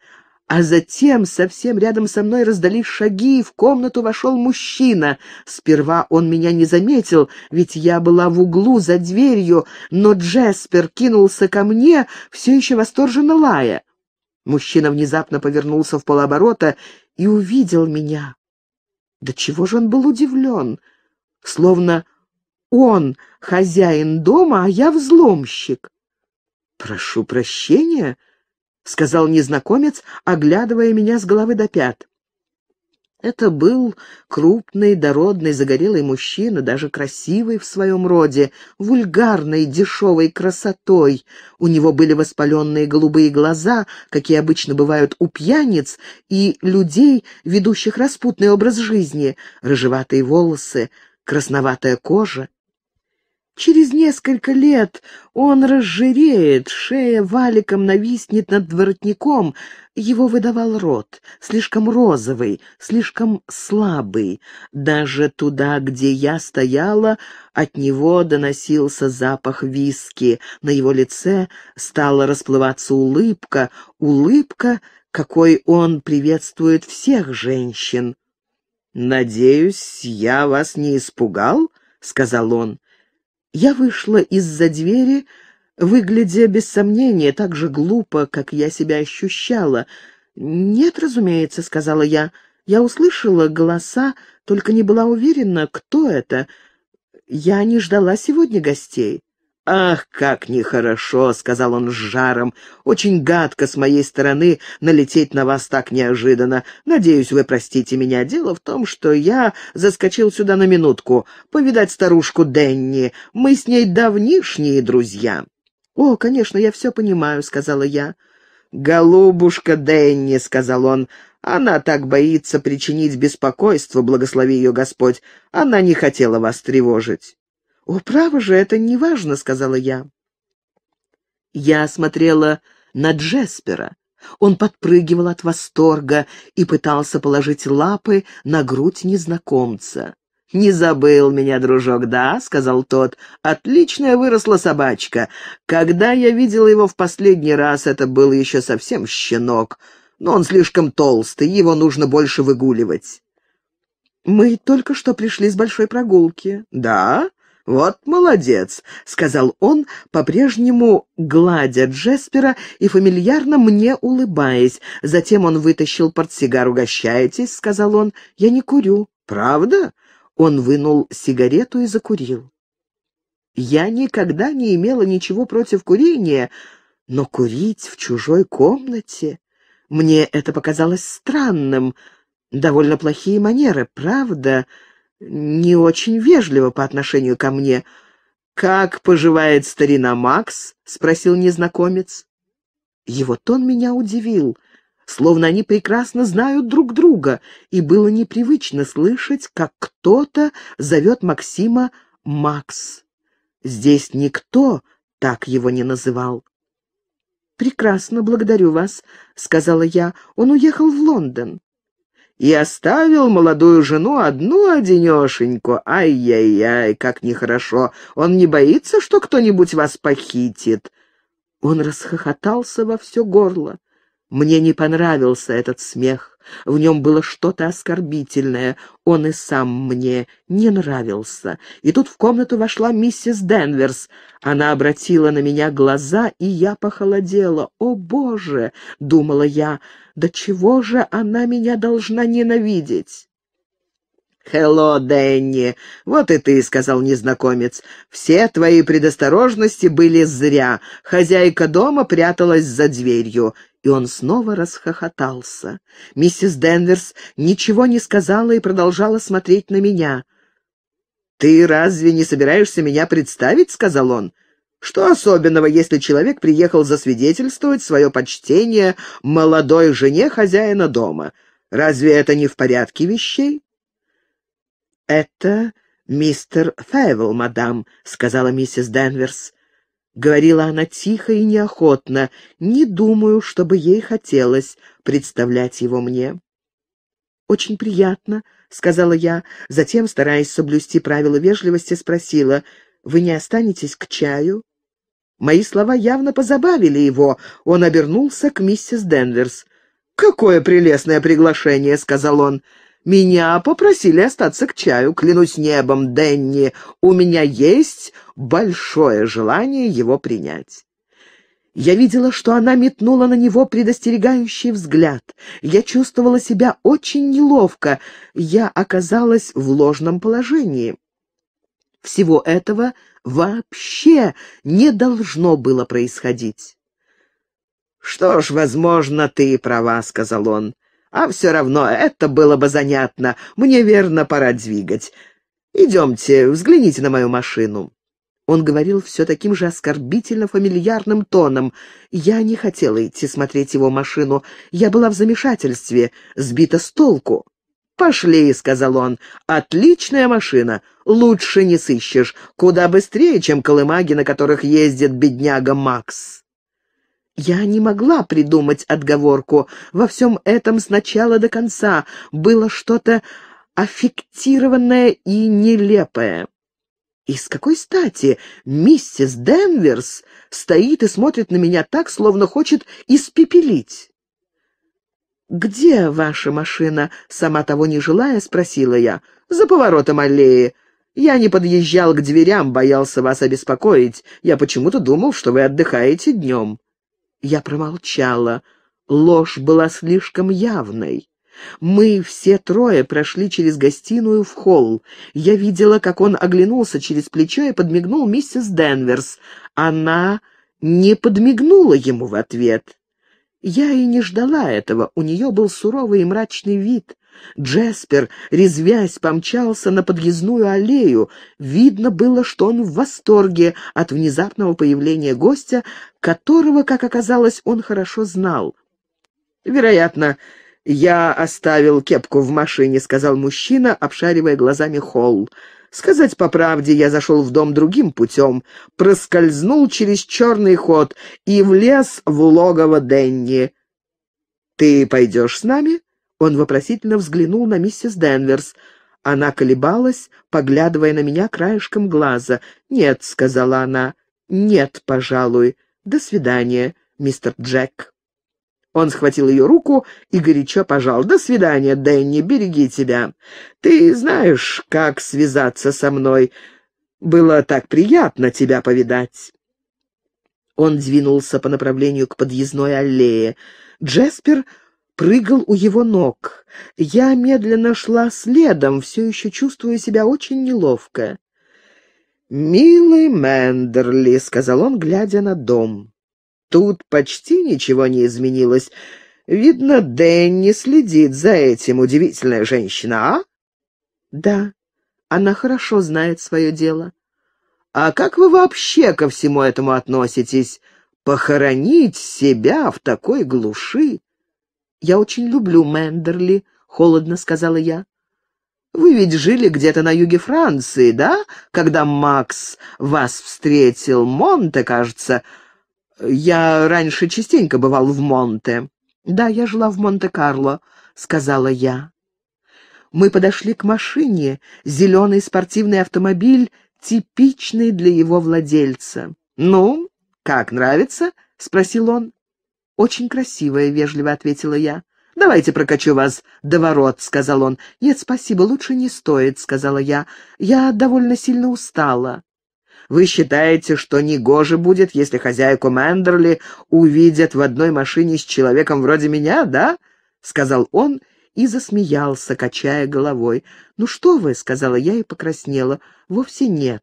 А затем совсем рядом со мной раздались шаги, и в комнату вошел мужчина. Сперва он меня не заметил, ведь я была в углу за дверью, но Джеспер кинулся ко мне, все еще восторженно лая. Мужчина внезапно повернулся в полоборота и увидел меня. Да чего же он был удивлен? — словно он хозяин дома, а я взломщик. «Прошу прощения», — сказал незнакомец, оглядывая меня с головы до пят. Это был крупный, дородный, загорелый мужчина, даже красивый в своем роде, вульгарной, дешевой красотой. У него были воспаленные голубые глаза, какие обычно бывают у пьяниц и людей, ведущих распутный образ жизни, рыжеватые волосы, красноватая кожа. Через несколько лет он разжиреет, шея валиком нависнет над воротником. Его выдавал рот, слишком розовый, слишком слабый. Даже туда, где я стояла, от него доносился запах виски. На его лице стала расплываться улыбка, улыбка, какой он приветствует всех женщин. «Надеюсь, я вас не испугал?» — сказал он. Я вышла из-за двери, выглядя, без сомнения, так же глупо, как я себя ощущала. «Нет, разумеется», — сказала я. Я услышала голоса, только не была уверена, кто это. Я не ждала сегодня гостей. «Ах, как нехорошо!» — сказал он с жаром. «Очень гадко с моей стороны налететь на вас так неожиданно. Надеюсь, вы простите меня. Дело в том, что я заскочил сюда на минутку, повидать старушку Денни. Мы с ней давнишние друзья». «О, конечно, я все понимаю», — сказала я. «Голубушка Денни», — сказал он, — «она так боится причинить беспокойство, благослови ее Господь. Она не хотела вас тревожить». «О, право же, это не важно», — сказала я. Я смотрела на Джеспера. Он подпрыгивал от восторга и пытался положить лапы на грудь незнакомца. «Не забыл меня, дружок, да?» — сказал тот. «Отличная выросла собачка. Когда я видела его в последний раз, это был еще совсем щенок. Но он слишком толстый, его нужно больше выгуливать». «Мы только что пришли с большой прогулки». «Да? «Вот молодец», — сказал он, по-прежнему гладя Джеспера и фамильярно мне улыбаясь. Затем он вытащил портсигар. «Угощаетесь», — сказал он. «Я не курю». «Правда?» Он вынул сигарету и закурил. «Я никогда не имела ничего против курения, но курить в чужой комнате...» Мне это показалось странным. Довольно плохие манеры, правда?» не очень вежливо по отношению ко мне. «Как поживает старина Макс?» — спросил незнакомец. Его тон меня удивил, словно они прекрасно знают друг друга, и было непривычно слышать, как кто-то зовет Максима «Макс». Здесь никто так его не называл. «Прекрасно, благодарю вас», — сказала я. «Он уехал в Лондон» и оставил молодую жену одну одинешеньку. Ай-яй-яй, как нехорошо! Он не боится, что кто-нибудь вас похитит?» Он расхохотался во все горло. Мне не понравился этот смех. В нем было что-то оскорбительное. Он и сам мне не нравился. И тут в комнату вошла миссис Денверс. Она обратила на меня глаза, и я похолодела. «О, Боже!» — думала я. «Да чего же она меня должна ненавидеть?» «Хелло, Дэнни!» «Вот и ты», — сказал незнакомец. «Все твои предосторожности были зря. Хозяйка дома пряталась за дверью». И он снова расхохотался. Миссис Денверс ничего не сказала и продолжала смотреть на меня. «Ты разве не собираешься меня представить?» — сказал он. «Что особенного, если человек приехал засвидетельствовать свое почтение молодой жене хозяина дома? Разве это не в порядке вещей?» «Это мистер Фэйвелл, мадам», — сказала миссис Денверс. Говорила она тихо и неохотно. Не думаю, чтобы ей хотелось представлять его мне. «Очень приятно», — сказала я. Затем, стараясь соблюсти правила вежливости, спросила, «Вы не останетесь к чаю?» Мои слова явно позабавили его. Он обернулся к миссис Денверс. «Какое прелестное приглашение!» — сказал он. Меня попросили остаться к чаю, клянусь небом, Денни. У меня есть большое желание его принять. Я видела, что она метнула на него предостерегающий взгляд. Я чувствовала себя очень неловко. Я оказалась в ложном положении. Всего этого вообще не должно было происходить. «Что ж, возможно, ты и права», — сказал он. А все равно это было бы занятно. Мне верно пора двигать. Идемте, взгляните на мою машину». Он говорил все таким же оскорбительно-фамильярным тоном. Я не хотела идти смотреть его машину. Я была в замешательстве, сбита с толку. «Пошли», — сказал он, — «отличная машина, лучше не сыщешь, куда быстрее, чем колымаги, на которых ездит бедняга Макс». Я не могла придумать отговорку. Во всем этом с начала до конца было что-то аффектированное и нелепое. И с какой стати миссис Денверс стоит и смотрит на меня так, словно хочет испепелить? «Где ваша машина?» — сама того не желая, спросила я. «За поворотом аллеи. Я не подъезжал к дверям, боялся вас обеспокоить. Я почему-то думал, что вы отдыхаете днем». Я промолчала. Ложь была слишком явной. Мы все трое прошли через гостиную в холл. Я видела, как он оглянулся через плечо и подмигнул миссис Денверс. Она не подмигнула ему в ответ. Я и не ждала этого, у нее был суровый и мрачный вид. Джеспер, резвясь, помчался на подъездную аллею. Видно было, что он в восторге от внезапного появления гостя, которого, как оказалось, он хорошо знал. «Вероятно, я оставил кепку в машине», — сказал мужчина, обшаривая глазами холл. «Сказать по правде, я зашел в дом другим путем, проскользнул через черный ход и влез в логово Денни. Ты пойдешь с нами?» Он вопросительно взглянул на миссис Денверс. Она колебалась, поглядывая на меня краешком глаза. «Нет», — сказала она, — «нет, пожалуй. До свидания, мистер Джек». Он схватил ее руку и горячо пожал. «До свидания, Дэнни, береги тебя. Ты знаешь, как связаться со мной. Было так приятно тебя повидать». Он двинулся по направлению к подъездной аллее. Джеспер прыгал у его ног. Я медленно шла следом, все еще чувствуя себя очень неловко. «Милый Мендерли», — сказал он, глядя на дом. «Тут почти ничего не изменилось. Видно, Дэнни следит за этим. Удивительная женщина, а?» «Да, она хорошо знает свое дело». «А как вы вообще ко всему этому относитесь? Похоронить себя в такой глуши?» «Я очень люблю Мендерли», — холодно сказала я. «Вы ведь жили где-то на юге Франции, да? Когда Макс вас встретил, Монте, кажется. Я раньше частенько бывал в Монте». «Да, я жила в Монте-Карло», — сказала я. Мы подошли к машине, зеленый спортивный автомобиль, типичный для его владельца. «Ну, как нравится?» — спросил он. «Очень красивая», — вежливо ответила я. «Давайте прокачу вас до ворот», — сказал он. «Нет, спасибо, лучше не стоит», — сказала я. «Я довольно сильно устала». «Вы считаете, что негоже будет, если хозяйку Мендерли увидят в одной машине с человеком вроде меня, да?» — сказал он и засмеялся, качая головой. «Ну что вы», — сказала я и покраснела, — «вовсе нет».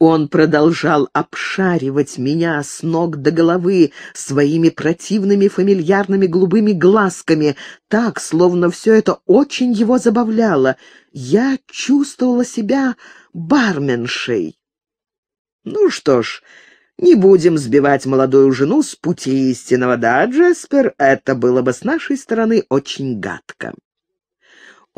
Он продолжал обшаривать меня с ног до головы своими противными фамильярными голубыми глазками, так, словно все это очень его забавляло. Я чувствовала себя барменшей. «Ну что ж, не будем сбивать молодую жену с пути истинного, да, Джеспер? Это было бы с нашей стороны очень гадко».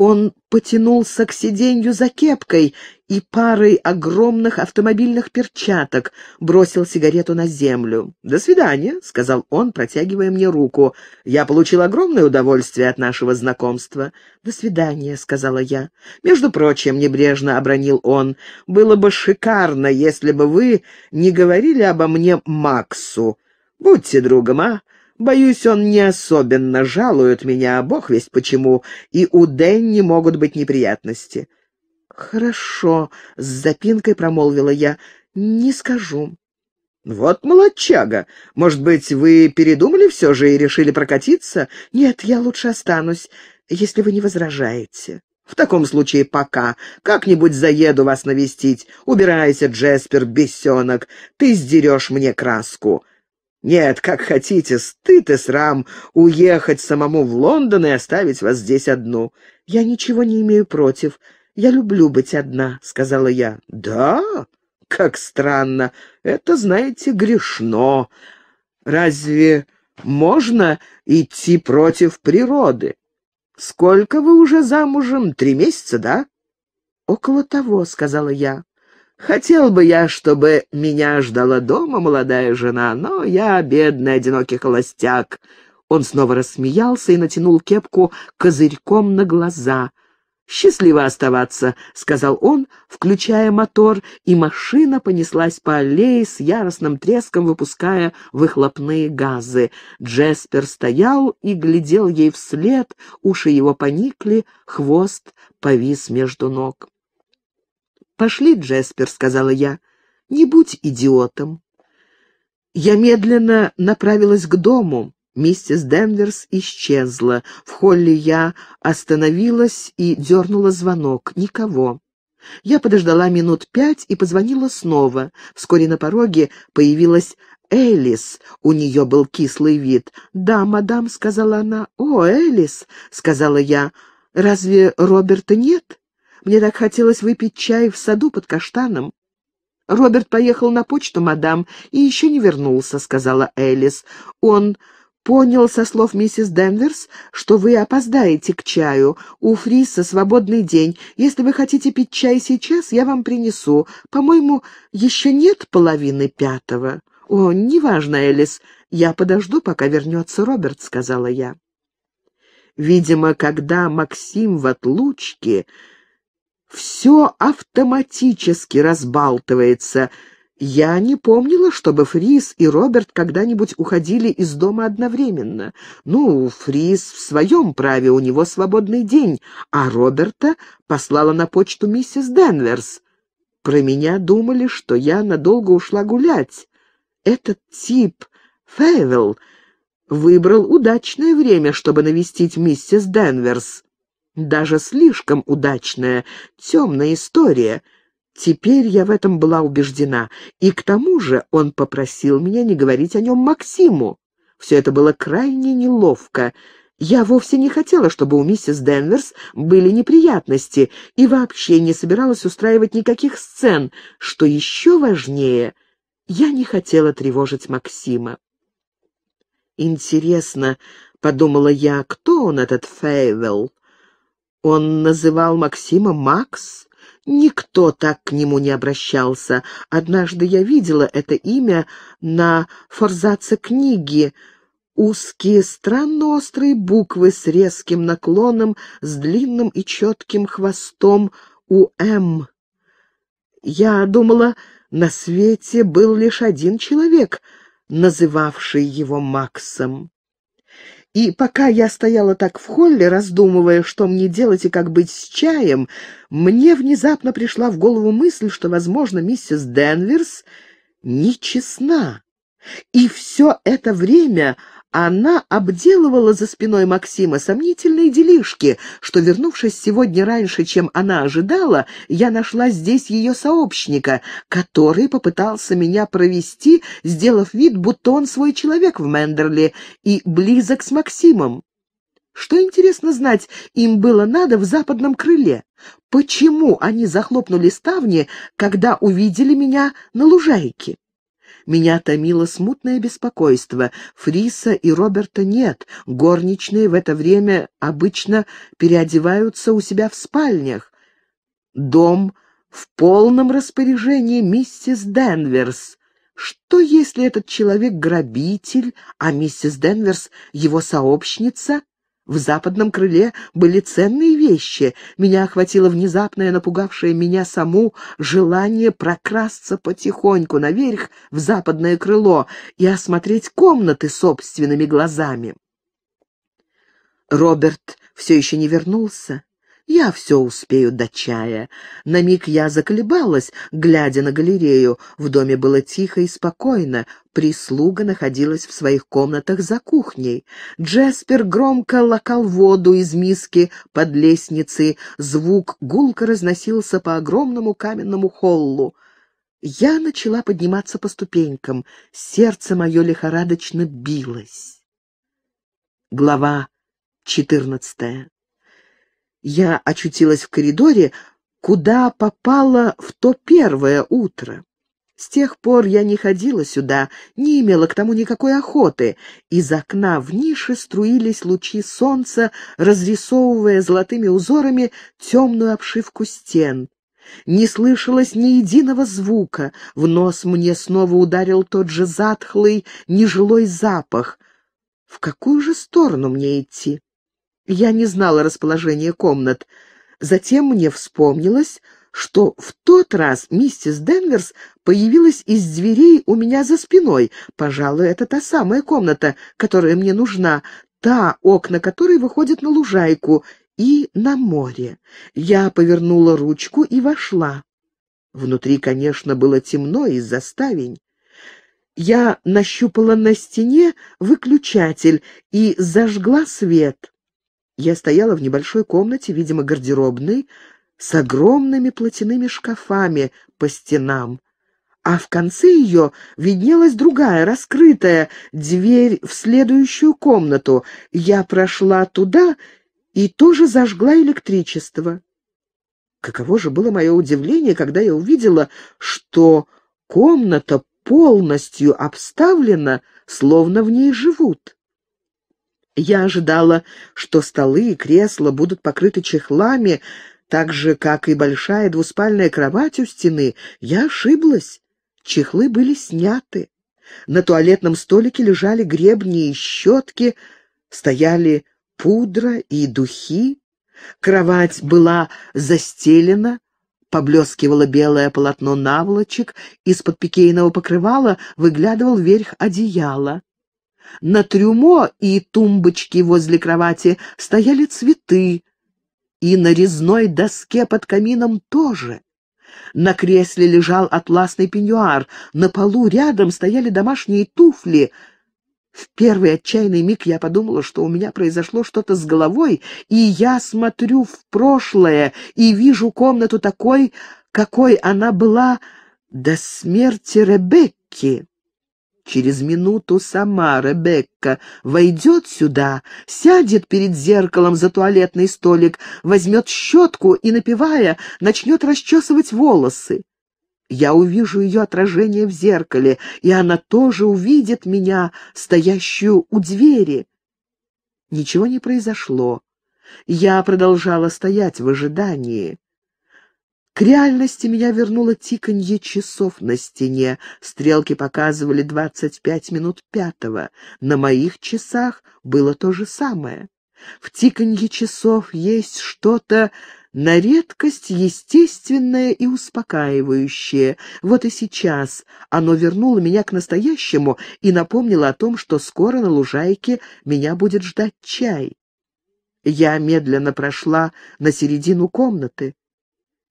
Он потянулся к сиденью за кепкой и парой огромных автомобильных перчаток бросил сигарету на землю. «До свидания», — сказал он, протягивая мне руку. «Я получил огромное удовольствие от нашего знакомства». «До свидания», — сказала я. «Между прочим», — небрежно обронил он, — «было бы шикарно, если бы вы не говорили обо мне Максу. Будьте другом, а? Боюсь, он не особенно жалует меня, а бог весть почему, и у Дэнни могут быть неприятности». «Хорошо», — с запинкой промолвила я, — «не скажу». «Вот молодчага! Может быть, вы передумали все же и решили прокатиться?» «Нет, я лучше останусь, если вы не возражаете». «В таком случае пока. Как-нибудь заеду вас навестить. Убирайся, Джеспер, бесенок, ты сдерешь мне краску. Нет, как хотите, стыд и срам уехать самому в Лондон и оставить вас здесь одну. Я ничего не имею против. Я люблю быть одна, — сказала я. Да? Как странно. Это, знаете, грешно. Разве можно идти против природы? Сколько вы уже замужем? Три месяца, да? Около того, — сказала я. Хотел бы я, чтобы меня ждала дома молодая жена, но я бедный одинокий холостяк». Он снова рассмеялся и натянул кепку козырьком на глаза. «Счастливо оставаться», — сказал он, включая мотор, и машина понеслась по аллее с яростным треском, выпуская выхлопные газы. Джеспер стоял и глядел ей вслед, уши его поникли, хвост повис между ног. «Пошли, Джеспер», — сказала я, — «не будь идиотом». Я медленно направилась к дому. Миссис Денверс исчезла. В холле я остановилась и дернула звонок. Никого. Я подождала минут пять и позвонила снова. Вскоре на пороге появилась Элис. У нее был кислый вид. «Да, мадам», — сказала она. «О, Элис», — сказала я. «Разве Роберта нет?» Мне так хотелось выпить чай в саду под каштаном. «Роберт поехал на почту, мадам, и еще не вернулся», — сказала Элис. «Он понял со слов миссис Денверс, что вы опоздаете к чаю. У Фриса свободный день. Если вы хотите пить чай сейчас, я вам принесу. По-моему, еще нет половины пятого». «О, неважно, Элис. Я подожду, пока вернется Роберт», — сказала я. Видимо, когда Максим в отлучке, все автоматически разбалтывается. Я не помнила, чтобы Фрис и Роберт когда-нибудь уходили из дома одновременно. Ну, Фрис в своем праве, у него свободный день, а Роберта послала на почту миссис Денверс. Про меня думали, что я надолго ушла гулять. Этот тип, Фейвелл, выбрал удачное время, чтобы навестить миссис Денверс даже слишком удачная, темная история. Теперь я в этом была убеждена. И к тому же он попросил меня не говорить о нем Максиму. Все это было крайне неловко. Я вовсе не хотела, чтобы у миссис Денверс были неприятности, и вообще не собиралась устраивать никаких сцен. Что еще важнее, я не хотела тревожить Максима. «Интересно», — подумала я, — «кто он, этот Фейвелл?» Он называл Максима Макс? Никто так к нему не обращался. Однажды я видела это имя на форзаце книги. Узкие, странно острые буквы с резким наклоном, с длинным и четким хвостом у М. Я думала, на свете был лишь один человек, называвший его Максом. И пока я стояла так в холле, раздумывая, что мне делать и как быть с чаем, мне внезапно пришла в голову мысль, что, возможно, миссис Денверс нечестна. И все это время она обделывала за спиной Максима сомнительные делишки, что, вернувшись сегодня раньше, чем она ожидала, я нашла здесь ее сообщника, который попытался меня провести, сделав вид, будто он свой человек в Мендерли и близок с Максимом. Что, интересно знать, им было надо в западном крыле? Почему они захлопнули ставни, когда увидели меня на лужайке? Меня томило смутное беспокойство. Фриса и Роберта нет. Горничные в это время обычно переодеваются у себя в спальнях. Дом в полном распоряжении миссис Денверс. Что, если этот человек грабитель, а миссис Денверс его сообщница? В западном крыле были ценные вещи. Меня охватило внезапное, напугавшее меня саму, желание прокрасться потихоньку наверх в западное крыло и осмотреть комнаты собственными глазами. Роберт все еще не вернулся. Я все успею до чая. На миг я заколебалась, глядя на галерею. В доме было тихо и спокойно. Прислуга находилась в своих комнатах за кухней. Джеспер громко лакал воду из миски под лестницей. Звук гулко разносился по огромному каменному холлу. Я начала подниматься по ступенькам. Сердце мое лихорадочно билось. Глава четырнадцатая я очутилась в коридоре, куда попала в то первое утро. С тех пор я не ходила сюда, не имела к тому никакой охоты. Из окна в нише струились лучи солнца, разрисовывая золотыми узорами темную обшивку стен. Не слышалось ни единого звука, в нос мне снова ударил тот же затхлый, нежилой запах. В какую же сторону мне идти? Я не знала расположения комнат. Затем мне вспомнилось, что в тот раз миссис Денверс появилась из дверей у меня за спиной. Пожалуй, это та самая комната, которая мне нужна, та, окна которой выходят на лужайку и на море. Я повернула ручку и вошла. Внутри, конечно, было темно из-за ставень. Я нащупала на стене выключатель и зажгла свет. Я стояла в небольшой комнате, видимо, гардеробной, с огромными платяными шкафами по стенам. А в конце ее виднелась другая, раскрытая, дверь в следующую комнату. Я прошла туда и тоже зажгла электричество. Каково же было мое удивление, когда я увидела, что комната полностью обставлена, словно в ней живут. Я ожидала, что столы и кресла будут покрыты чехлами, так же, как и большая двуспальная кровать у стены. Я ошиблась. Чехлы были сняты. На туалетном столике лежали гребни и щетки, стояли пудра и духи. Кровать была застелена, поблескивало белое полотно наволочек, из-под пикейного покрывала выглядывал верх одеяла. На трюмо и тумбочке возле кровати стояли цветы, и на резной доске под камином тоже. На кресле лежал атласный пеньюар, на полу рядом стояли домашние туфли. В первый отчаянный миг я подумала, что у меня произошло что-то с головой, и я смотрю в прошлое и вижу комнату такой, какой она была до смерти Ребекки. Через минуту сама Ребекка войдет сюда, сядет перед зеркалом за туалетный столик, возьмет щетку и, напивая начнет расчесывать волосы. Я увижу ее отражение в зеркале, и она тоже увидит меня, стоящую у двери. Ничего не произошло. Я продолжала стоять в ожидании. К реальности меня вернуло тиканье часов на стене. Стрелки показывали 25 минут пятого. На моих часах было то же самое. В тиканье часов есть что-то на редкость естественное и успокаивающее. Вот и сейчас оно вернуло меня к настоящему и напомнило о том, что скоро на лужайке меня будет ждать чай. Я медленно прошла на середину комнаты.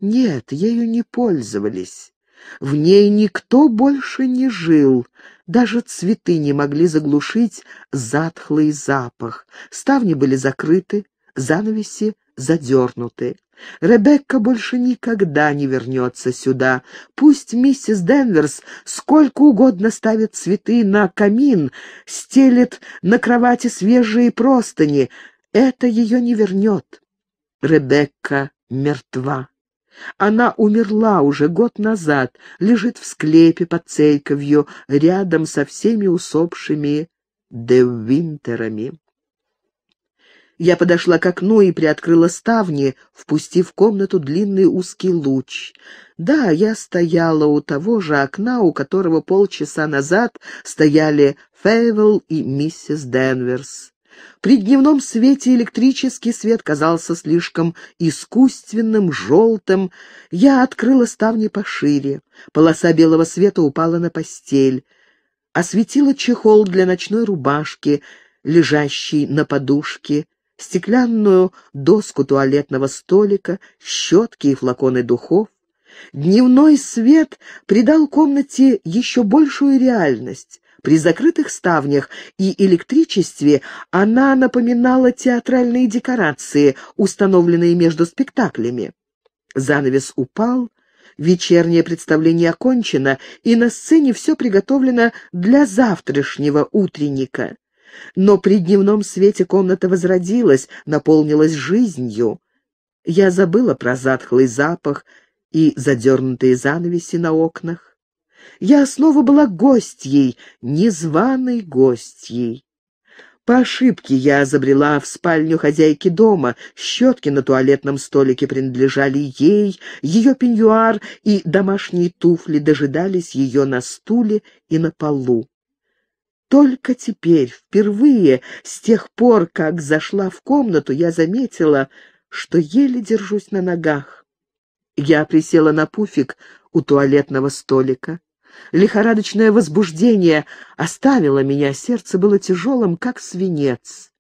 Нет, ею не пользовались. В ней никто больше не жил. Даже цветы не могли заглушить затхлый запах. Ставни были закрыты, занавеси задернуты. Ребекка больше никогда не вернется сюда. Пусть миссис Денверс сколько угодно ставит цветы на камин, стелет на кровати свежие простыни. Это ее не вернет. Ребекка мертва. Она умерла уже год назад, лежит в склепе под церковью, рядом со всеми усопшими девинтерами. Я подошла к окну и приоткрыла ставни, впустив в комнату длинный узкий луч. Да, я стояла у того же окна, у которого полчаса назад стояли Фейвел и миссис Денверс. При дневном свете электрический свет казался слишком искусственным, желтым. Я открыла ставни пошире. Полоса белого света упала на постель. Осветила чехол для ночной рубашки, лежащий на подушке, стеклянную доску туалетного столика, щетки и флаконы духов. Дневной свет придал комнате еще большую реальность. При закрытых ставнях и электричестве она напоминала театральные декорации, установленные между спектаклями. Занавес упал, вечернее представление окончено, и на сцене все приготовлено для завтрашнего утренника. Но при дневном свете комната возродилась, наполнилась жизнью. Я забыла про затхлый запах и задернутые занавеси на окнах. Я, слово, была гостьей, незваной гостьей. По ошибке я забрела в спальню хозяйки дома. Щетки на туалетном столике принадлежали ей, ее пеньюар и домашние туфли дожидались ее на стуле и на полу. Только теперь, впервые, с тех пор, как зашла в комнату, я заметила, что еле держусь на ногах. Я присела на пуфик у туалетного столика. Лихорадочное возбуждение оставило меня, сердце было тяжелым, как свинец.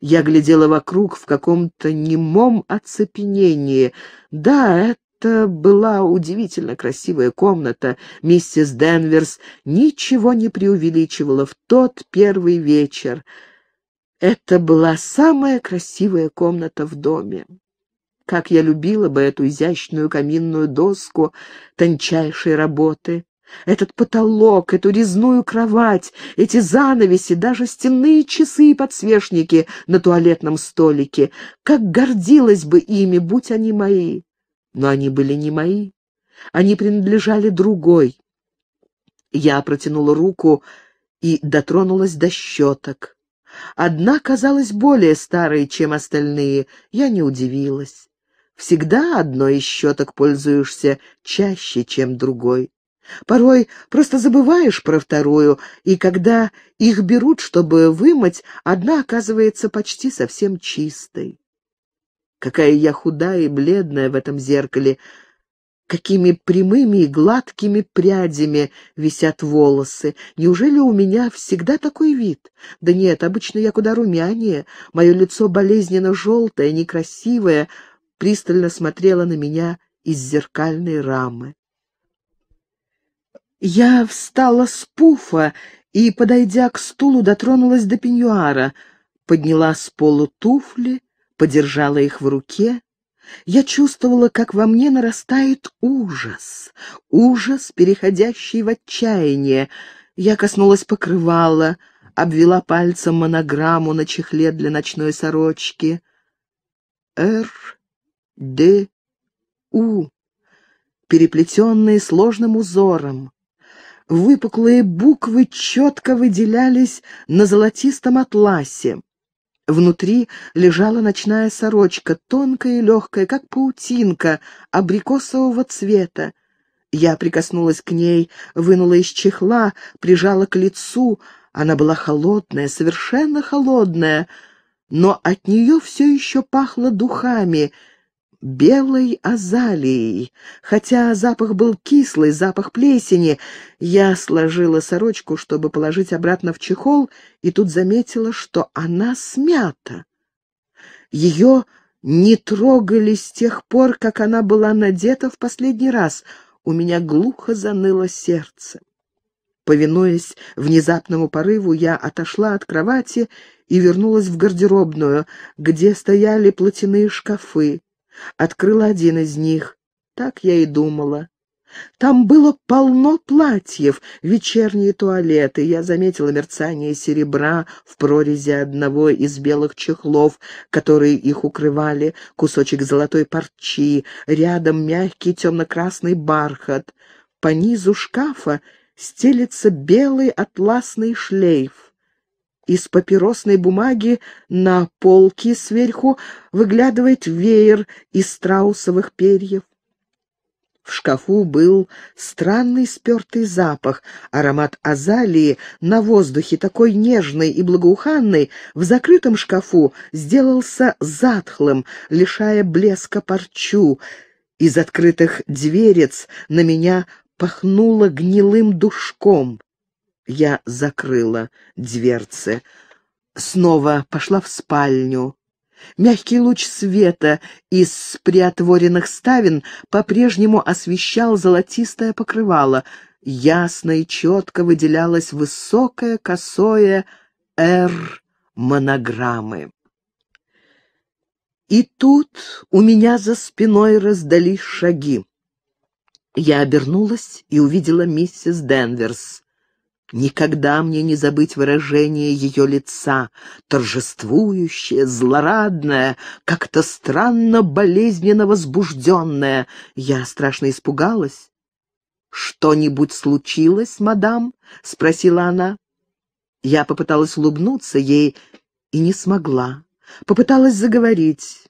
Я глядела вокруг в каком-то немом оцепенении. Да, это была удивительно красивая комната. Миссис Денверс ничего не преувеличивала в тот первый вечер. Это была самая красивая комната в доме. Как я любила бы эту изящную каминную доску тончайшей работы, этот потолок, эту резную кровать, эти занавеси, даже стенные часы и подсвечники на туалетном столике. Как гордилась бы ими, будь они мои. Но они были не мои. Они принадлежали другой. Я протянула руку и дотронулась до щеток. Одна казалась более старой, чем остальные. Я не удивилась. Всегда одной из щеток пользуешься чаще, чем другой. Порой просто забываешь про вторую, и когда их берут, чтобы вымыть, одна оказывается почти совсем чистой. Какая я худая и бледная в этом зеркале, какими прямыми и гладкими прядями висят волосы. Неужели у меня всегда такой вид? Да нет, обычно я куда румянее, мое лицо болезненно желтое, некрасивое, пристально смотрело на меня из зеркальной рамы. Я встала с пуфа и, подойдя к стулу, дотронулась до пеньюара, подняла с полу туфли, подержала их в руке. Я чувствовала, как во мне нарастает ужас, ужас, переходящий в отчаяние. Я коснулась покрывала, обвела пальцем монограмму на чехле для ночной сорочки. «Р. Д. У» переплетенные сложным узором выпуклые буквы четко выделялись на золотистом атласе. Внутри лежала ночная сорочка, тонкая и легкая, как паутинка, абрикосового цвета. Я прикоснулась к ней, вынула из чехла, прижала к лицу. Она была холодная, совершенно холодная, но от нее все еще пахло духами — белой азалией. Хотя запах был кислый, запах плесени, я сложила сорочку, чтобы положить обратно в чехол, и тут заметила, что она смята. Ее не трогали с тех пор, как она была надета в последний раз. У меня глухо заныло сердце. Повинуясь внезапному порыву, я отошла от кровати и вернулась в гардеробную, где стояли платяные шкафы. Открыла один из них. Так я и думала. Там было полно платьев, вечерние туалеты. Я заметила мерцание серебра в прорези одного из белых чехлов, которые их укрывали, кусочек золотой парчи, рядом мягкий темно-красный бархат. По низу шкафа стелется белый атласный шлейф. Из папиросной бумаги на полке сверху выглядывает веер из страусовых перьев. В шкафу был странный спертый запах, аромат азалии на воздухе, такой нежный и благоуханный, в закрытом шкафу сделался затхлым, лишая блеска парчу. Из открытых дверец на меня пахнуло гнилым душком. Я закрыла дверцы. Снова пошла в спальню. Мягкий луч света из приотворенных ставен по-прежнему освещал золотистое покрывало. Ясно и четко выделялось высокое косое «Р» монограммы. И тут у меня за спиной раздались шаги. Я обернулась и увидела миссис Денверс. Никогда мне не забыть выражение ее лица, торжествующее, злорадное, как-то странно болезненно возбужденное. Я страшно испугалась. «Что-нибудь случилось, мадам?» — спросила она. Я попыталась улыбнуться ей и не смогла. Попыталась заговорить.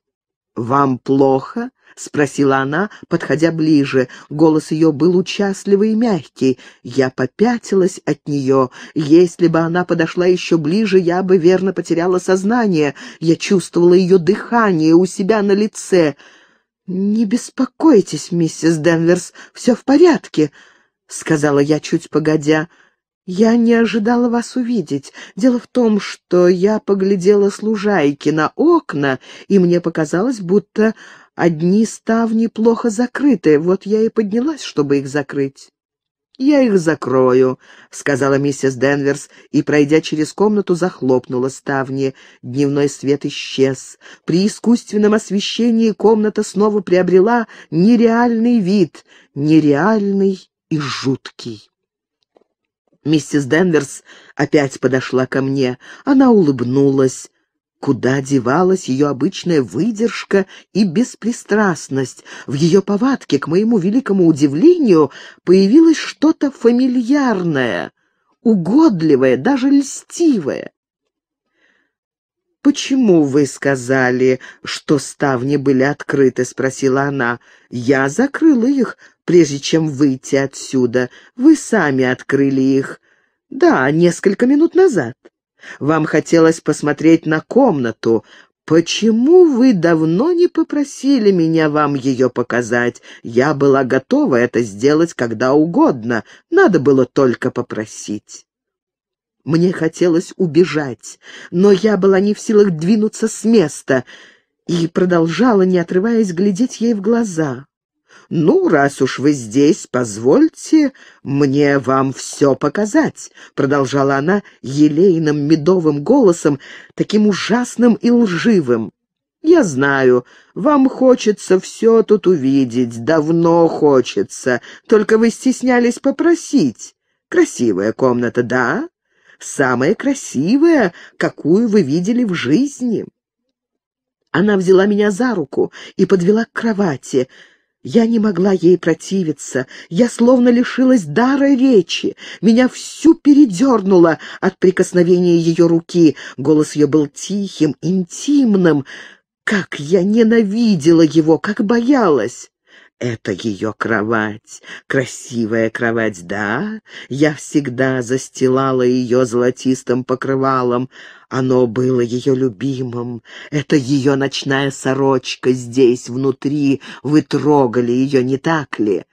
«Вам плохо?» — спросила она, подходя ближе. Голос ее был участливый и мягкий. Я попятилась от нее. Если бы она подошла еще ближе, я бы верно потеряла сознание. Я чувствовала ее дыхание у себя на лице. «Не беспокойтесь, миссис Денверс, все в порядке», — сказала я чуть погодя. «Я не ожидала вас увидеть. Дело в том, что я поглядела с на окна, и мне показалось, будто Одни ставни плохо закрыты, вот я и поднялась, чтобы их закрыть. «Я их закрою», — сказала миссис Денверс, и, пройдя через комнату, захлопнула ставни. Дневной свет исчез. При искусственном освещении комната снова приобрела нереальный вид, нереальный и жуткий. Миссис Денверс опять подошла ко мне. Она улыбнулась. Куда девалась ее обычная выдержка и беспристрастность? В ее повадке, к моему великому удивлению, появилось что-то фамильярное, угодливое, даже льстивое. «Почему вы сказали, что ставни были открыты?» — спросила она. «Я закрыла их, прежде чем выйти отсюда. Вы сами открыли их. Да, несколько минут назад». Вам хотелось посмотреть на комнату. Почему вы давно не попросили меня вам ее показать? Я была готова это сделать когда угодно. Надо было только попросить. Мне хотелось убежать, но я была не в силах двинуться с места и продолжала, не отрываясь, глядеть ей в глаза. «Ну, раз уж вы здесь, позвольте мне вам все показать», — продолжала она елейным медовым голосом, таким ужасным и лживым. «Я знаю, вам хочется все тут увидеть, давно хочется, только вы стеснялись попросить. Красивая комната, да? Самая красивая, какую вы видели в жизни». Она взяла меня за руку и подвела к кровати — я не могла ей противиться, я словно лишилась дара речи, меня всю передернуло от прикосновения ее руки, голос ее был тихим, интимным. Как я ненавидела его, как боялась! Это ее кровать, красивая кровать, да? Я всегда застилала ее золотистым покрывалом. Оно было ее любимым. Это ее ночная сорочка здесь, внутри. Вы трогали ее, не так ли?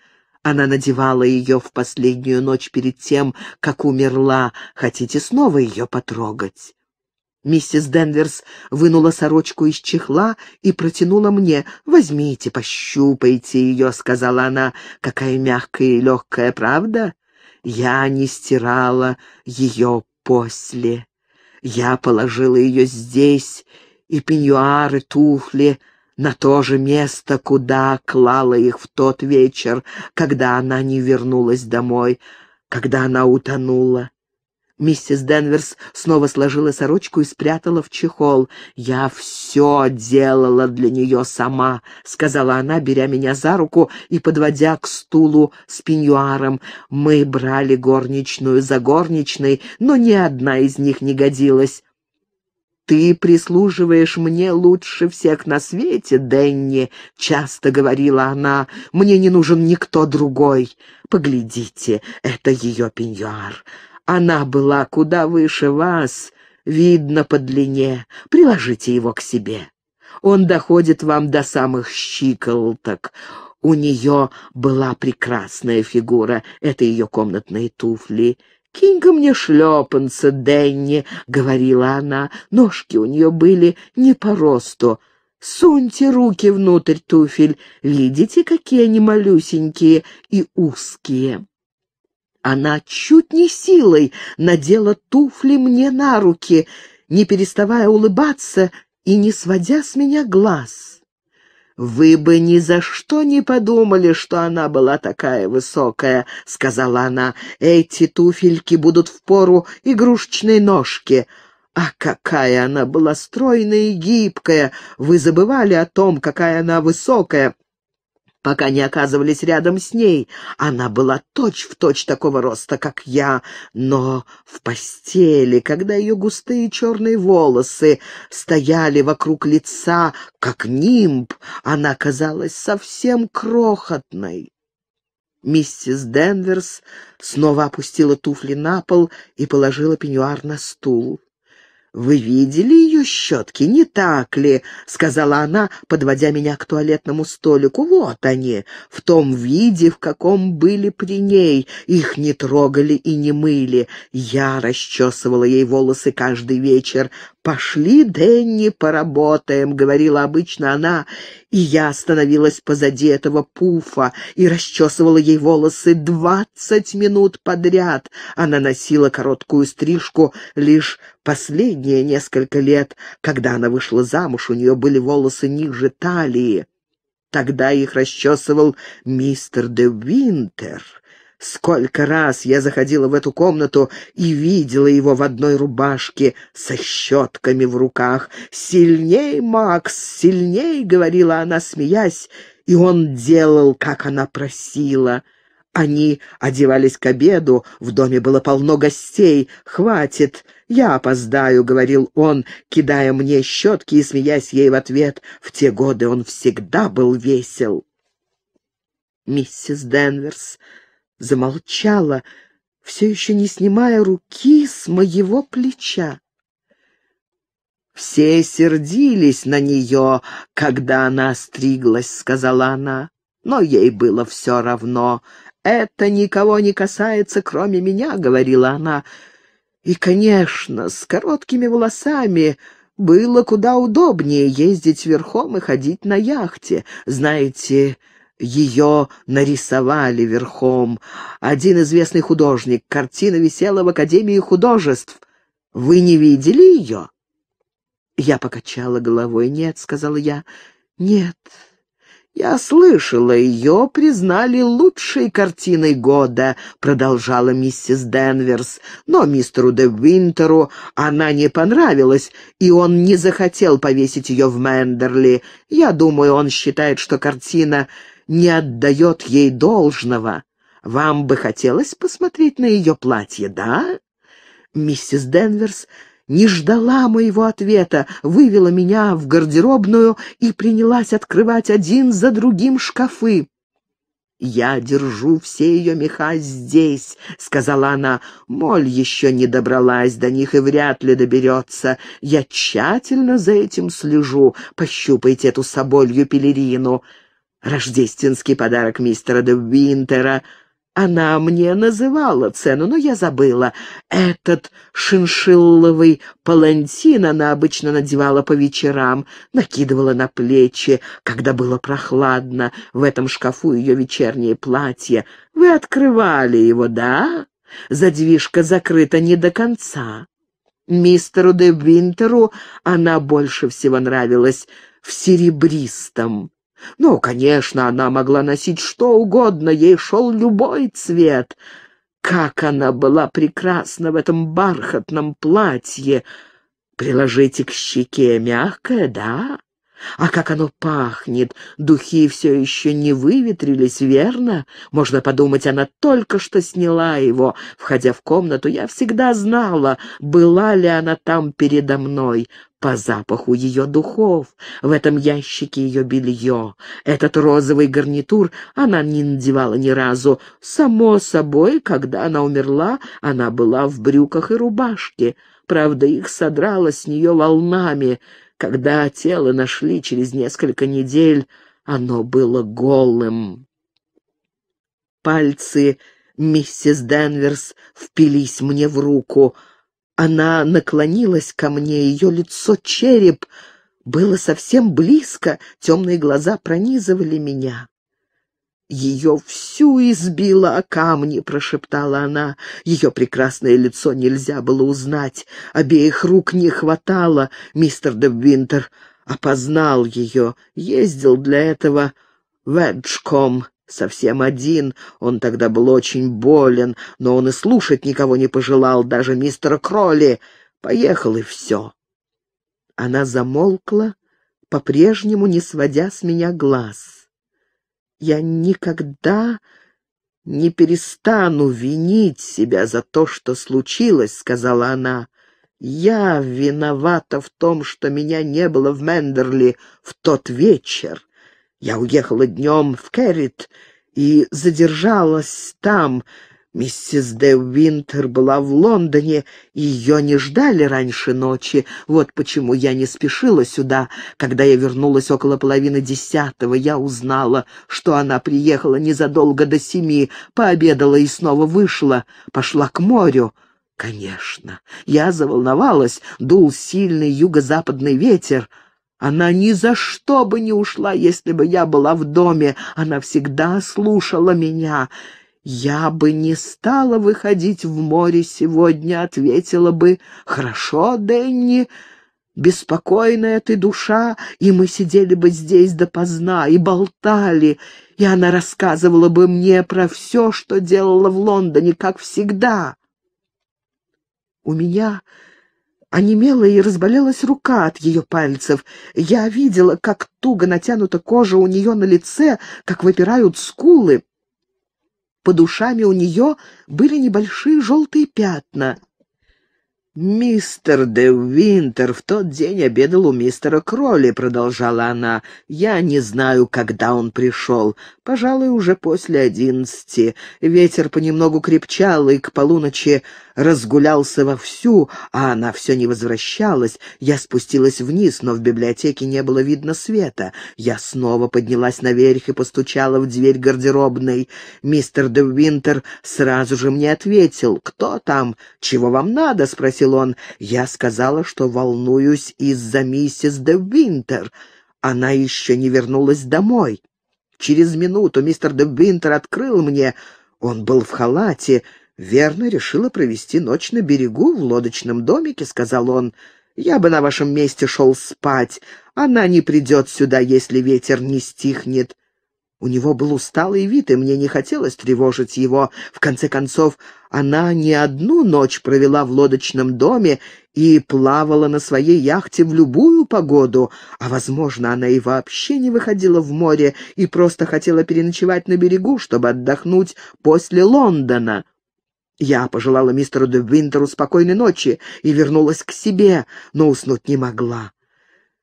Она надевала ее в последнюю ночь перед тем, как умерла. Хотите снова ее потрогать? Миссис Денверс вынула сорочку из чехла и протянула мне. «Возьмите, пощупайте ее», — сказала она. «Какая мягкая и легкая, правда?» Я не стирала ее после. Я положила ее здесь, и пеньюары тухли на то же место, куда клала их в тот вечер, когда она не вернулась домой, когда она утонула. Миссис Денверс снова сложила сорочку и спрятала в чехол. «Я все делала для нее сама», — сказала она, беря меня за руку и подводя к стулу с пеньюаром. «Мы брали горничную за горничной, но ни одна из них не годилась». «Ты прислуживаешь мне лучше всех на свете, Дэнни, часто говорила она. «Мне не нужен никто другой. Поглядите, это ее пеньюар. Она была куда выше вас, видно по длине. Приложите его к себе. Он доходит вам до самых щиколоток. У нее была прекрасная фигура. Это ее комнатные туфли. «Кинь-ка мне шлепанца, Денни», — говорила она. Ножки у нее были не по росту. «Суньте руки внутрь туфель. Видите, какие они малюсенькие и узкие?» Она чуть не силой надела туфли мне на руки, не переставая улыбаться и не сводя с меня глаз. «Вы бы ни за что не подумали, что она была такая высокая», — сказала она. «Эти туфельки будут впору игрушечной ножки». А какая она была стройная и гибкая! Вы забывали о том, какая она высокая пока не оказывались рядом с ней. Она была точь-в-точь точь такого роста, как я, но в постели, когда ее густые черные волосы стояли вокруг лица, как нимб, она казалась совсем крохотной. Миссис Денверс снова опустила туфли на пол и положила пеньюар на стул. «Вы видели ее щетки, не так ли?» — сказала она, подводя меня к туалетному столику. «Вот они, в том виде, в каком были при ней. Их не трогали и не мыли. Я расчесывала ей волосы каждый вечер. «Пошли, Дэнни, поработаем», — говорила обычно она, и я остановилась позади этого пуфа и расчесывала ей волосы двадцать минут подряд. Она носила короткую стрижку лишь последние несколько лет. Когда она вышла замуж, у нее были волосы ниже талии. Тогда их расчесывал мистер де Винтер. Сколько раз я заходила в эту комнату и видела его в одной рубашке со щетками в руках. «Сильней, Макс, сильней!» — говорила она, смеясь, и он делал, как она просила. Они одевались к обеду, в доме было полно гостей. «Хватит, я опоздаю», — говорил он, кидая мне щетки и смеясь ей в ответ. В те годы он всегда был весел. Миссис Денверс замолчала, все еще не снимая руки с моего плеча. «Все сердились на нее, когда она стриглась», — сказала она. «Но ей было все равно. Это никого не касается, кроме меня», — говорила она. «И, конечно, с короткими волосами...» Было куда удобнее ездить верхом и ходить на яхте. Знаете, ее нарисовали верхом. Один известный художник. Картина висела в Академии художеств. Вы не видели ее?» Я покачала головой. «Нет», — сказала я, — «нет». «Я слышала, ее признали лучшей картиной года», — продолжала миссис Денверс. «Но мистеру де Винтеру она не понравилась, и он не захотел повесить ее в Мендерли. Я думаю, он считает, что картина не отдает ей должного. Вам бы хотелось посмотреть на ее платье, да?» Миссис Денверс не ждала моего ответа, вывела меня в гардеробную и принялась открывать один за другим шкафы. «Я держу все ее меха здесь», — сказала она. «Моль еще не добралась до них и вряд ли доберется. Я тщательно за этим слежу. Пощупайте эту соболью пелерину рождественский подарок мистера де Винтера. Она мне называла цену, но я забыла. Этот шиншилловый палантин она обычно надевала по вечерам, накидывала на плечи, когда было прохладно. В этом шкафу ее вечернее платье. Вы открывали его, да? Задвижка закрыта не до конца. Мистеру де Винтеру она больше всего нравилась в серебристом. Ну, конечно, она могла носить что угодно, ей шел любой цвет. Как она была прекрасна в этом бархатном платье! Приложите к щеке, мягкое, да? А как оно пахнет! Духи все еще не выветрились, верно? Можно подумать, она только что сняла его. Входя в комнату, я всегда знала, была ли она там передо мной по запаху ее духов, в этом ящике ее белье. Этот розовый гарнитур она не надевала ни разу. Само собой, когда она умерла, она была в брюках и рубашке. Правда, их содрала с нее волнами. Когда тело нашли через несколько недель, оно было голым. Пальцы миссис Денверс впились мне в руку — она наклонилась ко мне, ее лицо череп было совсем близко, темные глаза пронизывали меня. «Ее всю избило о камни», — прошептала она. Ее прекрасное лицо нельзя было узнать. Обеих рук не хватало. Мистер Дебвинтер опознал ее. Ездил для этого в Эджком совсем один. Он тогда был очень болен, но он и слушать никого не пожелал, даже мистера Кролли. Поехал и все. Она замолкла, по-прежнему не сводя с меня глаз. Я никогда не перестану винить себя за то, что случилось, — сказала она. Я виновата в том, что меня не было в Мендерли в тот вечер. Я уехала днем в Керрит и задержалась там. Миссис Де Винтер была в Лондоне, ее не ждали раньше ночи. Вот почему я не спешила сюда. Когда я вернулась около половины десятого, я узнала, что она приехала незадолго до семи, пообедала и снова вышла, пошла к морю. Конечно, я заволновалась, дул сильный юго-западный ветер — она ни за что бы не ушла, если бы я была в доме. Она всегда слушала меня. «Я бы не стала выходить в море сегодня», — ответила бы. «Хорошо, Дэнни, беспокойная ты душа, и мы сидели бы здесь допоздна и болтали, и она рассказывала бы мне про все, что делала в Лондоне, как всегда». У меня Онемела и разболелась рука от ее пальцев. Я видела, как туго натянута кожа у нее на лице, как выпирают скулы. Под ушами у нее были небольшие желтые пятна. «Мистер де Винтер в тот день обедал у мистера Кролли», — продолжала она. «Я не знаю, когда он пришел. Пожалуй, уже после одиннадцати. Ветер понемногу крепчал и к полуночи разгулялся вовсю, а она все не возвращалась. Я спустилась вниз, но в библиотеке не было видно света. Я снова поднялась наверх и постучала в дверь гардеробной. Мистер де Винтер сразу же мне ответил. «Кто там? Чего вам надо?» — спросил ответил он. «Я сказала, что волнуюсь из-за миссис де Винтер. Она еще не вернулась домой. Через минуту мистер де Винтер открыл мне. Он был в халате. Верно, решила провести ночь на берегу в лодочном домике», — сказал он. «Я бы на вашем месте шел спать. Она не придет сюда, если ветер не стихнет. У него был усталый вид, и мне не хотелось тревожить его. В конце концов, она не одну ночь провела в лодочном доме и плавала на своей яхте в любую погоду, а, возможно, она и вообще не выходила в море и просто хотела переночевать на берегу, чтобы отдохнуть после Лондона. Я пожелала мистеру де спокойной ночи и вернулась к себе, но уснуть не могла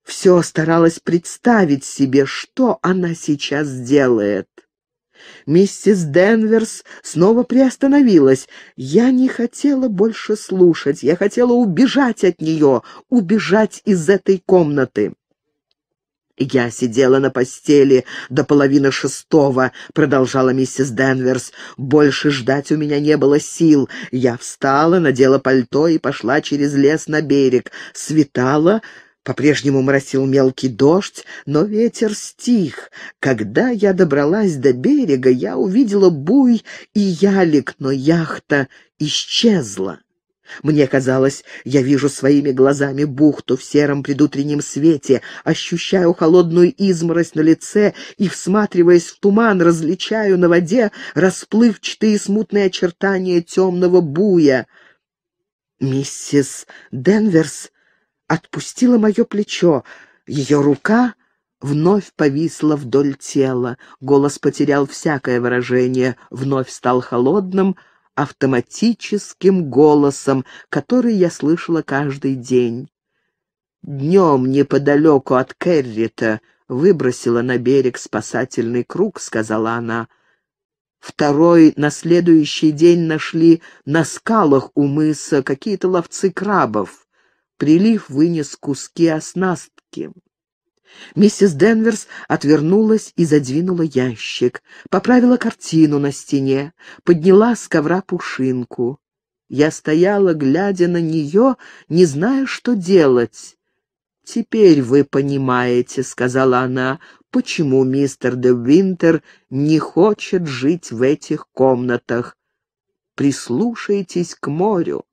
все старалась представить себе, что она сейчас делает. Миссис Денверс снова приостановилась. Я не хотела больше слушать, я хотела убежать от нее, убежать из этой комнаты. «Я сидела на постели до половины шестого», — продолжала миссис Денверс. «Больше ждать у меня не было сил. Я встала, надела пальто и пошла через лес на берег. Светало...» По-прежнему моросил мелкий дождь, но ветер стих. Когда я добралась до берега, я увидела буй и ялик, но яхта исчезла. Мне казалось, я вижу своими глазами бухту в сером предутреннем свете, ощущаю холодную изморозь на лице и, всматриваясь в туман, различаю на воде расплывчатые смутные очертания темного буя. «Миссис Денверс», отпустила мое плечо. Ее рука вновь повисла вдоль тела. Голос потерял всякое выражение, вновь стал холодным, автоматическим голосом, который я слышала каждый день. «Днем неподалеку от Керрита выбросила на берег спасательный круг», — сказала она. Второй на следующий день нашли на скалах у мыса какие-то ловцы крабов. Прилив вынес куски оснастки. Миссис Денверс отвернулась и задвинула ящик, поправила картину на стене, подняла с ковра пушинку. Я стояла, глядя на нее, не зная, что делать. «Теперь вы понимаете», — сказала она, — «почему мистер де Винтер не хочет жить в этих комнатах. Прислушайтесь к морю,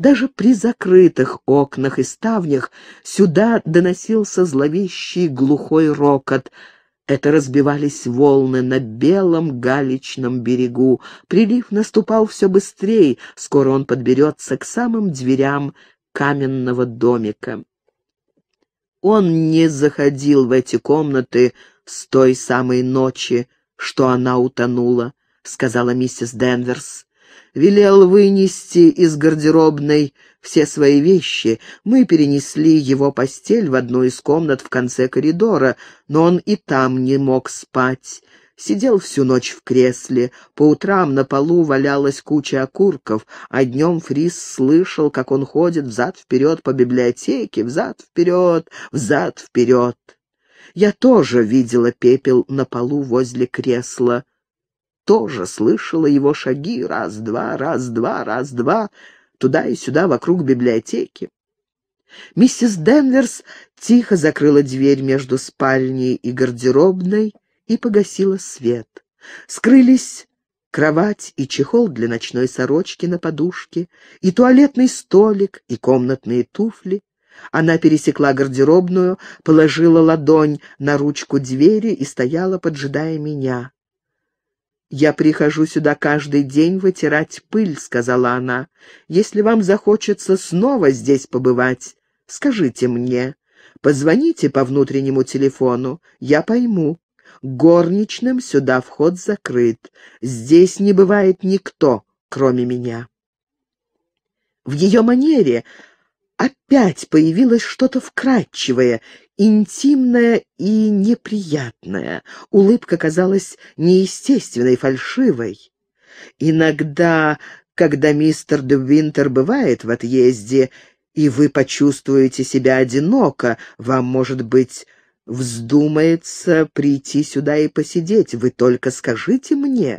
даже при закрытых окнах и ставнях сюда доносился зловещий глухой рокот. Это разбивались волны на белом галечном берегу. Прилив наступал все быстрее, скоро он подберется к самым дверям каменного домика. Он не заходил в эти комнаты с той самой ночи, что она утонула, — сказала миссис Денверс велел вынести из гардеробной все свои вещи. Мы перенесли его постель в одну из комнат в конце коридора, но он и там не мог спать. Сидел всю ночь в кресле, по утрам на полу валялась куча окурков, а днем Фрис слышал, как он ходит взад-вперед по библиотеке, взад-вперед, взад-вперед. Я тоже видела пепел на полу возле кресла тоже слышала его шаги раз-два, раз-два, раз-два, туда и сюда вокруг библиотеки. Миссис Денверс тихо закрыла дверь между спальней и гардеробной и погасила свет. Скрылись кровать и чехол для ночной сорочки на подушке, и туалетный столик, и комнатные туфли. Она пересекла гардеробную, положила ладонь на ручку двери и стояла, поджидая меня. «Я прихожу сюда каждый день вытирать пыль», — сказала она. «Если вам захочется снова здесь побывать, скажите мне. Позвоните по внутреннему телефону, я пойму. Горничным сюда вход закрыт. Здесь не бывает никто, кроме меня». В ее манере опять появилось что-то вкрадчивое, интимное и неприятное. Улыбка казалась неестественной, фальшивой. Иногда, когда мистер де Винтер бывает в отъезде, и вы почувствуете себя одиноко, вам, может быть, вздумается прийти сюда и посидеть. Вы только скажите мне.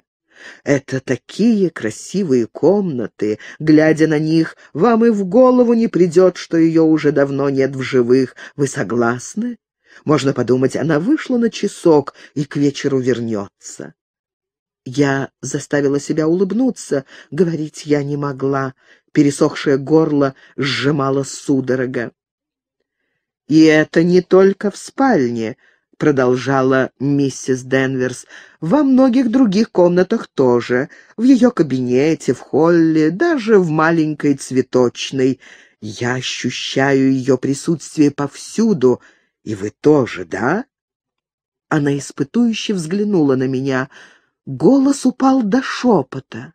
Это такие красивые комнаты. Глядя на них, вам и в голову не придет, что ее уже давно нет в живых. Вы согласны? Можно подумать, она вышла на часок и к вечеру вернется. Я заставила себя улыбнуться, говорить я не могла. Пересохшее горло сжимало судорога. «И это не только в спальне», продолжала миссис Денверс. «Во многих других комнатах тоже. В ее кабинете, в холле, даже в маленькой цветочной. Я ощущаю ее присутствие повсюду. И вы тоже, да?» Она испытующе взглянула на меня. Голос упал до шепота.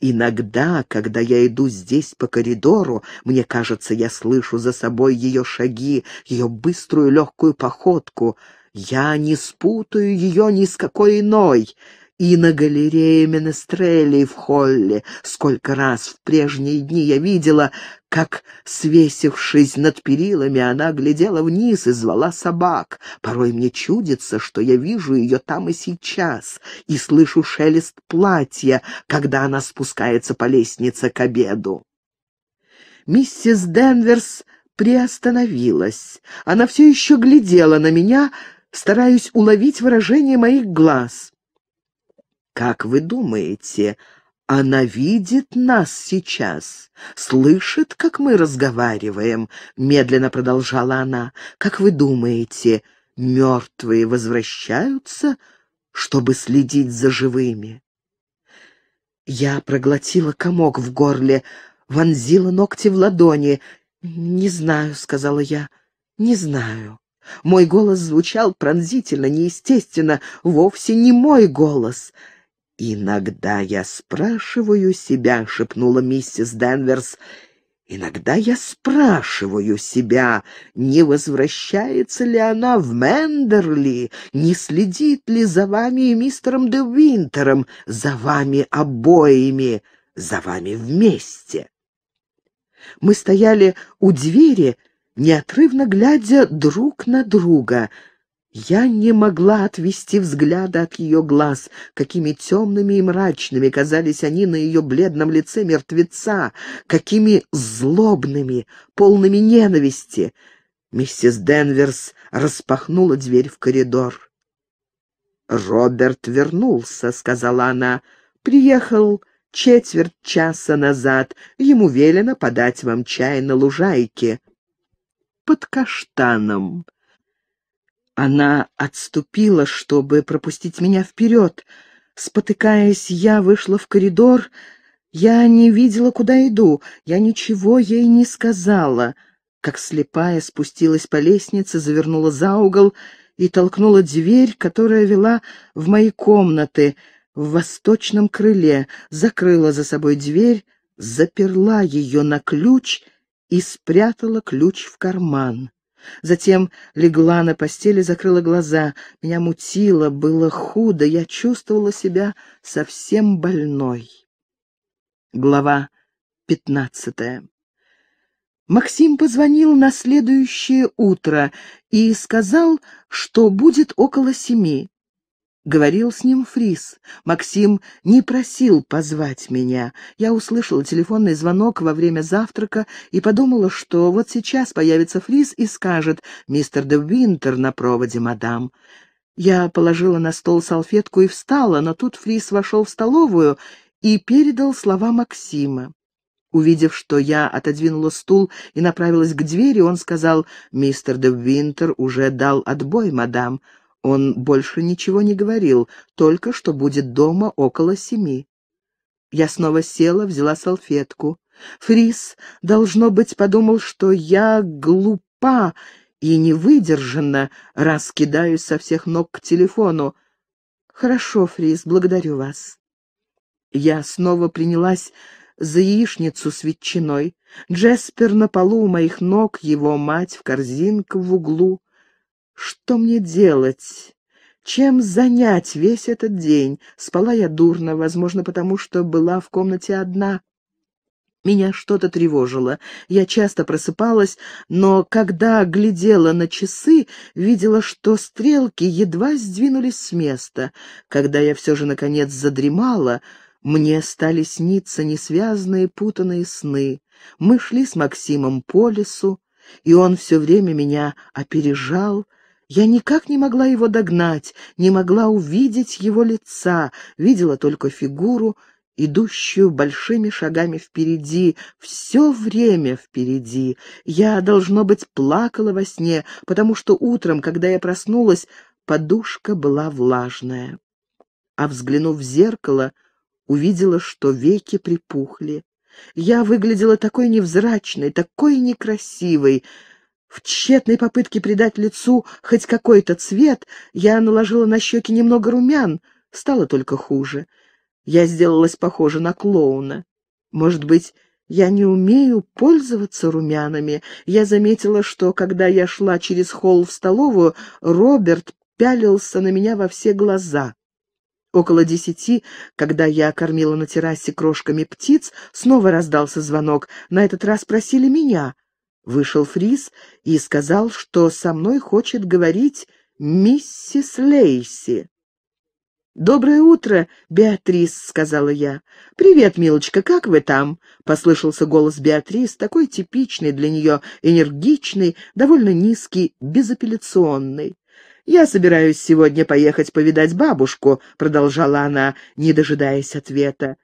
Иногда, когда я иду здесь по коридору, мне кажется, я слышу за собой ее шаги, ее быструю легкую походку — я не спутаю ее ни с какой иной. И на галерее Менестрелли в холле сколько раз в прежние дни я видела, как, свесившись над перилами, она глядела вниз и звала собак. Порой мне чудится, что я вижу ее там и сейчас, и слышу шелест платья, когда она спускается по лестнице к обеду. Миссис Денверс приостановилась. Она все еще глядела на меня, стараюсь уловить выражение моих глаз. «Как вы думаете, она видит нас сейчас, слышит, как мы разговариваем?» — медленно продолжала она. «Как вы думаете, мертвые возвращаются, чтобы следить за живыми?» Я проглотила комок в горле, вонзила ногти в ладони. «Не знаю», — сказала я, — «не знаю». Мой голос звучал пронзительно, неестественно, вовсе не мой голос. «Иногда я спрашиваю себя», — шепнула миссис Денверс, — «иногда я спрашиваю себя, не возвращается ли она в Мендерли, не следит ли за вами и мистером де Винтером, за вами обоими, за вами вместе». Мы стояли у двери, — неотрывно глядя друг на друга. Я не могла отвести взгляда от ее глаз, какими темными и мрачными казались они на ее бледном лице мертвеца, какими злобными, полными ненависти. Миссис Денверс распахнула дверь в коридор. «Роберт вернулся», — сказала она. «Приехал четверть часа назад. Ему велено подать вам чай на лужайке» под каштаном. Она отступила, чтобы пропустить меня вперед. Спотыкаясь, я вышла в коридор. Я не видела, куда иду. Я ничего ей не сказала. Как слепая спустилась по лестнице, завернула за угол и толкнула дверь, которая вела в мои комнаты в восточном крыле, закрыла за собой дверь, заперла ее на ключ и спрятала ключ в карман. Затем легла на постели, закрыла глаза. Меня мутило, было худо, я чувствовала себя совсем больной. Глава пятнадцатая Максим позвонил на следующее утро и сказал, что будет около семи. Говорил с ним Фрис. Максим не просил позвать меня. Я услышала телефонный звонок во время завтрака и подумала, что вот сейчас появится Фрис и скажет «Мистер де Винтер на проводе, мадам». Я положила на стол салфетку и встала, но тут Фрис вошел в столовую и передал слова Максима. Увидев, что я отодвинула стул и направилась к двери, он сказал «Мистер де Винтер уже дал отбой, мадам». Он больше ничего не говорил, только что будет дома около семи. Я снова села, взяла салфетку. Фрис, должно быть, подумал, что я глупа и невыдержанно раскидаюсь со всех ног к телефону. «Хорошо, Фрис, благодарю вас». Я снова принялась за яичницу с ветчиной. Джеспер на полу у моих ног, его мать в корзинке в углу. Что мне делать? Чем занять весь этот день? Спала я дурно, возможно, потому что была в комнате одна. Меня что-то тревожило. Я часто просыпалась, но когда глядела на часы, видела, что стрелки едва сдвинулись с места. Когда я все же, наконец, задремала, мне стали сниться несвязные путанные сны. Мы шли с Максимом по лесу, и он все время меня опережал, я никак не могла его догнать, не могла увидеть его лица, видела только фигуру, идущую большими шагами впереди, все время впереди. Я, должно быть, плакала во сне, потому что утром, когда я проснулась, подушка была влажная. А взглянув в зеркало, увидела, что веки припухли. Я выглядела такой невзрачной, такой некрасивой, в тщетной попытке придать лицу хоть какой-то цвет, я наложила на щеки немного румян, стало только хуже. Я сделалась похожа на клоуна. Может быть, я не умею пользоваться румянами. Я заметила, что, когда я шла через холл в столовую, Роберт пялился на меня во все глаза. Около десяти, когда я кормила на террасе крошками птиц, снова раздался звонок. На этот раз просили меня. Вышел Фрис и сказал, что со мной хочет говорить миссис Лейси. «Доброе утро, Беатрис», — сказала я. «Привет, милочка, как вы там?» — послышался голос Беатрис, такой типичный для нее, энергичный, довольно низкий, безапелляционный. «Я собираюсь сегодня поехать повидать бабушку», — продолжала она, не дожидаясь ответа.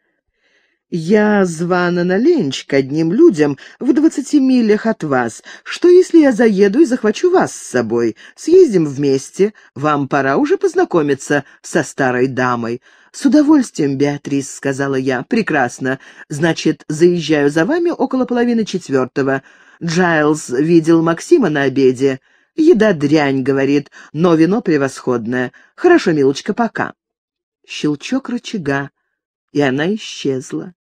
Я звана на ленч к одним людям в двадцати милях от вас. Что, если я заеду и захвачу вас с собой? Съездим вместе. Вам пора уже познакомиться со старой дамой». «С удовольствием, Беатрис», — сказала я. «Прекрасно. Значит, заезжаю за вами около половины четвертого. Джайлз видел Максима на обеде. Еда дрянь, — говорит, — но вино превосходное. Хорошо, милочка, пока». Щелчок рычага, и она исчезла.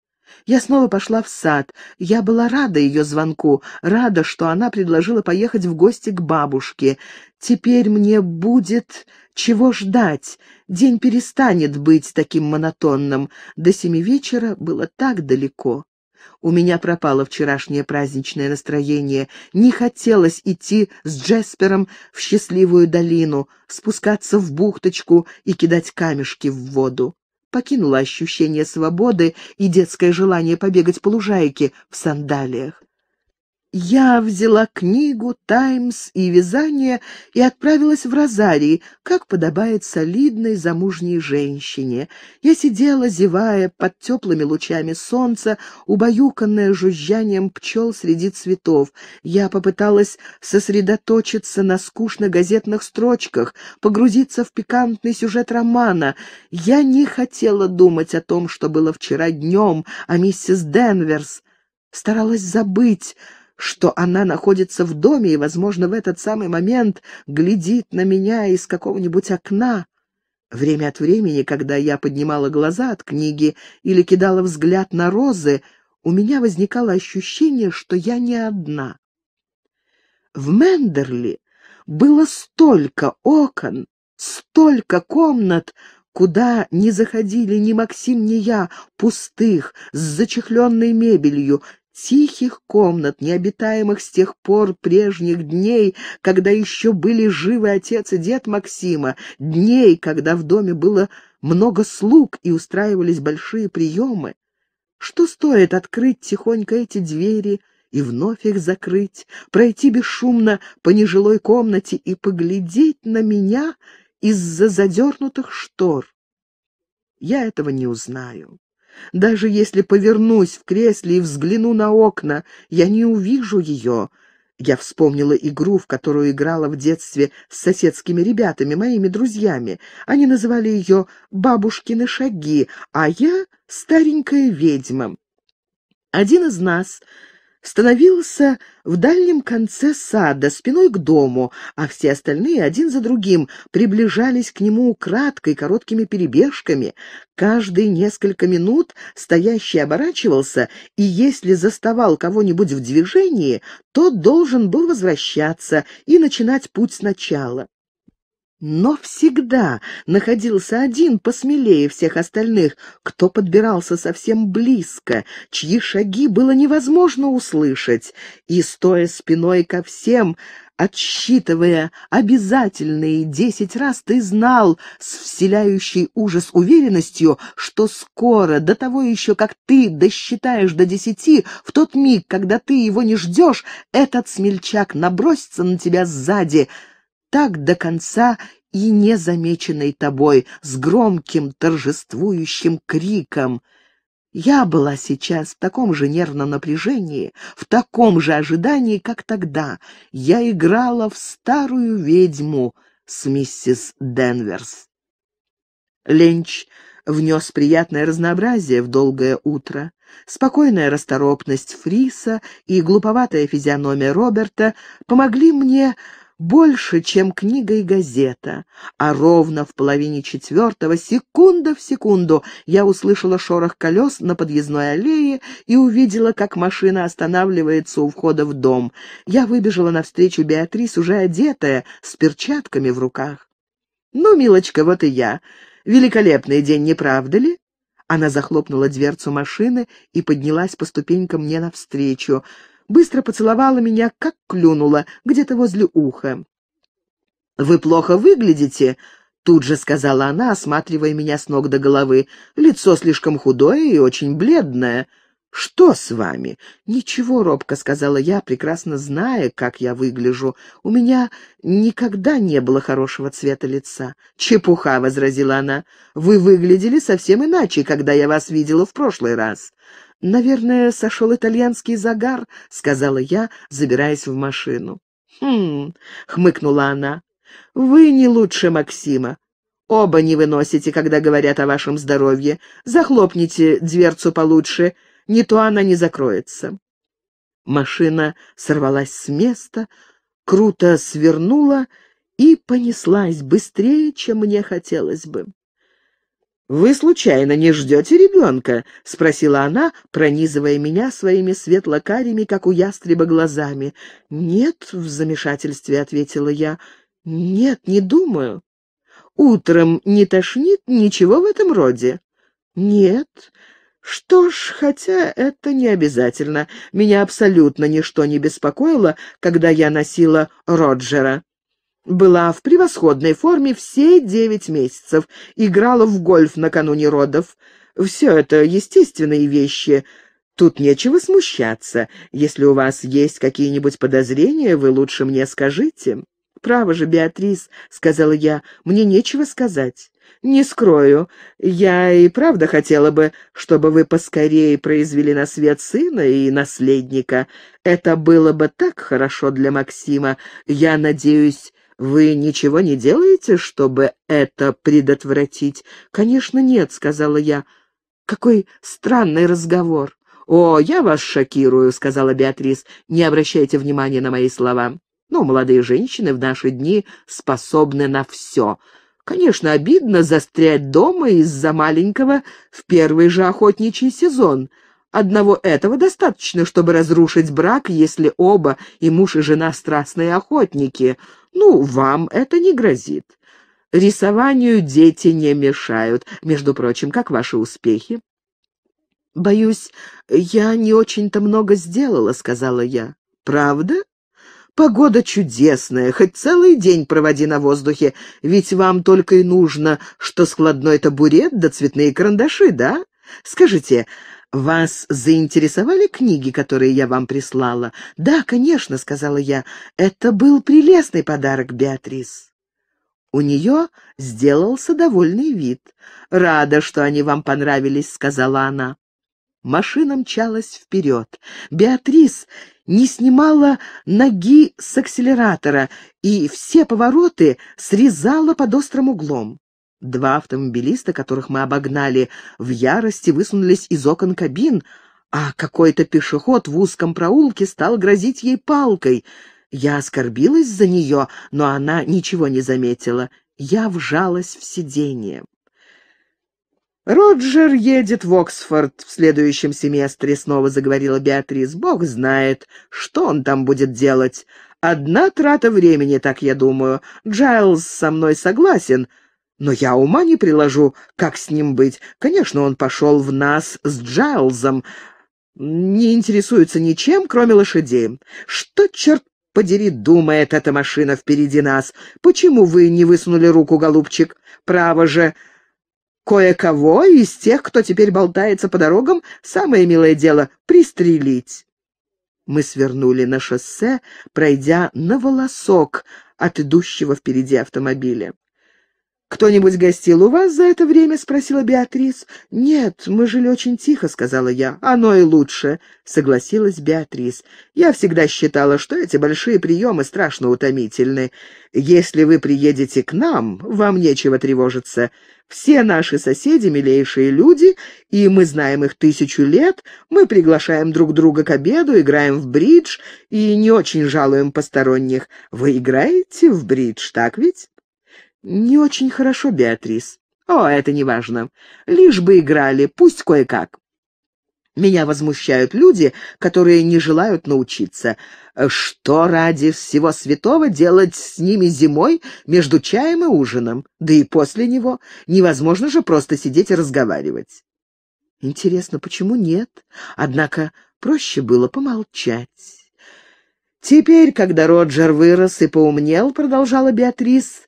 Я снова пошла в сад. Я была рада ее звонку, рада, что она предложила поехать в гости к бабушке. Теперь мне будет чего ждать. День перестанет быть таким монотонным. До семи вечера было так далеко. У меня пропало вчерашнее праздничное настроение. Не хотелось идти с Джеспером в счастливую долину, спускаться в бухточку и кидать камешки в воду покинуло ощущение свободы и детское желание побегать по лужайке в сандалиях. Я взяла книгу, «Таймс» и вязание и отправилась в Розарий, как подобает солидной замужней женщине. Я сидела, зевая, под теплыми лучами солнца, убаюканная жужжанием пчел среди цветов. Я попыталась сосредоточиться на скучно-газетных строчках, погрузиться в пикантный сюжет романа. Я не хотела думать о том, что было вчера днем, о миссис Денверс. Старалась забыть что она находится в доме и, возможно, в этот самый момент глядит на меня из какого-нибудь окна. Время от времени, когда я поднимала глаза от книги или кидала взгляд на розы, у меня возникало ощущение, что я не одна. В Мендерли было столько окон, столько комнат, куда не заходили ни Максим, ни я, пустых, с зачехленной мебелью, тихих комнат, необитаемых с тех пор прежних дней, когда еще были живы отец и дед Максима, дней, когда в доме было много слуг и устраивались большие приемы. Что стоит открыть тихонько эти двери и вновь их закрыть, пройти бесшумно по нежилой комнате и поглядеть на меня из-за задернутых штор? Я этого не узнаю. Даже если повернусь в кресле и взгляну на окна, я не увижу ее. Я вспомнила игру, в которую играла в детстве с соседскими ребятами, моими друзьями. Они называли ее «бабушкины шаги», а я — «старенькая ведьма». Один из нас становился в дальнем конце сада, спиной к дому, а все остальные один за другим приближались к нему украдкой, короткими перебежками. Каждые несколько минут стоящий оборачивался, и если заставал кого-нибудь в движении, тот должен был возвращаться и начинать путь сначала но всегда находился один посмелее всех остальных, кто подбирался совсем близко, чьи шаги было невозможно услышать, и, стоя спиной ко всем, отсчитывая обязательные десять раз, ты знал с вселяющей ужас уверенностью, что скоро, до того еще, как ты досчитаешь до десяти, в тот миг, когда ты его не ждешь, этот смельчак набросится на тебя сзади — так до конца и незамеченной тобой, с громким торжествующим криком. Я была сейчас в таком же нервном напряжении, в таком же ожидании, как тогда. Я играла в старую ведьму с миссис Денверс. Ленч внес приятное разнообразие в долгое утро. Спокойная расторопность Фриса и глуповатая физиономия Роберта помогли мне больше, чем книга и газета, а ровно в половине четвертого, секунда в секунду, я услышала шорох колес на подъездной аллее и увидела, как машина останавливается у входа в дом. Я выбежала навстречу Беатрис, уже одетая, с перчатками в руках. «Ну, милочка, вот и я. Великолепный день, не правда ли?» Она захлопнула дверцу машины и поднялась по ступенькам мне навстречу быстро поцеловала меня, как клюнула, где-то возле уха. «Вы плохо выглядите», — тут же сказала она, осматривая меня с ног до головы. «Лицо слишком худое и очень бледное». «Что с вами?» «Ничего, робко», — сказала я, прекрасно зная, как я выгляжу. «У меня никогда не было хорошего цвета лица». «Чепуха», — возразила она. «Вы выглядели совсем иначе, когда я вас видела в прошлый раз. «Наверное, сошел итальянский загар», — сказала я, забираясь в машину. «Хм...» — хмыкнула она. «Вы не лучше Максима. Оба не выносите, когда говорят о вашем здоровье. Захлопните дверцу получше, не то она не закроется». Машина сорвалась с места, круто свернула и понеслась быстрее, чем мне хотелось бы. «Вы, случайно, не ждете ребенка?» — спросила она, пронизывая меня своими светлокарими, как у ястреба, глазами. «Нет», — в замешательстве ответила я. «Нет, не думаю». «Утром не тошнит ничего в этом роде?» «Нет». Что ж, хотя это не обязательно. Меня абсолютно ничто не беспокоило, когда я носила Роджера была в превосходной форме все девять месяцев, играла в гольф накануне родов. Все это естественные вещи. Тут нечего смущаться. Если у вас есть какие-нибудь подозрения, вы лучше мне скажите. «Право же, Беатрис», — сказала я, — «мне нечего сказать». «Не скрою, я и правда хотела бы, чтобы вы поскорее произвели на свет сына и наследника. Это было бы так хорошо для Максима. Я надеюсь, вы ничего не делаете, чтобы это предотвратить?» «Конечно нет», — сказала я. «Какой странный разговор». «О, я вас шокирую», — сказала Беатрис. «Не обращайте внимания на мои слова. Но ну, молодые женщины в наши дни способны на все. Конечно, обидно застрять дома из-за маленького в первый же охотничий сезон. Одного этого достаточно, чтобы разрушить брак, если оба, и муж, и жена, страстные охотники. Ну, вам это не грозит. Рисованию дети не мешают. Между прочим, как ваши успехи? «Боюсь, я не очень-то много сделала», — сказала я. «Правда? Погода чудесная, хоть целый день проводи на воздухе, ведь вам только и нужно, что складной табурет да цветные карандаши, да? Скажите, вас заинтересовали книги, которые я вам прислала?» «Да, конечно», — сказала я. «Это был прелестный подарок, Беатрис». У нее сделался довольный вид. «Рада, что они вам понравились», — сказала она. Машина мчалась вперед. Беатрис не снимала ноги с акселератора и все повороты срезала под острым углом. Два автомобилиста, которых мы обогнали, в ярости высунулись из окон кабин, а какой-то пешеход в узком проулке стал грозить ей палкой. Я оскорбилась за нее, но она ничего не заметила. Я вжалась в сиденье. «Роджер едет в Оксфорд в следующем семестре», — снова заговорила Беатрис. «Бог знает, что он там будет делать. Одна трата времени, так я думаю. Джайлз со мной согласен, но я ума не приложу, как с ним быть. Конечно, он пошел в нас с Джайлзом. Не интересуется ничем, кроме лошадей. Что, черт подери, думает эта машина впереди нас? Почему вы не высунули руку, голубчик? Право же, кое-кого из тех, кто теперь болтается по дорогам, самое милое дело — пристрелить. Мы свернули на шоссе, пройдя на волосок от идущего впереди автомобиля. «Кто-нибудь гостил у вас за это время?» — спросила Беатрис. «Нет, мы жили очень тихо», — сказала я. «Оно и лучше», — согласилась Беатрис. «Я всегда считала, что эти большие приемы страшно утомительны. Если вы приедете к нам, вам нечего тревожиться. Все наши соседи — милейшие люди, и мы знаем их тысячу лет. Мы приглашаем друг друга к обеду, играем в бридж и не очень жалуем посторонних. Вы играете в бридж, так ведь?» «Не очень хорошо, Беатрис». «О, это не важно. Лишь бы играли, пусть кое-как». Меня возмущают люди, которые не желают научиться. Что ради всего святого делать с ними зимой между чаем и ужином? Да и после него. Невозможно же просто сидеть и разговаривать. Интересно, почему нет? Однако проще было помолчать. Теперь, когда Роджер вырос и поумнел, продолжала Беатрис,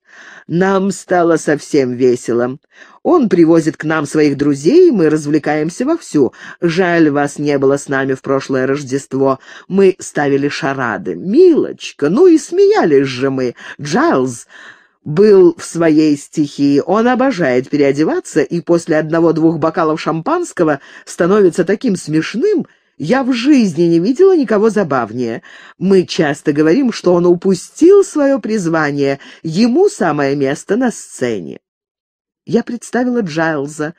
нам стало совсем весело. Он привозит к нам своих друзей, мы развлекаемся вовсю. Жаль, вас не было с нами в прошлое Рождество. Мы ставили шарады. Милочка, ну и смеялись же мы. Джайлз был в своей стихии. Он обожает переодеваться и после одного-двух бокалов шампанского становится таким смешным, я в жизни не видела никого забавнее. Мы часто говорим, что он упустил свое призвание, ему самое место на сцене. Я представила Джайлза,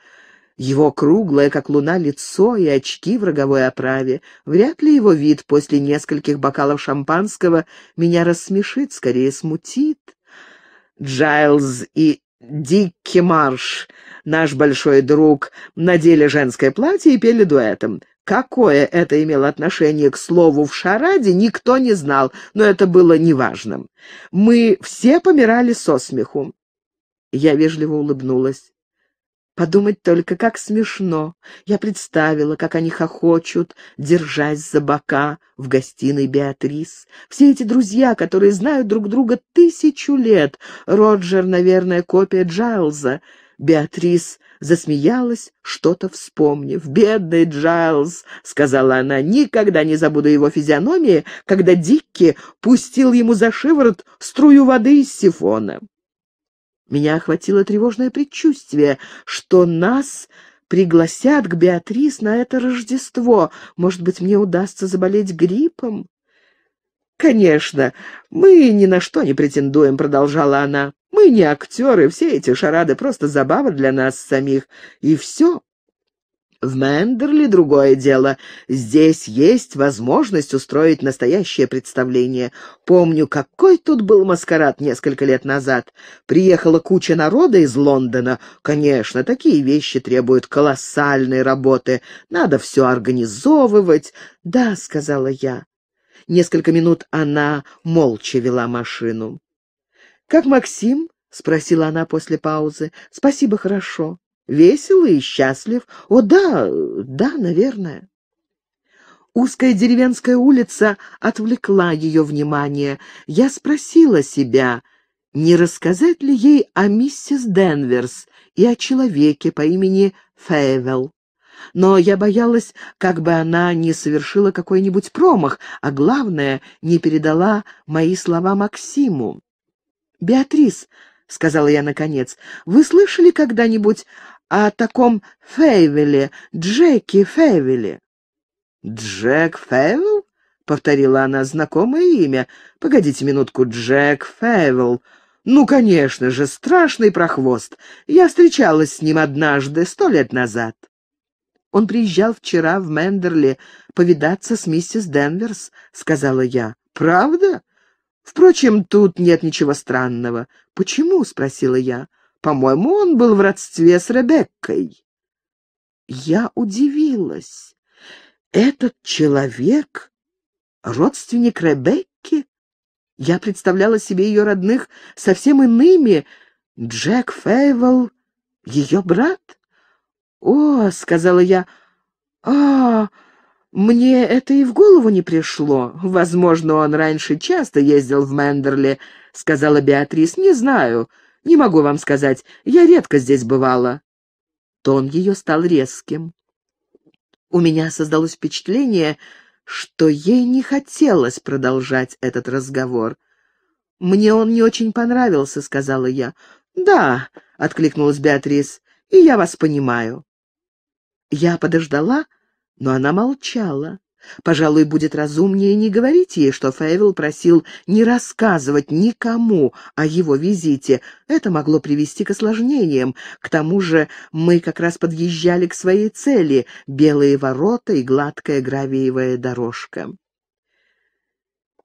его круглое, как луна, лицо и очки в роговой оправе. Вряд ли его вид после нескольких бокалов шампанского меня рассмешит, скорее смутит. Джайлз и Дикки Марш, наш большой друг, надели женское платье и пели дуэтом. Какое это имело отношение к слову в шараде, никто не знал, но это было неважным. Мы все помирали со смеху. Я вежливо улыбнулась. Подумать только, как смешно. Я представила, как они хохочут, держась за бока в гостиной Беатрис. Все эти друзья, которые знают друг друга тысячу лет. Роджер, наверное, копия Джайлза. Беатрис засмеялась, что-то вспомнив. «Бедный Джайлз», — сказала она, — «никогда не забуду его физиономии, когда Дикки пустил ему за шиворот струю воды из сифона». Меня охватило тревожное предчувствие, что нас пригласят к Беатрис на это Рождество. Может быть, мне удастся заболеть гриппом? «Конечно, мы ни на что не претендуем», — продолжала она. «Мы не актеры, все эти шарады — просто забава для нас самих. И все в Мендерли другое дело. Здесь есть возможность устроить настоящее представление. Помню, какой тут был маскарад несколько лет назад. Приехала куча народа из Лондона. Конечно, такие вещи требуют колоссальной работы. Надо все организовывать. «Да», — сказала я. Несколько минут она молча вела машину. «Как Максим?» — спросила она после паузы. «Спасибо, хорошо». Весел и счастлив? О, да, да, наверное. Узкая деревенская улица отвлекла ее внимание. Я спросила себя, не рассказать ли ей о миссис Денверс и о человеке по имени Фейвелл. Но я боялась, как бы она не совершила какой-нибудь промах, а главное, не передала мои слова Максиму. «Беатрис», — сказала я наконец, — «вы слышали когда-нибудь о таком Фейвеле, Джеки Фейвеле». «Джек Фейвел?» — повторила она знакомое имя. «Погодите минутку, Джек Фейвел. Ну, конечно же, страшный прохвост. Я встречалась с ним однажды, сто лет назад». «Он приезжал вчера в Мендерли повидаться с миссис Денверс», — сказала я. «Правда? Впрочем, тут нет ничего странного». «Почему?» — спросила я. По-моему, он был в родстве с Ребеккой». Я удивилась. «Этот человек — родственник Ребекки?» Я представляла себе ее родных совсем иными. Джек Фейвелл — ее брат? «О», — сказала я, — «а, мне это и в голову не пришло. Возможно, он раньше часто ездил в Мендерли», — сказала Беатрис. «Не знаю. Не могу вам сказать, я редко здесь бывала». Тон ее стал резким. У меня создалось впечатление, что ей не хотелось продолжать этот разговор. «Мне он не очень понравился», — сказала я. «Да», — откликнулась Беатрис, — «и я вас понимаю». Я подождала, но она молчала. Пожалуй, будет разумнее не говорить ей, что Фейвел просил не рассказывать никому о его визите. Это могло привести к осложнениям. К тому же мы как раз подъезжали к своей цели — белые ворота и гладкая гравиевая дорожка.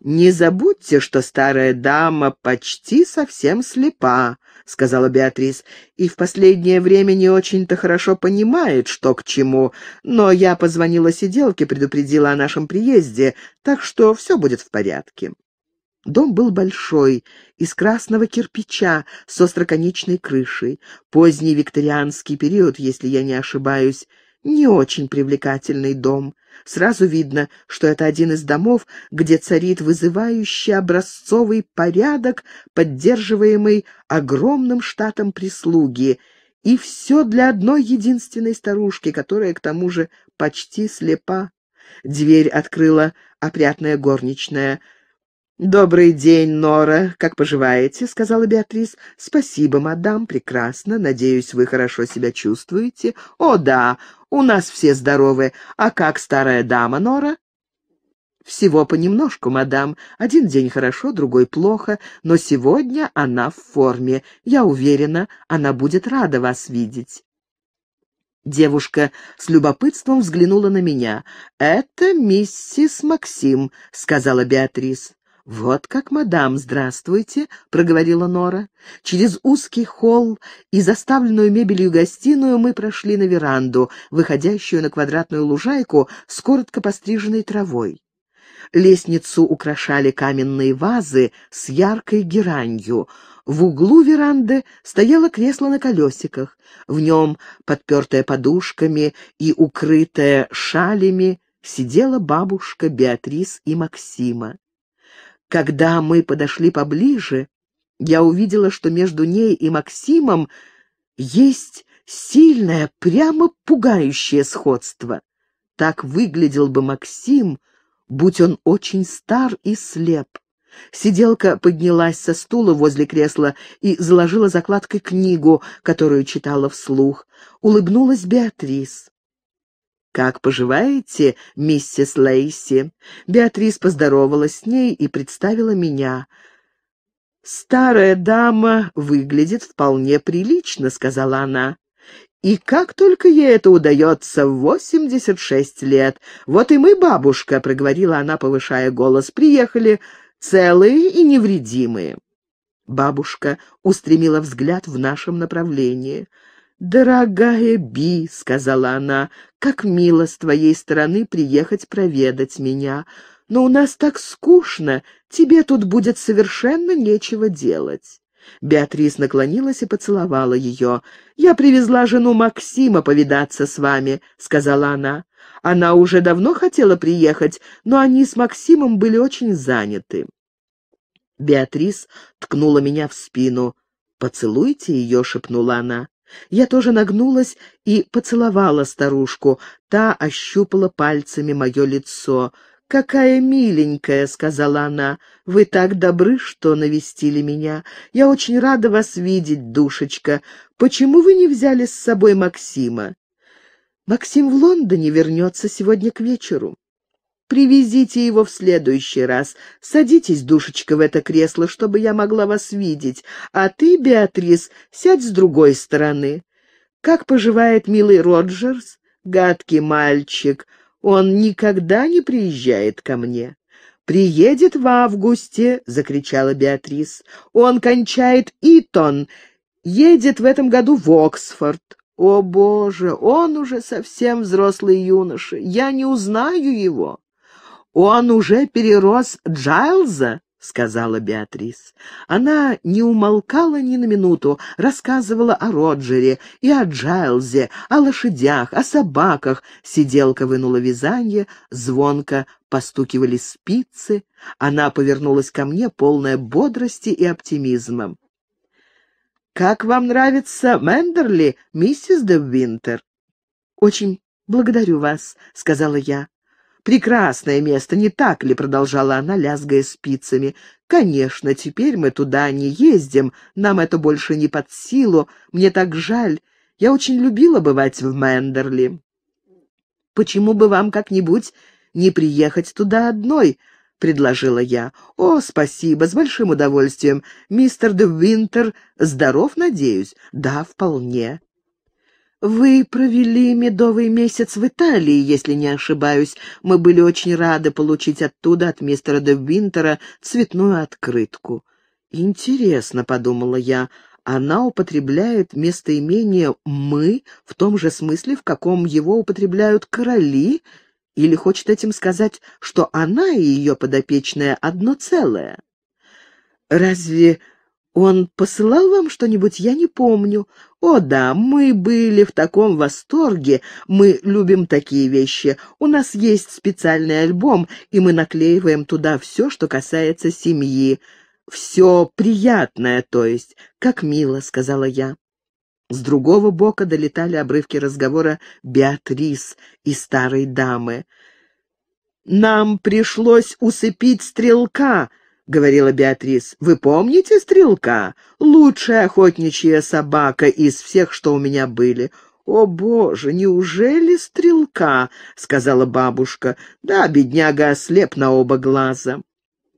«Не забудьте, что старая дама почти совсем слепа», — сказала Беатрис, — «и в последнее время не очень-то хорошо понимает, что к чему, но я позвонила сиделке, предупредила о нашем приезде, так что все будет в порядке». Дом был большой, из красного кирпича с остроконечной крышей. Поздний викторианский период, если я не ошибаюсь, не очень привлекательный дом. Сразу видно, что это один из домов, где царит вызывающий образцовый порядок, поддерживаемый огромным штатом прислуги, и все для одной единственной старушки, которая, к тому же, почти слепа. Дверь открыла опрятная горничная. «Добрый день, Нора. Как поживаете?» — сказала Беатрис. «Спасибо, мадам. Прекрасно. Надеюсь, вы хорошо себя чувствуете. О, да, у нас все здоровы. А как старая дама, Нора?» «Всего понемножку, мадам. Один день хорошо, другой плохо, но сегодня она в форме. Я уверена, она будет рада вас видеть». Девушка с любопытством взглянула на меня. «Это миссис Максим», — сказала Беатрис. «Вот как, мадам, здравствуйте», — проговорила Нора. «Через узкий холл и заставленную мебелью гостиную мы прошли на веранду, выходящую на квадратную лужайку с коротко постриженной травой. Лестницу украшали каменные вазы с яркой геранью. В углу веранды стояло кресло на колесиках. В нем, подпертое подушками и укрытое шалями, сидела бабушка Беатрис и Максима. Когда мы подошли поближе, я увидела, что между ней и Максимом есть сильное, прямо пугающее сходство. Так выглядел бы Максим, будь он очень стар и слеп. Сиделка поднялась со стула возле кресла и заложила закладкой книгу, которую читала вслух. Улыбнулась Беатрис. «Как поживаете, миссис Лейси?» Беатрис поздоровалась с ней и представила меня. «Старая дама выглядит вполне прилично», — сказала она. «И как только ей это удается, восемьдесят шесть лет. Вот и мы, бабушка», — проговорила она, повышая голос, — «приехали целые и невредимые». Бабушка устремила взгляд в нашем направлении — «Дорогая Би», — сказала она, — «как мило с твоей стороны приехать проведать меня. Но у нас так скучно, тебе тут будет совершенно нечего делать». Беатрис наклонилась и поцеловала ее. «Я привезла жену Максима повидаться с вами», — сказала она. «Она уже давно хотела приехать, но они с Максимом были очень заняты». Беатрис ткнула меня в спину. «Поцелуйте ее», — шепнула она. Я тоже нагнулась и поцеловала старушку. Та ощупала пальцами мое лицо. «Какая миленькая!» — сказала она. «Вы так добры, что навестили меня. Я очень рада вас видеть, душечка. Почему вы не взяли с собой Максима?» «Максим в Лондоне вернется сегодня к вечеру». Привезите его в следующий раз. Садитесь, душечка, в это кресло, чтобы я могла вас видеть. А ты, Беатрис, сядь с другой стороны. Как поживает милый Роджерс? Гадкий мальчик. Он никогда не приезжает ко мне. «Приедет в августе!» — закричала Беатрис. «Он кончает Итон, едет в этом году в Оксфорд. О, Боже, он уже совсем взрослый юноша, я не узнаю его!» «Он уже перерос Джайлза?» — сказала Беатрис. Она не умолкала ни на минуту, рассказывала о Роджере и о Джайлзе, о лошадях, о собаках. Сиделка вынула вязание, звонко постукивали спицы. Она повернулась ко мне, полная бодрости и оптимизма. «Как вам нравится Мендерли, миссис де Винтер?» «Очень благодарю вас», — сказала я. Прекрасное место, не так ли?» — продолжала она, лязгая спицами. «Конечно, теперь мы туда не ездим, нам это больше не под силу, мне так жаль. Я очень любила бывать в Мендерли». «Почему бы вам как-нибудь не приехать туда одной?» — предложила я. «О, спасибо, с большим удовольствием. Мистер де Винтер здоров, надеюсь?» «Да, вполне». «Вы провели медовый месяц в Италии, если не ошибаюсь. Мы были очень рады получить оттуда от мистера де Винтера цветную открытку». «Интересно», — подумала я, — «она употребляет местоимение «мы» в том же смысле, в каком его употребляют короли, или хочет этим сказать, что она и ее подопечная одно целое?» «Разве он посылал вам что-нибудь? Я не помню. О да, мы были в таком восторге, мы любим такие вещи. У нас есть специальный альбом, и мы наклеиваем туда все, что касается семьи. Все приятное, то есть, как мило, сказала я. С другого бока долетали обрывки разговора Беатрис и старой дамы. «Нам пришлось усыпить стрелка», — говорила Беатрис. «Вы помните стрелка? Лучшая охотничья собака из всех, что у меня были». «О, Боже, неужели стрелка?» — сказала бабушка. «Да, бедняга ослеп на оба глаза».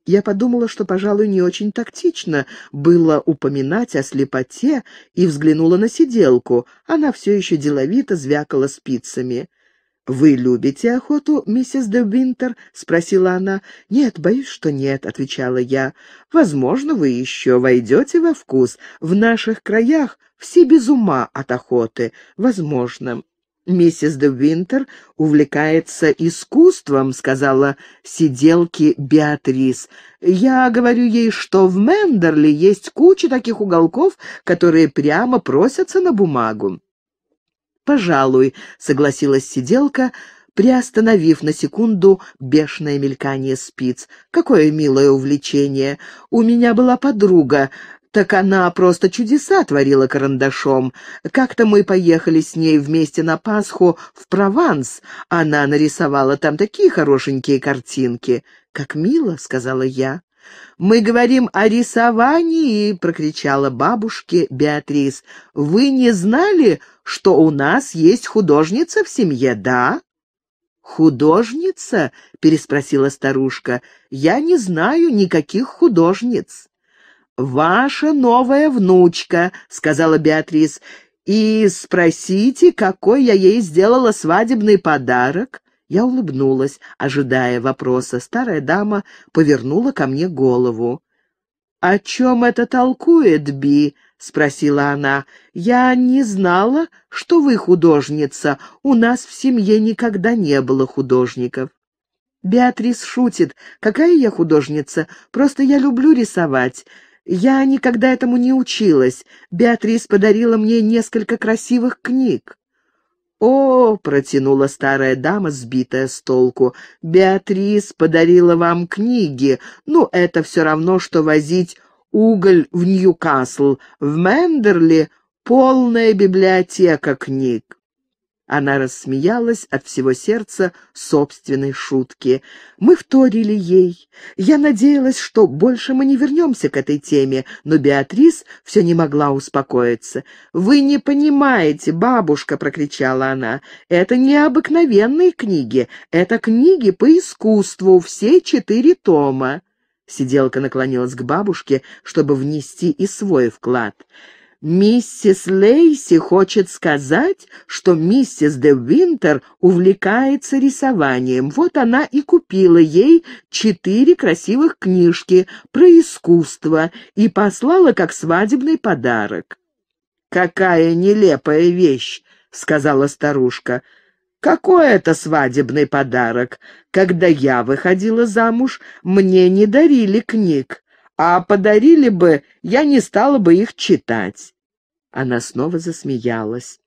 Я подумала, что, пожалуй, не очень тактично было упоминать о слепоте, и взглянула на сиделку. Она все еще деловито звякала спицами. «Вы любите охоту, миссис де Винтер?» — спросила она. «Нет, боюсь, что нет», — отвечала я. «Возможно, вы еще войдете во вкус. В наших краях все без ума от охоты. Возможно». «Миссис де Винтер увлекается искусством», — сказала сиделки Беатрис. «Я говорю ей, что в Мендерли есть куча таких уголков, которые прямо просятся на бумагу». «Пожалуй», — согласилась сиделка, приостановив на секунду бешеное мелькание спиц. «Какое милое увлечение! У меня была подруга, так она просто чудеса творила карандашом. Как-то мы поехали с ней вместе на Пасху в Прованс. Она нарисовала там такие хорошенькие картинки. «Как мило», — сказала я. «Мы говорим о рисовании!» — прокричала бабушке Беатрис. «Вы не знали, что у нас есть художница в семье, да?» «Художница?» — переспросила старушка. «Я не знаю никаких художниц». «Ваша новая внучка», — сказала Беатрис. «И спросите, какой я ей сделала свадебный подарок. Я улыбнулась, ожидая вопроса. Старая дама повернула ко мне голову. «О чем это толкует, Би?» — спросила она. «Я не знала, что вы художница. У нас в семье никогда не было художников». Беатрис шутит. «Какая я художница? Просто я люблю рисовать. Я никогда этому не училась. Беатрис подарила мне несколько красивых книг». «О!» — протянула старая дама, сбитая с толку. «Беатрис подарила вам книги. Ну, это все равно, что возить уголь в Ньюкасл. В Мендерли полная библиотека книг». Она рассмеялась от всего сердца собственной шутки. Мы вторили ей. Я надеялась, что больше мы не вернемся к этой теме, но Беатрис все не могла успокоиться. «Вы не понимаете, бабушка!» — прокричала она. «Это не обыкновенные книги. Это книги по искусству, все четыре тома». Сиделка наклонилась к бабушке, чтобы внести и свой вклад. Миссис Лейси хочет сказать, что миссис де Винтер увлекается рисованием. Вот она и купила ей четыре красивых книжки про искусство и послала как свадебный подарок. «Какая нелепая вещь!» — сказала старушка. «Какой это свадебный подарок? Когда я выходила замуж, мне не дарили книг» а подарили бы, я не стала бы их читать». Она снова засмеялась.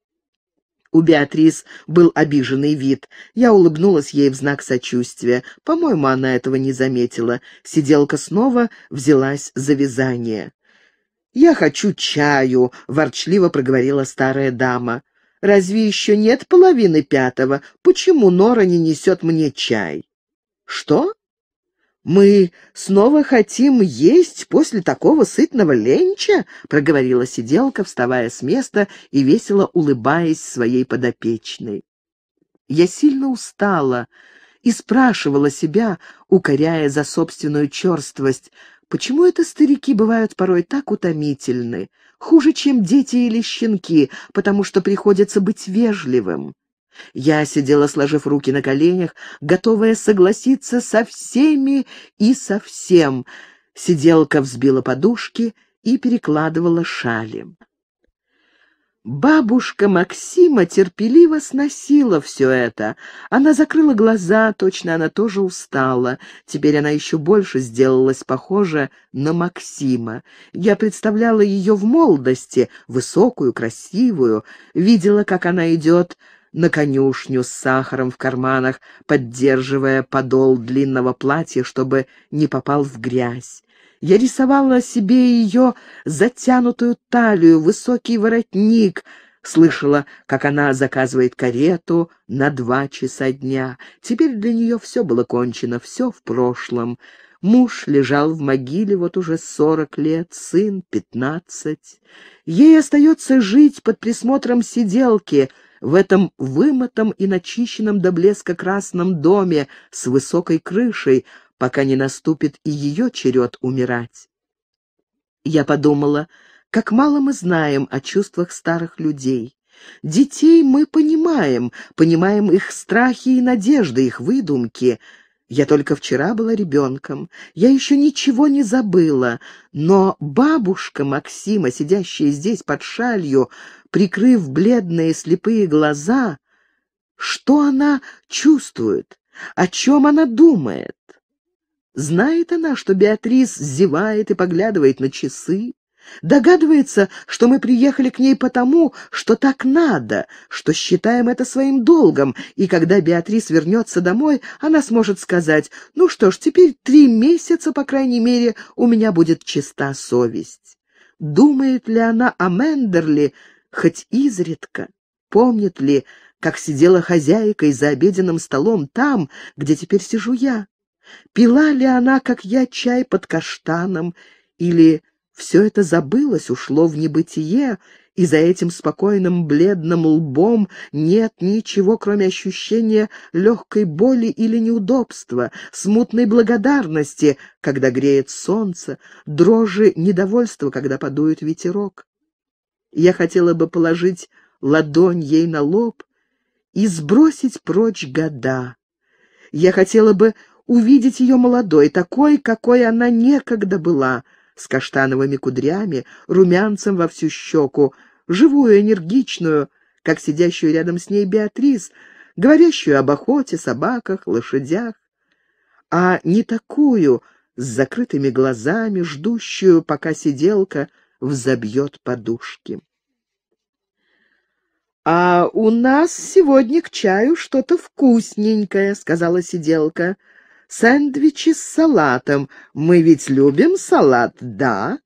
У Беатрис был обиженный вид. Я улыбнулась ей в знак сочувствия. По-моему, она этого не заметила. Сиделка снова взялась за вязание. «Я хочу чаю», — ворчливо проговорила старая дама. «Разве еще нет половины пятого? Почему Нора не несет мне чай?» «Что?» «Мы снова хотим есть после такого сытного ленча?» — проговорила сиделка, вставая с места и весело улыбаясь своей подопечной. Я сильно устала и спрашивала себя, укоряя за собственную черствость, почему это старики бывают порой так утомительны, хуже, чем дети или щенки, потому что приходится быть вежливым. Я сидела, сложив руки на коленях, готовая согласиться со всеми и со всем. Сиделка взбила подушки и перекладывала шали. Бабушка Максима терпеливо сносила все это. Она закрыла глаза, точно она тоже устала. Теперь она еще больше сделалась похожа на Максима. Я представляла ее в молодости, высокую, красивую, видела, как она идет на конюшню с сахаром в карманах, поддерживая подол длинного платья, чтобы не попал в грязь. Я рисовала себе ее затянутую талию, высокий воротник, слышала, как она заказывает карету на два часа дня. Теперь для нее все было кончено, все в прошлом. Муж лежал в могиле вот уже сорок лет, сын — пятнадцать. Ей остается жить под присмотром сиделки — в этом вымытом и начищенном до блеска красном доме с высокой крышей, пока не наступит и ее черед умирать. Я подумала, как мало мы знаем о чувствах старых людей. Детей мы понимаем, понимаем их страхи и надежды, их выдумки — я только вчера была ребенком, я еще ничего не забыла, но бабушка Максима, сидящая здесь под шалью, прикрыв бледные слепые глаза, что она чувствует, о чем она думает? Знает она, что Беатрис зевает и поглядывает на часы? Догадывается, что мы приехали к ней потому, что так надо, что считаем это своим долгом, и когда Беатрис вернется домой, она сможет сказать, «Ну что ж, теперь три месяца, по крайней мере, у меня будет чиста совесть». Думает ли она о Мендерли хоть изредка? Помнит ли, как сидела хозяйкой за обеденным столом там, где теперь сижу я? Пила ли она, как я, чай под каштаном или все это забылось, ушло в небытие, и за этим спокойным бледным лбом нет ничего, кроме ощущения легкой боли или неудобства, смутной благодарности, когда греет солнце, дрожи недовольства, когда подует ветерок. Я хотела бы положить ладонь ей на лоб и сбросить прочь года. Я хотела бы увидеть ее молодой, такой, какой она некогда была — с каштановыми кудрями, румянцем во всю щеку, живую, энергичную, как сидящую рядом с ней Беатрис, говорящую об охоте, собаках, лошадях, а не такую, с закрытыми глазами, ждущую, пока сиделка взобьет подушки. «А у нас сегодня к чаю что-то вкусненькое», — сказала сиделка. Сэндвичи с салатом. Мы ведь любим салат, да?»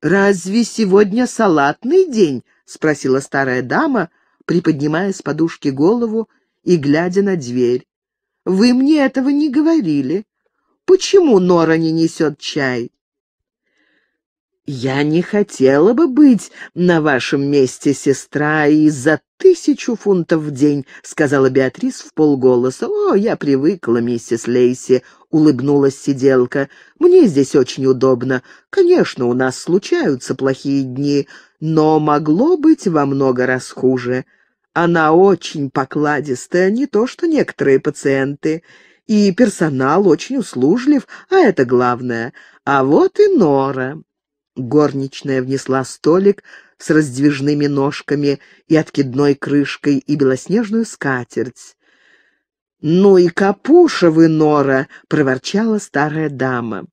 «Разве сегодня салатный день?» — спросила старая дама, приподнимая с подушки голову и глядя на дверь. «Вы мне этого не говорили. Почему Нора не несет чай?» «Я не хотела бы быть на вашем месте, сестра, и за тысячу фунтов в день», — сказала Беатрис в полголоса. «О, я привыкла, миссис Лейси», — улыбнулась сиделка. «Мне здесь очень удобно. Конечно, у нас случаются плохие дни, но могло быть во много раз хуже. Она очень покладистая, не то что некоторые пациенты». И персонал очень услужлив, а это главное. А вот и Нора. Горничная внесла столик с раздвижными ножками и откидной крышкой и белоснежную скатерть. «Ну и капуша вы, Нора!» — проворчала старая дама.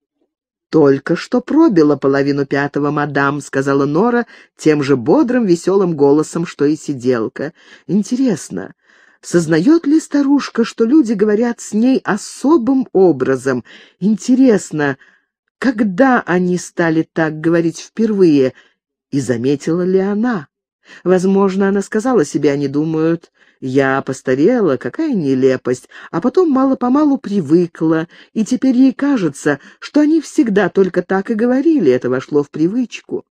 «Только что пробила половину пятого, мадам», — сказала Нора тем же бодрым, веселым голосом, что и сиделка. «Интересно, сознает ли старушка, что люди говорят с ней особым образом? Интересно, когда они стали так говорить впервые? И заметила ли она? Возможно, она сказала себе, они думают, я постарела, какая нелепость, а потом мало-помалу привыкла, и теперь ей кажется, что они всегда только так и говорили, это вошло в привычку.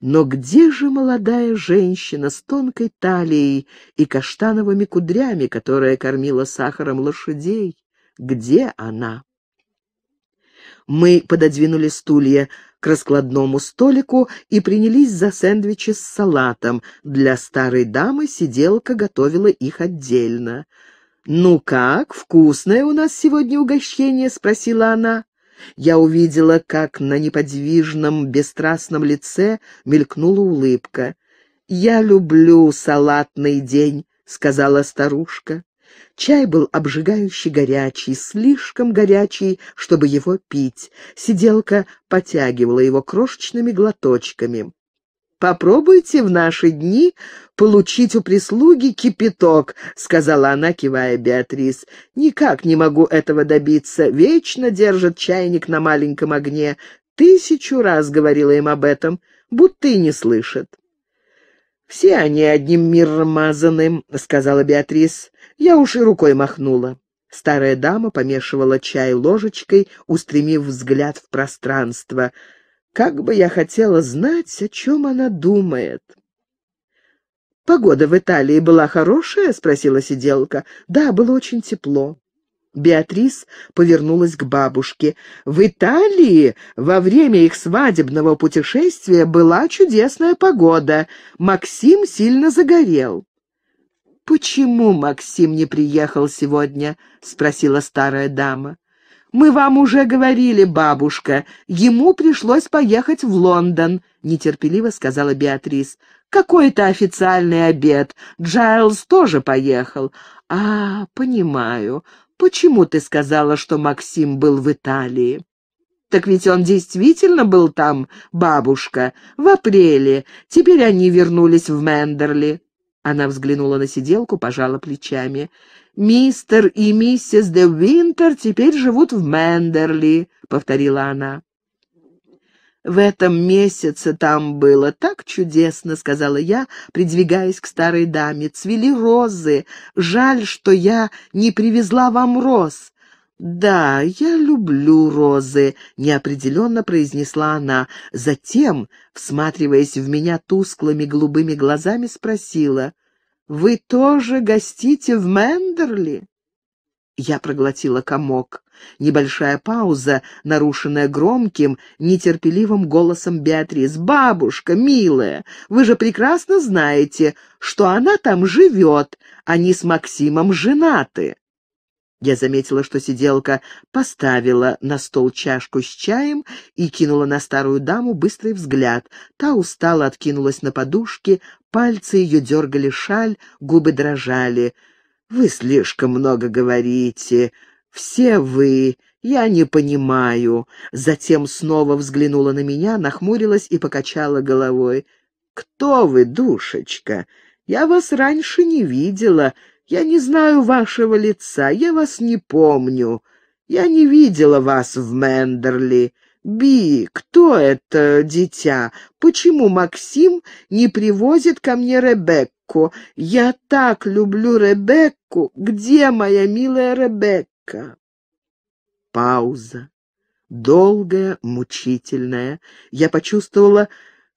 Но где же молодая женщина с тонкой талией и каштановыми кудрями, которая кормила сахаром лошадей? Где она? Мы пододвинули стулья к раскладному столику и принялись за сэндвичи с салатом. Для старой дамы сиделка готовила их отдельно. «Ну как, вкусное у нас сегодня угощение?» — спросила она. Я увидела, как на неподвижном, бесстрастном лице мелькнула улыбка. «Я люблю салатный день», — сказала старушка. Чай был обжигающий горячий, слишком горячий, чтобы его пить. Сиделка потягивала его крошечными глоточками. «Попробуйте в наши дни получить у прислуги кипяток», — сказала она, кивая Беатрис. «Никак не могу этого добиться. Вечно держит чайник на маленьком огне. Тысячу раз говорила им об этом, будто и не слышит». «Все они одним миром мазаны», — сказала Беатрис. Я уж и рукой махнула. Старая дама помешивала чай ложечкой, устремив взгляд в пространство. «Как бы я хотела знать, о чем она думает!» «Погода в Италии была хорошая?» — спросила сиделка. «Да, было очень тепло». Беатрис повернулась к бабушке. «В Италии во время их свадебного путешествия была чудесная погода. Максим сильно загорел». «Почему Максим не приехал сегодня?» — спросила старая дама. «Мы вам уже говорили, бабушка. Ему пришлось поехать в Лондон», — нетерпеливо сказала Беатрис. «Какой-то официальный обед. Джайлз тоже поехал». «А, понимаю. «Почему ты сказала, что Максим был в Италии?» «Так ведь он действительно был там, бабушка, в апреле. Теперь они вернулись в Мендерли». Она взглянула на сиделку, пожала плечами. «Мистер и миссис де Винтер теперь живут в Мендерли», — повторила она в этом месяце там было так чудесно», — сказала я, придвигаясь к старой даме. «Цвели розы. Жаль, что я не привезла вам роз». «Да, я люблю розы», — неопределенно произнесла она. Затем, всматриваясь в меня тусклыми голубыми глазами, спросила, «Вы тоже гостите в Мендерли?» Я проглотила комок. Небольшая пауза, нарушенная громким, нетерпеливым голосом Беатрис. «Бабушка, милая, вы же прекрасно знаете, что она там живет, они а с Максимом женаты». Я заметила, что сиделка поставила на стол чашку с чаем и кинула на старую даму быстрый взгляд. Та устало откинулась на подушке, пальцы ее дергали шаль, губы дрожали. «Вы слишком много говорите», «Все вы! Я не понимаю!» Затем снова взглянула на меня, нахмурилась и покачала головой. «Кто вы, душечка? Я вас раньше не видела. Я не знаю вашего лица, я вас не помню. Я не видела вас в Мендерли. Би, кто это дитя? Почему Максим не привозит ко мне Ребекку? Я так люблю Ребекку. Где моя милая Ребекка?» Ника. Пауза. Долгая, мучительная. Я почувствовала,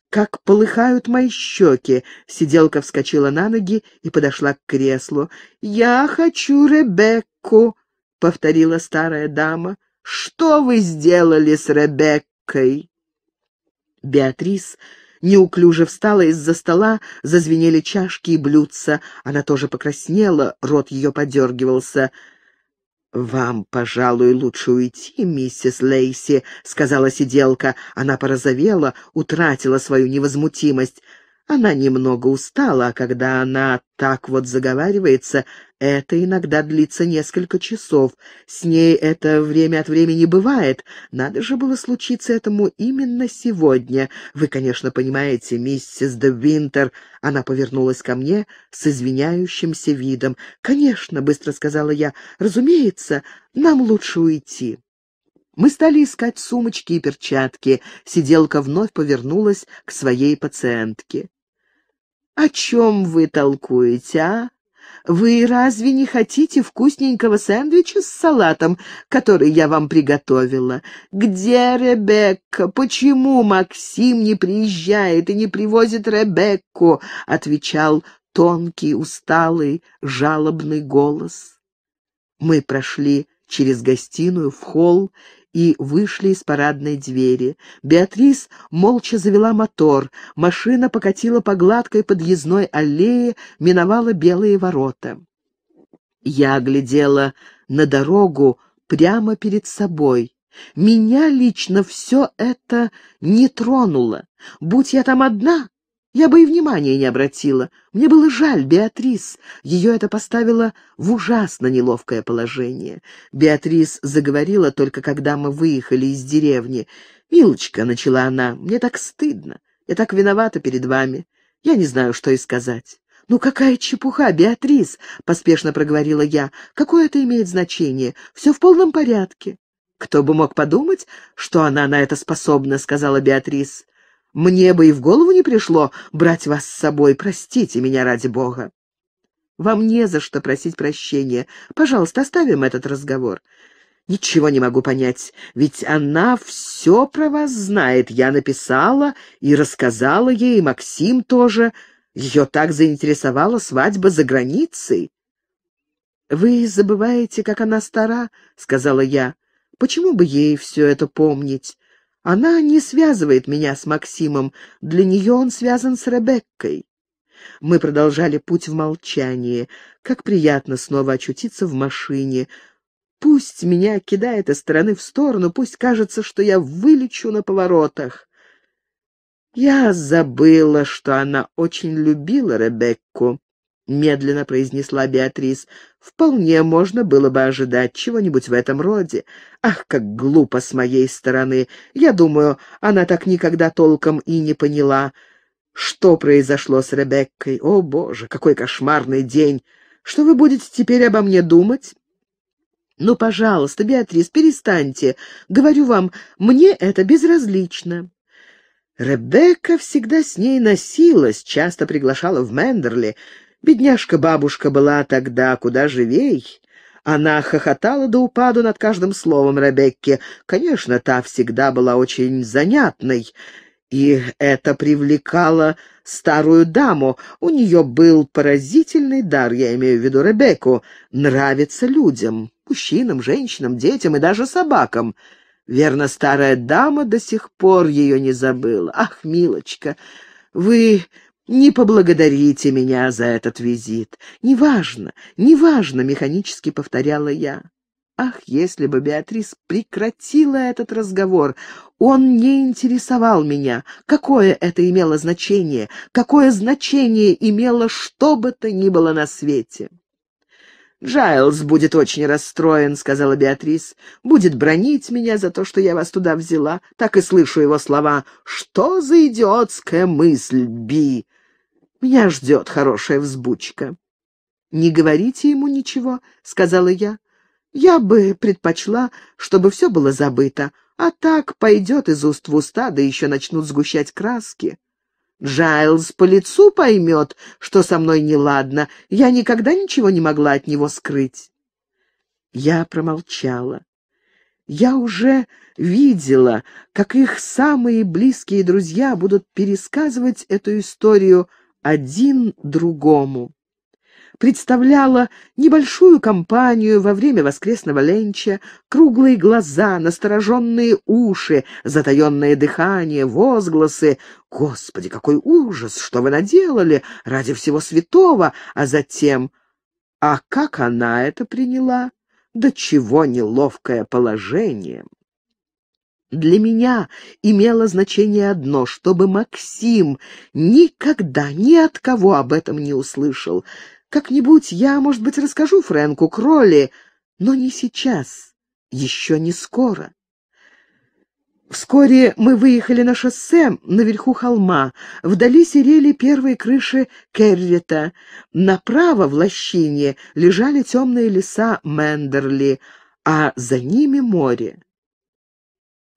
как полыхают мои щеки. Сиделка вскочила на ноги и подошла к креслу. «Я хочу Ребекку», — повторила старая дама. «Что вы сделали с Ребеккой?» Беатрис неуклюже встала из-за стола, зазвенели чашки и блюдца. Она тоже покраснела, рот ее подергивался. «Вам, пожалуй, лучше уйти, миссис Лейси», — сказала сиделка. Она порозовела, утратила свою невозмутимость. Она немного устала, а когда она так вот заговаривается, это иногда длится несколько часов. С ней это время от времени бывает. Надо же было случиться этому именно сегодня. Вы, конечно, понимаете, миссис де Винтер. Она повернулась ко мне с извиняющимся видом. «Конечно», — быстро сказала я, — «разумеется, нам лучше уйти». Мы стали искать сумочки и перчатки. Сиделка вновь повернулась к своей пациентке. «О чем вы толкуете, а? Вы разве не хотите вкусненького сэндвича с салатом, который я вам приготовила? Где Ребекка? Почему Максим не приезжает и не привозит Ребекку?» — отвечал тонкий, усталый, жалобный голос. Мы прошли через гостиную в холл и вышли из парадной двери. Беатрис молча завела мотор, машина покатила по гладкой подъездной аллее, миновала белые ворота. Я глядела на дорогу прямо перед собой. Меня лично все это не тронуло. Будь я там одна, я бы и внимания не обратила. Мне было жаль Беатрис. Ее это поставило в ужасно неловкое положение. Беатрис заговорила только, когда мы выехали из деревни. «Милочка», — начала она, — «мне так стыдно. Я так виновата перед вами. Я не знаю, что и сказать». «Ну какая чепуха, Беатрис!» — поспешно проговорила я. «Какое это имеет значение? Все в полном порядке». «Кто бы мог подумать, что она на это способна?» — сказала Беатрис. Мне бы и в голову не пришло брать вас с собой, простите меня ради бога. Вам не за что просить прощения. Пожалуйста, оставим этот разговор. Ничего не могу понять, ведь она все про вас знает. Я написала и рассказала ей, и Максим тоже. Ее так заинтересовала свадьба за границей. «Вы забываете, как она стара», — сказала я. «Почему бы ей все это помнить? Она не связывает меня с Максимом, для нее он связан с Ребеккой. Мы продолжали путь в молчании. Как приятно снова очутиться в машине. Пусть меня кидает из стороны в сторону, пусть кажется, что я вылечу на поворотах. Я забыла, что она очень любила Ребекку медленно произнесла Беатрис. «Вполне можно было бы ожидать чего-нибудь в этом роде. Ах, как глупо с моей стороны! Я думаю, она так никогда толком и не поняла, что произошло с Ребеккой. О, Боже, какой кошмарный день! Что вы будете теперь обо мне думать?» «Ну, пожалуйста, Беатрис, перестаньте. Говорю вам, мне это безразлично». Ребекка всегда с ней носилась, часто приглашала в Мендерли. Бедняжка-бабушка была тогда куда живей. Она хохотала до упаду над каждым словом Ребекки. Конечно, та всегда была очень занятной, и это привлекало старую даму. У нее был поразительный дар, я имею в виду Ребекку, нравится людям, мужчинам, женщинам, детям и даже собакам. Верно, старая дама до сих пор ее не забыла. Ах, милочка, вы не поблагодарите меня за этот визит. Неважно, неважно, механически повторяла я. Ах, если бы Беатрис прекратила этот разговор! Он не интересовал меня. Какое это имело значение? Какое значение имело что бы то ни было на свете? «Джайлз будет очень расстроен», — сказала Беатрис. «Будет бронить меня за то, что я вас туда взяла». Так и слышу его слова. «Что за идиотская мысль, Би?» Меня ждет хорошая взбучка». «Не говорите ему ничего», — сказала я. «Я бы предпочла, чтобы все было забыто, а так пойдет из уст в уста, да еще начнут сгущать краски». Джайлз по лицу поймет, что со мной неладно. Я никогда ничего не могла от него скрыть. Я промолчала. Я уже видела, как их самые близкие друзья будут пересказывать эту историю один другому. Представляла небольшую компанию во время воскресного ленча, круглые глаза, настороженные уши, затаенное дыхание, возгласы. «Господи, какой ужас! Что вы наделали? Ради всего святого!» А затем «А как она это приняла? Да чего неловкое положение!» Для меня имело значение одно, чтобы Максим никогда ни от кого об этом не услышал. Как-нибудь я, может быть, расскажу Фрэнку Кролли, но не сейчас, еще не скоро. Вскоре мы выехали на шоссе наверху холма. Вдали серели первые крыши Керрита. Направо в лощине лежали темные леса Мендерли, а за ними море.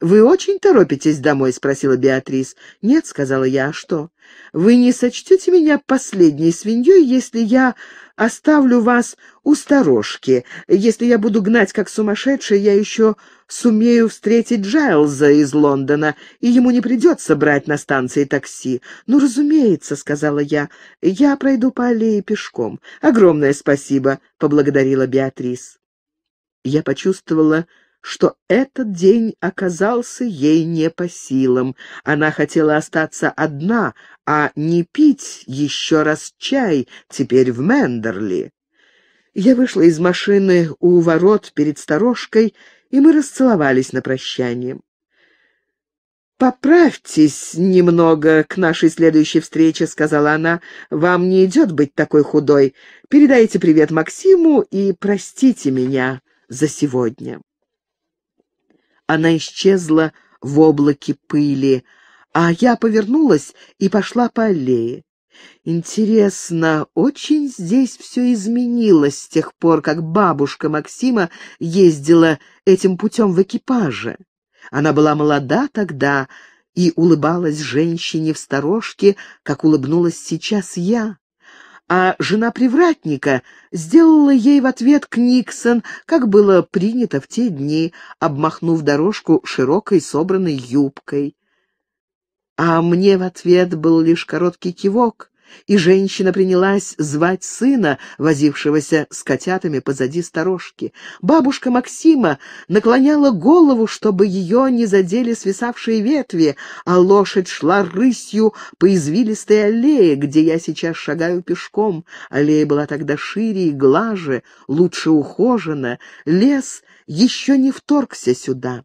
«Вы очень торопитесь домой?» — спросила Беатрис. «Нет», — сказала я, — «а что? Вы не сочтете меня последней свиньей, если я оставлю вас у сторожки. Если я буду гнать как сумасшедшая, я еще сумею встретить Джайлза из Лондона, и ему не придется брать на станции такси». «Ну, разумеется», — сказала я, — «я пройду по аллее пешком». «Огромное спасибо», — поблагодарила Беатрис. Я почувствовала, — что этот день оказался ей не по силам. Она хотела остаться одна, а не пить еще раз чай, теперь в Мендерли. Я вышла из машины у ворот перед сторожкой, и мы расцеловались на прощание. «Поправьтесь немного к нашей следующей встрече», — сказала она. «Вам не идет быть такой худой. Передайте привет Максиму и простите меня за сегодня». Она исчезла в облаке пыли, а я повернулась и пошла по аллее. Интересно, очень здесь все изменилось с тех пор, как бабушка Максима ездила этим путем в экипаже. Она была молода тогда и улыбалась женщине в сторожке, как улыбнулась сейчас я а жена привратника сделала ей в ответ Книксон, как было принято в те дни, обмахнув дорожку широкой собранной юбкой. А мне в ответ был лишь короткий кивок, и женщина принялась звать сына, возившегося с котятами позади сторожки. Бабушка Максима наклоняла голову, чтобы ее не задели свисавшие ветви, а лошадь шла рысью по извилистой аллее, где я сейчас шагаю пешком. Аллея была тогда шире и глаже, лучше ухожена, лес еще не вторгся сюда.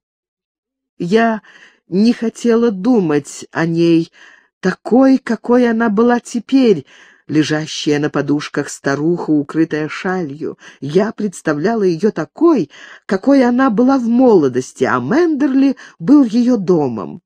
Я не хотела думать о ней, — такой, какой она была теперь, лежащая на подушках старуха, укрытая шалью. Я представляла ее такой, какой она была в молодости, а Мендерли был ее домом.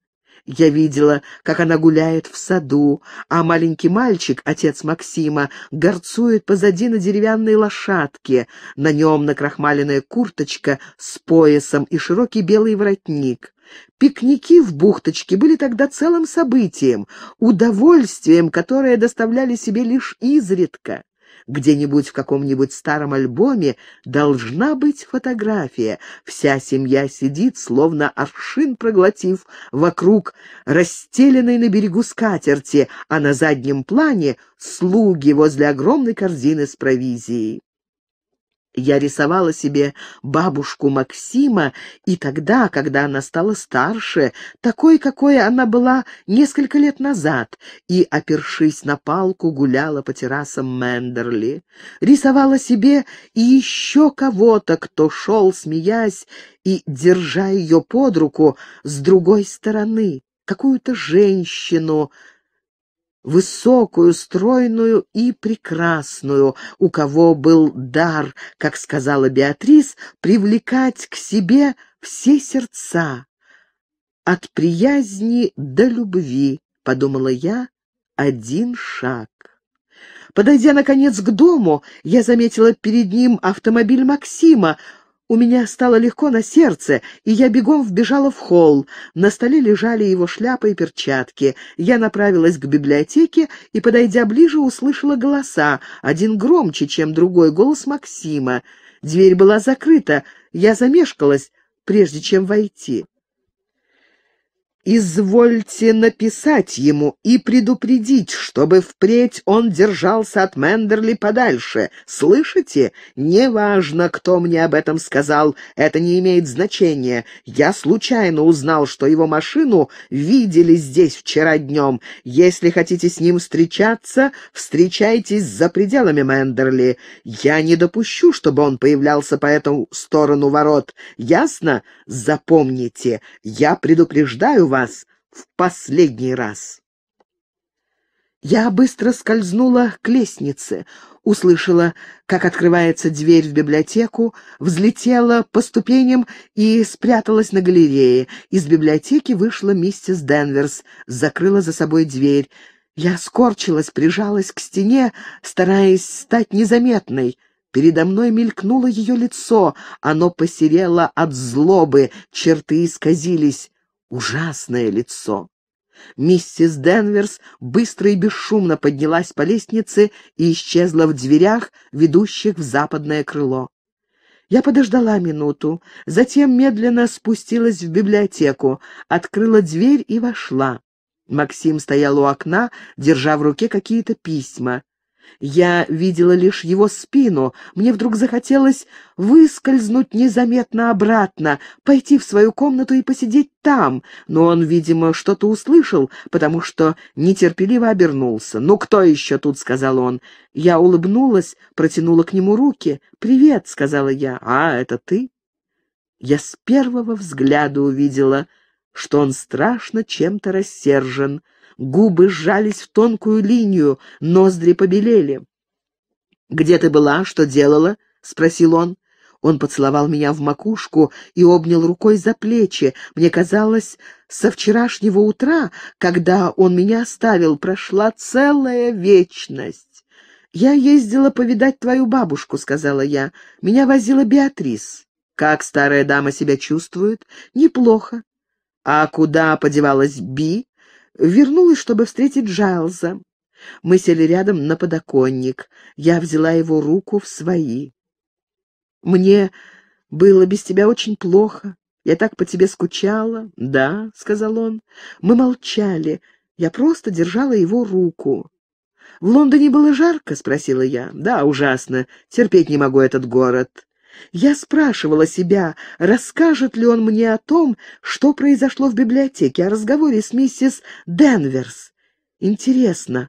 Я видела, как она гуляет в саду, а маленький мальчик, отец Максима, горцует позади на деревянной лошадке. На нем накрахмаленная курточка с поясом и широкий белый воротник. Пикники в бухточке были тогда целым событием, удовольствием, которое доставляли себе лишь изредка. Где-нибудь в каком-нибудь старом альбоме должна быть фотография. Вся семья сидит, словно аршин проглотив, вокруг расстеленной на берегу скатерти, а на заднем плане — слуги возле огромной корзины с провизией. Я рисовала себе бабушку Максима и тогда, когда она стала старше, такой, какой она была несколько лет назад, и, опершись на палку, гуляла по террасам Мендерли. Рисовала себе и еще кого-то, кто шел, смеясь и держа ее под руку с другой стороны, какую-то женщину, высокую, стройную и прекрасную, у кого был дар, как сказала Беатрис, привлекать к себе все сердца, от приязни до любви, подумала я, один шаг. Подойдя, наконец, к дому, я заметила перед ним автомобиль Максима, у меня стало легко на сердце, и я бегом вбежала в холл. На столе лежали его шляпа и перчатки. Я направилась к библиотеке и, подойдя ближе, услышала голоса, один громче, чем другой, голос Максима. Дверь была закрыта, я замешкалась, прежде чем войти. «Извольте написать ему и предупредить, чтобы впредь он держался от Мендерли подальше. Слышите? Неважно, кто мне об этом сказал, это не имеет значения. Я случайно узнал, что его машину видели здесь вчера днем. Если хотите с ним встречаться, встречайтесь за пределами Мендерли. Я не допущу, чтобы он появлялся по эту сторону ворот. Ясно? Запомните, я предупреждаю вас в последний раз. Я быстро скользнула к лестнице, услышала, как открывается дверь в библиотеку, взлетела по ступеням и спряталась на галерее. Из библиотеки вышла миссис Денверс, закрыла за собой дверь. Я скорчилась, прижалась к стене, стараясь стать незаметной. Передо мной мелькнуло ее лицо, оно посерело от злобы, черты исказились ужасное лицо. Миссис Денверс быстро и бесшумно поднялась по лестнице и исчезла в дверях, ведущих в западное крыло. Я подождала минуту, затем медленно спустилась в библиотеку, открыла дверь и вошла. Максим стоял у окна, держа в руке какие-то письма. Я видела лишь его спину. Мне вдруг захотелось выскользнуть незаметно обратно, пойти в свою комнату и посидеть там. Но он, видимо, что-то услышал, потому что нетерпеливо обернулся. «Ну кто еще тут?» — сказал он. Я улыбнулась, протянула к нему руки. «Привет», — сказала я. «А, это ты?» Я с первого взгляда увидела, что он страшно чем-то рассержен — Губы сжались в тонкую линию, ноздри побелели. «Где ты была? Что делала?» — спросил он. Он поцеловал меня в макушку и обнял рукой за плечи. Мне казалось, со вчерашнего утра, когда он меня оставил, прошла целая вечность. «Я ездила повидать твою бабушку», — сказала я. «Меня возила Беатрис». «Как старая дама себя чувствует?» «Неплохо». «А куда подевалась Би?» Вернулась, чтобы встретить Джайлза. Мы сели рядом на подоконник. Я взяла его руку в свои. «Мне было без тебя очень плохо. Я так по тебе скучала». «Да», — сказал он. «Мы молчали. Я просто держала его руку». «В Лондоне было жарко?» — спросила я. «Да, ужасно. Терпеть не могу этот город». Я спрашивала себя, расскажет ли он мне о том, что произошло в библиотеке, о разговоре с миссис Денверс. Интересно,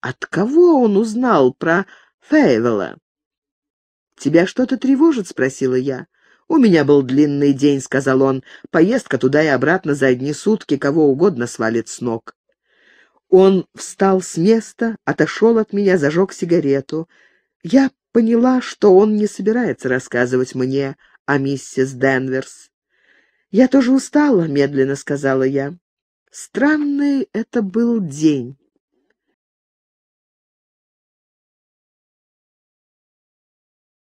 от кого он узнал про Фейвела? «Тебя что-то тревожит?» — спросила я. «У меня был длинный день», — сказал он. «Поездка туда и обратно за одни сутки кого угодно свалит с ног». Он встал с места, отошел от меня, зажег сигарету. Я поняла, что он не собирается рассказывать мне о миссис Денверс. «Я тоже устала», — медленно сказала я. Странный это был день.